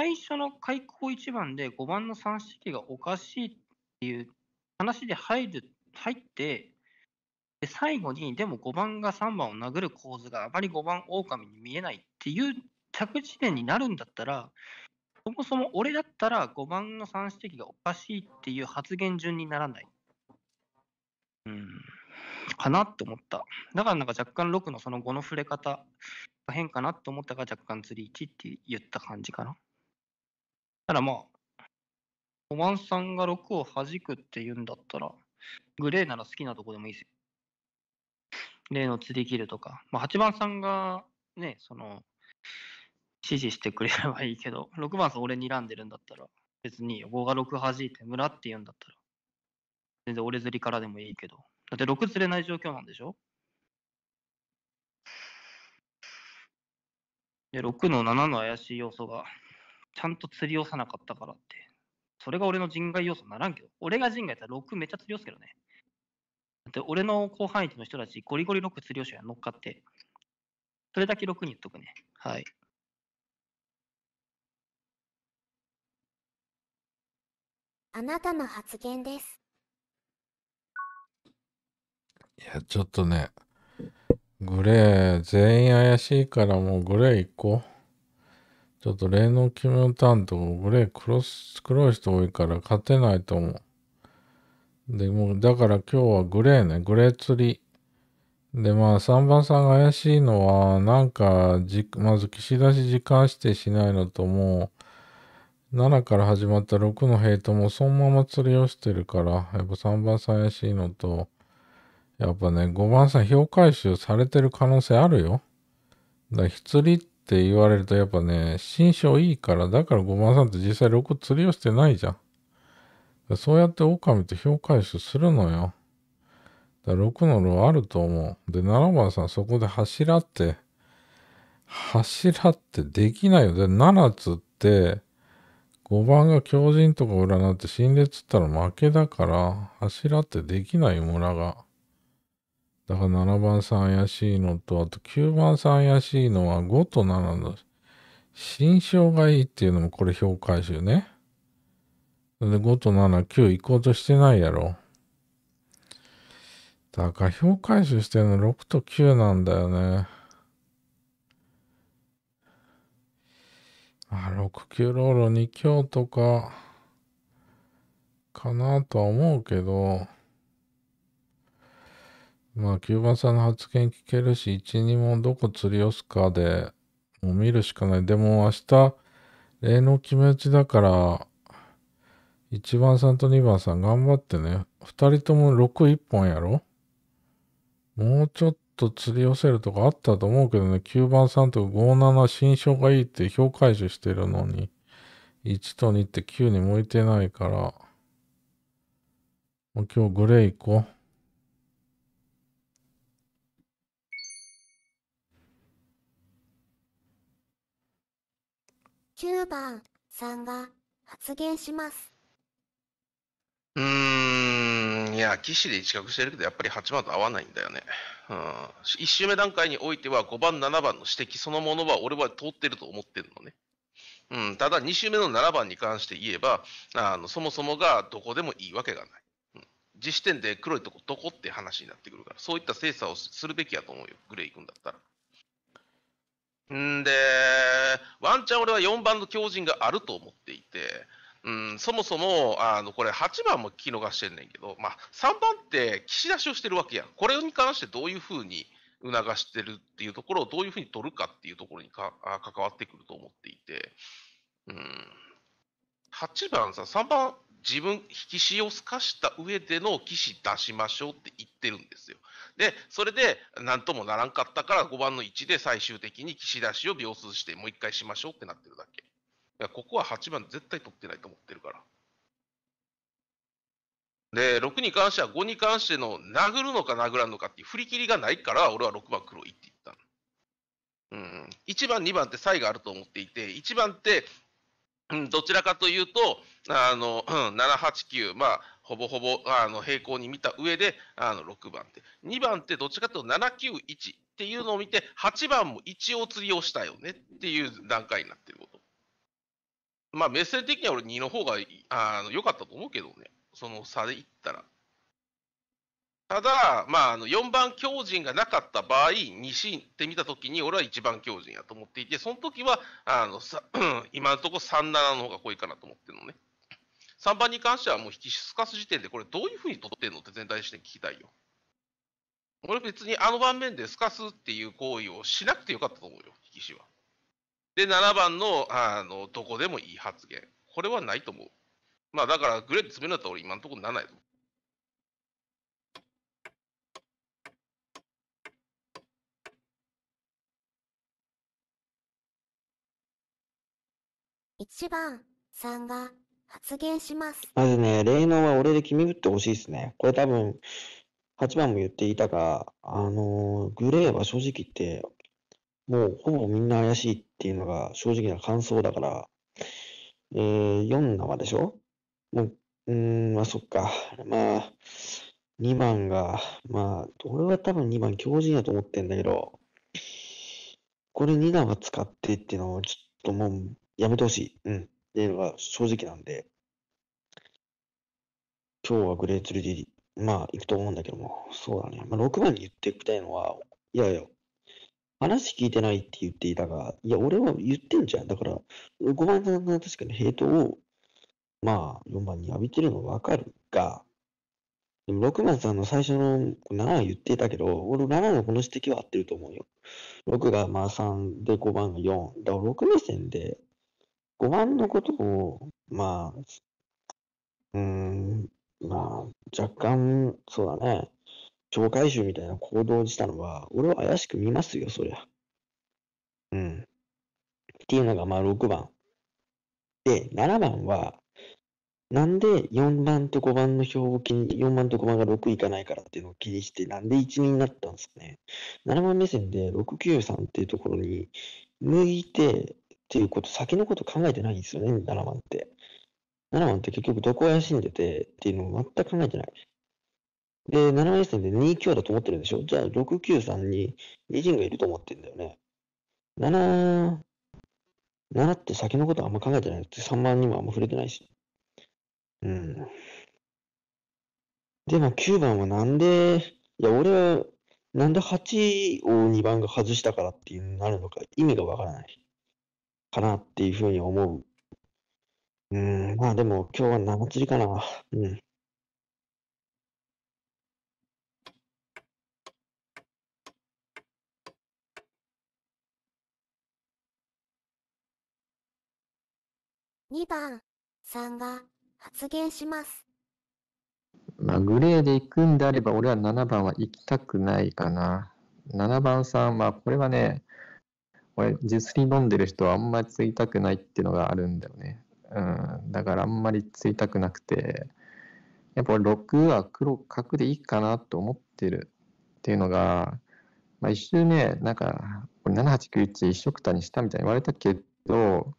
最初の開口一番で5番の三式がおかしいっていう話で入る入ってで、最後に、でも5番が3番を殴る構図があまり5番狼に見えないっていう着地点になるんだったら、そもそも俺だったら5番の三指摘がおかしいっていう発言順にならない。うん。かなって思った。だからなんか若干6のその5の触れ方が変かなって思ったから若干釣り1って言った感じかな。ただまあ、おまんさんが6を弾くって言うんだったら、グレーなら好きなとこでもいいですよ。例の釣り切るとか。まあ8番さんがね、その、指示してくれればいいけど、6番さん俺にらんでるんだったら、別に5が6弾いて村って言うんだったら、全然俺釣りからでもいいけど。だって6釣れない状況なんでしょで、6の7の怪しい要素が、ちゃんと釣り寄さなかったからって。それが俺の人外要素にならんけど。俺が人外やったら6めっちゃ釣り寄すけどね。だって俺の後範囲の人たち、ゴリゴリ6釣り寄しが乗っかって。それだけ6に言っとくね。はい。あなたの発言です。いや、ちょっとね、グレー、全員怪しいからもうグレー行こう。ちょっと霊能奇妙担当、グレー黒黒い人多いから勝てないと思う。で、もう、だから今日はグレーね、グレー釣り。で、まあ、3番さんが怪しいのは、なんか、じ、まず岸出し時間指定しないのと、もう、7から始まった6のヘイトもそのまま釣りをしてるから、やっぱ3番さん怪しいのと、やっぱね、5番さん、評価収されてる可能性あるよ。だから、ひつりって言われると、やっぱね、心象いいから、だから5番さんって実際6釣りをしてないじゃん。そうやって狼って評価収するのよ。だから6の炉あると思う。で、7番さん、そこで柱って、柱ってできないよ。で、7つって、5番が狂人とか占って、心霊つったら負けだから、柱ってできない村が。だから7番さん怪しいのと、あと9番さん怪しいのは5と7の心象がいいっていうのもこれ評価集ね。で5と7、9行こうとしてないやろ。だから評価集してるの6と9なんだよね。あ、6、9ロール2強とか、かなとは思うけど、まあ、9番さんの発言聞けるし、1、2問どこ釣り寄すかで、もう見るしかない。でも明日、例の決め打ちだから、1番さんと2番さん頑張ってね。2人とも6、1本やろもうちょっと釣り寄せるとかあったと思うけどね、9番さんと57新勝がいいって評価解除してるのに、1と2って9に向いてないから、もう今日グレー行こう。9番さんが発言します。うーん、いや、騎士で一角してるけど、やっぱり8番と合わないんだよね。うん、1周目段階においては、5番、7番の指摘そのものは、俺は通ってると思ってるのね。うん、ただ、2周目の7番に関して言えば、あのそもそもがどこでもいいわけがない。うん、実視点で黒いとこどこって話になってくるから、そういった精査をするべきやと思うよ、グレー行くんだったら。んで、ワンチャン俺は4番の強靭があると思っていて、うん、そもそも、あの、これ8番も聞き逃してんねんけど、まあ、3番って岸出しをしてるわけやん。これに関してどういうふうに促してるっていうところをどういうふうに取るかっていうところにか関わってくると思っていて、うん、8番さ、3番、自分、引き潮をすかした上での騎士出しましょうって言ってるんですよ。で、それで何ともならんかったから5番の1で最終的に岸出しを秒数してもう一回しましょうってなってるだけ。やここは8番絶対取ってないと思ってるから。で、6に関しては5に関しての殴るのか殴らんのかっていう振り切りがないから俺は6番黒いって言ったの。うん、1番、2番って差異があると思っていて、1番ってうん、どちらかというと、あの、うん、7、8、9、まあ、ほぼほぼ、あの、平行に見た上で、あの、6番って。2番ってどっちかというと7、9、1っていうのを見て、8番も一応釣りをしたよねっていう段階になってること。まあ、目線的には俺2の方が、あの、良かったと思うけどね。その差で言ったら。ただ、まあ、あの4番強靭がなかった場合、西行って見たときに、俺は1番強靭やと思っていて、その時はあのさ 今のところ3、7の方が濃いかなと思ってるのね。3番に関してはもう引きすかす時点で、これどういうふうに取ってんのって全体視点聞きたいよ。俺別にあの盤面ですかすっていう行為をしなくてよかったと思うよ、引きしは。で、7番の、あの、どこでもいい発言。これはないと思う。まあだから、グレーで詰めるんだったら俺今のところ7やと思う。1番さんが発言します。まずね、霊能は俺で決めってほしいですね。これ多分、8番も言っていたが、あのー、グレーは正直言って、もうほぼみんな怪しいっていうのが正直な感想だから、えー、4生でしょもう、うーん、まあそっか。まあ、2番が、まあ、俺は多分2番強靭やと思ってんだけど、これ2は使ってっていうのはちょっともうやめてほしい。うん。っていうのが正直なんで、今日はグレーツルディ、まあ、行くと思うんだけども、そうだね。まあ、6番に言っていきたいのは、いやいや、話聞いてないって言っていたが、いや、俺は言ってんじゃん。だから、5番さんが確かにヘイトを、まあ、4番に浴びてるのわかるが、でも6番さんの最初の7は言っていたけど、俺7のこの指摘は合ってると思うよ。6がまあ3で5番が4。だから6目線で5番のことを、まあ、うん、まあ、若干、そうだね、超回収みたいな行動をしたのは、俺は怪しく見ますよ、そりゃ。うん。っていうのが、まあ、6番。で、7番は、なんで4番と5番の表を気に、4番と5番が6いかないからっていうのを気にして、なんで1、2になったんですかね。7番目線で693っていうところに向いて、っていうこと、先のこと考えてないんですよね、7番って。7番って結局どこを怪しんでてっていうのを全く考えてない。で、7番目線で2強だと思ってるでしょじゃあ6、9、3に2陣がいると思ってんだよね。7、7って先のことあんま考えてないって3番にもあんま触れてないし。うん。で、まあ9番はなんで、いや俺はなんで8を2番が外したからっていうなるのか意味がわからない。かなっていうふうに思う。うん、まあでも今日は生釣りかな。うん。2番さんが発言します。まあ、グレーで行くんであれば、俺は7番は行きたくないかな。7番さんは、これはね、俺、ジュスリー飲んでる人はあんまりついたくないっていうのがあるんだよね。うん、だからあんまりついたくなくて、やっぱ6は黒角でいいかなと思ってるっていうのが、まあ、一周ね、なんか、7891一色たにしたみたいに言われたけど、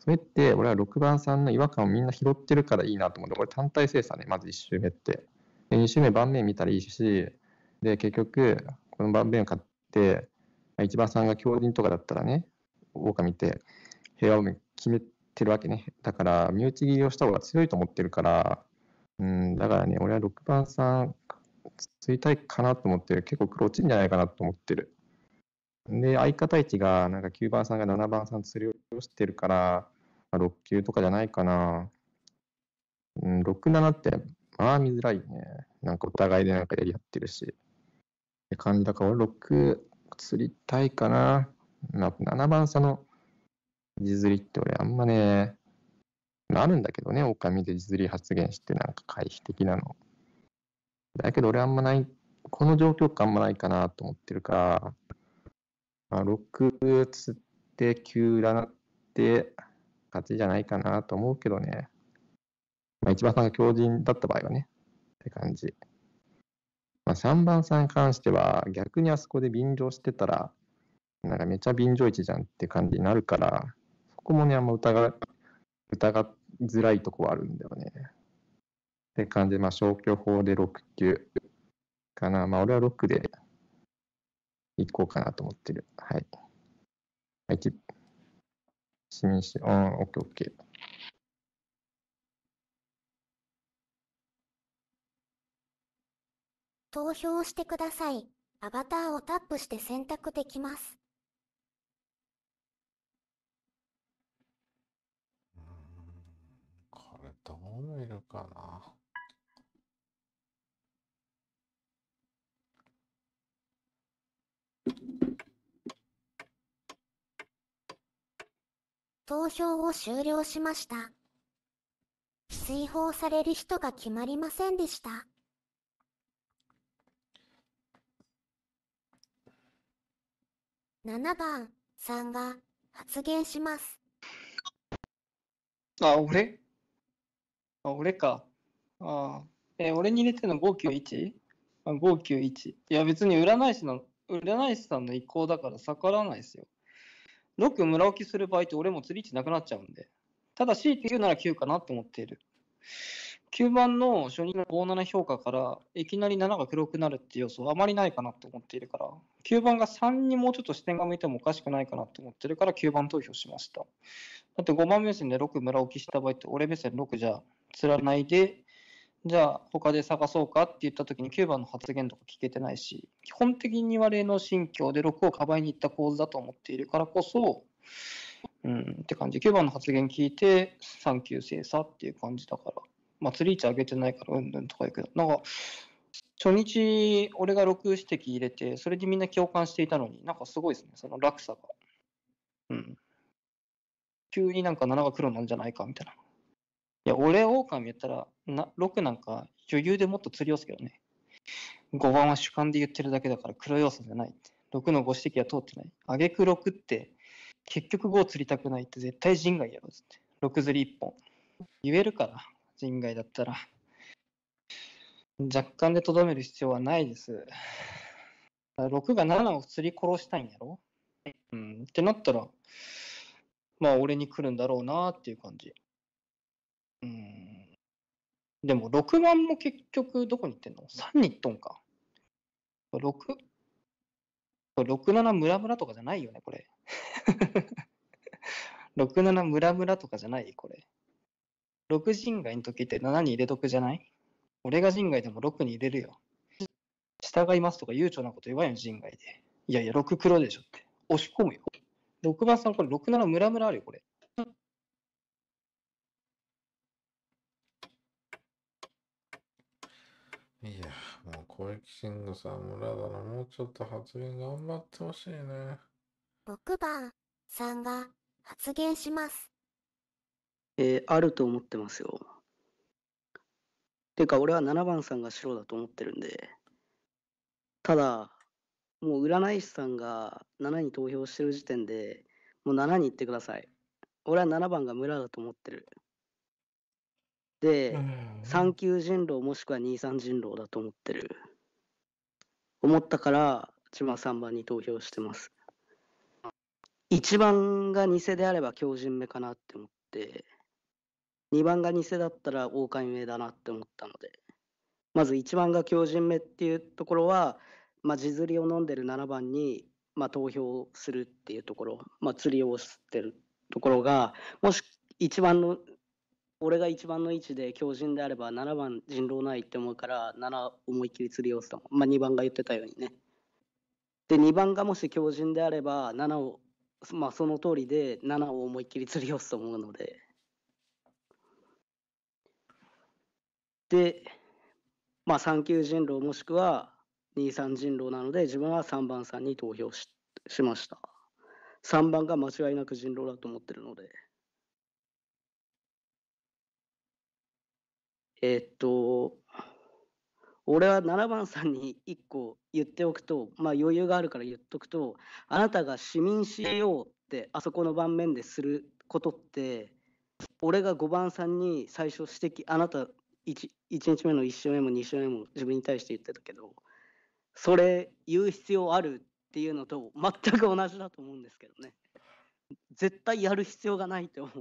それって俺は6番さんの違和感をみんな拾ってるからいいなと思って、これ単体精査ね、まず1周目って。で2周目盤面見たらいいし、で、結局、この盤面を買って、1番さんが狂人とかだったらね、狼って平和を決めてるわけね。だから、身内切りをした方が強いと思ってるから、うん、だからね、俺は6番さん、ついたいかなと思ってる。結構黒ちんじゃないかなと思ってる。で、相方位置が、なんか9番さんが7番さん釣りをしてるから、まあ、6級とかじゃないかな。うん、6、7って、まあ見づらいね。なんかお互いでなんかやり合ってるし。って感じだから、俺6、釣りたいかな。まあ、7番差の地釣りって俺あんまね、あるんだけどね、狼で地釣り発言してなんか回避的なの。だけど俺あんまない、この状況感あんまないかなと思ってるから、まあ、6釣って9占なって勝ちじゃないかなと思うけどね。まあ、一番さんが強靭だった場合はね、って感じ。まあ、3番さんに関しては、逆にあそこで便乗してたら、なんかめちゃ便乗位置じゃんって感じになるから、そこもね、あんま疑疑づらいとこはあるんだよね。って感じで、まあ、消去法で6 9かな。まあ、俺は6で行こうかなと思ってる。はい。はい、市民し、オッケーオッケー。投票してください。アバターをタップして選択できます。これどう見るかな。投票を終了しました。追放される人が決まりませんでした。7番さんが発言します。あ、俺あ、俺か。あえ俺に入れてるの 591? あ、591。いや、別に占い師の、占い師さんの意向だから逆らわないですよ。6村置きする場合って俺も釣り位置なくなっちゃうんで。ただ強いて言うなら9かなって思っている。9番の初任の57評価からいきなり7が黒くなるっていう要素はあまりないかなと思っているから9番が3にもうちょっと視点が向いてもおかしくないかなと思ってるから9番投票しましただって5番目線で6村置きした場合って俺目線6じゃ釣らないでじゃあ他で探そうかって言った時に9番の発言とか聞けてないし基本的には霊の心境で6をかばいに行った構図だと思っているからこそうんって感じ9番の発言聞いて3級精査っていう感じだから。まあ、釣り位置上げてないからうんうんとか言うけど、なんか、初日、俺が6指摘入れて、それでみんな共感していたのに、なんかすごいですね、その落差が。うん。急になんか7が黒なんじゃないか、みたいな。いや、俺、狼やったら、な6なんか余裕でもっと釣り寄すけどね。5番は主観で言ってるだけだから黒要素じゃないって。6の5指摘は通ってない。あげく6って、結局5釣りたくないって絶対人外やろ、つって。6釣り1本。言えるから。人外だったら。若干でとどめる必要はないです。6が7を釣り殺したいんやろうん。ってなったら、まあ俺に来るんだろうなっていう感じ。うん。でも6番も結局どこに行ってんの ?3 に行っとんか。6? 67ムラムラとかじゃないよね、これ。67ムラムラとかじゃないこれ。6人外の時って7に入れとくじゃない俺が人外でも6に入れるよ。従いますとか悠長なこと言わんよ、人外で。いやいや、6黒でしょって。押し込むよ。6番さん、これ6、七ムラムラあるよ、これ。いや、もう小池慎吾さん、村だな、もうちょっと発言頑張ってほしいね。6番さんが発言します。えー、あると思ってますよ。てか、俺は7番さんが白だと思ってるんで。ただ、もう占い師さんが7に投票してる時点で、もう7に行ってください。俺は7番が村だと思ってる。で、3級人狼もしくは2、3人狼だと思ってる。思ったから、自分は3番に投票してます。1番が偽であれば強人目かなって思って。2番が偽だったら狼目だなって思ったので、まず1番が狂人目っていうところは、まあ、地釣りを飲んでる7番に、まあ、投票するっていうところ、まあ、釣りをしてるところが、もし1番の、俺が1番の位置で狂人であれば、7番人狼ないって思うから、7思いっきり釣りをしたまあ、2番が言ってたようにね。で、2番がもし狂人であれば、7を、まあ、その通りで7を思いっきり釣りをすと思うので。で、まあ、3級人狼もしくは2、3人狼なので、自分は3番さんに投票ししました。3番が間違いなく人狼だと思ってるので。えー、っと、俺は7番さんに1個言っておくと、まあ、余裕があるから言っとくと、あなたが市民 CEO ってあそこの盤面ですることって、俺が5番さんに最初指摘、あなた 1, 1日目の1週目も2週目も自分に対して言ってたけどそれ言う必要あるっていうのと全く同じだと思うんですけどね絶対やる必要がないと思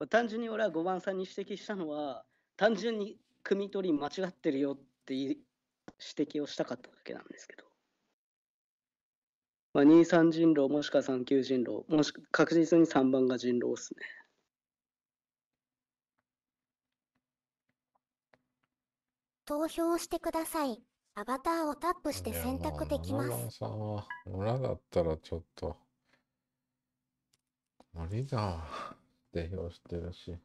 う単純に俺は5番さんに指摘したのは単純に汲み取り間違ってるよって指摘をしたかっただけなんですけど、まあ、2、3人狼もしくは3級人狼もし確実に3番が人狼っすね投票してください。アバターをタップして選択できます。さんは村だったらちょっと無理だ。してるし。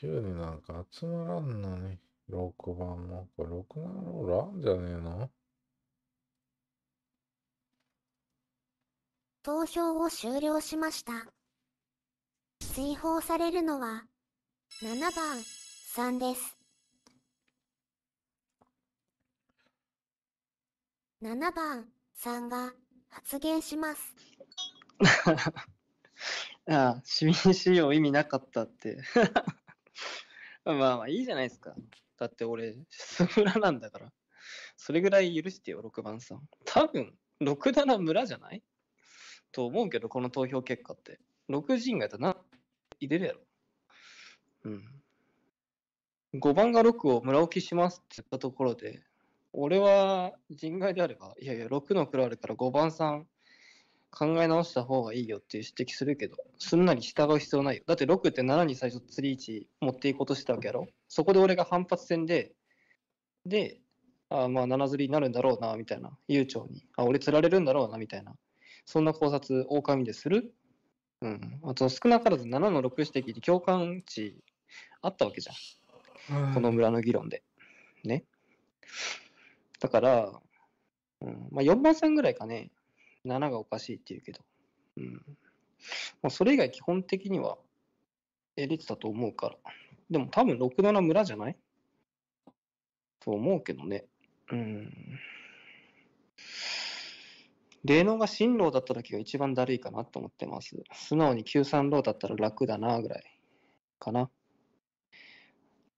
なんか集まらんのに。6番も。これ6ロールあんじゃねえの投票を終了しました。追放されるのは7番3です。7番さんが発言します。あ あ、市民使用意味なかったって まあまあいいじゃないですか。だって俺、ス村なんだから。それぐらい許してよ、6番さん。多分、6、7村じゃないと思うけど、この投票結果って。6人がやったらな、入れるやろ。うん。5番が6を村置きしますって言ったところで、俺は人外であれば、いやいや、6の黒あるから5番さん考え直した方がいいよっていう指摘するけど、すんなり従う必要ないよ。だって6って7に最初釣り位置持っていこうとしてたわけやろそこで俺が反発戦で、で、ああまあ7釣りになるんだろうな、みたいな。悠長に。あ、俺釣られるんだろうな、みたいな。そんな考察、狼でするうん。あと、少なからず7の6指摘に共感値あったわけじゃん。この村の議論で。ね。だから、うんまあ、4番さんぐらいかね、7がおかしいって言うけど、うん、まあ、それ以外基本的にはエリツだと思うから。でも多分6、7村じゃないと思うけどね。うん。霊能が新郎だった時が一番だるいかなと思ってます。素直に9、3郎だったら楽だなぐらいかな。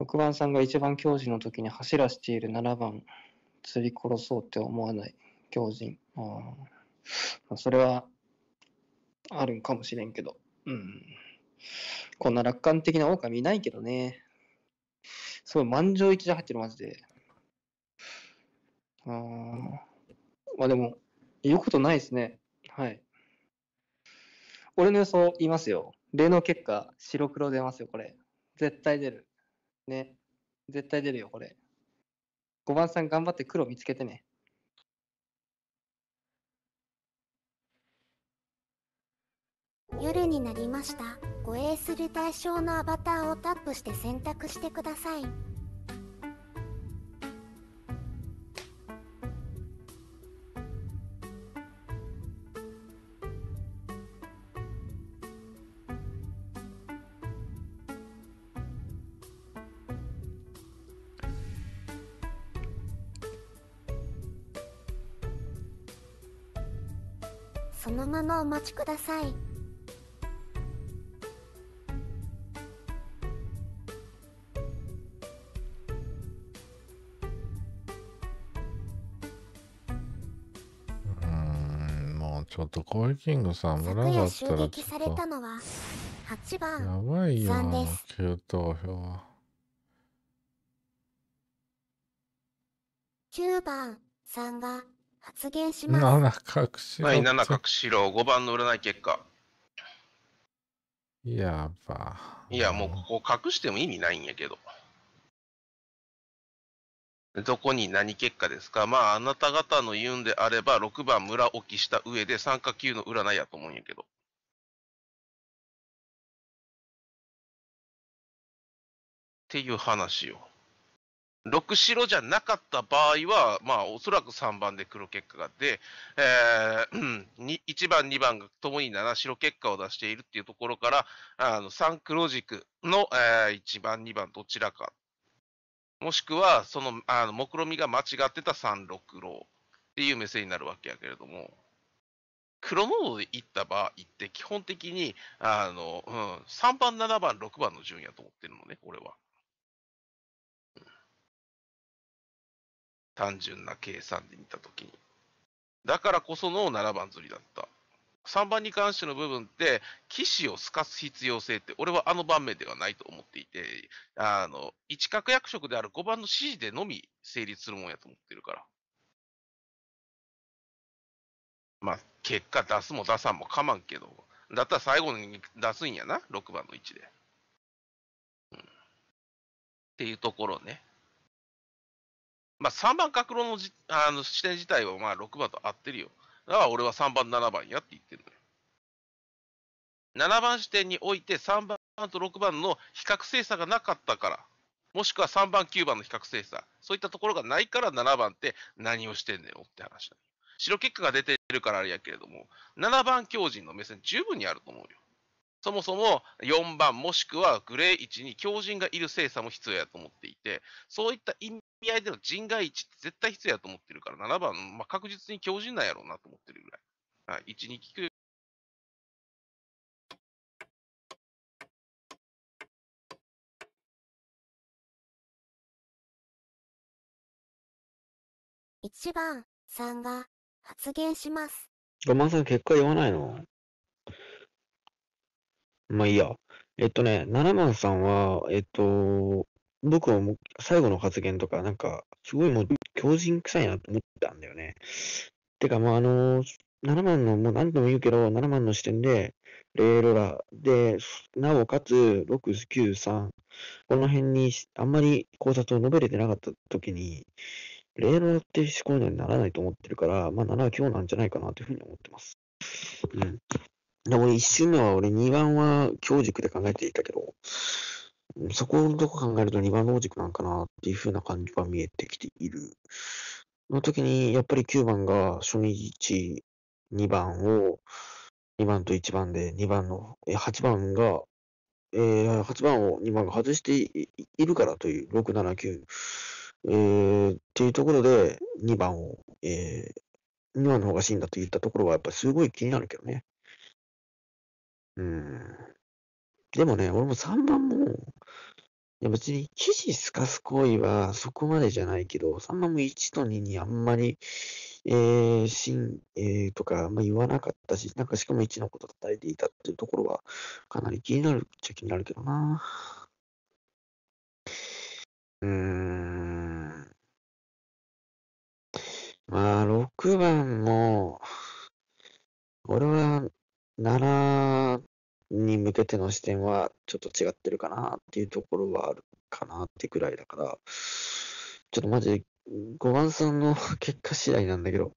6番さんが一番教師の時に走らしている7番釣り殺そうって思わない狂人。あそれは、あるんかもしれんけど。うん。こんな楽観的な狼いないけどね。すごい満場一致で入ってる、マジで。あまあでも、言うことないですね。はい。俺の予想言いますよ。例の結果、白黒出ますよ、これ。絶対出る。ね。絶対出るよ、これ。5番さん頑張って黒見つけてね。夜になりました。護衛する対象のアバターをタップして選択してください。お待ちくださいちょっとコイキングさん村だったらちょっとやばいよ急投票は9番さんが発言します。7隠しろ。はい、7隠しろ。5番の占い結果。やば。いや、もうここ隠しても意味ないんやけど。どこに何結果ですかまあ、あなた方の言うんであれば、6番村置きした上で3か9の占いやと思うんやけど。っていう話よ。6白じゃなかった場合は、まあ、おそらく3番で黒結果が出、えー、1番、2番がともに7白結果を出しているっていうところから、あの3黒軸の、えー、1番、2番どちらか、もしくはそのあの目論みが間違ってた3、6六っていう目線になるわけやけれども、黒モードでいった場合って基本的にあの、うん、3番、7番、6番の順やと思ってるのね、俺は。単純な計算で見たときに。だからこその7番釣りだった。3番に関しての部分って、騎士を透かす必要性って、俺はあの盤面ではないと思っていて、あの、一角役職である5番の指示でのみ成立するもんやと思ってるから。まあ、結果出すも出さんもかまんけど、だったら最後に出すんやな、6番の位置で。うん。っていうところね。まあ、3番角郎のじあの視点自体はまあ6番と合ってるよ。だから俺は3番、7番やって言ってるのよ。7番視点において3番と6番の比較精査がなかったから。もしくは3番、9番の比較精査。そういったところがないから7番って何をしてんねんって話だ白結果が出てるからあれやけれども、7番強人の目線十分にあると思うよ。そもそも4番もしくはグレー1に強人がいる精査も必要やと思っていて、そういった意味味合いでの人外一って絶対必要やと思ってるから、7番、まあ、確実に強靭なんやろうなと思ってるぐらい。はい、1、2聞く1番さんが発言します。ごまんさん結果言わないのまあいいや。えっとね、7番さんは、えっと、僕はもう最後の発言とか、なんか、すごいもう、強靭臭いなと思ったんだよね。てか、まあ、あの、7万の、もう何度も言うけど、7万の視点で、レーロラで、なおかつ、6、9、3、この辺に、あんまり考察を述べれてなかった時に、レーロラって思考にならないと思ってるから、まあ、7は今日なんじゃないかなというふうに思ってます。うん。で、俺、1周目は、俺、2番は強軸で考えていたけど、そこのとこ考えると2番のッ軸なんかなっていう風な感じは見えてきている。の時に、やっぱり9番が初日2番を、2番と1番で2番の、え8番が、えー、8番を2番が外しているからという、6、7、9、えー、っていうところで2番を、えー、2番の方が死んだと言ったところはやっぱりすごい気になるけどね。うん。でもね、俺も3番も、いや別に記事透かす行為はそこまでじゃないけど、3番も1と2にあんまり、えー、しん、えー、とか、まあ、言わなかったし、なんかしかも1のこと伝えていたっていうところは、かなり気になるっちゃ気になるけどな。うーん。まあ、6番も、俺は、7に向けての視点はちょっと違ってるかなっていうところはあるかなってくらいだから、ちょっとマジで5番さんの結果次第なんだけど、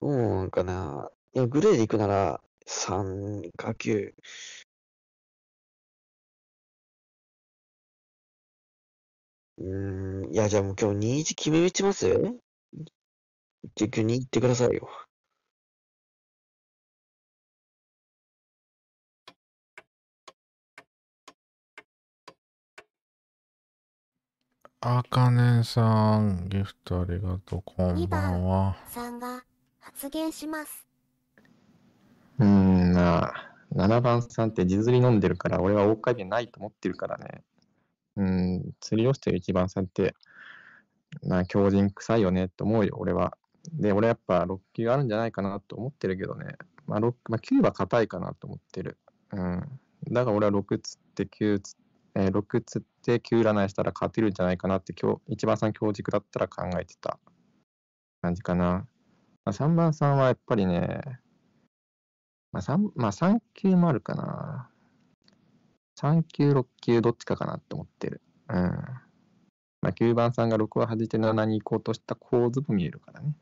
どうなんかな。いや、グレーで行くなら3か9。うん、いや、じゃあもう今日2一決め打ちますじゃあ今2行ってくださいよ。あかねさん、ギフトありがとう、こんばんは。さんが発言します。うん、なあ、7番さんって地釣り飲んでるから、俺は大会じないと思ってるからね。うん、釣りをしてる1番さんって、な強人臭いよねと思うよ、俺は。で、俺やっぱ6級あるんじゃないかなと思ってるけどね。まあ、まあ、9は硬いかなと思ってる。うん。だから俺は6つって9つっえー、6つって9占いしたら勝てるんじゃないかなって今日1番さん強軸だったら考えてた感じかな、まあ、3番さんはやっぱりね、まあ、3, まあ3級もあるかな3級6級どっちかかなって思ってるうんまあ、9番さんが6を外して7に行こうとした構図も見えるからね。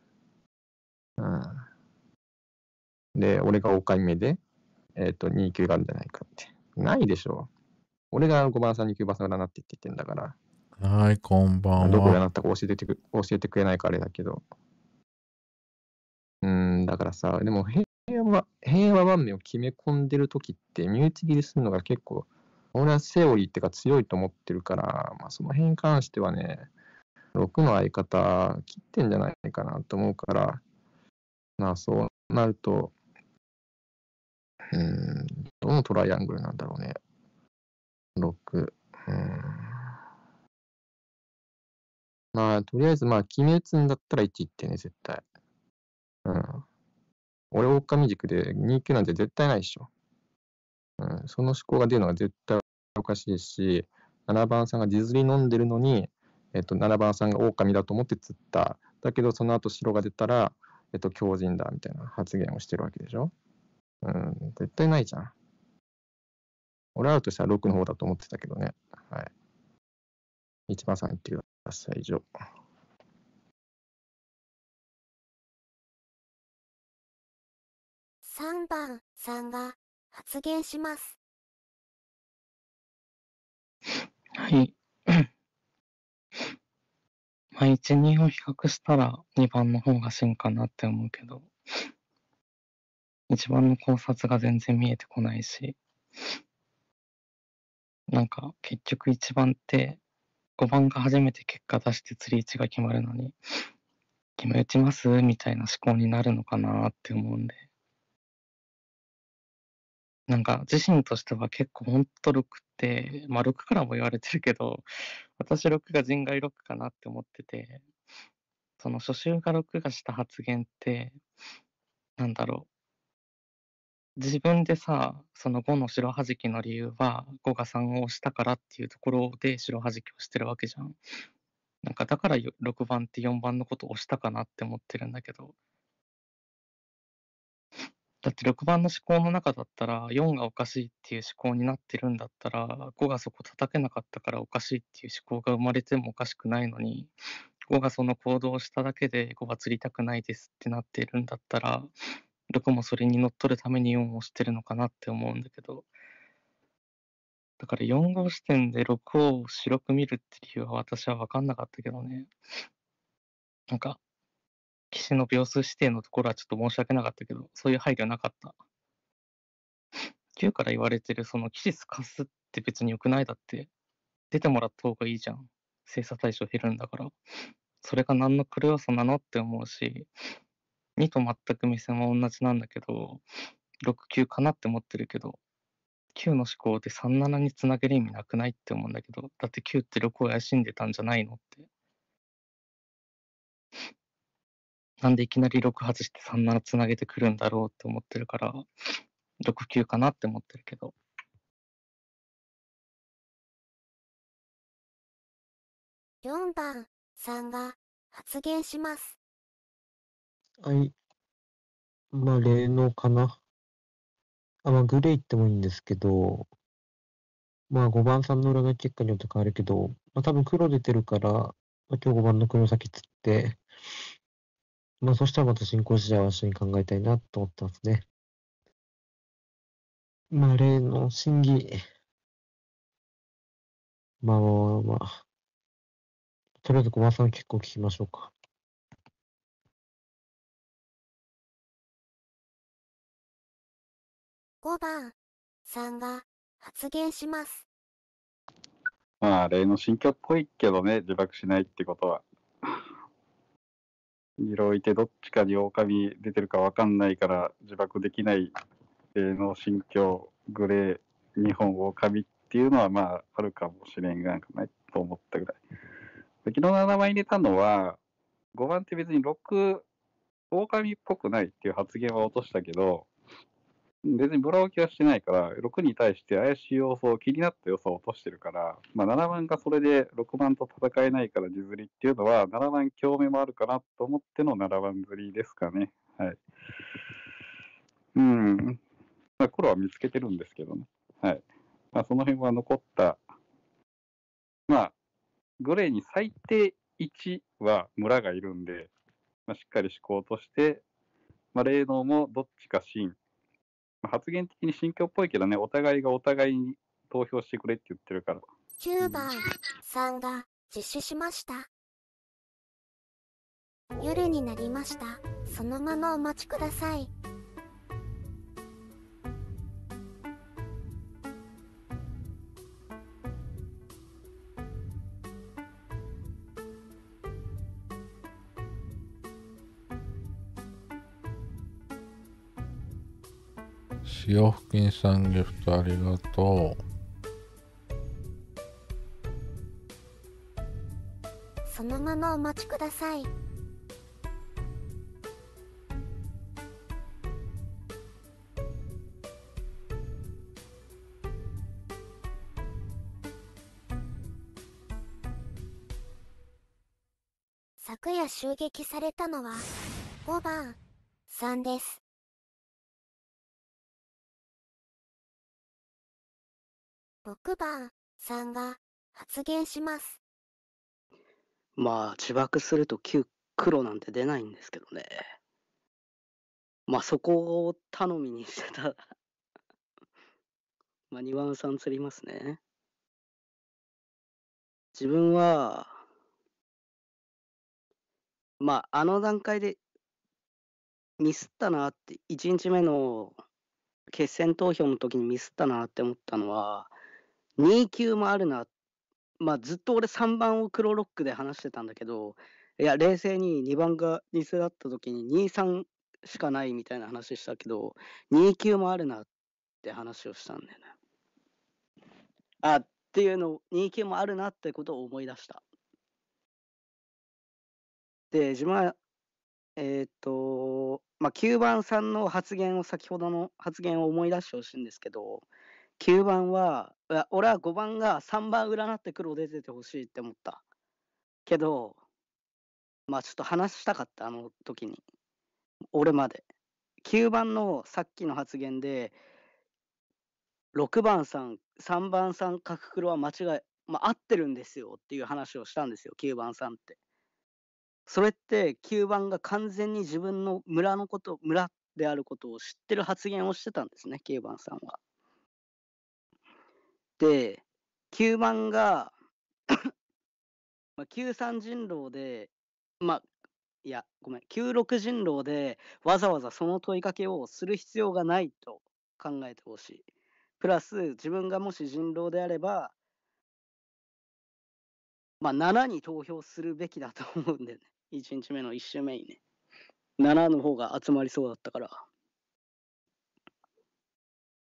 うん、で、俺が5回目で、えっ、ー、と、29があるんじゃないかって。ないでしょ。俺が5番さんに9番さん占ってって言ってんだから。はい、こんばんは。どこ占ったか教えてく教えてくれないかあれだけど。うん、だからさ、でも平和、平和盤面を決め込んでる時って身内切りするのが結構、俺はセオリーっていうか強いと思ってるから、まあ、その辺に関してはね、6の相方切ってんじゃないかなと思うから、まあそうなると、うん、どのトライアングルなんだろうね。6。うん。まあ、とりあえず、まあ、決めつんだったら1いってね、絶対。うん。俺、狼軸で29なんて絶対ないでしょ。うん。その思考が出るのが絶対おかしいし、7番さんがディズニー飲んでるのに、えっと、7番さんが狼だと思って釣った。だけど、その後白が出たら、えっと、狂人だみたいな発言をしてるわけでしょ。うん、絶対ないじゃん。俺らとしては6の方だと思ってたけどね。はい。一番さん言ってください、以上。3番さんが発言します。はい。まあ、1、2を比較したら2番の方が進化なって思うけど、1番の考察が全然見えてこないし、なんか結局1番って5番が初めて結果出して釣り位置が決まるのに、決め打ちますみたいな思考になるのかなって思うんで。なんか自身としては結構ほんと6って、まあ6からも言われてるけど、私6が人外6かなって思ってて、その初週が6がした発言って、なんだろう。自分でさ、その5の白はじきの理由は、5が3を押したからっていうところで白はじきをしてるわけじゃん。なんかだから6番って4番のことを押したかなって思ってるんだけど。だって6番の思考の中だったら4がおかしいっていう思考になってるんだったら5がそこ叩けなかったからおかしいっていう思考が生まれてもおかしくないのに5がその行動をしただけで5は釣りたくないですってなってるんだったらどこもそれに乗っ取るために4をしてるのかなって思うんだけど、だから4号視点で6を白く見るって理由は私は分かんなかったけどね。なんか、士の秒数指定のところはちょっと申し訳なかったけど、そういう配慮なかった。9から言われてるその騎士貸すって別に良くないだって、出てもらった方がいいじゃん。精査対象減るんだから。それが何の狂わさなのって思うし、2と全く目線は同じなんだけど、6、9かなって思ってるけど、9の思考で3、7につなげる意味なくないって思うんだけど、だって9って6を怪しんでたんじゃないのって。なんでいきなり6外して3、7つなげてくるんだろうって思ってるから、6、9かなって思ってるけど。4番さんが発言します。はい。まあ、霊能かな。あ、まあ、グレーってもいいんですけど、まあ、5番さんの裏の結果によって変わるけど、まあ、多分黒出てるから、まあ、今日5番の黒先つって、まあ、そしたらまた進行試合は一緒に考えたいなと思ったんですね。まあ、例の審議。まあまあまあまあ。とりあえず5番さん結構聞きましょうか。5番さんが発言します。まあ、例の新居っぽいけどね、自爆しないってことは。色いてどっちかに狼出てるかわかんないから自爆できない霊能心境グレー日本狼っていうのはまああるかもしれんがんかないと思ったぐらい。昨日の名前入れたのは5番って別に6狼っぽくないっていう発言は落としたけど別にボラウキはしてないから、6に対して怪しい要素、を気になった要素を落としてるから、まあ、7番がそれで6番と戦えないから地釣りっていうのは、7番興味もあるかなと思っての7番釣りですかね。はい。うん。まあ、黒は見つけてるんですけどね。はい。まあ、その辺は残った、まあ、グレーに最低1は村がいるんで、まあ、しっかり思考として、まあ、霊能もどっちかシーン発言的に心境っぽいけどね、お互いがお互いに投票してくれって言ってるから。9番さんが実施しました。夜になりました。そのままお待ちください。洋服金さんギフトありがとう。そのままお待ちください。昨夜襲撃されたのは5番さんです。6番さんが発言します。まあ、自爆すると9黒なんて出ないんですけどね。まあ、そこを頼みにしてた まあ、2番さん釣りますね。自分は、まあ、あの段階でミスったなって、1日目の決選投票の時にミスったなって思ったのは、2級もあるな。まあ、ずっと俺3番を黒ロックで話してたんだけど、いや、冷静に2番が2世だった時に2、3しかないみたいな話したけど、2級もあるなって話をしたんだよね。あ、っていうの、2級もあるなってことを思い出した。で、自分は、えっ、と、まあ、9番さんの発言を、先ほどの発言を思い出してほしいんですけど、9番は、俺は5番が3番占って黒出ててほしいって思った。けど、まあちょっと話したかった、あの時に。俺まで。9番のさっきの発言で、6番さん、3番さん、角黒は間違い、まあ、合ってるんですよっていう話をしたんですよ、9番さんって。それって9番が完全に自分の村のこと、村であることを知ってる発言をしてたんですね、9番さんは。で、9万がまあ、93人狼で、まあ、いや、ごめん、96人狼で、わざわざその問いかけをする必要がないと考えてほしい。プラス、自分がもし人狼であれば、まあ、7に投票するべきだと思うんでね。1日目の1周目にね。7の方が集まりそうだったから。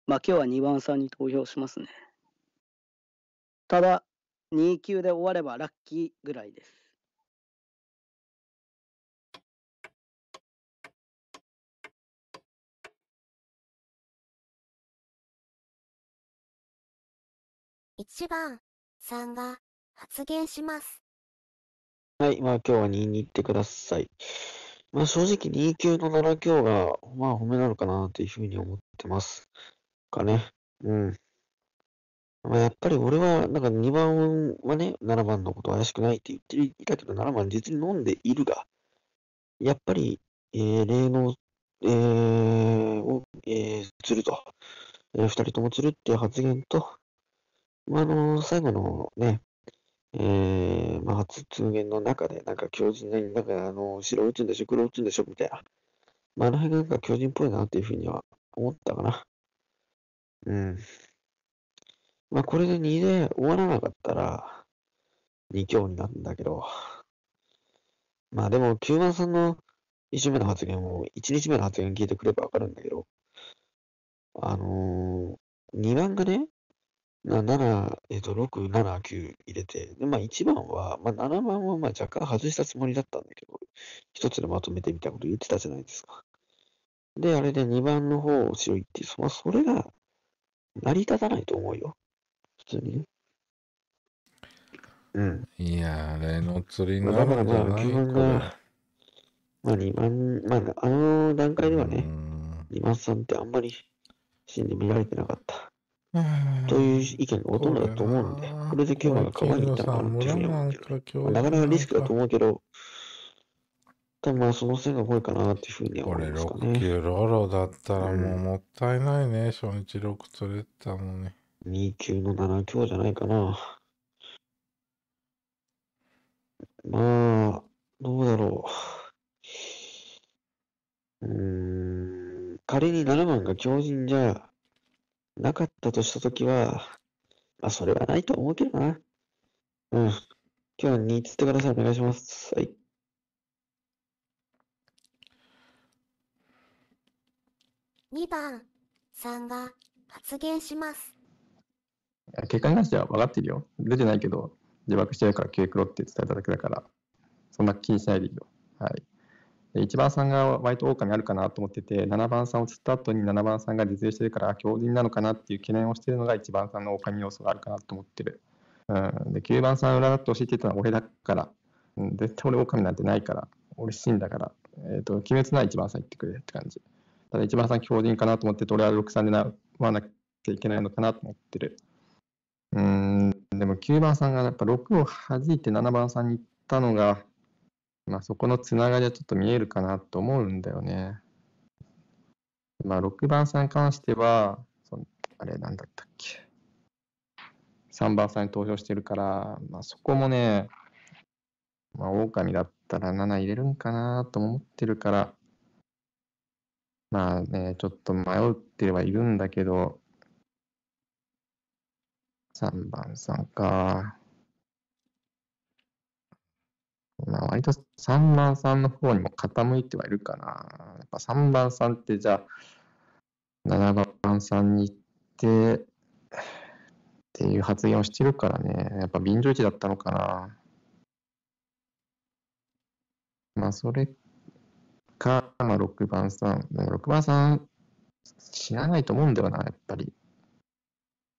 まあ、今日は2番さんに投票しますね。ただ、2級で終わればラッキーぐらいです。1番さんが発言します。はい、まあ今日は2に行ってください。まあ正直2級の7強が、まあ褒めなのかなというふうに思ってます。かね。うん。まあ、やっぱり俺は、なんか2番はね、7番のこと怪しくないって言っていたけど、7番実に飲んでいるが、やっぱり、えー、霊能、えー、を、えー、釣ると、えー、2人とも釣るっていう発言と、まあ、あのー、最後のね、えー、まあ、初通言の中で、なんか強靭な、なんかあの、白打つんでしょ、黒打つんでしょ、みたいな。まあ、あの辺がなんか強靭っぽいなっていうふうには思ったかな。うん。まあ、これで2で終わらなかったら、2強になるんだけど、まあでも、9万さんの1週目の発言を、1日目の発言聞いてくればわかるんだけど、あのー、2番がね、な7、えっ、と、6、7、9入れて、で、まあ1番は、まあ7番はまあ若干外したつもりだったんだけど、一つでまとめてみたこと言ってたじゃないですか。で、あれで2番の方を白いって、まあそれが成り立たないと思うよ。通に。うん。いや、あれの釣りになるんじゃないかな。まあ、リマン、まあ、あの段階ではね、リ万ンさってあんまり死んで見られてなかった。という意見がほとんどだと思うんで、これで今日は川に行ったのかなっていうふうに思うけど、まあ、なかなかリスクだと思うけど、多分まその線が多いかなっていうふうに思いますかね。これ6キロロだったらもうもったいないね、うん、初日6釣れたのに、ね。2級の7強じゃないかな。まあ、どうだろう。うん、仮に7番が強人じゃなかったとしたときは、まあ、それはないと思うけどな。うん。今日は2つってください。お願いします。はい。2番さんが発言します。結果に関しては分かってるよ。出てないけど、自爆してるから消え黒って伝えただけだから、そんな気にしないでいいよ。はい。で1番さんが割と狼あるかなと思ってて、7番さんを釣った後に7番さんが自制してるから強靭なのかなっていう懸念をしてるのが1番さんの狼要素があるかなと思ってる。うん、で9番さん裏だって教えてたのは俺だから、うん、絶対俺狼なんてないから、俺死んだから、えっ、ー、と、鬼滅な1番さん言ってくれって感じ。ただ1番さん強靭かなと思ってて、俺は6、3でな、まなきゃいけないのかなと思ってる。うん、でも9番さんがやっぱ6を弾いて7番さんに行ったのが、まあ、そこのつながりはちょっと見えるかなと思うんだよね。まあ、6番さんに関しては、そあれ、なんだったっけ。3番さんに投票してるから、まあ、そこもね、まあ、狼だったら7入れるんかなと思ってるから、まあね、ちょっと迷ってはいるんだけど、3番さんか。まあ、割と3番さんの方にも傾いてはいるかな。やっぱ3番さんってじゃあ、7番さんに行って、っていう発言をしてるからね。やっぱ便乗位置だったのかな。まあ、それか、まあ、6番さん。6番さん、知らないと思うんだよな、やっぱり。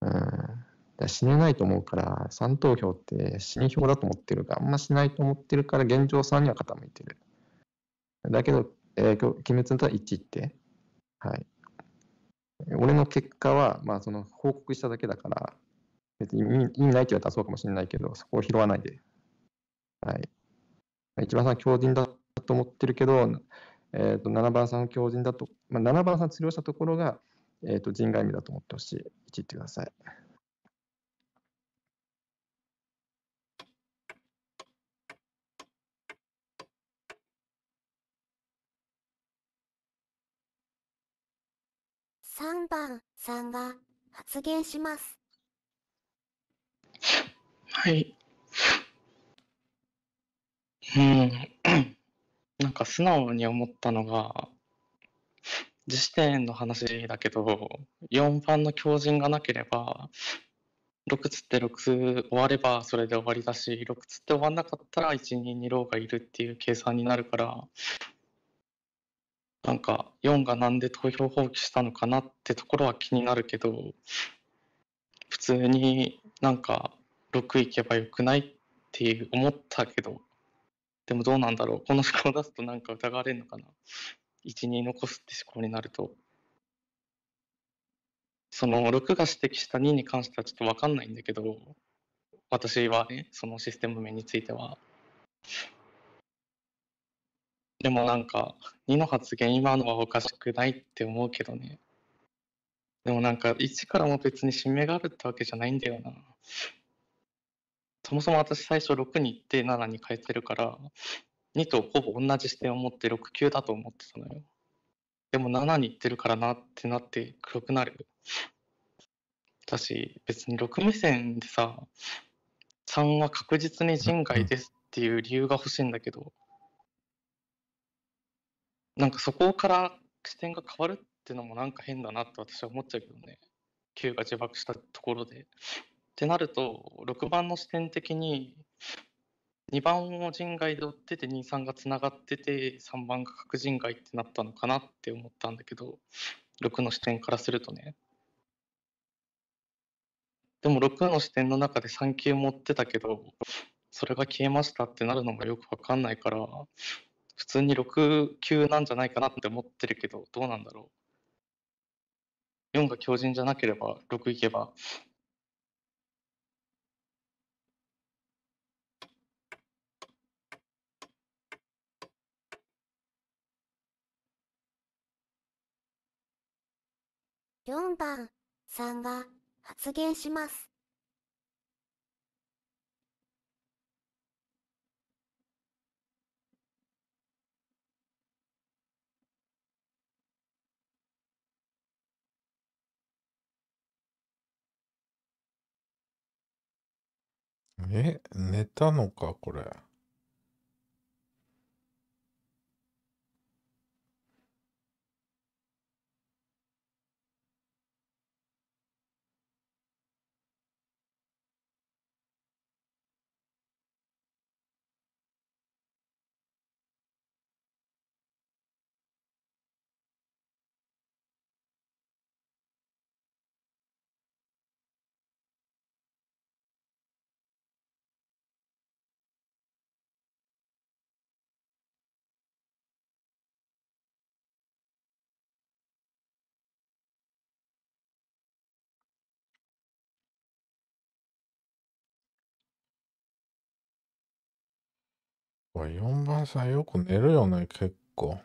うん。死ねないと思うから、3投票って死に票だと思ってるから、あんましないと思ってるから、現状3には傾いてる。だけど、えー、鬼滅の刃1って、はい。俺の結果は、まあ、その報告しただけだから、別に意味ないって言われたらそうかもしれないけど、そこを拾わないで。はい。一番さん強靭だと思ってるけど、えー、と7番さん強靭だと、まあ、7番さん釣りをしたところが、えー、と人外味だと思ってほしい。1ってください。3番さんが発言します。はい。うん。なんか素直に思ったのが、自点の話だけど、4番の強靭がなければ、6つって6終わればそれで終わりだし、6つって終わんなかったら1、2、2ローがいるっていう計算になるから、なんか4がなんで投票放棄したのかなってところは気になるけど普通になんか6いけばよくないって思ったけどでもどうなんだろうこの思考を出すとなんか疑われるのかな12残すって思考になるとその6が指摘した2に関してはちょっと分かんないんだけど私はねそのシステム面についてはでもなんか、2の発言今のはおかしくないって思うけどね。でもなんか、1からも別に新芽があるってわけじゃないんだよな。そもそも私最初6に行って7に変えてるから、2とほぼ同じ視点を持って6 9だと思ってたのよ。でも7に行ってるからなってなって黒くなる。だし、別に6目線でさ、3は確実に人外ですっていう理由が欲しいんだけど、なんかそこから視点が変わるっていうのもなんか変だなって私は思っちゃうけどね。Q が自爆したところで。ってなると、6番の視点的に、2番を人外で追ってて、2、3がつながってて、3番が角人外ってなったのかなって思ったんだけど、6の視点からするとね。でも6の視点の中で3級持ってたけど、それが消えましたってなるのがよくわかんないから、普通に6級なんじゃないかなって思ってるけどどうなんだろう4が強靭じゃなければ6いけば4番さは。が発言します。え、寝たのか、これ。4番さんよく寝るよね、結構。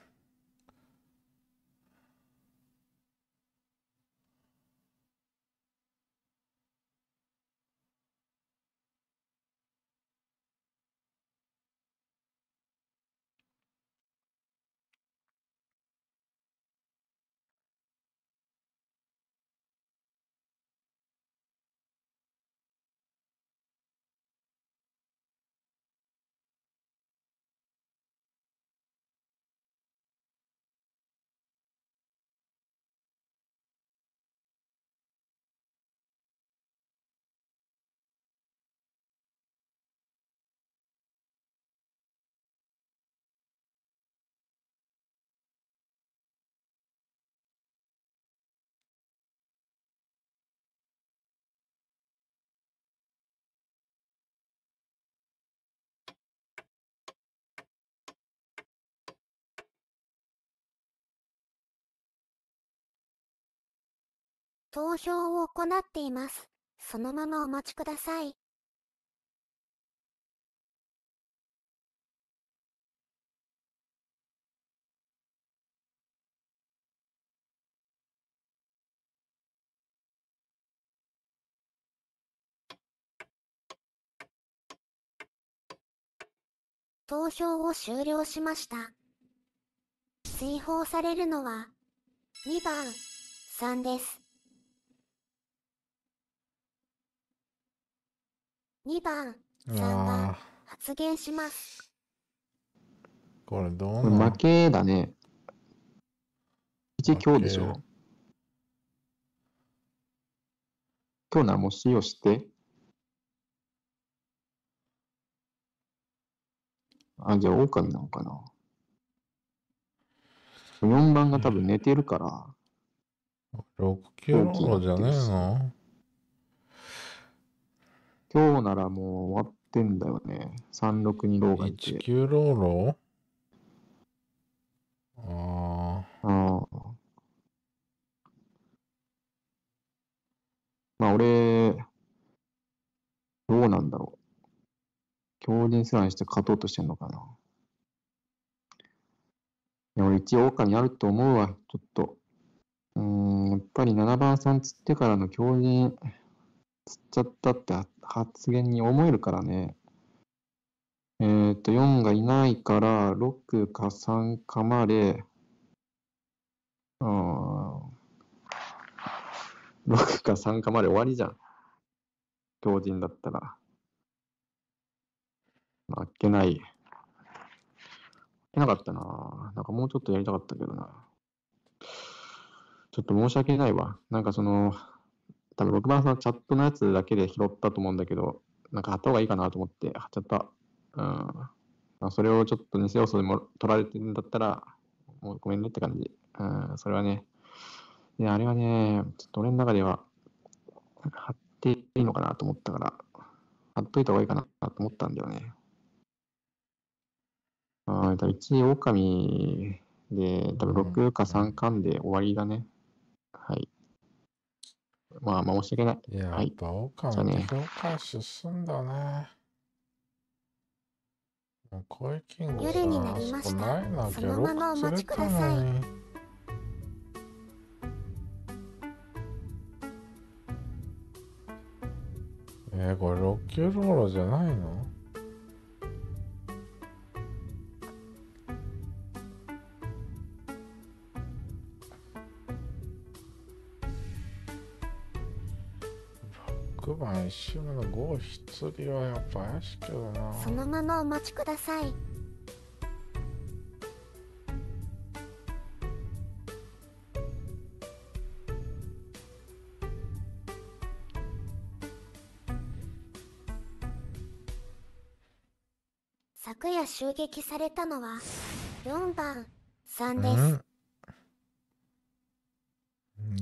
投票を行っています。そのままお待ちください。投票を終了しました。追放されるのは、2番、3です。2番、3番、発言します。これどうな負けだね。1強でしょ。今日なもしよをして。あ、じゃあ狼なのかな。4番が多分寝てるから。6級なじゃねえの今日ならもう終わってんだよね。362ローがいて。19ローローああ。ああ。まあ俺、どうなんだろう。強人スランして勝とうとしてんのかな。いや、俺一応狼にあると思うわ、ちょっと。うん、やっぱり7番さん釣ってからの強人釣っちゃったって発言に思えるからね。えっ、ー、と、4がいないから、6か3かまで、うん、6か3かまで終わりじゃん。強人だったら。あっけない。けなかったな。なんかもうちょっとやりたかったけどな。ちょっと申し訳ないわ。なんかその、多分6番さんチャットのやつだけで拾ったと思うんだけど、なんか貼った方がいいかなと思って貼っちゃった。うん。まあ、それをちょっと偽要素でも取られてるんだったら、もうごめんねって感じ。うん、それはね。いや、あれはね、ちょっと俺の中では、貼っていいのかなと思ったから、貼っといた方がいいかなと思ったんだよね。あ多分1、狼で、多分6か3巻で終わりだね。はい。まあ、まあ、申し訳ない。いや、はい、やっぱ岡はね、業界出身だね。声キング夜になこないな、ギャままお待ちください。えー、これ6級ロールじゃないのな石村の五筆りはやっぱ怪しいけどなそのままお待ちください昨夜襲撃されたのは4番3です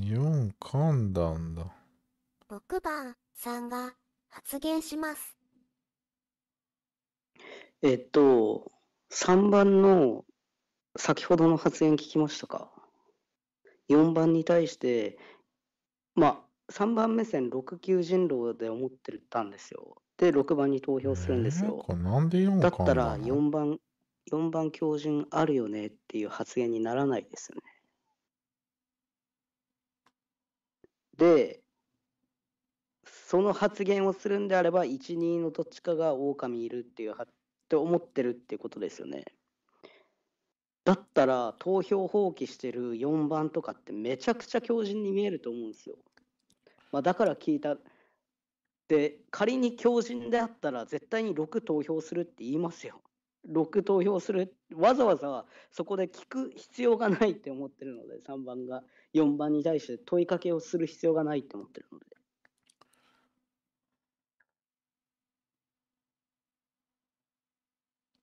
4噛んだんだ6番さんが発言します。えっと、3番の先ほどの発言聞きましたか ?4 番に対して、まあ、3番目線6級人狼で思ってたんですよ。で、6番に投票するんですよ。えー、だったら4番、4番強靭あるよねっていう発言にならないですよね。で、その発言をするんであれば、1、2のどっちかが狼いるっていうはって思ってるってことですよね。だったら、投票放棄してる4番とかって、めちゃくちゃ強靭に見えると思うんですよ。まあ、だから聞いた。で、仮に強靭であったら、絶対に6投票するって言いますよ。6投票する、わざわざそこで聞く必要がないって思ってるので、3番が4番に対して問いかけをする必要がないって思ってるので。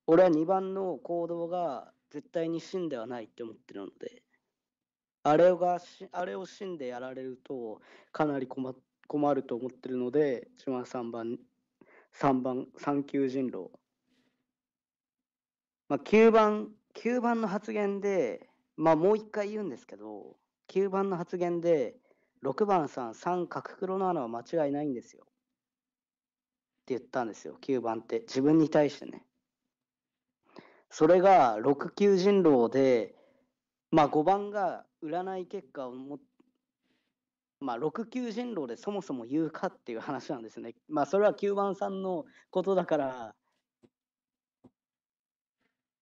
俺は2番の行動が絶対に死んではないって思ってるので、あれがあれを死んでやられるとかなり困困ると思ってるので、一番3番、3番、3級人狼。まあ、9番、9番の発言で、まあ、もう1回言うんですけど、9番の発言で、6番さん、3角黒の穴は間違いないんですよ。って言ったんですよ、9番って。自分に対してね。それが6級人狼で、まあ、5番が占い結果をも、まあ、6級人狼でそもそも言うかっていう話なんですね。まあ、それは9番さんのことだから、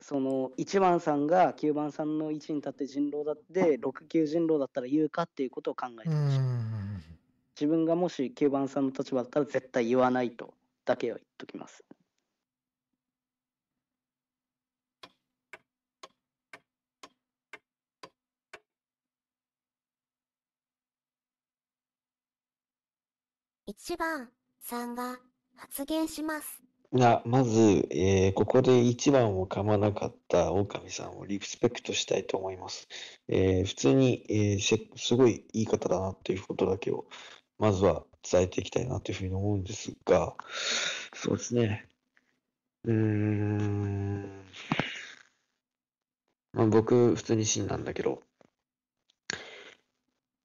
その1番さんが9番さんの位置に立って人狼だって6級人狼だったら言うかっていうことを考えてし自分がもし9番さんの立場だったら絶対言わないとだけは言っときます1番さんが発言します。が、まず、えー、ここで1番を噛まなかった狼さんをリスペクトしたいと思います。えー、普通に、えー、すごいいい方だなということだけを、まずは伝えていきたいなというふうに思うんですが、そうですね。うーん。まあ、僕、普通にシんなんだけど、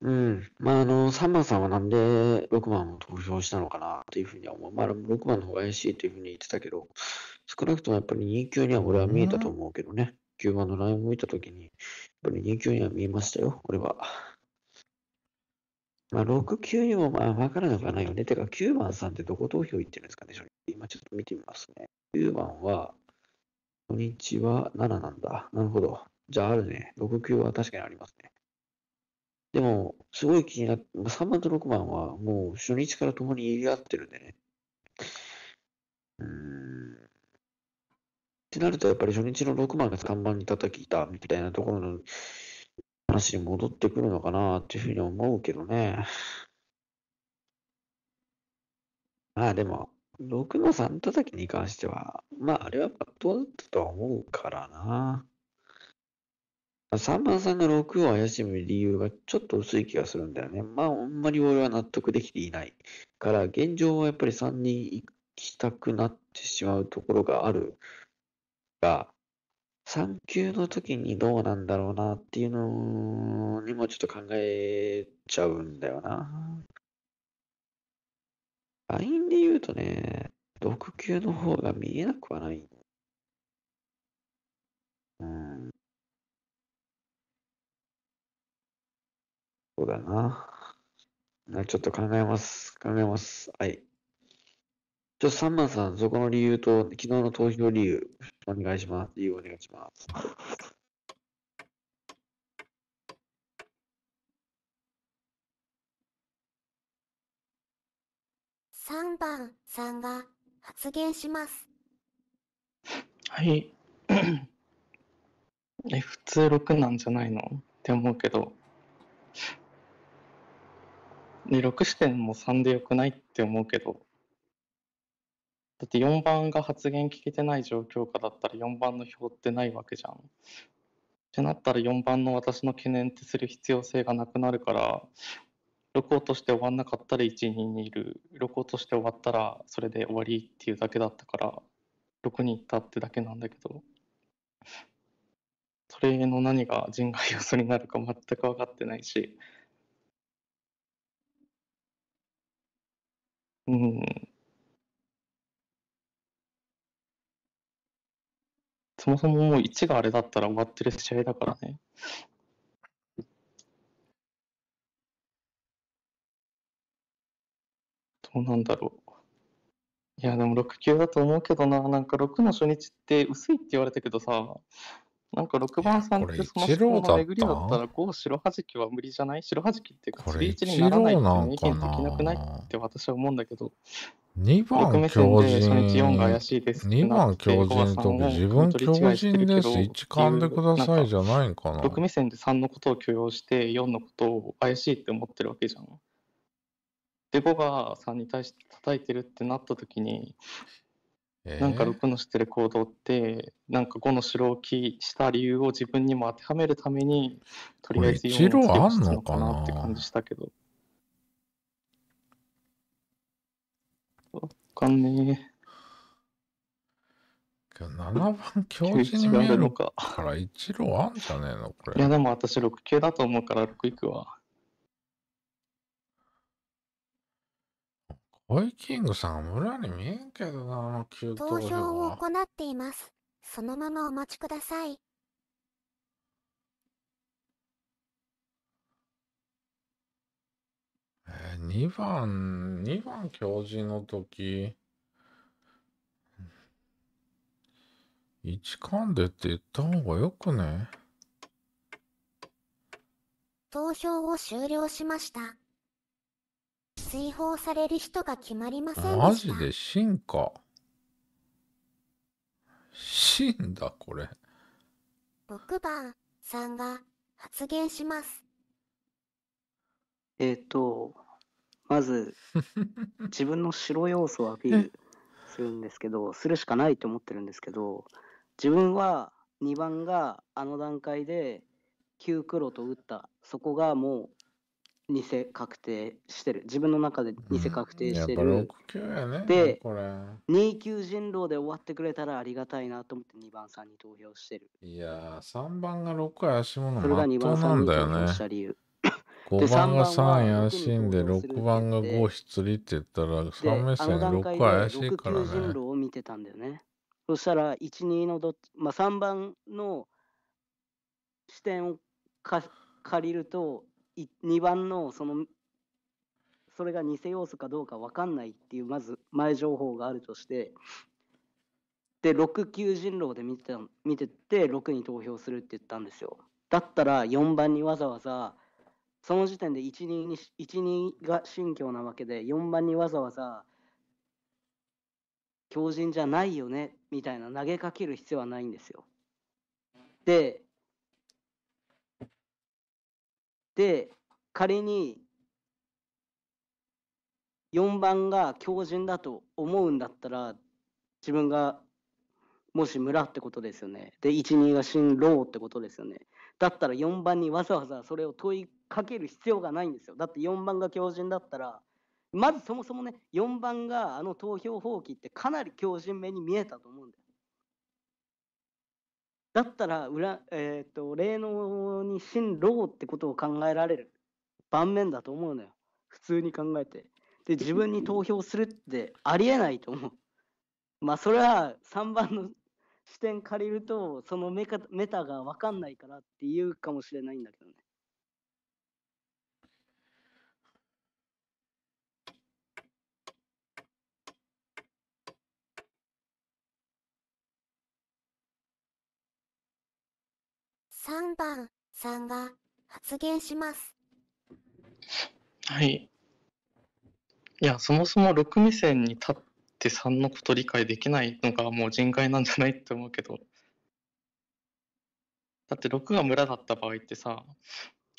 うん。まあ、あの、3番さんはなんで6番を投票したのかなというふうには思う。まあ、6番の方が怪しいというふうに言ってたけど、少なくともやっぱり2級には俺は見えたと思うけどね。9番のラインを見たときに、やっぱり2級には見えましたよ、俺は。まあ、6級にもまあ分からなくはないよね。てか、9番さんってどこ投票行ってるんですかね、今ちょっと見てみますね。9番は、に日は7なんだ。なるほど。じゃああるね。6級は確かにありますね。でも、すごい気になって、3番と6番はもう初日から共に入り合ってるんでね。うん。ってなると、やっぱり初日の6番が3番に叩きたみたいなところの話に戻ってくるのかなっていうふうに思うけどね。まあでも、6の3叩きに関しては、まああれは妥当だったとは思うからな。3番さんが6を怪しむ理由がちょっと薄い気がするんだよね。まあ、あんまり俺は納得できていない。から、現状はやっぱり3に行きたくなってしまうところがあるが、3級の時にどうなんだろうなっていうのにもちょっと考えちゃうんだよな。ラインで言うとね、6級の方が見えなくはない。うんそうだな。なちょっと考えます。考えます。はい。ちょっと3番さん、そこの理由と、昨日の投票理由、お願いします。理由お願いします。3番さんが発言します。はい。え、普通6なんじゃないのって思うけど、で6視点も3でよくないって思うけどだって4番が発言聞けてない状況下だったら4番の表ってないわけじゃん。ってなったら4番の私の懸念ってする必要性がなくなるから録音として終わんなかったら1人にいる録音として終わったらそれで終わりっていうだけだったから6に行ったってだけなんだけどそれの何が人外要素になるか全く分かってないし。うん。そもそももう1があれだったら終わってる試合だからね。どうなんだろう。いや、でも6級だと思うけどな、なんか6の初日って薄いって言われたけどさ、なんか6番さんってその思の巡りだったら5白はじきは無理じゃない白はじきっていうか釣りにならないっ2件できなくないって私は思うんだけど。2番強人。2番強人と自分強人です。1勘でくださいじゃないんかな。6目線で3のことを許容して4のことを怪しいって思ってるわけじゃん。で5が3に対して叩いてるってなった時にえなんか6の知ってる行動ってなんか5の白をきした理由を自分にも当てはめるためにとりあえず4を強くたのかなって感じしたけどわかんねえ7番教授に見えるから1路あんじゃねえのこれいやでも私6級だと思うから6いくわホイキングさん村に見えんけどな、あの給投票を行っています。そのままお待ちください。えー、2番、2番教授の時、1噛んでって言った方がよくね投票を終了しました。追放される人が決まりませんでマジで真か。真だ、これ。6番さんが発言します。えっ、と、まず、自分の白要素をアピールするんですけど、するしかないと思ってるんですけど、自分は2番があの段階で9黒と打った、そこがもう偽確定してる。自分の中で偽確定してる。うん、やっぱやね。で、二級人狼で終わってくれたらありがたいなと思って2番さんに投票してる。いやー、3番が6回足物まっとうなんだよね。それが5番が3怪しいんで、6番が5失りって言ったら、3目線6怪しいからね。人狼を見てたんだよね。そしたら、1、2のどまあ、3番の視点をか借りると、2番のそのそれが偽要素かどうか分かんないっていうまず前情報があるとしてで6級人狼で見てた見てて6に投票するって言ったんですよだったら4番にわざわざその時点で12 2が信教なわけで4番にわざわざ強靭じゃないよねみたいな投げかける必要はないんですよでで、仮に4番が強靭だと思うんだったら、自分がもし村ってことですよね。で、1、2が新郎ってことですよね。だったら4番にわざわざそれを問いかける必要がないんですよ。だって4番が強靭だったら、まずそもそもね、4番があの投票放棄ってかなり強靭目に見えたと思うんでだったら裏、えーと、霊能に進老ってことを考えられる盤面だと思うのよ普通に考えてで自分に投票するってありえないと思うまあそれは3番の視点借りるとそのメカメタが分かんないからっていうかもしれないんだけどね3番さんが発言します。はい。いや、そもそも6目線に立って3のこと理解できないのがもう人外なんじゃないって思うけど。だって6が村だった場合ってさ、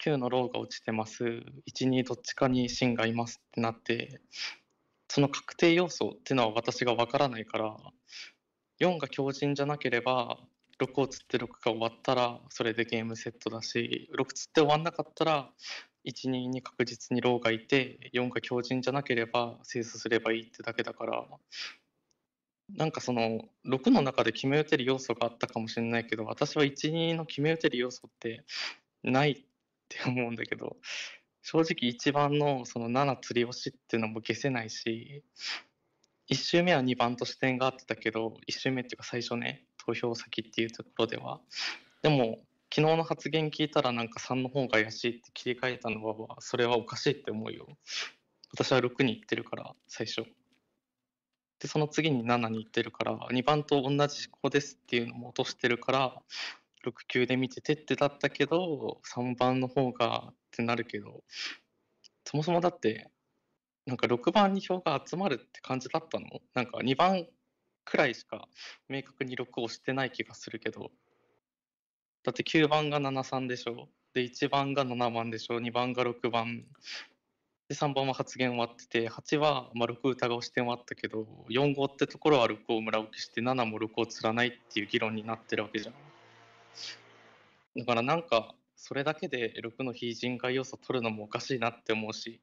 9のローが落ちてます、1 2どっちかに芯がいますってなって、その確定要素っていうのは私がわからないから、4が強靭じゃなければ6を釣って6が終わったらそれでゲームセットだし6釣って終わんなかったら12に確実にローがいて4が強靭じゃなければ清楚すればいいってだけだからなんかその6の中で決め打てる要素があったかもしれないけど私は12の決め打てる要素ってないって思うんだけど正直1番のその7釣り押しっていうのも消せないし1周目は2番と視点があってたけど1周目っていうか最初ね投票先っていうところでは。でも、昨日の発言聞いたらなんか3の方が怪しいって切り替えたのは、それはおかしいって思うよ。私は6に行ってるから、最初。で、その次に7に行ってるから、2番と同じ子ですっていうのも落としてるから、6級で見ててってだったけど、3番の方がってなるけど、そもそもだって、なんか6番に票が集まるって感じだったのなんか2番くらいしか明確に6をしてない気がするけど、だって9番が73でしょ。で、1番が7番でしょ。2番が6番。で、3番は発言終わってて、8はまあ6歌が押して終わったけど、4号ってところは6を村置きして、7も6を釣らないっていう議論になってるわけじゃん。だからなんか、それだけで6の非人外要素取るのもおかしいなって思うし、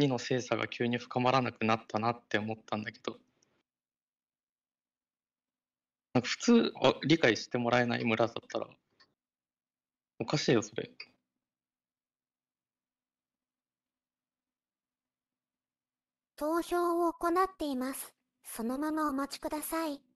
2の精査が急に深まらなくなったなって思ったんだけど。普通あ、理解してもらえない村だったら、おかしいよ、それ。投票を行っています。そのままお待ちください。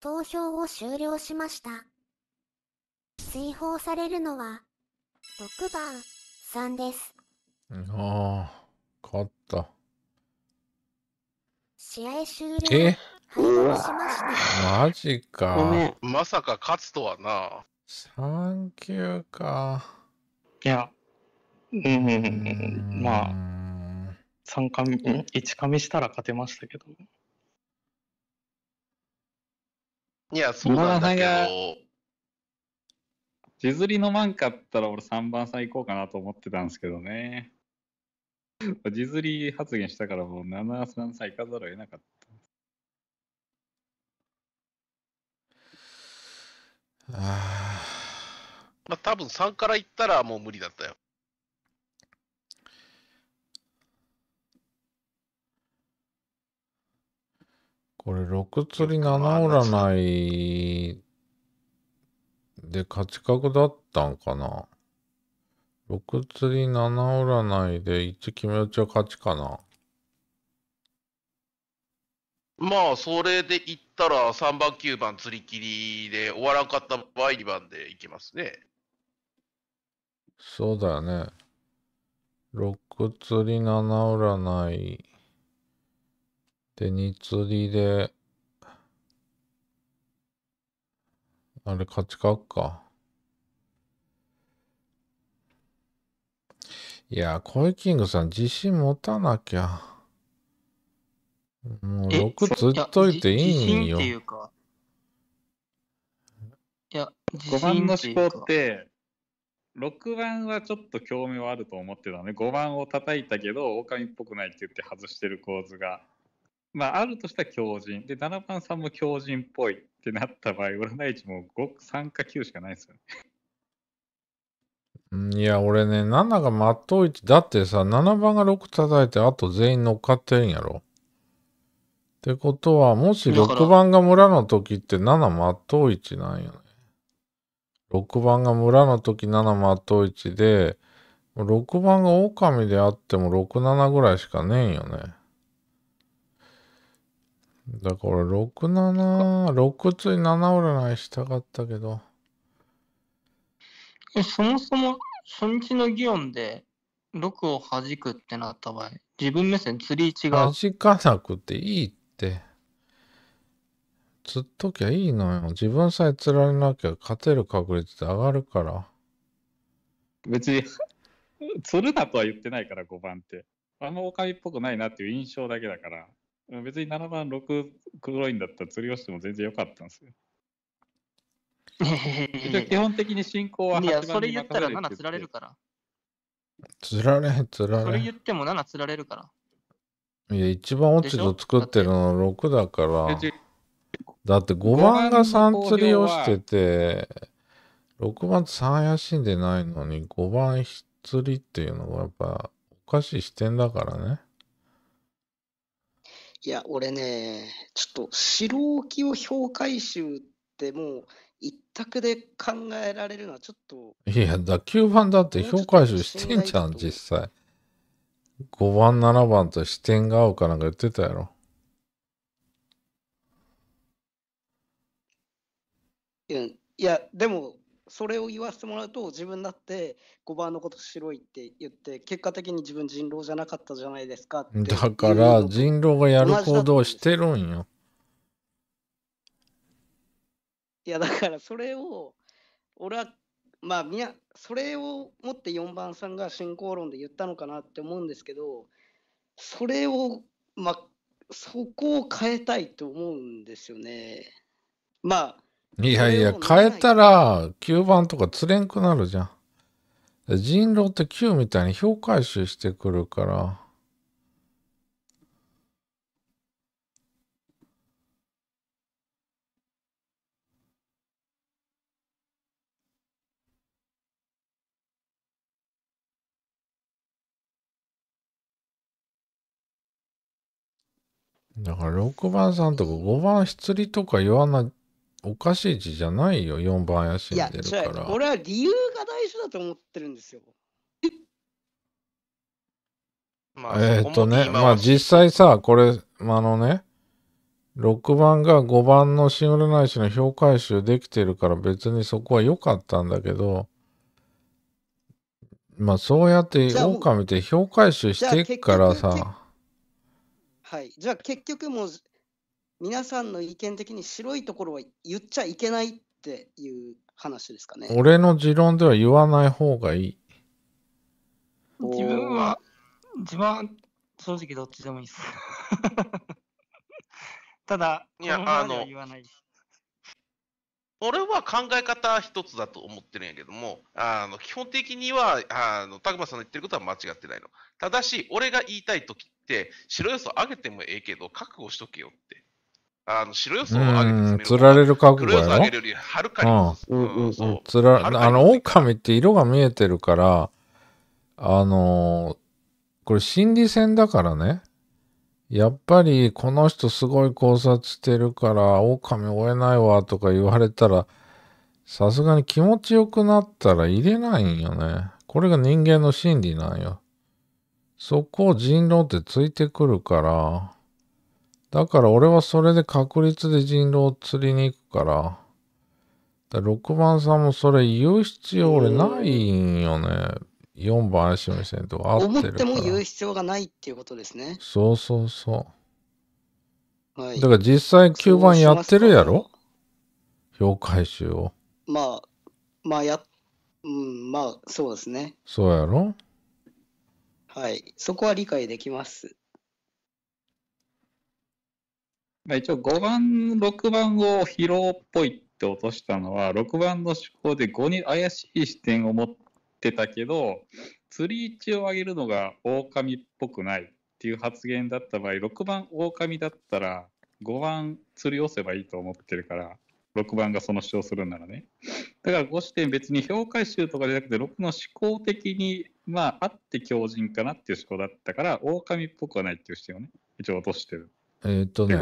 投票を終了しました。追放されるのは、6番さんです。ああ、勝った。試合終了。えししまたマジか。まさか勝つとはな。3級か。いや、うん、うんまあ、3冠、1みしたら勝てましたけど。いや、そうなんだけど。地釣りのまんかったら俺3番さん行こうかなと思ってたんですけどね。地釣り発言したからもう7、番さん行かざるを得なかった。ああ。まあ多分3から行ったらもう無理だったよ。これ、6釣り7占いで勝ち確だったんかな ?6 釣り7占いで1決め打ちは勝ちかなまあ、それでいったら3番、9番釣り切りで終わらんかった場合2番でいきますね。そうだよね。6釣り7占い。で、2釣りで、あれ、勝ち買うか。いや、コイキングさん、自信持たなきゃ。もう、6釣っといていいんよ。いや、5番の思考って、6番はちょっと興味はあると思ってたね。5番を叩いたけど、狼っぽくないって言って外してる構図が。まあ、あるとしたら強靭。で、7番さんも強靭っぽいってなった場合、占い値も5、3か9しかないですよね。いや、俺ね、7がまっといて、だってさ、7番が6叩いて、あと全員乗っかってるんやろ。ってことは、もし6番が村の時って7まっといちなんよね。6番が村の時7まっといちで、6番が狼であっても67ぐらいしかねえんよね。だから6、7、6つに7ないしたかったけど。え、そもそも初日の議論で6を弾くってなった場合、自分目線釣り違う。弾かなくていいって。釣っときゃいいのよ。自分さえ釣られなきゃ勝てる確率って上がるから。別に、釣るなとは言ってないから、5番って。あのおか狼っぽくないなっていう印象だけだから。別に7番6黒いんだったら釣りをしても全然良かったんですよ。基本的に進行は8番いや、それ言ったら7釣られるから。釣られへん、釣らそれ言っても7釣られるから。いや、一番落ち度作ってるの6だから。だって5番が3釣りをしてて、6番3怪しんでないのに5番釣りっていうのはやっぱおかしい視点だからね。いや、俺ね、ちょっと、白浮きを評価集ってもう、一択で考えられるのはちょっと。いや、打球番だって評価集してんじゃん、実際。5番、7番と視点が合うかなんか言ってたやろ。いや、でも、それを言わせてもらうと自分だって5番のこと白いって言って結果的に自分人狼じゃなかったじゃないですかだから人狼がやる行動してるんよいやだからそれを俺はまあみやそれをもって4番さんが進行論で言ったのかなって思うんですけどそれをまあそこを変えたいと思うんですよねまあいやいや、変えたら、9番とか釣れんくなるじゃん。人狼って9みたいに評価集してくるから。だから6番さんとか5番しつりとか言わないおかしい字じゃないよ、4番怪しんいでるから。俺は理由が大事だと思ってるんですよ。まあ、えーっとね、まあ実際さ、これ、まあのね、6番が5番のシングル内視の評価集できてるから別にそこは良かったんだけど、まあそうやって狼って評価集してっからさ、はい。じゃあ結局もう皆さんの意見的に白いところは言っちゃいけないっていう話ですかね。俺の持論では言わない方がいい。自分は、自分は正直どっちでもいいです。ただ、いや、あの、俺は考え方一つだと思ってるんやけども、あの基本的には、あの、たくまさんの言ってることは間違ってないの。ただし、俺が言いたいときって、白予想上げてもええけど、覚悟しとけよって。あの白予想を上げてる。釣られる覚悟やろ。うん、るるかに。うん、うん、うん。ら、あの、狼って色が見えてるから、あのー、これ心理戦だからね。やっぱりこの人すごい考察してるから狼追えないわとか言われたらさすがに気持ちよくなったら入れないんよね。これが人間の心理なんよ。そこを人狼ってついてくるからだから俺はそれで確率で人狼を釣りに行くから、だから6番さんもそれ言う必要俺ないんよね。4番足見せんと合ってるから。思っても言う必要がないっていうことですね。そうそうそう。はい、だから実際9番やってるやろ評回収を。まあ、まあや、うん、まあそうですね。そうやろはい。そこは理解できます。一応5番、6番を疲労っぽいって落としたのは、6番の思考で5に怪しい視点を持ってたけど、釣り位置を上げるのが狼っぽくないっていう発言だった場合、6番狼だったら、5番釣り寄せばいいと思ってるから、6番がその主張するならね。だから5視点別に評価集とかじゃなくて、6の思考的に、まあ、あって強靭かなっていう思考だったから、狼っぽくはないっていう視点をね、一応落としてる。えー、っとね、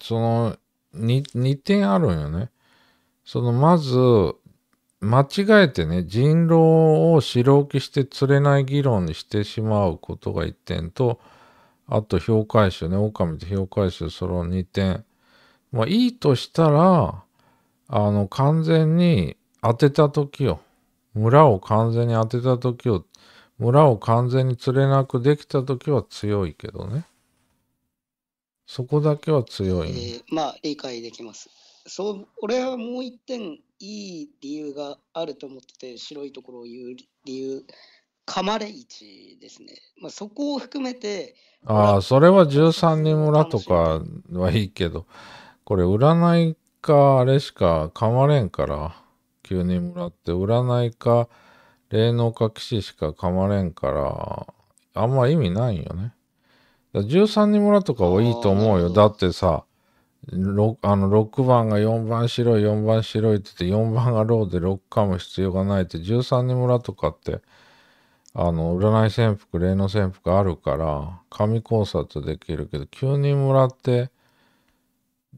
その2、2点あるんよね。その、まず、間違えてね、人狼を白置きして釣れない議論にしてしまうことが1点と、あと、評価集ね、狼と評価集、その2点。まあ、いいとしたら、あの、完全に当てた時を、村を完全に当てた時を、村を完全に釣れなくできた時は強いけどね。そこだけは強い、えー、まあ理解できます。そう俺はもう一点いい理由があると思ってて白いところを言う理由噛まれ市ですね、まあ、そこを含めてああそれは13人村とかはいいけどこれ占いかあれしか噛まれんから9人村って占いか霊能か騎士しか噛まれんからあんま意味ないよね13人村とかはいいと思うよ。だってさ、6, あの6番が4番白い4番白いって言って4番がローで6かむ必要がないって13人村とかってあの占い潜伏霊能潜伏あるから神考察できるけど9人村って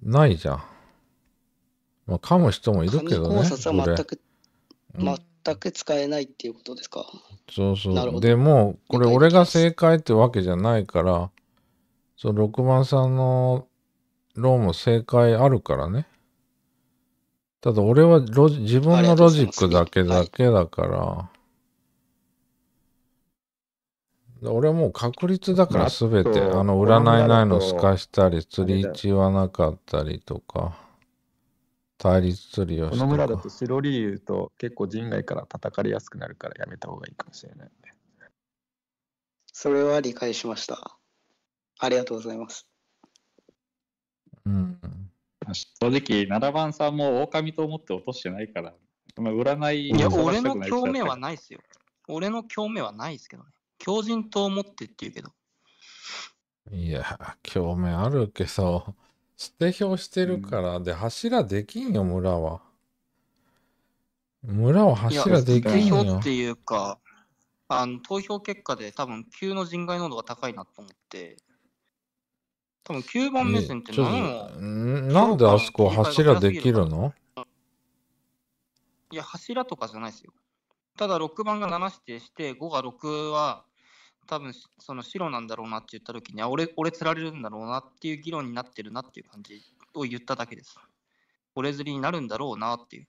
ないじゃん。まあ、噛む人もいるけどね。考察は全く、全く使えないっていうことですか。そうそう。でも、これ俺が正解ってわけじゃないから、そう、6番さんのローも正解あるからね。ただ俺はロジ自分のロジックだけだけだから、はい、俺はもう確率だから全て、あの占いないの透かしたり、釣り位置はなかったりとか、対立釣りをして。この村だと白竜と結構人外から叩かれやすくなるからやめた方がいいかもしれない、それは理解しました。ありがとうございます。うん、正直、7番さんも狼と思って落としてないから、まあ、占いいや、俺の興味はないですよ。俺の興味はないですけどね。強人と思ってって言うけど。いや、興味あるけど、捨て票してるから、うん、で、柱できんよ、村は。村は柱できんよ。捨て票っていうか、あの投票結果で多分、急の人外濃度が高いなと思って、多分9番目線って何なんであそこ柱できるのいや、柱とかじゃないですよ。ただ6番が7指定して、5が6は多分その白なんだろうなって言った時に、俺、俺釣られるんだろうなっていう議論になってるなっていう感じを言っただけです。俺釣りになるんだろうなっていう。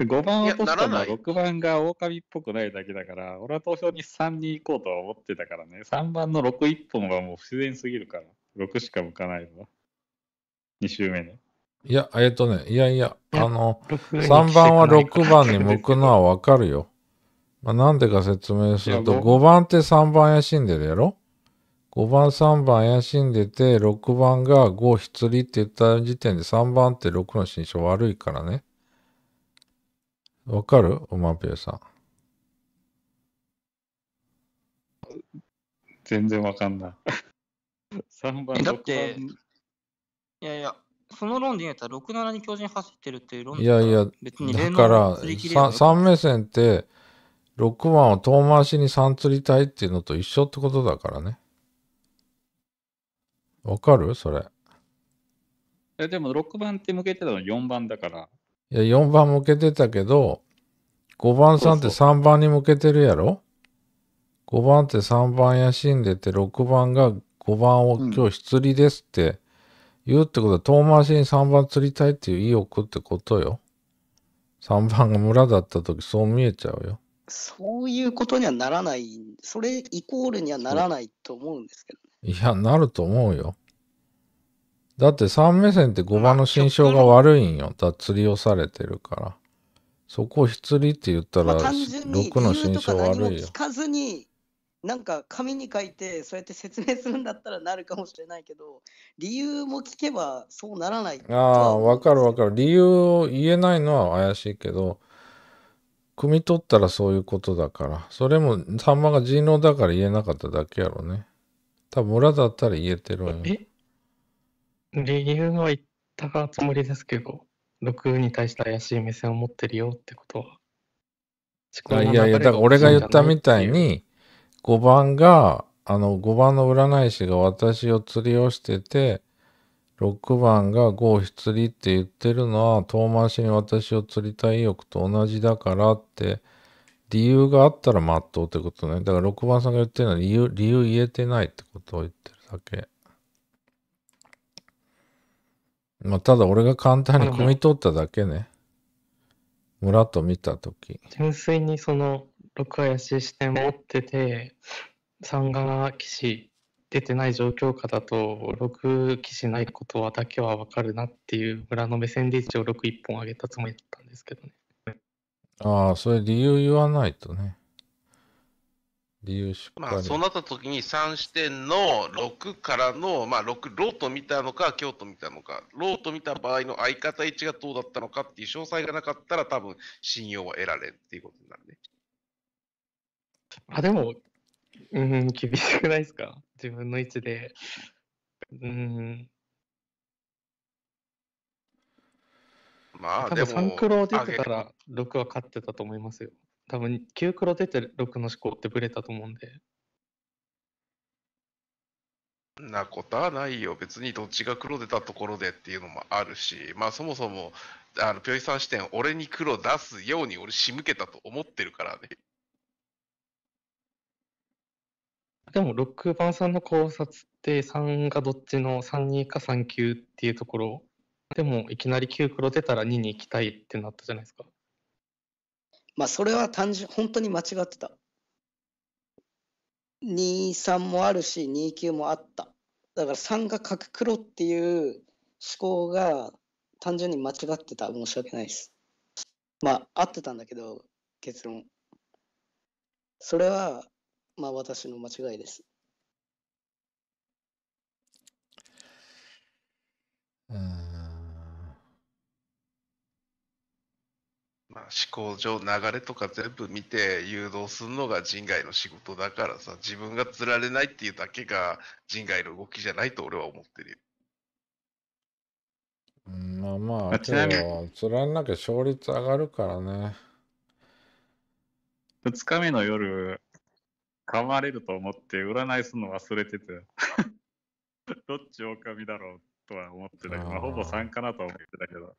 5番をたのは6番が狼っぽくないだけだから、俺は投票に3に行こうとは思ってたからね、3番の6一本はもう不自然すぎるから。6しか向かないわ。2周目ね。いや、えっとね、いやいや、あの、3番は6番に向くのはわかるよ。まあ、なんでか説明すると、5番って3番怪しんでるやろ ?5 番、3番怪しんでて、6番が5、失利って言った時点で3番って6の心象悪いからね。わかるおまんぺいさん。全然わかんない。三番、だっていやいや、その論で言うたら、6、7に巨人走ってるっていう論いやいや、別にだから3、三目線って、6番を遠回しに3釣りたいっていうのと一緒ってことだからね。わかるそれ。や、でも6番って向けてたの4番だから。いや、4番向けてたけど、5番さんって3番に向けてるやろそう ?5 番って3番やしんでて、6番が5番を今日釣りですって言うってことは、遠回しに3番釣りたいっていう意欲ってことよ。3番が村だった時そう見えちゃうよ。そういうことにはならない、それイコールにはならないと思うんですけどね。いや、なると思うよ。だって3目線って5番の心象が悪いんよ。だ釣りをされてるから。そこをひつりって言ったら、6の心象悪いよ。聞かずになんか紙に書いてそうやって説明するんだったらなるかもしれないけど理由も聞けばそうならないああわかるわかる理由を言えないのは怪しいけど汲み取ったらそういうことだからそれもさんまが人狼だから言えなかっただけやろね多分村だったら言えてるわよえ理由は言ったがつもりですけど毒に対して怪しい目線を持ってるよってことはいやいやだから俺が言ったみたいに5番が、あの、5番の占い師が私を釣りをしてて、6番が五釣りって言ってるのは、遠回しに私を釣りたい意欲と同じだからって、理由があったら全っってことね。だから6番さんが言ってるのは理由、理由言えてないってことを言ってるだけ。まあ、ただ俺が簡単に汲み取っただけね。村と見たとき。純粋にその、六林支店を持ってて、3が岸士出てない状況下だと、6岸士ないことはだけは分かるなっていう村の目線で一応6一本上げたつもりだったんですけどね。ああ、それ理由言わないとね。理由しっかり。まあ、そうなった時に3視点の6からの、まあ、6、ローと見たのか、京と見たのか、ローと見た場合の相方位置がどうだったのかっていう詳細がなかったら、多分信用は得られんっていうことになるね。あ、でも、うん、厳しくないですか自分の位置で。うん。まあ、でも3黒出てたら6は勝ってたと思いますよ。多分9黒出て6の思考ってブレたと思うんで。なことはないよ。別にどっちが黒出たところでっていうのもあるし、まあそもそも、あの、ぴょいさん視点、俺に黒出すように俺仕向けたと思ってるからね。でも6番さんの考察って3がどっちの32か39っていうところでもいきなり9黒出たら2に行きたいってなったじゃないですか。まあそれは単純本当に間違ってた。23もあるし29もあった。だから3が角黒っていう思考が単純に間違ってた申し訳ないです。まあ合ってたんだけど結論。それはまあ私の間違いです。うんまあ、思考上流れとか全部見て誘導するのが人外の仕事だからさ自分が釣られないっていうだけが人外の動きじゃないと俺は思ってるよ。まあまあ、ちなみに。釣られなきゃ勝率上がるからね。2日目の夜、噛まれると思って占いするの忘れてて どっち狼だろうとは思ってたけど、まあ、ほぼ3かなとは思ってたけど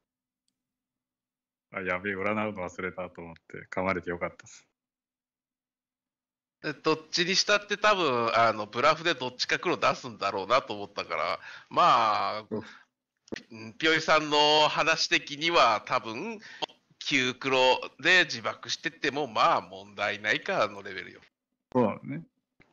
あやべえ占うの忘れたと思って噛まれてよかったですどっちにしたって多分あのブラフでどっちか黒出すんだろうなと思ったからまあぴょいさんの話的には多分9黒で自爆しててもまあ問題ないかのレベルよ。そうなのね。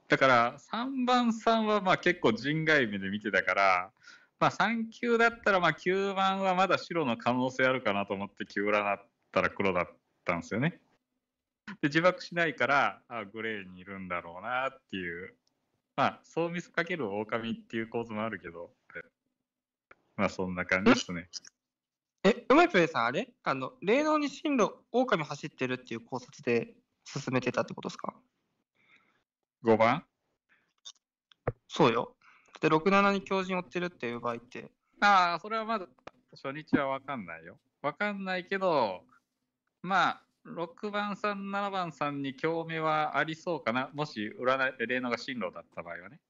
だから、3番さんはまあ結構人外目で見てたから、まあ3級だったらまあ9番はまだ白の可能性あるかなと思って9裏ったら黒だったんですよね。で、自爆しないから、あグレーにいるんだろうなっていう。まあ、うミスかける狼っていう構図もあるけど、まあそんな感じですね。え、うまいプレイさん、あれあの、霊能に進路、狼走ってるっていう考察で進めてたってことですか5番そうよ。で、6-7に強靭追ってるっていう場合って。ああ、それはまだ初日は分かんないよ。分かんないけど、まあ、6番さん、7番さんに興味はありそうかな。もし占い、例のが進路だった場合はね。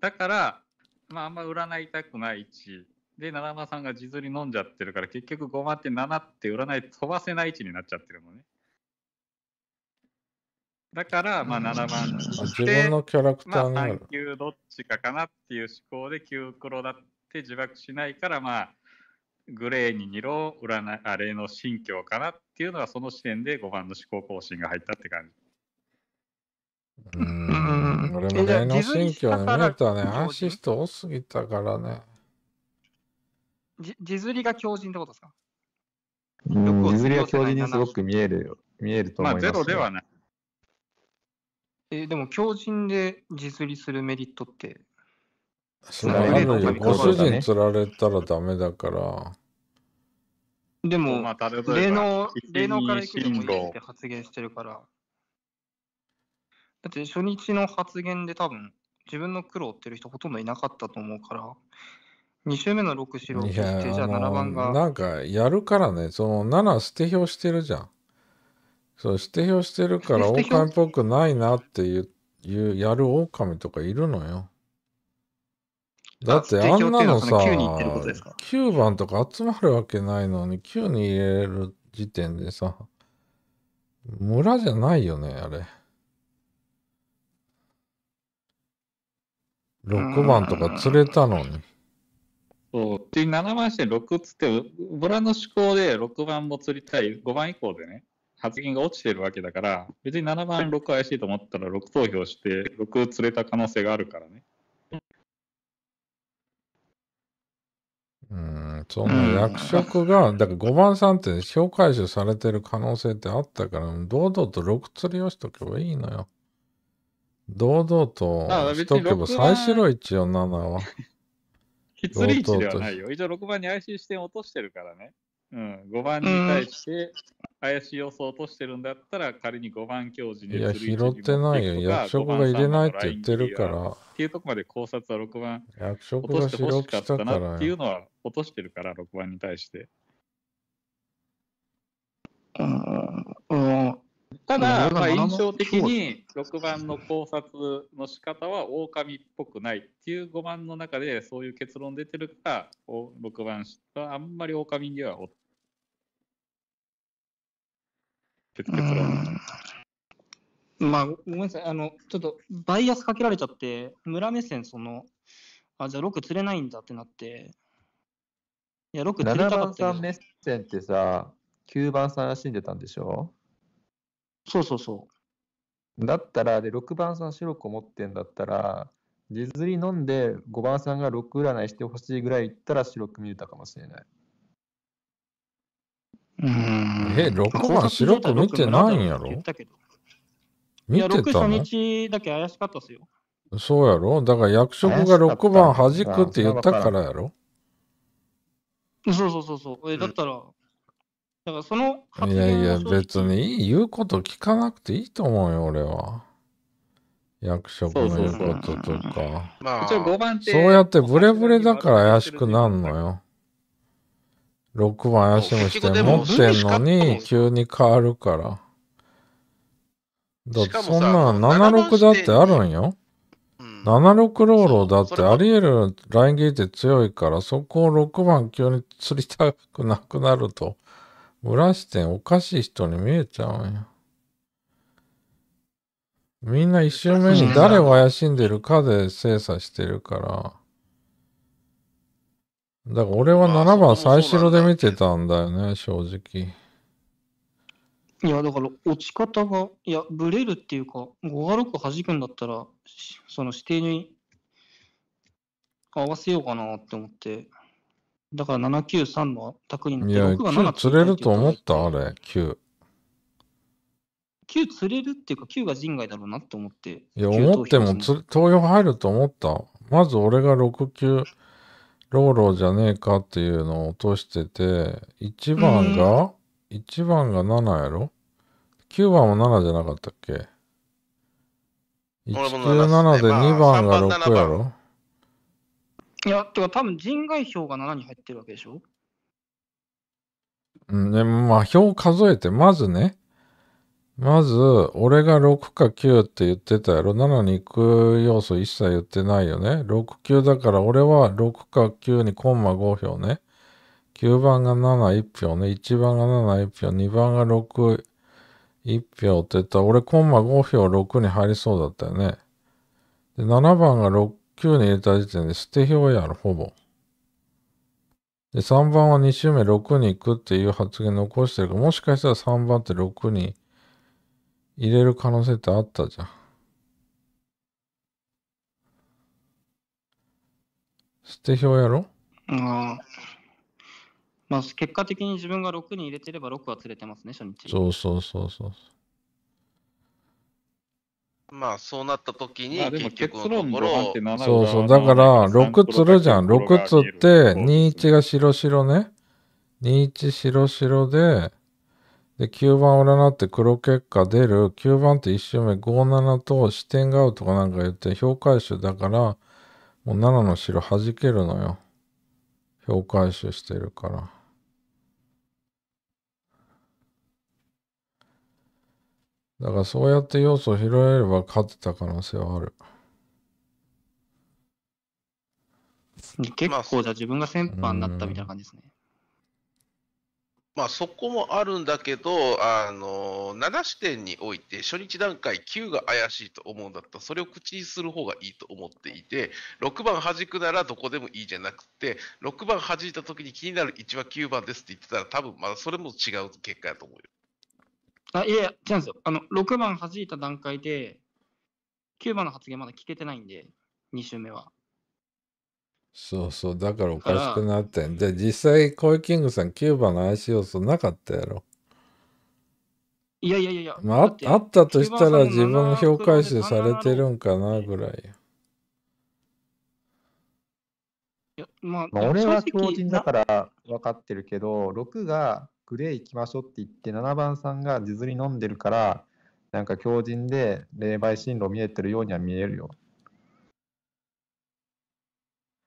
だから、まあ、あんま占いたくない位置。で、7番さんが地図に飲んじゃってるから、結局5番って7って占い飛ばせない位置になっちゃってるのね。だから、まあ、7番のキーになる。まあ、どっちかかなっていう思考で9黒だって自爆しないから、まあ、グレーに2郎、占いあれの心境かなっていうのは、その視点で5番の思考更新が入ったって感じ。うん、俺もね、能心境に見えたね。アシスト多すぎたからね。地ズりが強靭ってことですか地ズりが強靭にすごく見える見えると思います、ね、まあ、ゼロではない。えー、でも、強靭で自立するメリットって。知らないご主人釣られたらダメだから。でも、まあ、霊能、霊能からいくのもいいって発言してるから。だって初日の発言で多分、自分の苦労ってる人ほとんどいなかったと思うから、2周目の6白を切て、じゃあ7番が。なんかやるからね、その7捨て票してるじゃん。そう、指定表してるから、狼っぽくないなっていう、いうやる狼とかいるのよ。だってあんなのさ、9番とか集まるわけないのに、9に入れる時点でさ、村じゃないよね、あれ。6番とか釣れたのに。そう。って7番して6つって、村の思考で6番も釣りたい、5番以降でね。発言が落ちてるわけだから、別に7番、6怪しいと思ったら6投票して、6釣れた可能性があるからね。うん、その役職が、だから5番さんって評価収されてる可能性ってあったから、堂々と6釣りをしとけばいいのよ。堂々としとけば最白い一応7は。きつり位置ではないよ。一応6番に IC 視点落としてるからね。うん、5番に対して、怪しい予想としてるんだったら、仮に5番教授に。いや、拾ってないよ。役職が入れないって言ってるから。っていうとこまで考察は6番。役職が拾ってたなっていうのは落としてるから、6番に対して。ただ、まあ、印象的に6番の考察の仕方は狼っぽくないっていう5番の中でそういう結論出てるから6番はあんまり狼には結論。まあ、ごめんなさい。あの、ちょっと、バイアスかけられちゃって、村目線、その、あ、じゃあ6釣れないんだってなって、いや、6釣れたかった7番さん目線ってさ、9番さんらしんでたんでしょそうそうそう。だったら、で、6番さん白く持ってんだったら、実釣飲んで5番さんが6占いしてほしいぐらいいったら白く見えたかもしれない。うん。え、6番白く見てないんやろ見てたの6初日だけ怪しかったっすよ。そうやろだから役職が6番弾くって言ったからやろそうそうそうそう。え、だったら、だからそのいやいや、別にいい言うこと聞かなくていいと思うよ、俺は。役職の言うこととか。そうやってブレブレだから怪しくなんのよ。6番怪しむ視点持ってんのに、急に変わるから。だってそんな76だってあるんよ。76ローローだってあり得るラインゲーって強いからそこを6番急に釣りたくなくなるとら視点おかしい人に見えちゃうんや。みんな一周目に誰を怪しんでるかで精査してるから。だから俺は7番最初で見てたんだよね、正直。いや、だから落ち方が、いや、ブレるっていうか、5が6弾くんだったら、その指定に合わせようかなって思って。だから793の卓に乗って6が7釣れると思ったあれ、9。9釣れるっていうか、9が人外だろうなって思って。いや、思ってもつ、東洋入ると思った。まず俺が6、9。ローローじゃねえかっていうのを落としてて、1番が、うん、1番が7やろ ?9 番も7じゃなかったっけ ?197 で2番が6やろ、いや、てか多分人外票が7に入ってるわけでしょうん、ね、まあ、表数えて、まずね、まず、俺が6か9って言ってたやろ。7に行く要素一切言ってないよね。6、9だから俺は6か9にコンマ5票ね。9番が7、1票ね。1番が7、1票。2番が6、1票って言ったら、俺コンマ5票6に入りそうだったよね。で、7番が6、9に入れた時点で捨て票やろ、ほぼ。で、3番は2周目6に行くっていう発言残してるから、もしかしたら3番って6に入れる可能性ってあったじゃん。捨て票やろああ。まあ、結果的に自分が6に入れてれば6は釣れてますね、初日。そうそうそうそう。まあそうなった時に結局のところそうそうだから6つるじゃん6つって21が白白ね21白白でで、9番占って黒結果出る。9番って1周目57と視点が合うとかなんか言って評価集だから、もう7の白弾けるのよ。評価集してるから。だからそうやって要素を拾えれば勝てた可能性はある。結構じゃあ自分が先般になったみたいな感じですね。まあ、そこもあるんだけど、あの、7視点において初日段階9が怪しいと思うんだったら、それを口にする方がいいと思っていて、6番弾くならどこでもいいじゃなくて、6番弾いた時に気になる1は9番ですって言ってたら、多分まあそれも違う結果やと思うよ。あ、いやいや、違うんですよ。あの、6番弾いた段階で、9番の発言まだ聞けてないんで、2周目は。そうそう、だからおかしくなってん。で、実際、コイキングさん、キューバの IC 要素なかったやろ。いやいやいや、まあ、あったとしたら自分の評価集されてるんかなぐらい。いやまあ、まあ、俺は強靭だから分かってるけど、6がグレー行きましょうって言って、7番さんが地釣り飲んでるから、なんか強靭で霊媒進路見えてるようには見えるよ。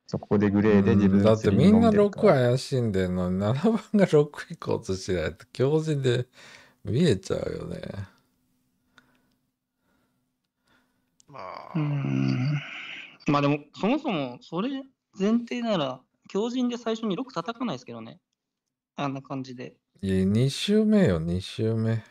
そこでグレーで自分だってみんな6怪しんでんのに、7番が6以降としないと強靭で見えちゃうよね。まあ。うん。まあでも、そもそもそれ前提なら、強靭で最初に6叩かないですけどね。あんな感じで。いや、2周目よ、2周目。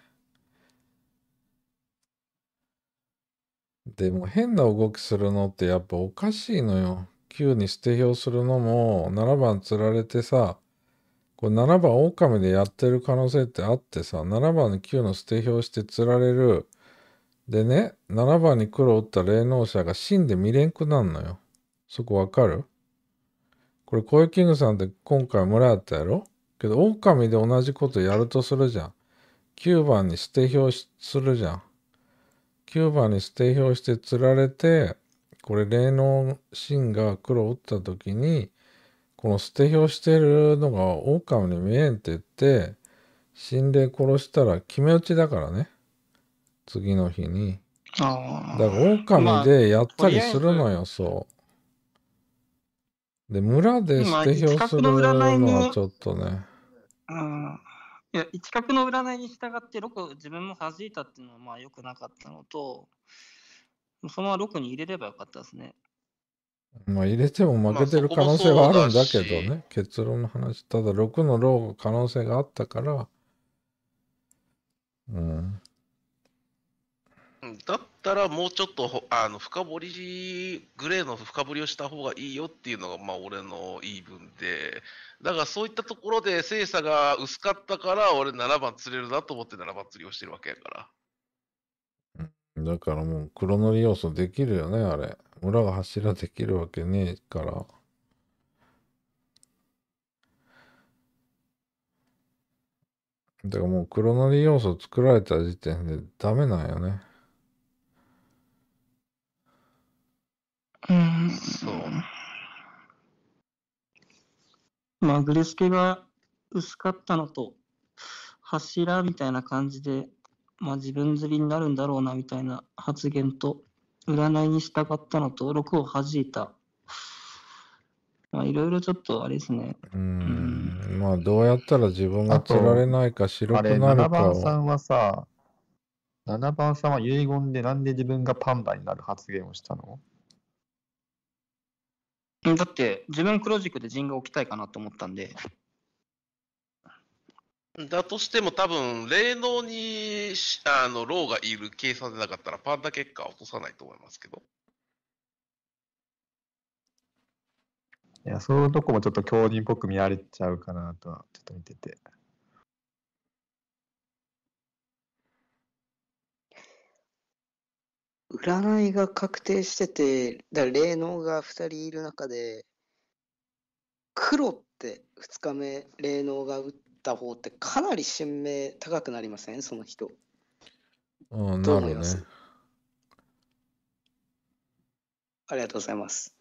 でも変な動きするのってやっぱおかしいのよ。9に捨て票するのも、7番釣られてさ、これ7番狼でやってる可能性ってあってさ、7番に9の捨て票して釣られる。でね、7番に黒打った霊能者が死んで見れんくなんのよ。そこわかるこれ、小雪キングさんって今回村やったやろけど、狼で同じことやるとするじゃん。9番に捨て票するじゃん。9番に捨て票して釣られて、これ霊能神が黒を打った時にこの捨て票してるのが狼に見えんって言って心霊殺したら決め打ちだからね次の日にだから狼でやったりするのよ、まあ、そうで村で捨て票するのはちょっとね、うんいや、一角の占いに従って6自分も弾いたっていうのはまあ良くなかったのと、そのまま6に入れればよかったですね。まあ入れても負けてる可能性はあるんだけどね、結論の話、ただ6のローが可能性があったから、うん。だったらもうちょっとあの深掘り、グレーの深掘りをした方がいいよっていうのが、まあ、俺の言い分で、だからそういったところで精査が薄かったから、俺7番釣れるなと思って7番釣りをしてるわけやから。だからもう黒塗り要素できるよね、あれ。村が柱できるわけねえから。だからもう黒塗り要素作られた時点でダメなんよね。うん、そう。まあ、グレスケが薄かったのと、柱みたいな感じでまあ、自分釣りになるんだろうなみたいな発言と占いに従ったのと6を弾いたまあいろいろちょっとあれですねうんまあどうやったら自分が釣られないか白くなるかを7番さんはさ7番さんは遺言でなんで自分がパンダになる発言をしたのだって自分黒軸で陣が置きたいかなと思ったんでだとしても多分、霊能に、あの、ローがいる計算でなかったら、パンダ結果は落とさないと思いますけど。いや、そういうとこもちょっと強人っぽく見られちゃうかなとは、ちょっと見てて。占いが確定してて、だ霊能が2人いる中で、黒って2日目、霊能が打った方ってかなり信名高くなりませんその人。うん、どうな思いるまね。すありがとうございます。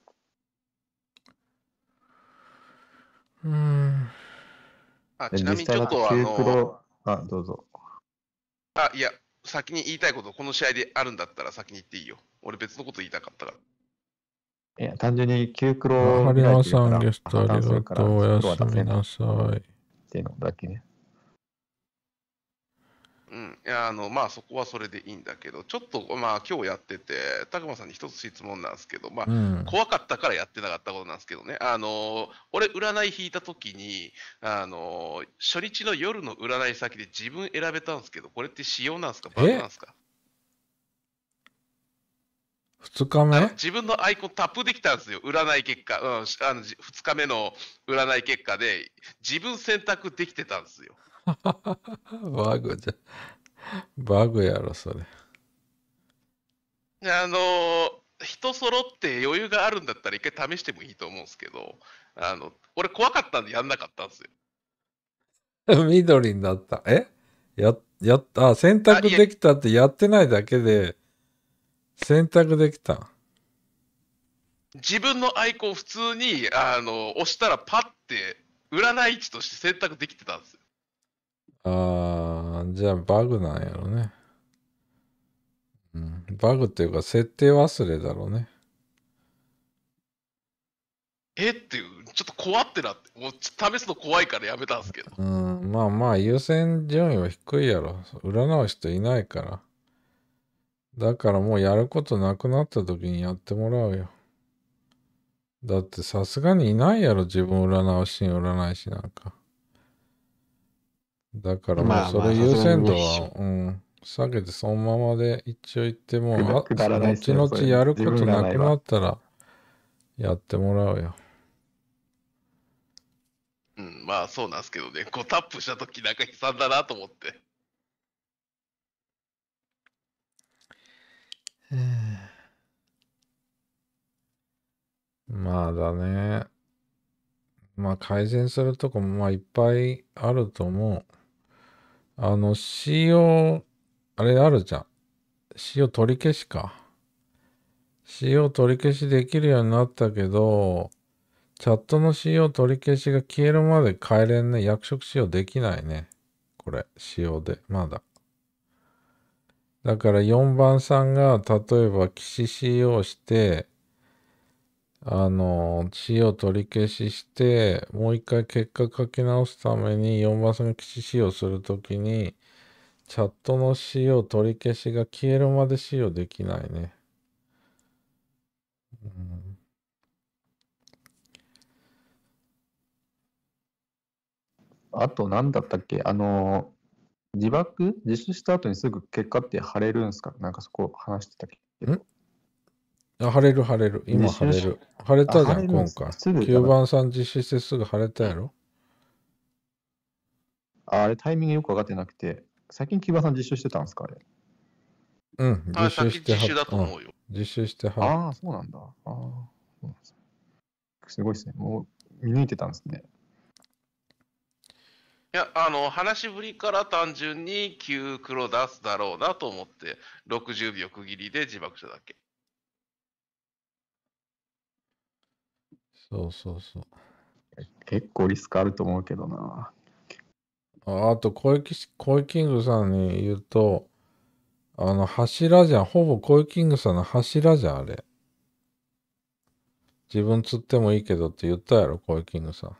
うん。あちなみにちょっとあの、あ、どうぞ。あ、いや、先に言いたいこと、この試合であるんだったら先に言っていいよ。俺別のこと言いたかったから。いや、単純に9黒あ春山さん、ゲストありがとう。おやすみなさい。っていうのだけね。うん、いやあのまあそこはそれでいいんだけど、ちょっとまあ今日やってて、拓磨さんに一つ質問なんですけど、まあ、うん、怖かったからやってなかったことなんですけどね、あの俺、占い引いたときにあの、初日の夜の占い先で自分選べたんですけど、これって仕様なんですか、バグなんですか2日目自分のアイコンタップできたんですよ、占い結果、うん、あの2日目の占い結果で、自分選択できてたんですよ。バグじゃ、バグやろ、それ。あの人揃って余裕があるんだったら一回試してもいいと思うんですけど、あの俺怖かったんでやんなかったんですよ。緑になった。えや、やった、選択できたってやってないだけで。選択できた。自分のアイコン普通に、あの、押したらパッて、占い位置として選択できてたんですよ。あー、じゃあバグなんやろね。うん、バグっていうか、設定忘れだろうね。えっていう、ちょっと怖ってなって、もう試すの怖いからやめたんですけど。うん、まあまあ、優先順位は低いやろ。占う人いないから。だからもうやることなくなった時にやってもらうよ。だってさすがにいないやろ、自分占うし、占い師なんか。だからもうそれ優先度は、うん、下げてそのままで一応言っても、う、後々やることなくなったら、やってもらうよ。うん、まあそうなんですけどね、こうタップしたとき、なんか悲惨だなと思って。まあだね。まあ改善するとこもまあいっぱいあると思う。あの CO、あれあるじゃん。CO 取り消しか。CO 取り消しできるようになったけど、チャットの CO 取り消しが消えるまで変えれんね。役職使用できないね。これ、仕様で。まだ。だから4番さんが、例えば、騎士 CO して、あの、地を取り消しして、もう一回結果書き直すために4番線の基地使用するときに、チャットの使用取り消しが消えるまで使用できないね。うん、あと、何だったっけあの、自爆自首した後にすぐ結果って貼れるんですかなんかそこ話してたっけんあ晴れる晴れる。今晴れる。晴れたじゃん、今回。9番さん実施してすぐ晴れたやろ。あれ、タイミングよく分かってなくて、最近9番さん実習してたんですかあれ。うん、実習してはだと思うよ。実習してはああ、そうなんだ。ああ、すごいっすね。もう見抜いてたんですね。いや、あの、話しぶりから単純に9黒出すだろうなと思って、60秒区切りで自爆しただけ。そうそうそう。結構リスクあると思うけどな。ああと小池、コイキングさんに言うと、あの、柱じゃん。ほぼコイキングさんの柱じゃん、あれ。自分釣ってもいいけどって言ったやろ、コイキングさん。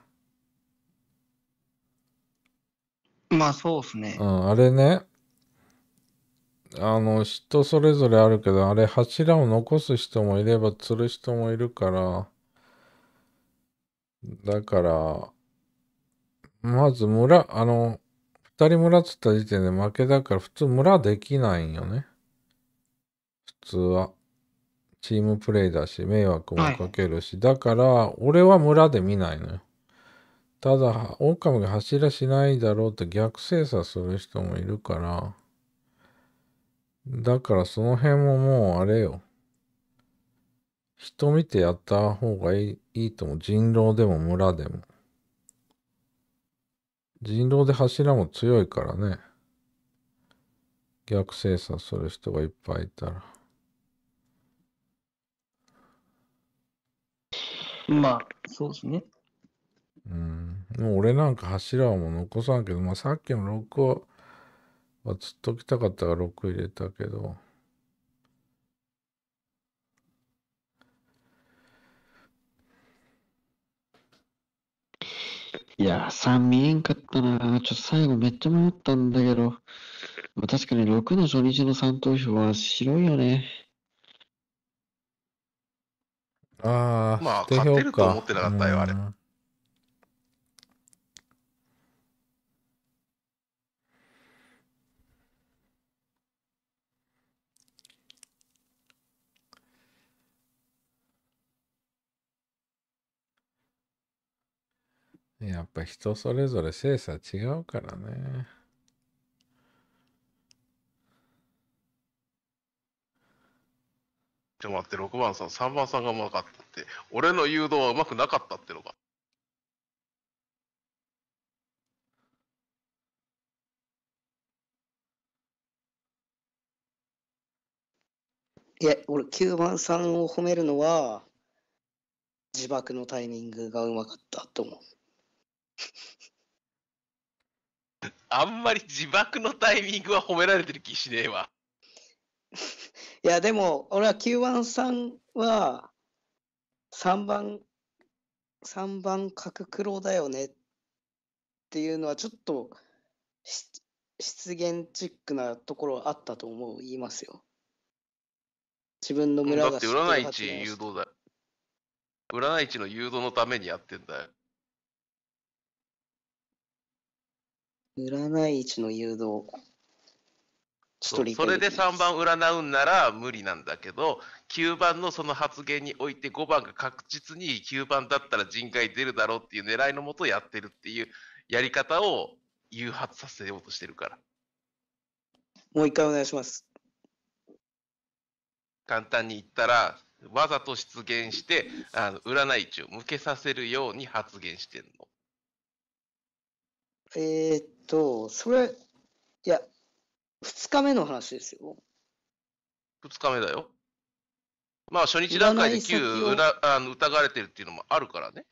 まあ、そうっすね。うん、あれね。あの、人それぞれあるけど、あれ、柱を残す人もいれば釣る人もいるから、だから、まず村、あの、二人村つった時点で負けだから普通村できないんよね。普通は。チームプレイだし、迷惑もかけるし、はい、だから、俺は村で見ないのよ。ただ、狼が柱しないだろうと逆精査する人もいるから、だからその辺ももうあれよ。人見てやった方がいいいいと思う。人狼でも村でも。人狼で柱も強いからね。逆精査する人がいっぱいいたら。まあ、そうですね。うん。もう俺なんか柱はもう残さんけど、まあさっきの6を、はずっときたかったから6入れたけど。いや、3見えんかったな。ちょっと最後めっちゃ迷ったんだけど。確かに6の初日の3投票は白いよね。ああ、まあ、勝てると思ってなかったよ、あれ。うんやっぱ人それぞれ性差違うからね。ちょっと待って、6番さん、3番さんがうまかったって。俺の誘導はうまくなかったってのか。いや、俺、9番さんを褒めるのは、自爆のタイミングがうまかったと思う。あんまり自爆のタイミングは褒められてる気しねえわ。いや、でも、俺は Q1 さんは、3番、3番角黒だよねっていうのは、ちょっと、失言チックなところあったと思う、言いますよ。自分の村がだって占い師誘導だ。占い地の誘導のためにやってんだよ。占い置の誘導。そそれで3番占うんなら無理なんだけど9番のその発言において5番が確実に9番だったら人外出るだろうっていう狙いのもとやってるっていうやり方を誘発させようとしてるからもう一回お願いします簡単に言ったらわざと出現してあの占い師を向けさせるように発言してんのえー、っと、それ、いや、二日目の話ですよ。二日目だよ。まあ初日段階で旧あの疑われてるっていうのもあるからね。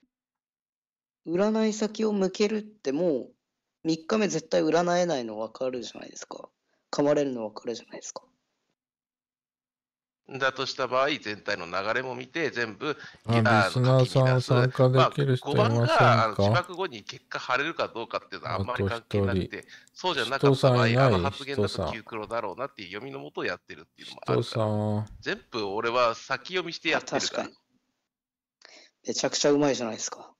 占い先を向けるってもう3日目絶対占えないの分かるじゃないですか。噛まれるの分かるじゃないですか。だとした場合、全体の流れも見て、全部、あリスナーさん参加できる人いませんか、まあ、5番が自爆後に結果晴れるかどうかっていうのはあんまり関係なくて、そうじゃなかった場合、あの発言だと窮黒だろうなっていう読みのもとをやってるっていうのもあるから、全部俺は先読みしてやってるから。めちゃくちゃうまいじゃないですか。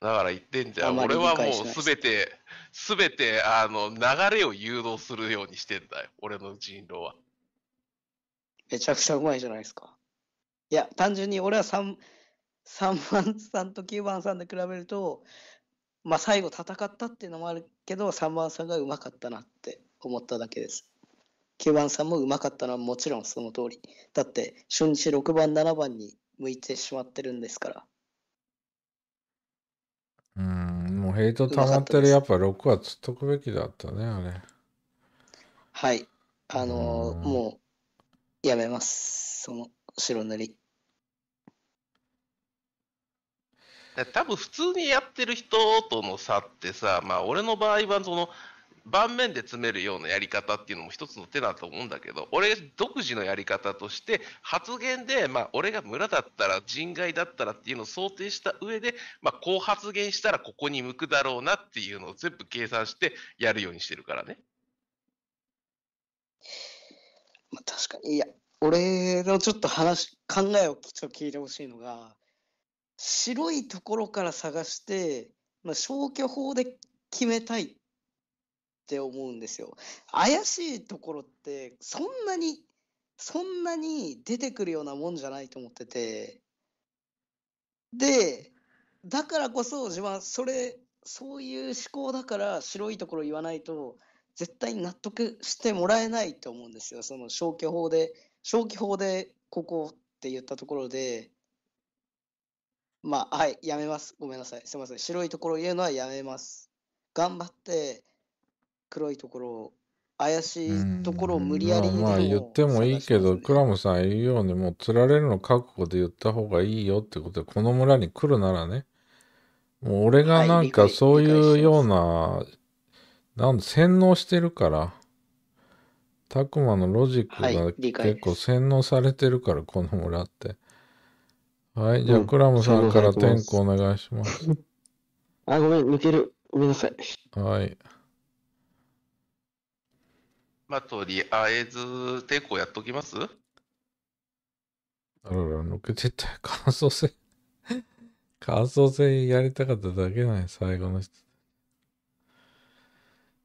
だから言ってんじゃん。俺はもうすべてすべて、あの、流れを誘導するようにしてんだよ。俺の人狼は。めちゃくちゃうまいじゃないですか。いや、単純に俺は3、三番んと9番さんで比べると、まあ最後戦ったっていうのもあるけど、3番さんがうまかったなって思っただけです。9番さんもうまかったのはもちろんその通り。だって、初日6番7番に向いてしまってるんですから。うん。ヘイト溜まってる、やっぱ6はつっとくべきだったね、あれ。はい。あのー、もう、やめます。その、白塗り。多分普通にやってる人との差ってさ、まあ俺の場合はその盤面で詰めるようなやり方っていうのも一つの手だと思うんだけど俺独自のやり方として発言で、まあ、俺が村だったら人外だったらっていうのを想定した上で、まあ、こう発言したらここに向くだろうなっていうのを全部計算してやるようにしてるからね。まあ、確かにいや俺のちょっと話考えをちょっと聞いてほしいのが白いところから探して、まあ、消去法で決めたいって思うんですよ。怪しいところってそんなにそんなに出てくるようなもんじゃないと思っててでだからこそ自分はそれそういう思考だから白いところ言わないと絶対に納得してもらえないと思うんですよその消去法で消去法でここって言ったところでまあはいやめますごめんなさいすいません白いところ言うのはやめます頑張って黒いところ怪しいところを無理やりでもまあまあ言ってもいいけど、ねクラムさん言うようにもう釣られるの覚悟で言った方がいいよってことでこの村に来るならねもう俺がなんかそういうようななん洗脳してるからタクマのロジックが結構洗脳されてるからこの村ってはいじゃあクラムさんから天候お願いします あ、ごめん、抜ける。ごめんなさい。はいまあ、とりあえず、抵抗やっときますあらら、抜けてったよ。感想戦感想戦やりたかっただけなんや、最後の人。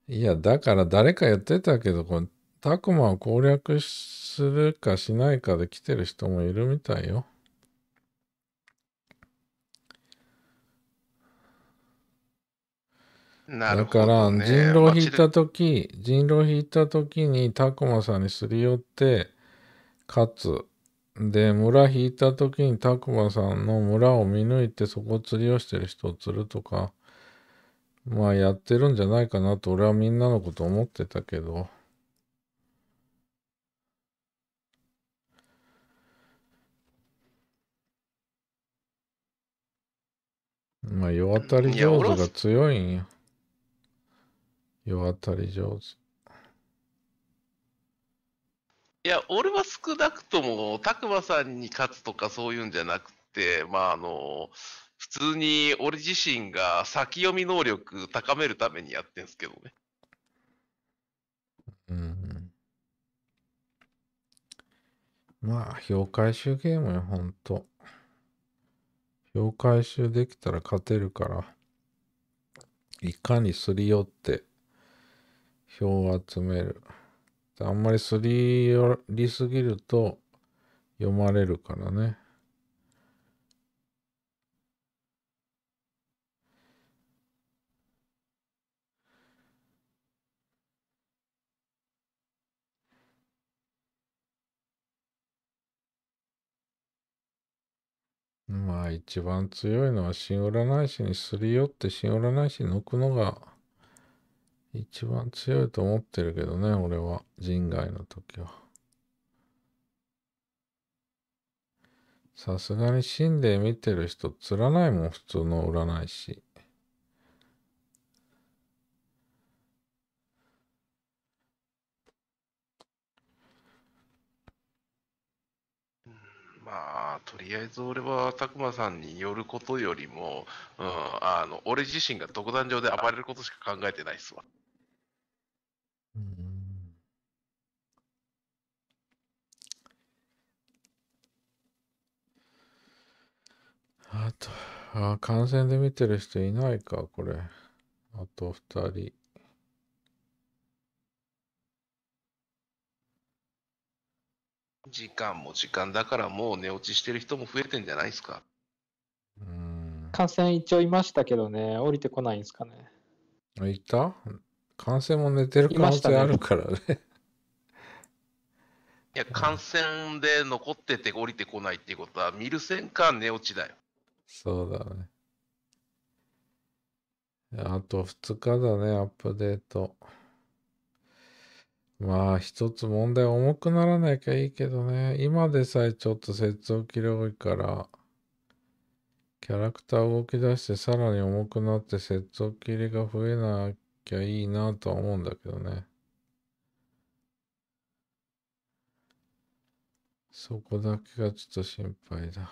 いや、だから誰かやってたけど、このタクマを攻略するかしないかで来てる人もいるみたいよ。なるほど、ね、だから人狼引いた時人狼引いた時にタコマさんにすり寄って勝つで村引いた時にタコマさんの村を見抜いてそこ釣りをしてる人を釣るとかまあやってるんじゃないかなと俺はみんなのこと思ってたけど。まあ、世渡り上手が強いんや。世渡り上手。いや、俺は少なくとも、拓磨さんに勝つとかそういうんじゃなくて、まあ、あの、普通に俺自身が先読み能力高めるためにやってんすけどね。うん。まあ、評回収ゲームよ、ほんと。評回収できたら勝てるから、いかにすり寄って票を集める。あんまりすり寄りすぎると読まれるからね。まあ一番強いのは新占い師にすり寄って新占い師抜くのが一番強いと思ってるけどね、俺は。人外の時は。さすがに死んで見てる人釣らないもん、普通の占い師。まあ、とりあえず俺は拓磨さんによることよりも、うん、あの俺自身が独壇場で暴れることしか考えてないっすわ。うん。あと、あ、感染で見てる人いないか、これ。あと2人。時間も時間だからもう寝落ちしてる人も増えてんじゃないですか。うん。感染一応いましたけどね、降りてこないんですかね。いた感染も寝てる可能性あるからね。いや、感染で残ってて降りてこないっていうことは、見る線か寝落ちだよ。そうだね。あと2日だね、アップデート。まあ、一つ問題重くならなきゃいいけどね。今でさえちょっと接続機が多いから、キャラクター動き出してさらに重くなって接続切りが増えなきゃいいなとは思うんだけどね。そこだけがちょっと心配だ。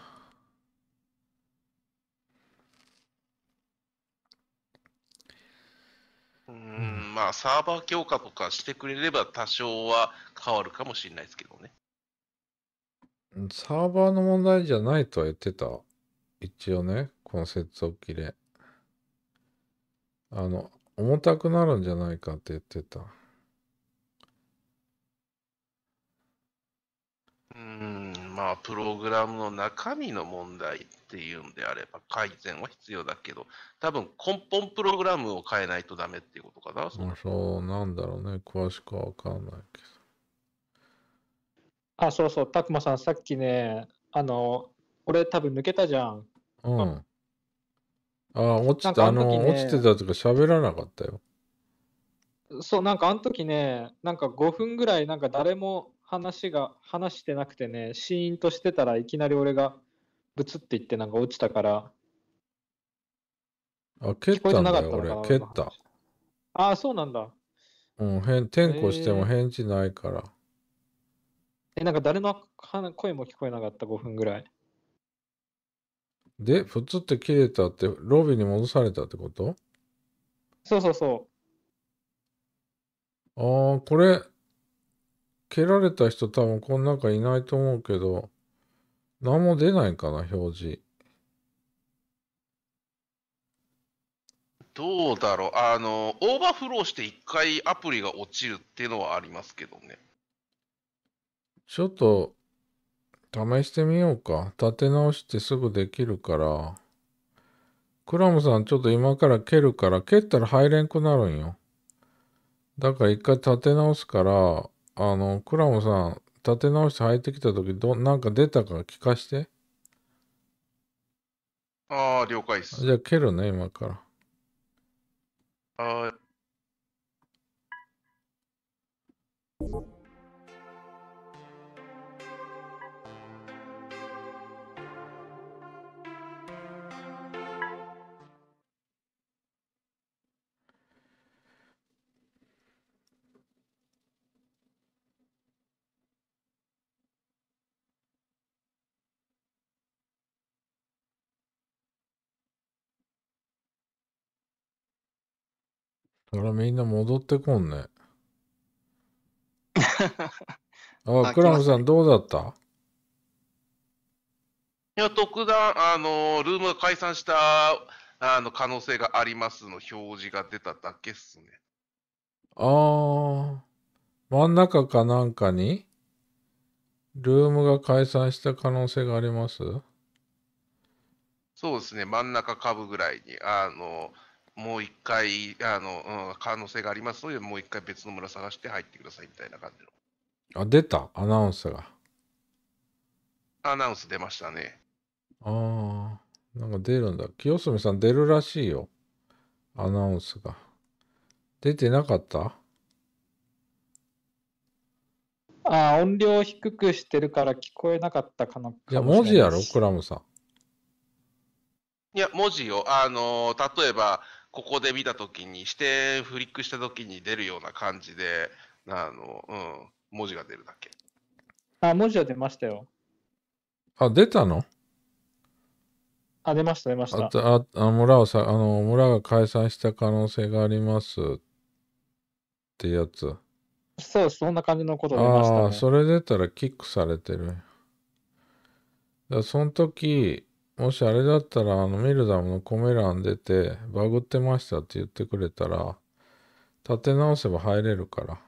うん、まあサーバー強化とかしてくれれば多少は変わるかもしれないですけどね。サーバーの問題じゃないとは言ってた。一応ね、この接続切で。あの、重たくなるんじゃないかって言ってた。うん、まあ、プログラムの中身の問題っていうんであれば改善は必要だけど、多分根本プログラムを変えないとダメっていうことかな。そ,、そうなんだろうね。詳しくはわかんないけど。あ、そうそう。たくまさん、さっきね、あの、俺多分抜けたじゃん。うん。あ落ちた、あの、ね、落ちてたとか喋らなかったよ。そう、なんかあの時ね、なんか5分ぐらい、なんか誰も話が、話してなくてね、シーンとしてたらいきなり俺がブツって言ってなんか落ちたから。あ、蹴ったんだよ、俺。蹴った。ああ、そうなんだ。うん、変、転校しても返事ないから。えー、なんか誰の声も聞こえなかった、5分ぐらい。で、プツって切れたって、ロビーに戻されたってことそうそうそう。ああ、これ、蹴られた人多分この中いないと思うけど、何も出ないかな、表示。どうだろう、あの、オーバーフローして一回アプリが落ちるっていうのはありますけどね。ちょっと、試してみようか。立て直してすぐできるから。クラムさん、ちょっと今から蹴るから、蹴ったら入れんくなるんよ。だから一回立て直すから、あの、クラムさん、立て直して入ってきた時、ど、なんか出たか聞かして。ああ、了解です。じゃあ蹴るね、今から。はい。あら、みんな戻ってこんね。あ、あクラムさん、どうだったいや、特段、あの、ルームが解散した、あの、可能性がありますの表示が出ただけっすね。ああ、真ん中かなんかに、ルームが解散した可能性がありますそうですね、真ん中株ぐらいに、あの、もう一回、あの、うん、可能性がありますので、もう一回別の村探して入ってくださいみたいな感じの。あ、出た、アナウンスが。アナウンス出ましたね。ああ、なんか出るんだ。清澄さん出るらしいよ。アナウンスが。出てなかったあ音量低くしてるから聞こえなかったかな。いや、文字やろ、クラムさん。いや、文字よ。あのー、例えば、ここで見た時にしてフリックした時に出るような感じであの、うん、文字が出るだけあ文字は出ましたよあ出たのあ出ました出ましたああ村をさあの村が解散した可能性がありますってやつそうそんな感じのこと出ました、ね、ああそれ出たらキックされてるその時もしあれだったら、あの、ミルダムのコメ欄出て、バグってましたって言ってくれたら、立て直せば入れるから。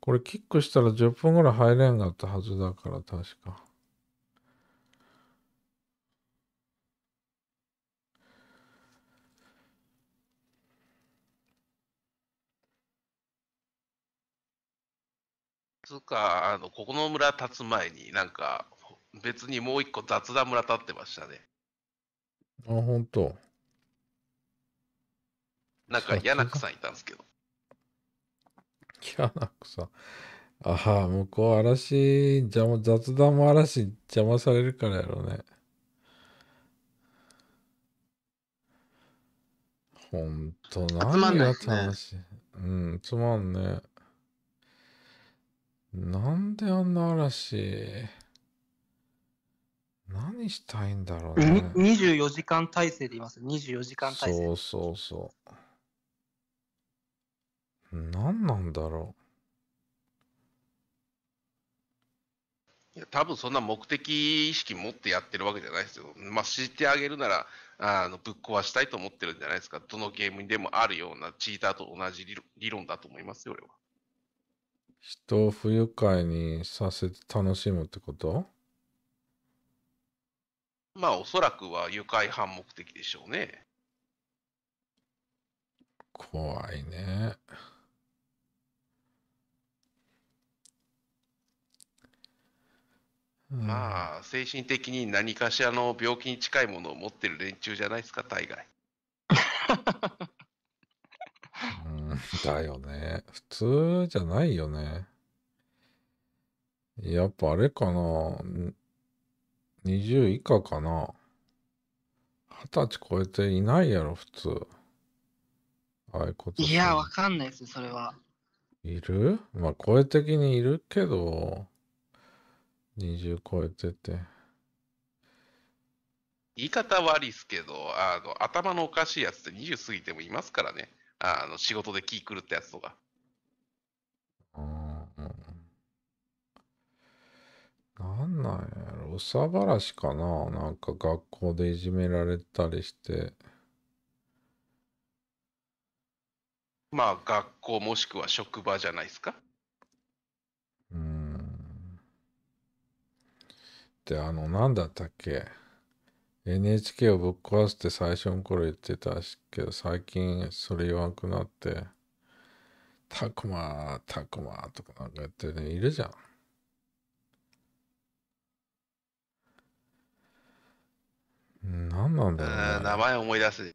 これキックしたら10分ぐらい入れんかったはずだから、確か。つうか、あの、ここの村立つ前になんか、別にもう一個雑談村立ってましたね。あ、本当。なんか、ヤナクさんいたんですけど。ヤナクさん。ああ、向こう嵐、邪魔、雑談も嵐邪魔されるからやろうね。ほんと、何が楽しい、ね、うん、つまんね。なんであんな嵐。何したいんだろうね。24時間体制でいます。24時間体制。そうそうそう。何なんだろう。いや、多分そんな目的意識持ってやってるわけじゃないですよ。まあ、知ってあげるなら、あの、ぶっ壊したいと思ってるんじゃないですか。どのゲームにでもあるようなチーターと同じ理論だと思いますよ、俺は。人を不愉快にさせて楽しむってことまあ、おそらくは誘拐犯目的でしょうね。怖いね。まあ、精神的に何かしらの病気に近いものを持ってる連中じゃないですか、大概。うんだよね。普通じゃないよね。やっぱあれかな。20以下かな。20歳超えていないやろ、普通。ああいうこと。いや、わかんないです、それは。いるまあ、声的にいるけど、20超えてて。言い方悪いっすけど、あの頭のおかしいやつって20過ぎてもいますからね。あの仕事で気狂ったやつとか。なんなんやろ、うさばらしかな。なんか学校でいじめられたりして。まあ、学校もしくは職場じゃないですか。うん。で、あの、なんだったっけ。NHK をぶっ壊すって最初の頃言ってたけど、最近それ言わなくなって、たくまー、たくまーとかなんかやってるね、いるじゃん。何なんだろう、ね、うん名前思い出す。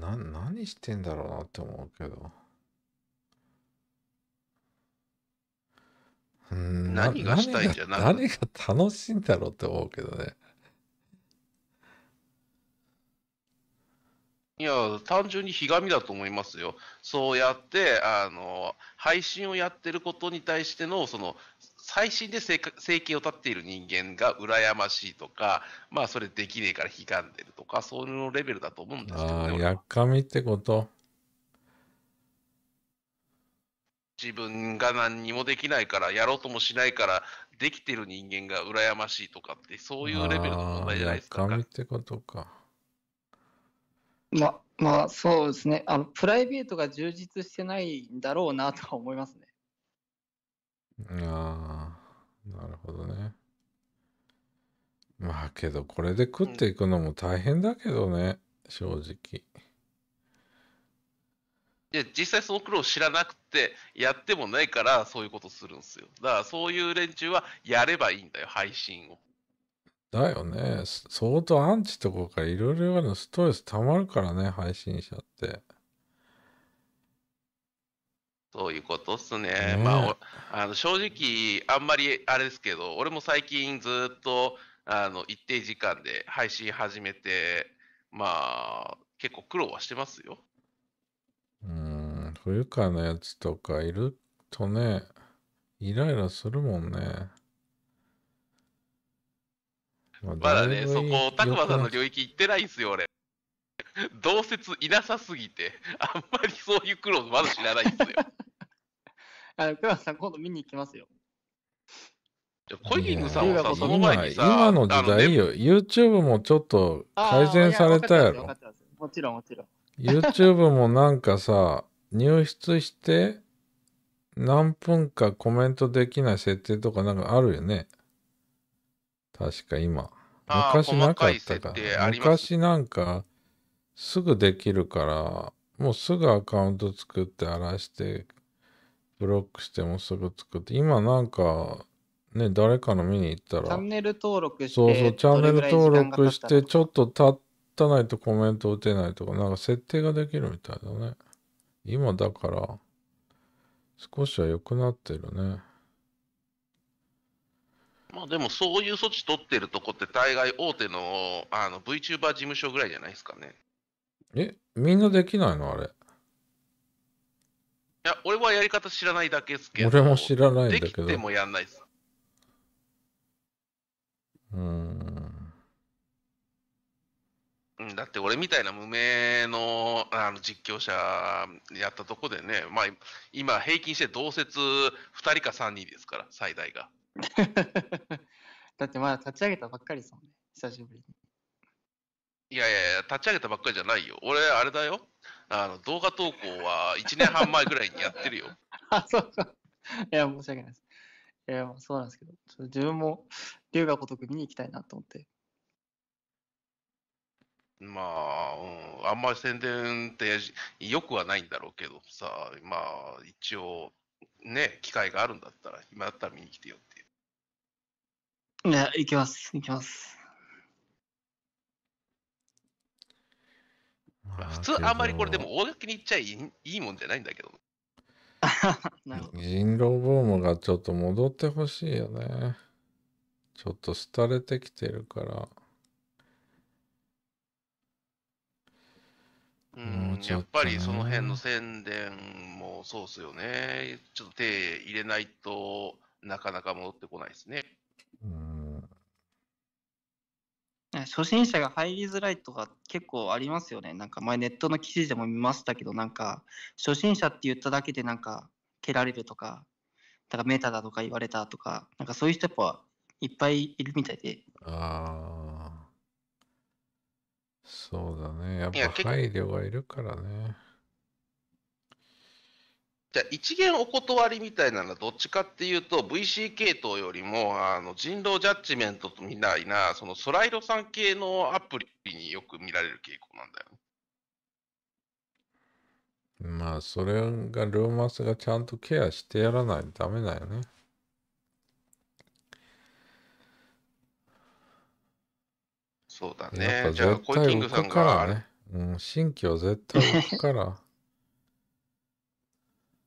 な何してんだろうなって思うけど。何がしたいんじゃな何が楽しいんだろうって思うけどね。いや、単純にひがみだと思いますよ。そうやって、あの、配信をやってることに対しての、その、最新で生計を立っている人間が羨ましいとか、まあ、それできねえからひがんでるとか、そういうのレベルだと思うんですけどね。ああ、やっかみってこと自分が何にもできないから、やろうともしないから、できてる人間が羨ましいとかって、そういうレベルの問題じゃないですか。やっかみってことか。ままあそうですねあの、プライベートが充実してないんだろうなとは思いますね。ああ、なるほどね。まあけど、これで食っていくのも大変だけどね、正直。で実際その苦労を知らなくてやってもないからそういうことするんですよだからそういう連中はやればいいんだよ配信をだよね。相当アンチとこからいろいろ言るストレス溜まるからね、配信者って。そういうことっすね。ねまあ、あの正直、あんまりあれですけど、俺も最近ずっとあの一定時間で配信始めて、まあ、結構苦労はしてますよ。うん、不愉快なやつとかいるとね、イライラするもんね。まだね、そこ、たくまさんの領域行ってないんすよ、俺。同説いなさすぎて、あんまりそういう苦労、まだ知らないんすよ。あの、くまさん、今度見に行きますよ。コイギングさんはさ、その前にさ、今の時代よ、YouTube もちょっと改善されたやろ。やもちろん、もちろん。YouTube もなんかさ、入室して、何分かコメントできない設定とかなんかあるよね。確か今。昔なかったか昔なんか、すぐできるから、もうすぐアカウント作って荒らして、ブロックしてもすぐ作って、今なんか、ね、誰かの見に行ったら、チャンネル登録して、そうそう、チャンネル登録して、ちょっと経たないとコメント打てないとか、なんか設定ができるみたいだね。今だから、少しは良くなってるね。まあでもそういう措置取ってるとこって大概大手のあの VTuber 事務所ぐらいじゃないですかね。え、みんなできないのあれ。いや、俺はやり方知らないだけですけど。俺も知らないんだけど。できてもやんないです。うん。だって俺みたいな無名のあの実況者やったとこでね、まあ今平均して同説2人か3人ですから、最大が。だってまだ立ち上げたばっかりですもんね、久しぶりに。いやいやいや、立ち上げたばっかりじゃないよ。俺、あれだよ。あの動画投稿は1年半前ぐらいにやってるよ。あ、そうか。いや、申し訳ないです。いや、そうなんですけど、ちょ自分も龍が如く見に行きたいなと思って。まあ、うん、あんまり宣伝ってよくはないんだろうけどさ、まあ、一応、ね、機会があるんだったら、今だったら見に来てよいや、いきます、いきます。まあ、普通あんまりこれでも大垣に行っちゃいいいいもんじゃないんだけど。なるほど人狼ブームがちょっと戻ってほしいよね。ちょっと廃れてきてるから。うん、ね、やっぱりその辺の宣伝もそうっすよね。ちょっと手入れないとなかなか戻ってこないですね。うん初心者が入りづらいとか結構ありますよね。なんか前ネットの記事でも見ましたけど、なんか初心者って言っただけでなんか蹴られるとか、だからメタだとか言われたとか、なんかそういう人やっぱいっぱいいるみたいで。ああ。そうだね。やっぱ配慮がいるからね。じゃあ一元お断りみたいなのはどっちかっていうと VC 系統よりもあの人狼ジャッジメントみたいなそのソライロさん系のアプリによく見られる傾向なんだよね。まあそれがルーマスがちゃんとケアしてやらないとダメだよね。そうだね。じゃあ、コイキングさんが、ね。うん、新規は絶対置くから。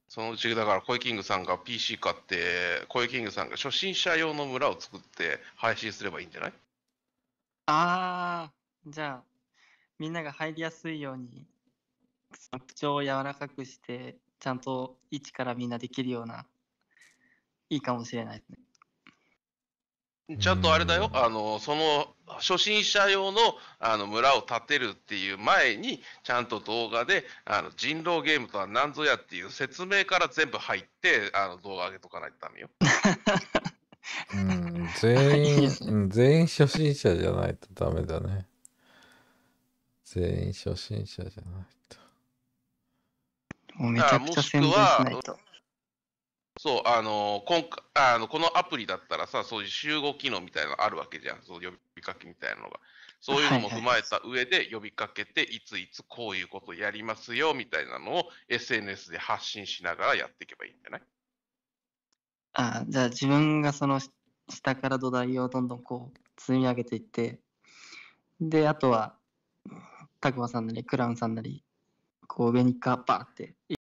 そのうちだからイキングさんが PC 買ってイキングさんが初心者用の村を作って配信すればいいんじゃないああじゃあみんなが入りやすいように口調を柔らかくしてちゃんと一からみんなできるようないいかもしれないですねちゃんとあれだよ、あの、その、初心者用のあの村を建てるっていう前に、ちゃんと動画で、あの、人狼ゲームとは何ぞやっていう説明から全部入って、あの、動画上げとかないとダメよ。うん全員、全員初心者じゃないとダメだね。全員初心者じゃないと。もうめちゃくちゃ宣伝しないと。そう、あの、こんあの、このアプリだったらさ、そういう集合機能みたいなのあるわけじゃん。そう呼びかけみたいなのが。そういうのも踏まえた上で呼びかけて、いついつこういうことやりますよ、みたいなのを SNS で発信しながらやっていけばいいんじゃないあじゃあ自分がその下から土台をどんどんこう積み上げていって、で、あとは、たくまさんなり、クラウンさんなり、こう上にかバーって